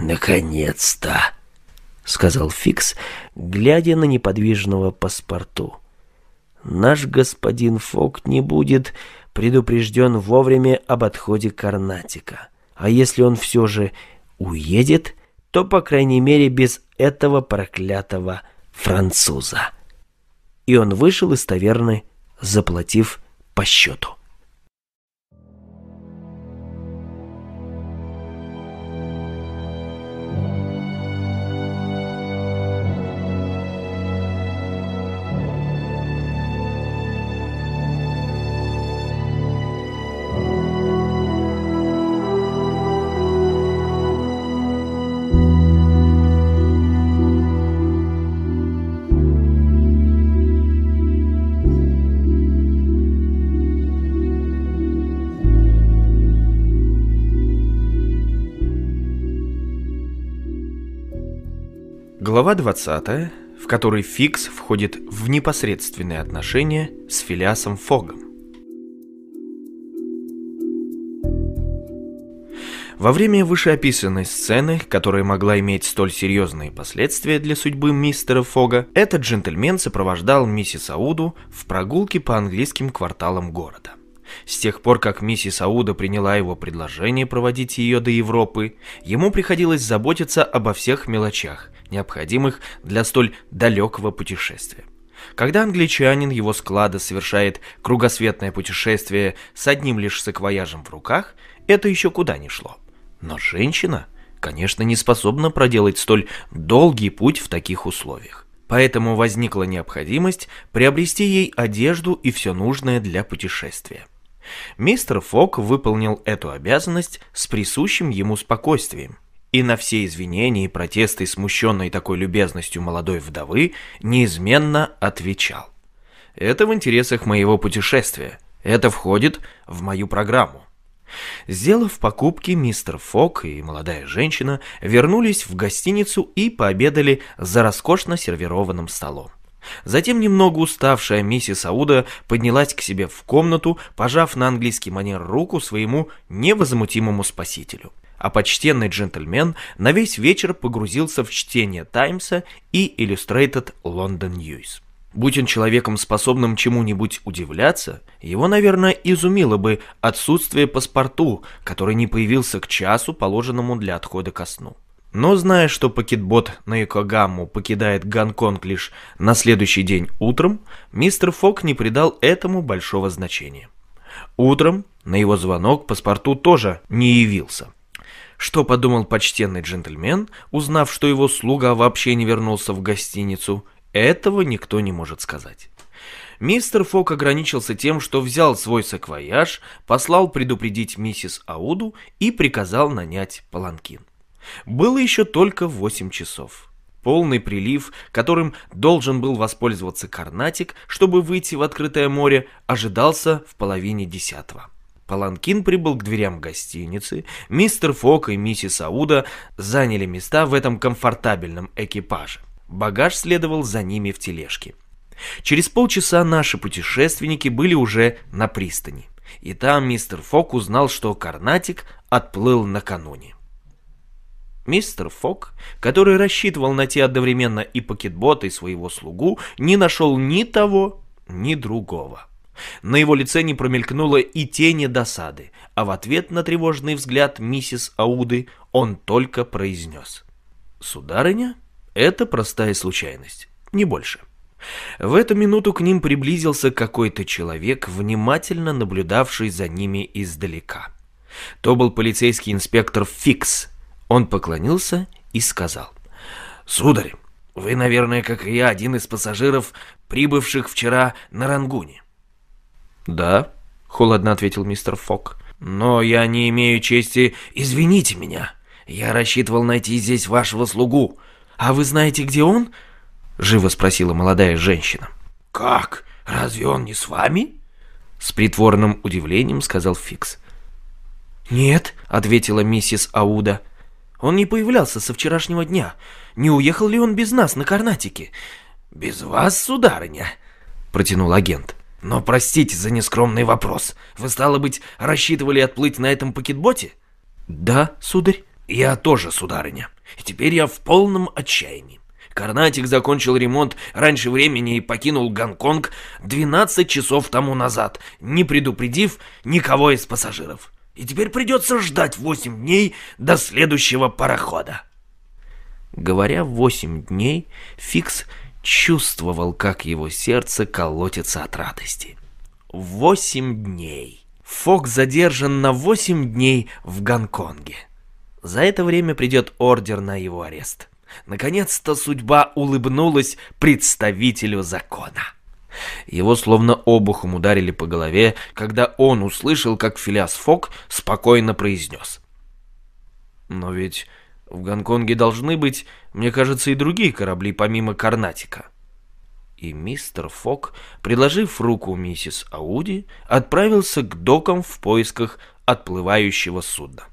[SPEAKER 1] «Наконец-то!» — сказал Фикс, глядя на неподвижного паспорту. «Наш господин Фок не будет предупрежден вовремя об отходе Карнатика. А если он все же уедет, то, по крайней мере, без этого проклятого француза». И он вышел из таверны, заплатив по счету. Глава 20, в которой Фикс входит в непосредственные отношения с Филиасом Фогом. Во время вышеописанной сцены, которая могла иметь столь серьезные последствия для судьбы мистера Фога, этот джентльмен сопровождал миссис Ауду в прогулке по английским кварталам города. С тех пор, как миссис Ауда приняла его предложение проводить ее до Европы, ему приходилось заботиться обо всех мелочах, необходимых для столь далекого путешествия. Когда англичанин его склада совершает кругосветное путешествие с одним лишь саквояжем в руках, это еще куда ни шло. Но женщина, конечно, не способна проделать столь долгий путь в таких условиях. Поэтому возникла необходимость приобрести ей одежду и все нужное для путешествия. Мистер Фок выполнил эту обязанность с присущим ему спокойствием. И на все извинения и протесты, смущенной такой любезностью молодой вдовы, неизменно отвечал. «Это в интересах моего путешествия. Это входит в мою программу». Сделав покупки, мистер Фок и молодая женщина вернулись в гостиницу и пообедали за роскошно сервированным столом. Затем немного уставшая миссис Ауда поднялась к себе в комнату, пожав на английский манер руку своему невозмутимому спасителю. А почтенный джентльмен на весь вечер погрузился в чтение «Таймса» и «Illustrated London News». Будь он человеком, способным чему-нибудь удивляться, его, наверное, изумило бы отсутствие паспорту, который не появился к часу, положенному для отхода ко сну. Но зная, что пакетбот на Якогаму покидает Гонконг лишь на следующий день утром, мистер Фок не придал этому большого значения. Утром на его звонок паспорту тоже не явился. Что подумал почтенный джентльмен, узнав, что его слуга вообще не вернулся в гостиницу, этого никто не может сказать. Мистер Фок ограничился тем, что взял свой саквояж, послал предупредить миссис Ауду и приказал нанять паланкин. Было еще только 8 часов. Полный прилив, которым должен был воспользоваться Карнатик, чтобы выйти в открытое море, ожидался в половине десятого. Паланкин прибыл к дверям гостиницы, мистер Фок и миссис Ауда заняли места в этом комфортабельном экипаже. Багаж следовал за ними в тележке. Через полчаса наши путешественники были уже на пристани. И там мистер Фок узнал, что Карнатик отплыл накануне. Мистер Фок, который рассчитывал найти одновременно и пакетбот, и своего слугу, не нашел ни того, ни другого. На его лице не промелькнуло и тени досады, а в ответ на тревожный взгляд миссис Ауды он только произнес. «Сударыня, это простая случайность, не больше». В эту минуту к ним приблизился какой-то человек, внимательно наблюдавший за ними издалека. То был полицейский инспектор Фикс, он поклонился и сказал. «Сударь, вы, наверное, как и я, один из пассажиров, прибывших вчера на Рангуне». «Да», — холодно ответил мистер Фок. «Но я не имею чести... Извините меня. Я рассчитывал найти здесь вашего слугу. А вы знаете, где он?» — живо спросила молодая женщина. «Как? Разве он не с вами?» С притворным удивлением сказал Фикс. «Нет», — ответила миссис Ауда, — он не появлялся со вчерашнего дня. Не уехал ли он без нас на карнатике? Без вас, сударыня, протянул агент. Но простите за нескромный вопрос. Вы, стало быть, рассчитывали отплыть на этом пакетботе? Да, сударь. Я тоже, сударыня. И теперь я в полном отчаянии. Карнатик закончил ремонт раньше времени и покинул Гонконг 12 часов тому назад, не предупредив никого из пассажиров и теперь придется ждать восемь дней до следующего парохода. Говоря восемь дней, Фикс чувствовал, как его сердце колотится от радости. Восемь дней. Фок задержан на восемь дней в Гонконге. За это время придет ордер на его арест. Наконец-то судьба улыбнулась представителю закона. Его словно обухом ударили по голове, когда он услышал, как Филиас Фок спокойно произнес. «Но ведь в Гонконге должны быть, мне кажется, и другие корабли помимо Карнатика». И мистер Фок, предложив руку миссис Ауди, отправился к докам в поисках отплывающего судна.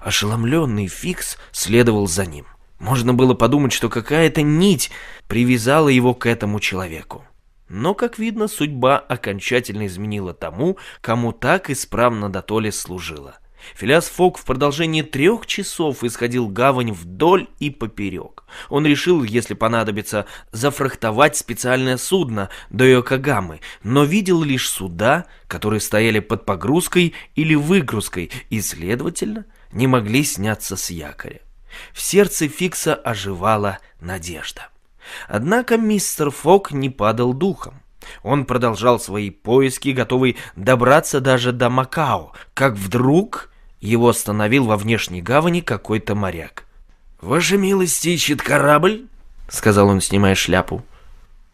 [SPEAKER 1] Ошеломленный Фикс следовал за ним. Можно было подумать, что какая-то нить привязала его к этому человеку. Но, как видно, судьба окончательно изменила тому, кому так исправно до толи служила. Филиас Фок в продолжении трех часов исходил гавань вдоль и поперек. Он решил, если понадобится, зафрахтовать специальное судно до Йокогамы, но видел лишь суда, которые стояли под погрузкой или выгрузкой и, следовательно, не могли сняться с якоря. В сердце Фикса оживала надежда. Однако мистер Фок не падал духом. Он продолжал свои поиски, готовый добраться даже до Макао, как вдруг его остановил во внешней гавани какой-то моряк. «Ваша милость ищет корабль?» — сказал он, снимая шляпу.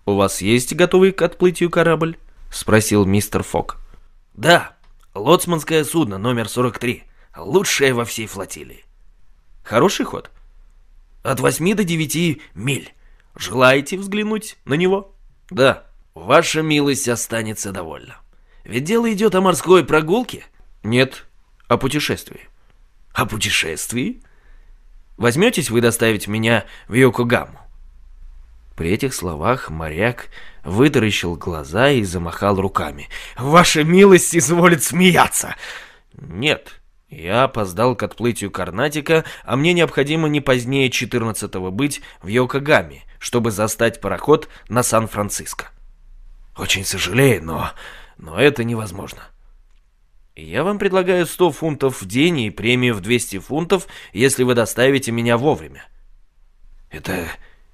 [SPEAKER 1] «У вас есть готовый к отплытию корабль?» — спросил мистер Фок. «Да, лоцманское судно номер 43, лучшее во всей флотилии». «Хороший ход?» «От восьми до девяти миль». Желаете взглянуть на него? Да, ваша милость останется довольна. Ведь дело идет о морской прогулке? Нет, о путешествии. О путешествии? Возьметесь вы доставить меня в Йокогаму? При этих словах моряк вытаращил глаза и замахал руками. «Ваша милость изволит смеяться!» «Нет», я опоздал к отплытию Карнатика, а мне необходимо не позднее 14-го быть в Йокогаме, чтобы застать пароход на Сан-Франциско. Очень сожалею, но... но это невозможно. Я вам предлагаю 100 фунтов в день и премию в 200 фунтов, если вы доставите меня вовремя. Это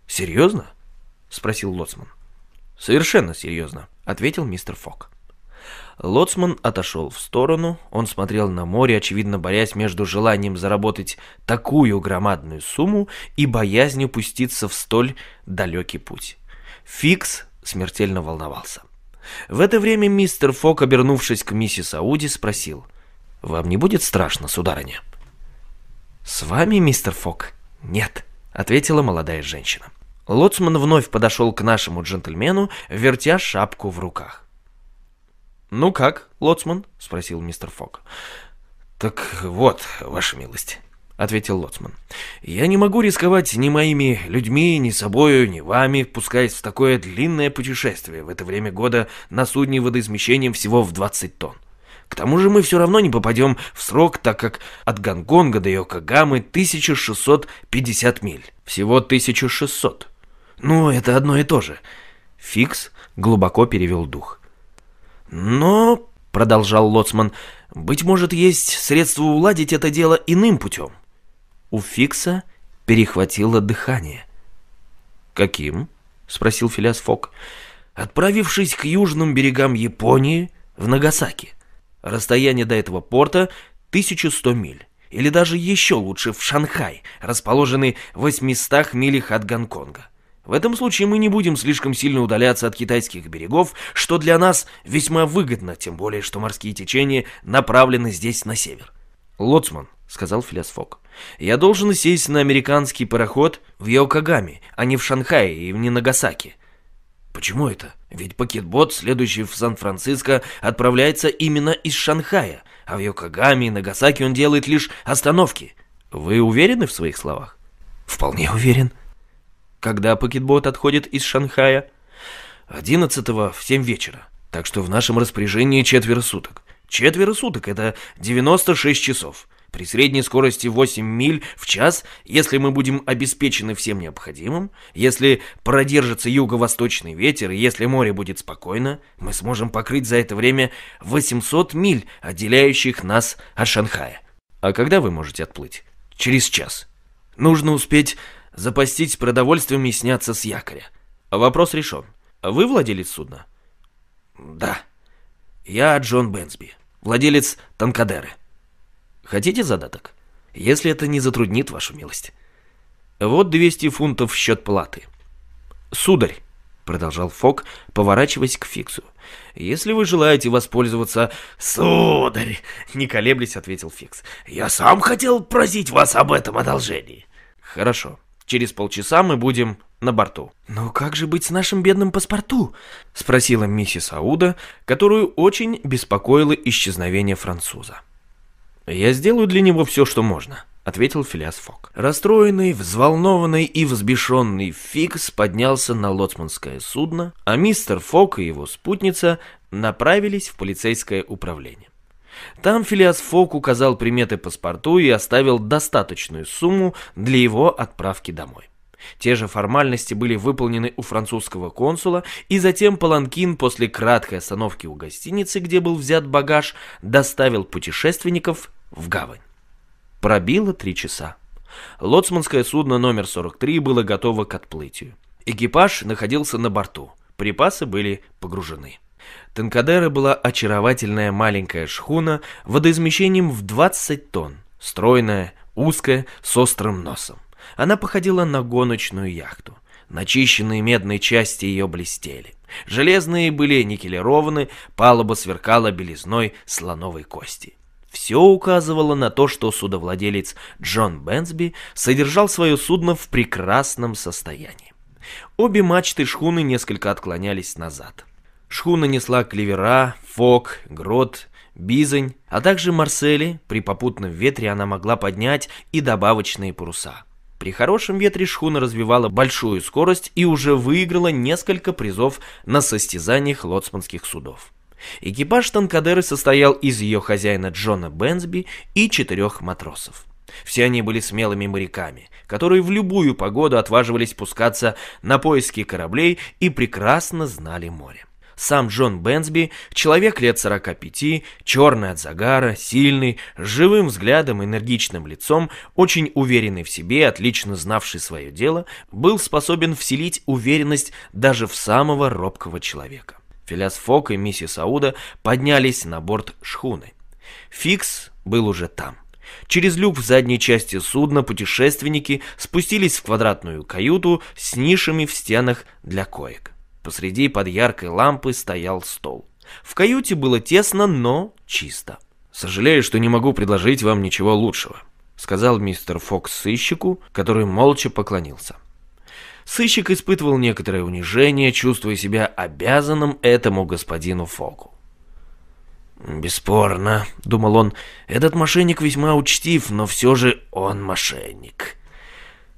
[SPEAKER 1] серьезно? Спросил Лоцман. Совершенно серьезно, ответил мистер Фок. Лоцман отошел в сторону, он смотрел на море, очевидно борясь между желанием заработать такую громадную сумму и боязнью пуститься в столь далекий путь. Фикс смертельно волновался. В это время мистер Фок, обернувшись к миссис Ауди, спросил, «Вам не будет страшно, сударыня?» «С вами, мистер Фок?» «Нет», — ответила молодая женщина. Лоцман вновь подошел к нашему джентльмену, вертя шапку в руках. «Ну как, лоцман?» — спросил мистер Фок. «Так вот, ваша милость». — ответил Лоцман. «Я не могу рисковать ни моими людьми, ни собою, ни вами, пускаясь в такое длинное путешествие в это время года на судне водоизмещением всего в 20 тонн. К тому же мы все равно не попадем в срок, так как от Гонконга до Йокогамы 1650 миль. Всего 1600. Ну, это одно и то же». Фикс глубоко перевел дух. «Но...» — продолжал Лоцман. «Быть может, есть средство уладить это дело иным путем». У Фикса перехватило дыхание. «Каким?» — спросил Филиас Фок. «Отправившись к южным берегам Японии, в Нагасаки. Расстояние до этого порта — 1100 миль. Или даже еще лучше в Шанхай, расположенный в 800 милях от Гонконга. В этом случае мы не будем слишком сильно удаляться от китайских берегов, что для нас весьма выгодно, тем более, что морские течения направлены здесь на север. «Лоцман», — сказал Филясфок, — «я должен сесть на американский пароход в Йокогаме, а не в Шанхае и не Нагасаки». «Почему это? Ведь пакетбот, следующий в Сан-Франциско, отправляется именно из Шанхая, а в Йокогаме и Нагасаки он делает лишь остановки». «Вы уверены в своих словах?» «Вполне уверен», когда пакетбот отходит из Шанхая? 11 в 7 вечера. Так что в нашем распоряжении четверо суток. Четверо суток — это 96 часов. При средней скорости 8 миль в час, если мы будем обеспечены всем необходимым, если продержится юго-восточный ветер если море будет спокойно, мы сможем покрыть за это время 800 миль, отделяющих нас от Шанхая. А когда вы можете отплыть? Через час. Нужно успеть запастись продовольствием и сняться с якоря. Вопрос решен. Вы владелец судна? Да. Я Джон Бенсби, владелец Танкадеры. Хотите задаток? Если это не затруднит вашу милость. Вот 200 фунтов в счет платы. Сударь, продолжал Фок, поворачиваясь к Фиксу. «Если вы желаете воспользоваться...» «Сударь!» — не колеблясь, ответил Фикс. «Я сам хотел просить вас об этом одолжении». «Хорошо. Через полчаса мы будем на борту». «Но как же быть с нашим бедным паспорту?» — спросила миссис Ауда, которую очень беспокоило исчезновение француза. «Я сделаю для него все, что можно», — ответил Филиас Фок. Расстроенный, взволнованный и взбешенный Фикс поднялся на лоцманское судно, а мистер Фок и его спутница направились в полицейское управление. Там Филиас Фок указал приметы паспорту и оставил достаточную сумму для его отправки домой. Те же формальности были выполнены у французского консула, и затем Паланкин после краткой остановки у гостиницы, где был взят багаж, доставил путешественников в гавань. Пробило три часа. Лоцманское судно номер 43 было готово к отплытию. Экипаж находился на борту, припасы были погружены. Танкадера была очаровательная маленькая шхуна водоизмещением в 20 тонн, стройная, узкая, с острым носом. Она походила на гоночную яхту. Начищенные медные части ее блестели. Железные были никелированы, палуба сверкала белизной слоновой кости. Все указывало на то, что судовладелец Джон Бенсби содержал свое судно в прекрасном состоянии. Обе мачты шхуны несколько отклонялись назад. Шхуна несла клевера, фок, грот, бизань, а также марсели, при попутном ветре она могла поднять и добавочные паруса. При хорошем ветре шхуна развивала большую скорость и уже выиграла несколько призов на состязаниях лоцманских судов. Экипаж Танкадеры состоял из ее хозяина Джона Бенсби и четырех матросов. Все они были смелыми моряками, которые в любую погоду отваживались пускаться на поиски кораблей и прекрасно знали море. Сам Джон Бенсби, человек лет 45, черный от загара, сильный, с живым взглядом, энергичным лицом, очень уверенный в себе, отлично знавший свое дело, был способен вселить уверенность даже в самого робкого человека. Филяс Фок и миссис Ауда поднялись на борт шхуны. Фикс был уже там. Через люк в задней части судна путешественники спустились в квадратную каюту с нишами в стенах для коек. Посреди под яркой лампы стоял стол. В каюте было тесно, но чисто. «Сожалею, что не могу предложить вам ничего лучшего», — сказал мистер Фокс сыщику, который молча поклонился. Сыщик испытывал некоторое унижение, чувствуя себя обязанным этому господину Фоку. «Бесспорно», — думал он, — «этот мошенник весьма учтив, но все же он мошенник».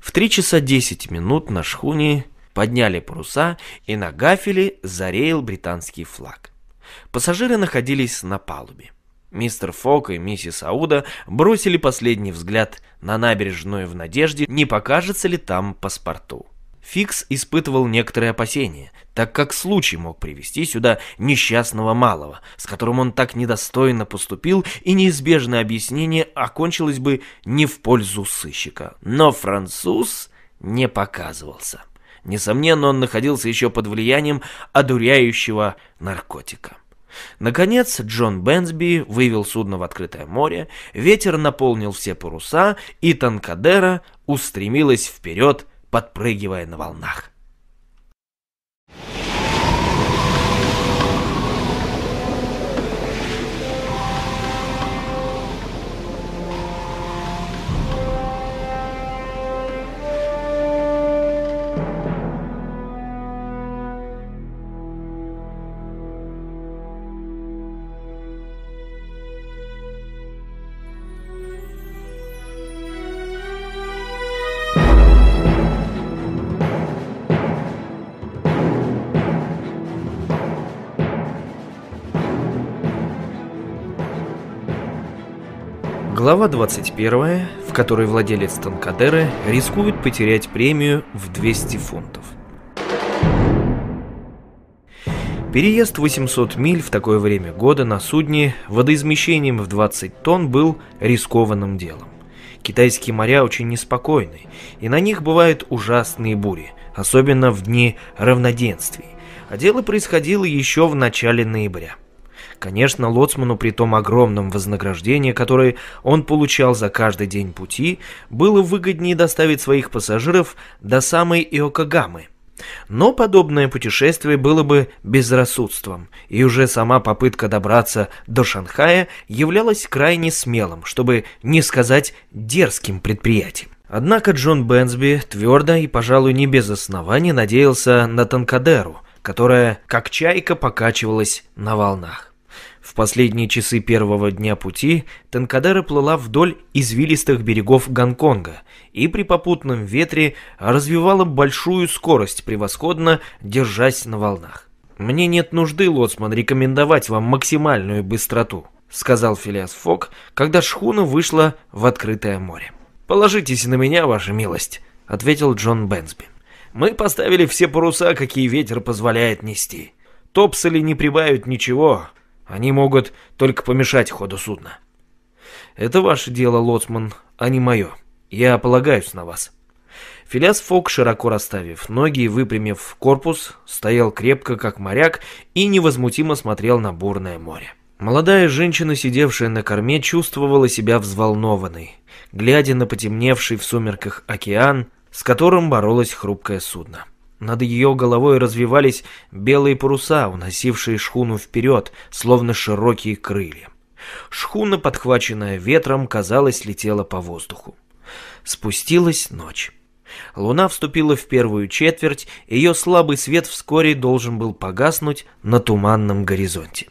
[SPEAKER 1] В три часа десять минут на шхуне подняли паруса, и на гафеле зареял британский флаг. Пассажиры находились на палубе. Мистер Фок и миссис Ауда бросили последний взгляд на набережную в надежде, не покажется ли там паспорту. Фикс испытывал некоторые опасения, так как случай мог привести сюда несчастного малого, с которым он так недостойно поступил, и неизбежное объяснение окончилось бы не в пользу сыщика. Но француз не показывался. Несомненно, он находился еще под влиянием одуряющего наркотика. Наконец, Джон Бенсби вывел судно в открытое море, ветер наполнил все паруса, и Танкадера устремилась вперед, подпрыгивая на волнах. Глава 21, в которой владелец Танкадеры рискует потерять премию в 200 фунтов. Переезд 800 миль в такое время года на судне водоизмещением в 20 тонн был рискованным делом. Китайские моря очень неспокойны, и на них бывают ужасные бури, особенно в дни равноденствий. А дело происходило еще в начале ноября. Конечно, лоцману при том огромном вознаграждении, которое он получал за каждый день пути, было выгоднее доставить своих пассажиров до самой Иокогамы. Но подобное путешествие было бы безрассудством, и уже сама попытка добраться до Шанхая являлась крайне смелым, чтобы не сказать дерзким предприятием. Однако Джон Бенсби твердо и, пожалуй, не без оснований надеялся на Танкадеру, которая, как чайка, покачивалась на волнах. В последние часы первого дня пути Танкадера плыла вдоль извилистых берегов Гонконга и при попутном ветре развивала большую скорость, превосходно держась на волнах. «Мне нет нужды, лоцман, рекомендовать вам максимальную быстроту», сказал Филиас Фок, когда шхуна вышла в открытое море. «Положитесь на меня, ваша милость», ответил Джон Бенсби. «Мы поставили все паруса, какие ветер позволяет нести. Топсели не прибавят ничего, они могут только помешать ходу судна. Это ваше дело, лоцман, а не мое. Я полагаюсь на вас. Филиас Фок, широко расставив ноги и выпрямив корпус, стоял крепко, как моряк, и невозмутимо смотрел на бурное море. Молодая женщина, сидевшая на корме, чувствовала себя взволнованной, глядя на потемневший в сумерках океан, с которым боролось хрупкое судно. Над ее головой развивались белые паруса, уносившие шхуну вперед, словно широкие крылья. Шхуна, подхваченная ветром, казалось, летела по воздуху. Спустилась ночь. Луна вступила в первую четверть, ее слабый свет вскоре должен был погаснуть на туманном горизонте.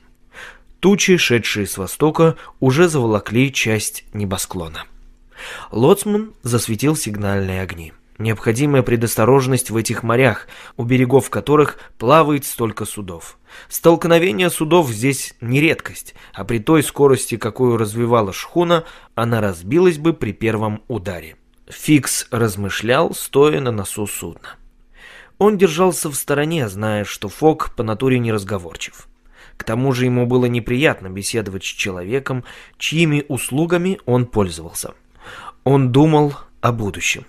[SPEAKER 1] Тучи, шедшие с востока, уже заволокли часть небосклона. Лоцман засветил сигнальные огни. Необходимая предосторожность в этих морях, у берегов которых плавает столько судов. Столкновение судов здесь не редкость, а при той скорости, какую развивала шхуна, она разбилась бы при первом ударе. Фикс размышлял, стоя на носу судна. Он держался в стороне, зная, что Фок по натуре неразговорчив. К тому же ему было неприятно беседовать с человеком, чьими услугами он пользовался. Он думал о будущем.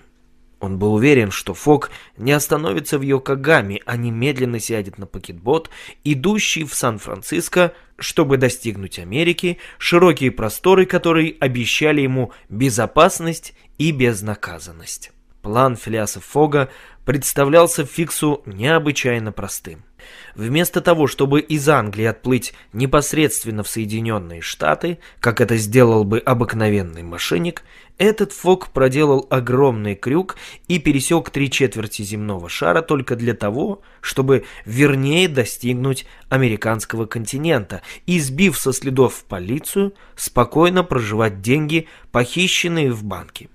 [SPEAKER 1] Он был уверен, что Фок не остановится в Йокогаме, а немедленно сядет на пакетбот, идущий в Сан-Франциско, чтобы достигнуть Америки, широкие просторы которые обещали ему безопасность и безнаказанность. План Филиаса Фога представлялся Фиксу необычайно простым. Вместо того, чтобы из Англии отплыть непосредственно в Соединенные Штаты, как это сделал бы обыкновенный мошенник, этот Фок проделал огромный крюк и пересек три четверти земного шара только для того, чтобы вернее достигнуть американского континента и, сбив со следов полицию, спокойно проживать деньги, похищенные в банке.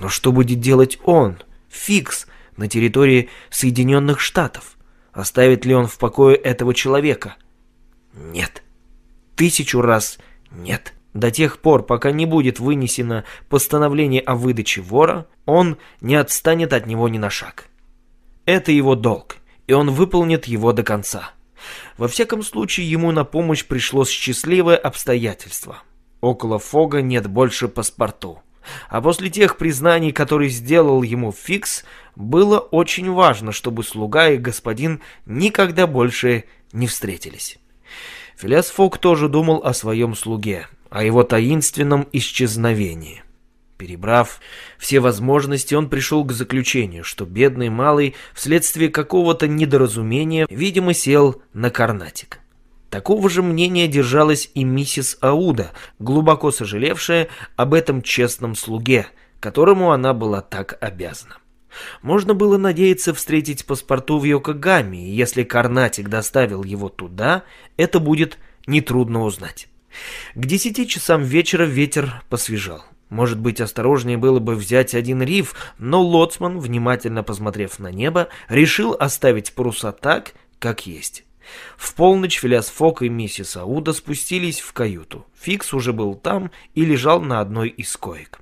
[SPEAKER 1] Но что будет делать он, Фикс, на территории Соединенных Штатов? Оставит ли он в покое этого человека? Нет. Тысячу раз нет. До тех пор, пока не будет вынесено постановление о выдаче вора, он не отстанет от него ни на шаг. Это его долг, и он выполнит его до конца. Во всяком случае, ему на помощь пришло счастливое обстоятельство. Около Фога нет больше паспорту. А после тех признаний, которые сделал ему Фикс, было очень важно, чтобы слуга и господин никогда больше не встретились. Филиас Фог тоже думал о своем слуге, о его таинственном исчезновении. Перебрав все возможности, он пришел к заключению, что бедный малый вследствие какого-то недоразумения, видимо, сел на карнатик. Такого же мнения держалась и миссис Ауда, глубоко сожалевшая об этом честном слуге, которому она была так обязана. Можно было надеяться встретить паспорту в Йокогаме, и если Карнатик доставил его туда, это будет нетрудно узнать. К десяти часам вечера ветер посвежал. Может быть, осторожнее было бы взять один риф, но лоцман, внимательно посмотрев на небо, решил оставить паруса так, как есть. В полночь Филиас Фок и миссис Ауда спустились в каюту. Фикс уже был там и лежал на одной из коек.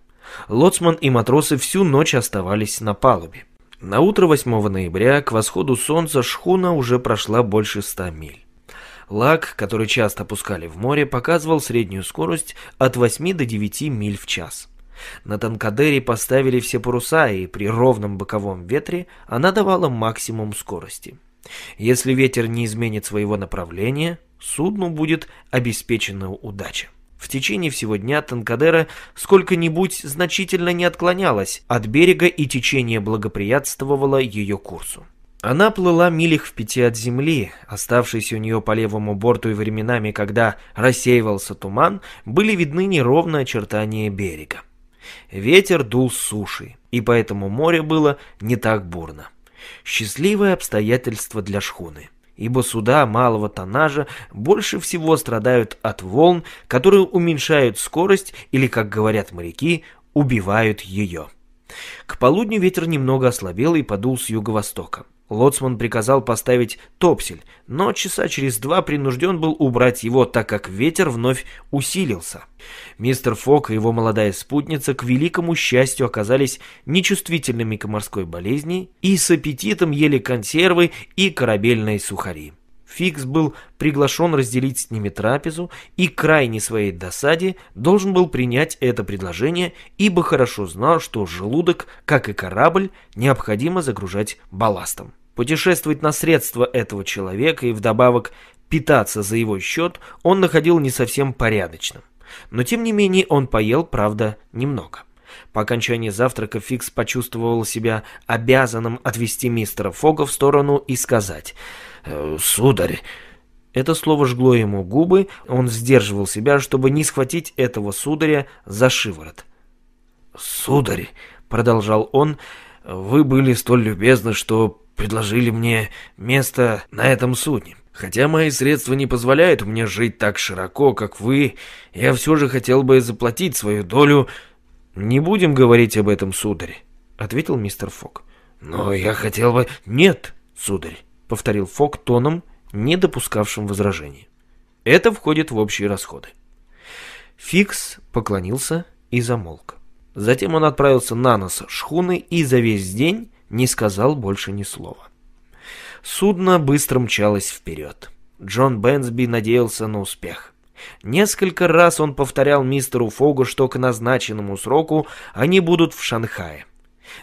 [SPEAKER 1] Лоцман и матросы всю ночь оставались на палубе. На утро 8 ноября к восходу солнца шхуна уже прошла больше ста миль. Лак, который часто пускали в море, показывал среднюю скорость от 8 до 9 миль в час. На танкадере поставили все паруса, и при ровном боковом ветре она давала максимум скорости. Если ветер не изменит своего направления, судну будет обеспечена удача. В течение всего дня Танкадера сколько-нибудь значительно не отклонялась от берега и течение благоприятствовало ее курсу. Она плыла милях в пяти от земли, оставшиеся у нее по левому борту и временами, когда рассеивался туман, были видны неровные очертания берега. Ветер дул с суши, и поэтому море было не так бурно. Счастливое обстоятельство для шхуны, ибо суда малого тоннажа больше всего страдают от волн, которые уменьшают скорость или, как говорят моряки, убивают ее. К полудню ветер немного ослабел и подул с юго-востока. Лоцман приказал поставить топсель, но часа через два принужден был убрать его, так как ветер вновь усилился. Мистер Фок и его молодая спутница, к великому счастью, оказались нечувствительными к морской болезни и с аппетитом ели консервы и корабельные сухари. Фикс был приглашен разделить с ними трапезу и крайне своей досаде должен был принять это предложение, ибо хорошо знал, что желудок, как и корабль, необходимо загружать балластом. Путешествовать на средства этого человека и вдобавок питаться за его счет он находил не совсем порядочным. Но тем не менее он поел, правда, немного. По окончании завтрака Фикс почувствовал себя обязанным отвести мистера Фога в сторону и сказать «Э, «Сударь». Это слово жгло ему губы, он сдерживал себя, чтобы не схватить этого сударя за шиворот. «Сударь», — продолжал он, — «вы были столь любезны, что предложили мне место на этом судне. Хотя мои средства не позволяют мне жить так широко, как вы, я все же хотел бы заплатить свою долю. Не будем говорить об этом, сударь, ответил мистер Фок. Но я хотел бы... Нет, сударь, повторил Фок тоном, не допускавшим возражений. Это входит в общие расходы. Фикс поклонился и замолк. Затем он отправился на нос шхуны и за весь день не сказал больше ни слова. Судно быстро мчалось вперед. Джон Бенсби надеялся на успех. Несколько раз он повторял мистеру Фогу, что к назначенному сроку они будут в Шанхае.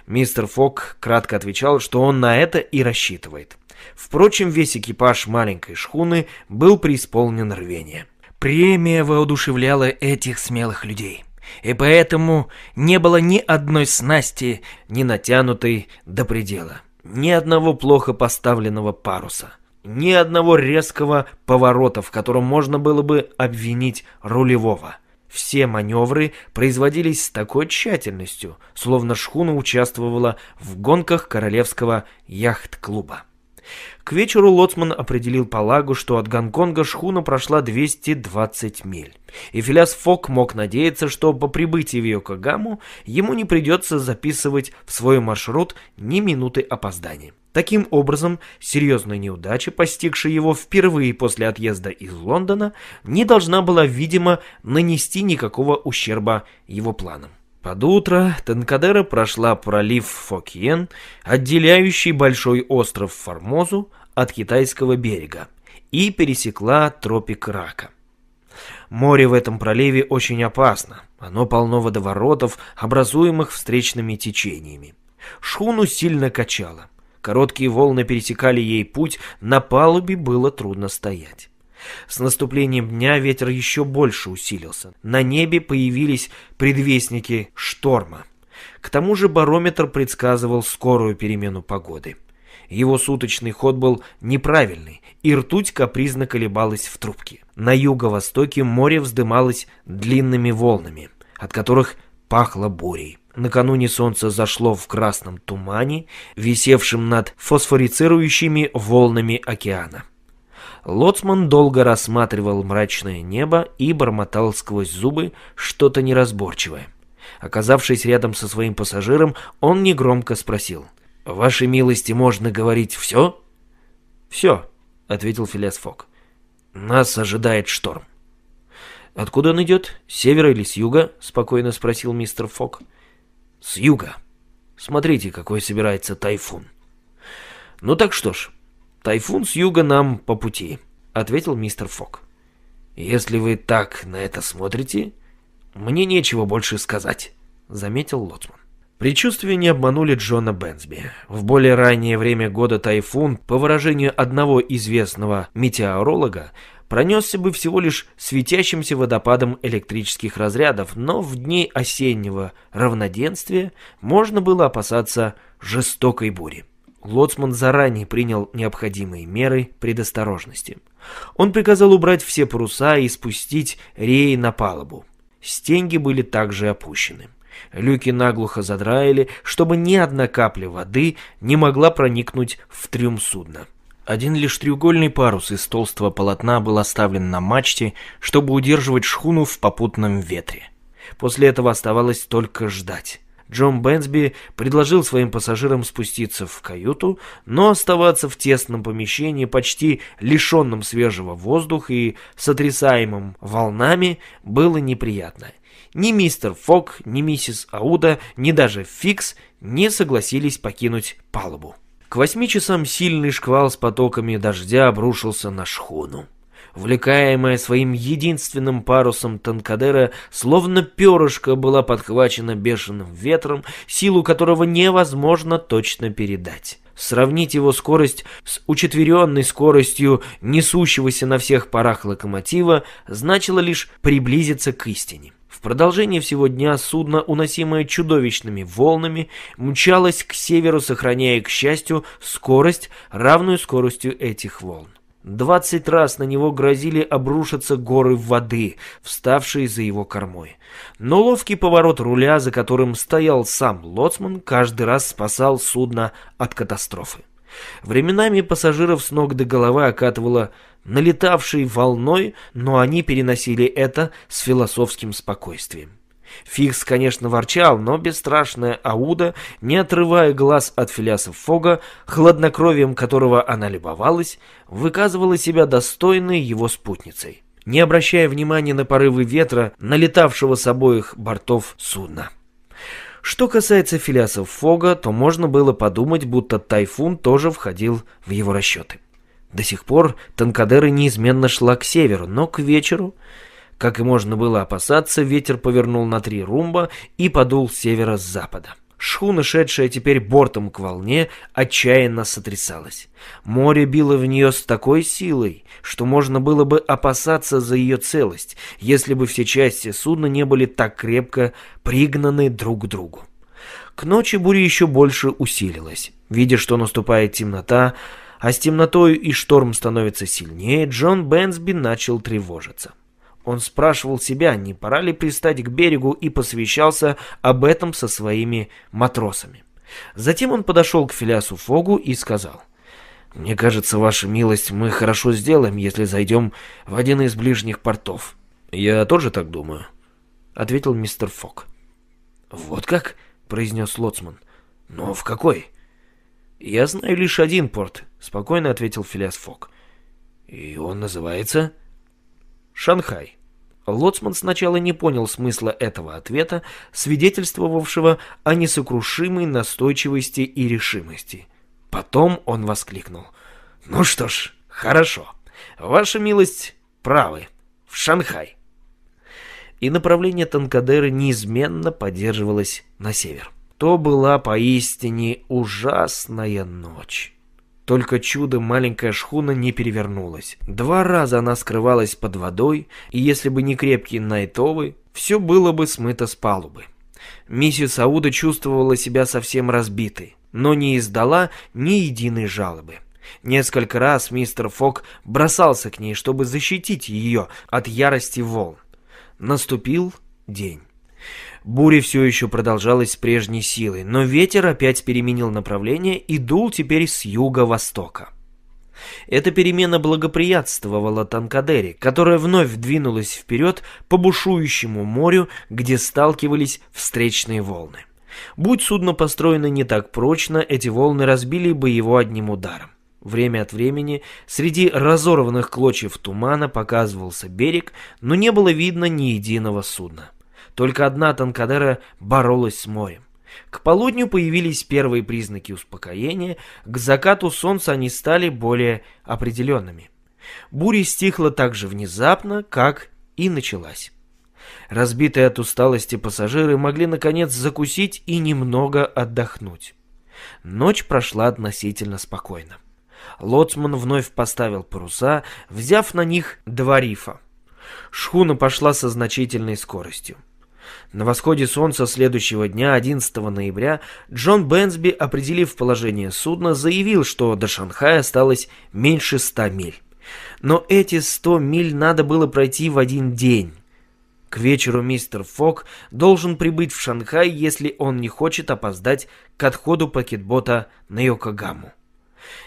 [SPEAKER 1] Мистер Фог кратко отвечал, что он на это и рассчитывает. Впрочем, весь экипаж маленькой шхуны был преисполнен рвения. Премия воодушевляла этих смелых людей и поэтому не было ни одной снасти, не натянутой до предела, ни одного плохо поставленного паруса, ни одного резкого поворота, в котором можно было бы обвинить рулевого. Все маневры производились с такой тщательностью, словно шхуна участвовала в гонках Королевского яхт-клуба. К вечеру лоцман определил по лагу, что от Гонконга шхуна прошла 220 миль. И Филяс Фок мог надеяться, что по прибытии в Йокогаму ему не придется записывать в свой маршрут ни минуты опоздания. Таким образом, серьезная неудача, постигшая его впервые после отъезда из Лондона, не должна была, видимо, нанести никакого ущерба его планам. Под утро Танкадера прошла пролив Фокиен, отделяющий большой остров Формозу от китайского берега и пересекла тропик Рака. Море в этом проливе очень опасно. Оно полно водоворотов, образуемых встречными течениями. Шхуну сильно качало. Короткие волны пересекали ей путь, на палубе было трудно стоять. С наступлением дня ветер еще больше усилился. На небе появились предвестники шторма. К тому же барометр предсказывал скорую перемену погоды. Его суточный ход был неправильный, и ртуть капризно колебалась в трубке. На юго-востоке море вздымалось длинными волнами, от которых пахло бурей. Накануне солнце зашло в красном тумане, висевшем над фосфорицирующими волнами океана. Лоцман долго рассматривал мрачное небо и бормотал сквозь зубы что-то неразборчивое. Оказавшись рядом со своим пассажиром, он негромко спросил вашей милости можно говорить все?» «Все», — ответил Филиас Фок. «Нас ожидает шторм». «Откуда он идет? С севера или с юга?» — спокойно спросил мистер Фок. «С юга. Смотрите, какой собирается тайфун». «Ну так что ж, тайфун с юга нам по пути», — ответил мистер Фок. «Если вы так на это смотрите, мне нечего больше сказать», — заметил Лоцман. Причувствия не обманули Джона Бенсби. В более раннее время года тайфун, по выражению одного известного метеоролога, пронесся бы всего лишь светящимся водопадом электрических разрядов, но в дни осеннего равноденствия можно было опасаться жестокой бури. Лоцман заранее принял необходимые меры предосторожности. Он приказал убрать все паруса и спустить реи на палубу. Стенги были также опущены. Люки наглухо задраили, чтобы ни одна капля воды не могла проникнуть в трюм судна. Один лишь треугольный парус из толстого полотна был оставлен на мачте, чтобы удерживать шхуну в попутном ветре. После этого оставалось только ждать. Джон Бенсби предложил своим пассажирам спуститься в каюту, но оставаться в тесном помещении, почти лишенном свежего воздуха и сотрясаемым волнами, было неприятно. Ни мистер Фок, ни миссис Ауда, ни даже Фикс не согласились покинуть палубу. К восьми часам сильный шквал с потоками дождя обрушился на шхуну. Влекаемая своим единственным парусом Танкадера, словно перышко была подхвачена бешеным ветром, силу которого невозможно точно передать. Сравнить его скорость с учетверенной скоростью несущегося на всех парах локомотива значило лишь приблизиться к истине. В продолжение всего дня судно, уносимое чудовищными волнами, мчалось к северу, сохраняя, к счастью, скорость, равную скоростью этих волн. Двадцать раз на него грозили обрушиться горы воды, вставшие за его кормой. Но ловкий поворот руля, за которым стоял сам лоцман, каждый раз спасал судно от катастрофы. Временами пассажиров с ног до головы окатывало налетавшей волной, но они переносили это с философским спокойствием. Фикс, конечно, ворчал, но бесстрашная Ауда, не отрывая глаз от Филиаса Фога, хладнокровием которого она любовалась, выказывала себя достойной его спутницей, не обращая внимания на порывы ветра, налетавшего с обоих бортов судна. Что касается Филиаса Фога, то можно было подумать, будто Тайфун тоже входил в его расчеты. До сих пор танкадеры неизменно шла к северу, но к вечеру, как и можно было опасаться, ветер повернул на три румба и подул с севера с запада. Шхуна, шедшая теперь бортом к волне, отчаянно сотрясалась. Море било в нее с такой силой, что можно было бы опасаться за ее целость, если бы все части судна не были так крепко пригнаны друг к другу. К ночи буря еще больше усилилась. Видя, что наступает темнота, а с темнотой и шторм становится сильнее, Джон Бэнсби начал тревожиться. Он спрашивал себя, не пора ли пристать к берегу, и посвящался об этом со своими матросами. Затем он подошел к Филиасу Фогу и сказал, «Мне кажется, ваша милость, мы хорошо сделаем, если зайдем в один из ближних портов». «Я тоже так думаю», — ответил мистер Фог. «Вот как?» — произнес Лоцман. «Но в какой?» «Я знаю лишь один порт», — спокойно ответил Филиас Фок. «И он называется?» Шанхай. Лоцман сначала не понял смысла этого ответа, свидетельствовавшего о несокрушимой настойчивости и решимости. Потом он воскликнул. «Ну что ж, хорошо. Ваша милость правы. В Шанхай». И направление Танкадеры неизменно поддерживалось на север. То была поистине ужасная ночь. Только чудо маленькая шхуна не перевернулась. Два раза она скрывалась под водой, и если бы не крепкие найтовы, все было бы смыто с палубы. Миссис Ауда чувствовала себя совсем разбитой, но не издала ни единой жалобы. Несколько раз мистер Фок бросался к ней, чтобы защитить ее от ярости волн. Наступил день. Буря все еще продолжалась с прежней силой, но ветер опять переменил направление и дул теперь с юго-востока. Эта перемена благоприятствовала Танкадере, которая вновь двинулась вперед по бушующему морю, где сталкивались встречные волны. Будь судно построено не так прочно, эти волны разбили бы его одним ударом. Время от времени среди разорванных клочев тумана показывался берег, но не было видно ни единого судна. Только одна танкадера боролась с морем. К полудню появились первые признаки успокоения, к закату солнца они стали более определенными. Буря стихла так же внезапно, как и началась. Разбитые от усталости пассажиры могли наконец закусить и немного отдохнуть. Ночь прошла относительно спокойно. Лоцман вновь поставил паруса, взяв на них два рифа. Шхуна пошла со значительной скоростью. На восходе солнца следующего дня, 11 ноября, Джон Бенсби, определив положение судна, заявил, что до Шанхая осталось меньше 100 миль. Но эти 100 миль надо было пройти в один день. К вечеру мистер Фок должен прибыть в Шанхай, если он не хочет опоздать к отходу пакетбота на Йокогаму.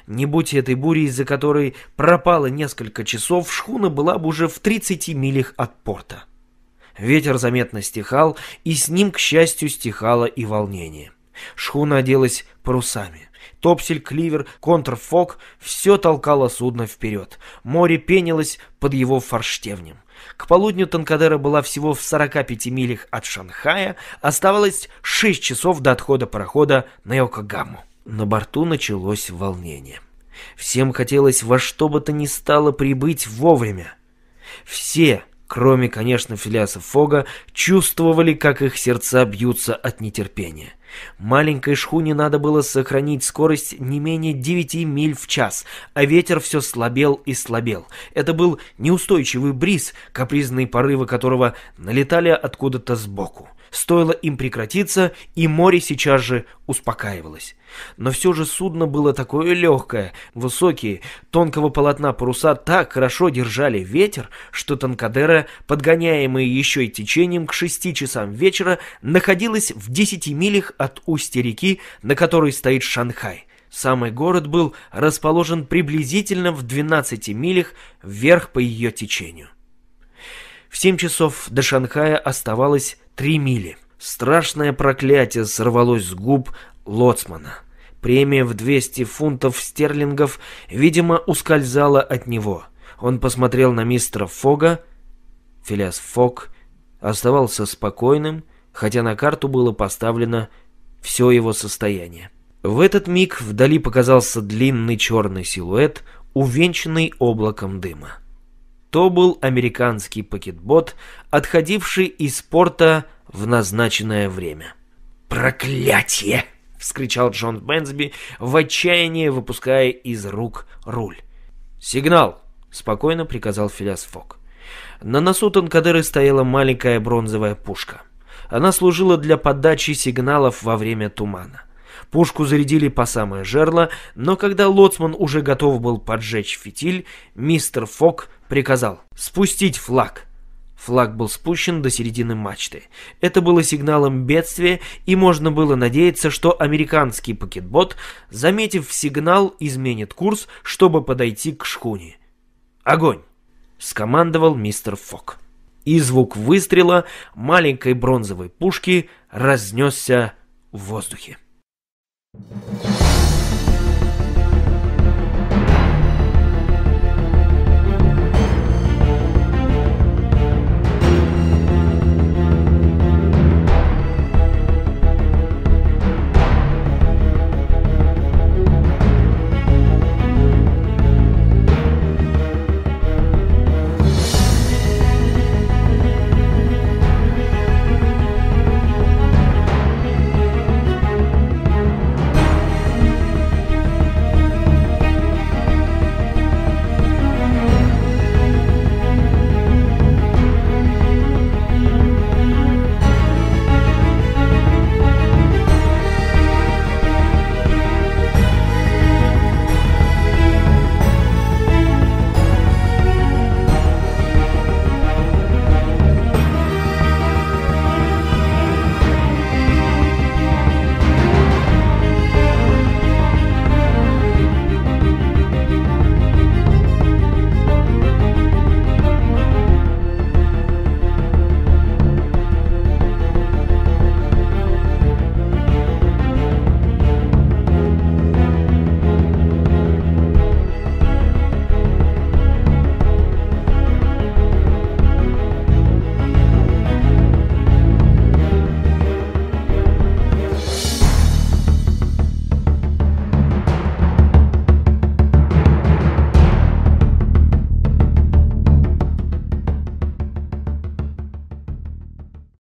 [SPEAKER 1] Не будь этой бури, из-за которой пропало несколько часов, шхуна была бы уже в 30 милях от порта. Ветер заметно стихал, и с ним, к счастью, стихало и волнение. Шхуна оделась парусами. Топсель, кливер, контрфок — все толкало судно вперед. Море пенилось под его форштевнем. К полудню Танкадера была всего в 45 милях от Шанхая, оставалось 6 часов до отхода парохода на Йокогаму. На борту началось волнение. Всем хотелось во что бы то ни стало прибыть вовремя. Все кроме, конечно, Филиаса Фога, чувствовали, как их сердца бьются от нетерпения. Маленькой шхуне надо было сохранить скорость не менее 9 миль в час, а ветер все слабел и слабел. Это был неустойчивый бриз, капризные порывы которого налетали откуда-то сбоку. Стоило им прекратиться, и море сейчас же успокаивалось. Но все же судно было такое легкое, высокие, тонкого полотна паруса так хорошо держали ветер, что Танкадера, подгоняемая еще и течением к шести часам вечера, находилась в десяти милях от устья реки, на которой стоит Шанхай. Самый город был расположен приблизительно в 12 милях вверх по ее течению. В 7 часов до Шанхая оставалось Три мили. Страшное проклятие сорвалось с губ лоцмана. Премия в 200 фунтов стерлингов, видимо, ускользала от него. Он посмотрел на мистера Фога. Филиас Фог оставался спокойным, хотя на карту было поставлено все его состояние. В этот миг вдали показался длинный черный силуэт, увенчанный облаком дыма. То был американский пакетбот, отходивший из порта в назначенное время. «Проклятие!» — вскричал Джон Бенсби, в отчаянии выпуская из рук руль. «Сигнал!» — спокойно приказал Филяс Фок. На носу Танкадеры стояла маленькая бронзовая пушка. Она служила для подачи сигналов во время тумана. Пушку зарядили по самое жерло, но когда лоцман уже готов был поджечь фитиль, мистер Фок приказал «Спустить флаг!». Флаг был спущен до середины мачты. Это было сигналом бедствия, и можно было надеяться, что американский пакетбот, заметив сигнал, изменит курс, чтобы подойти к шхуне. «Огонь!» — скомандовал мистер Фок. И звук выстрела маленькой бронзовой пушки разнесся в воздухе. Thank you.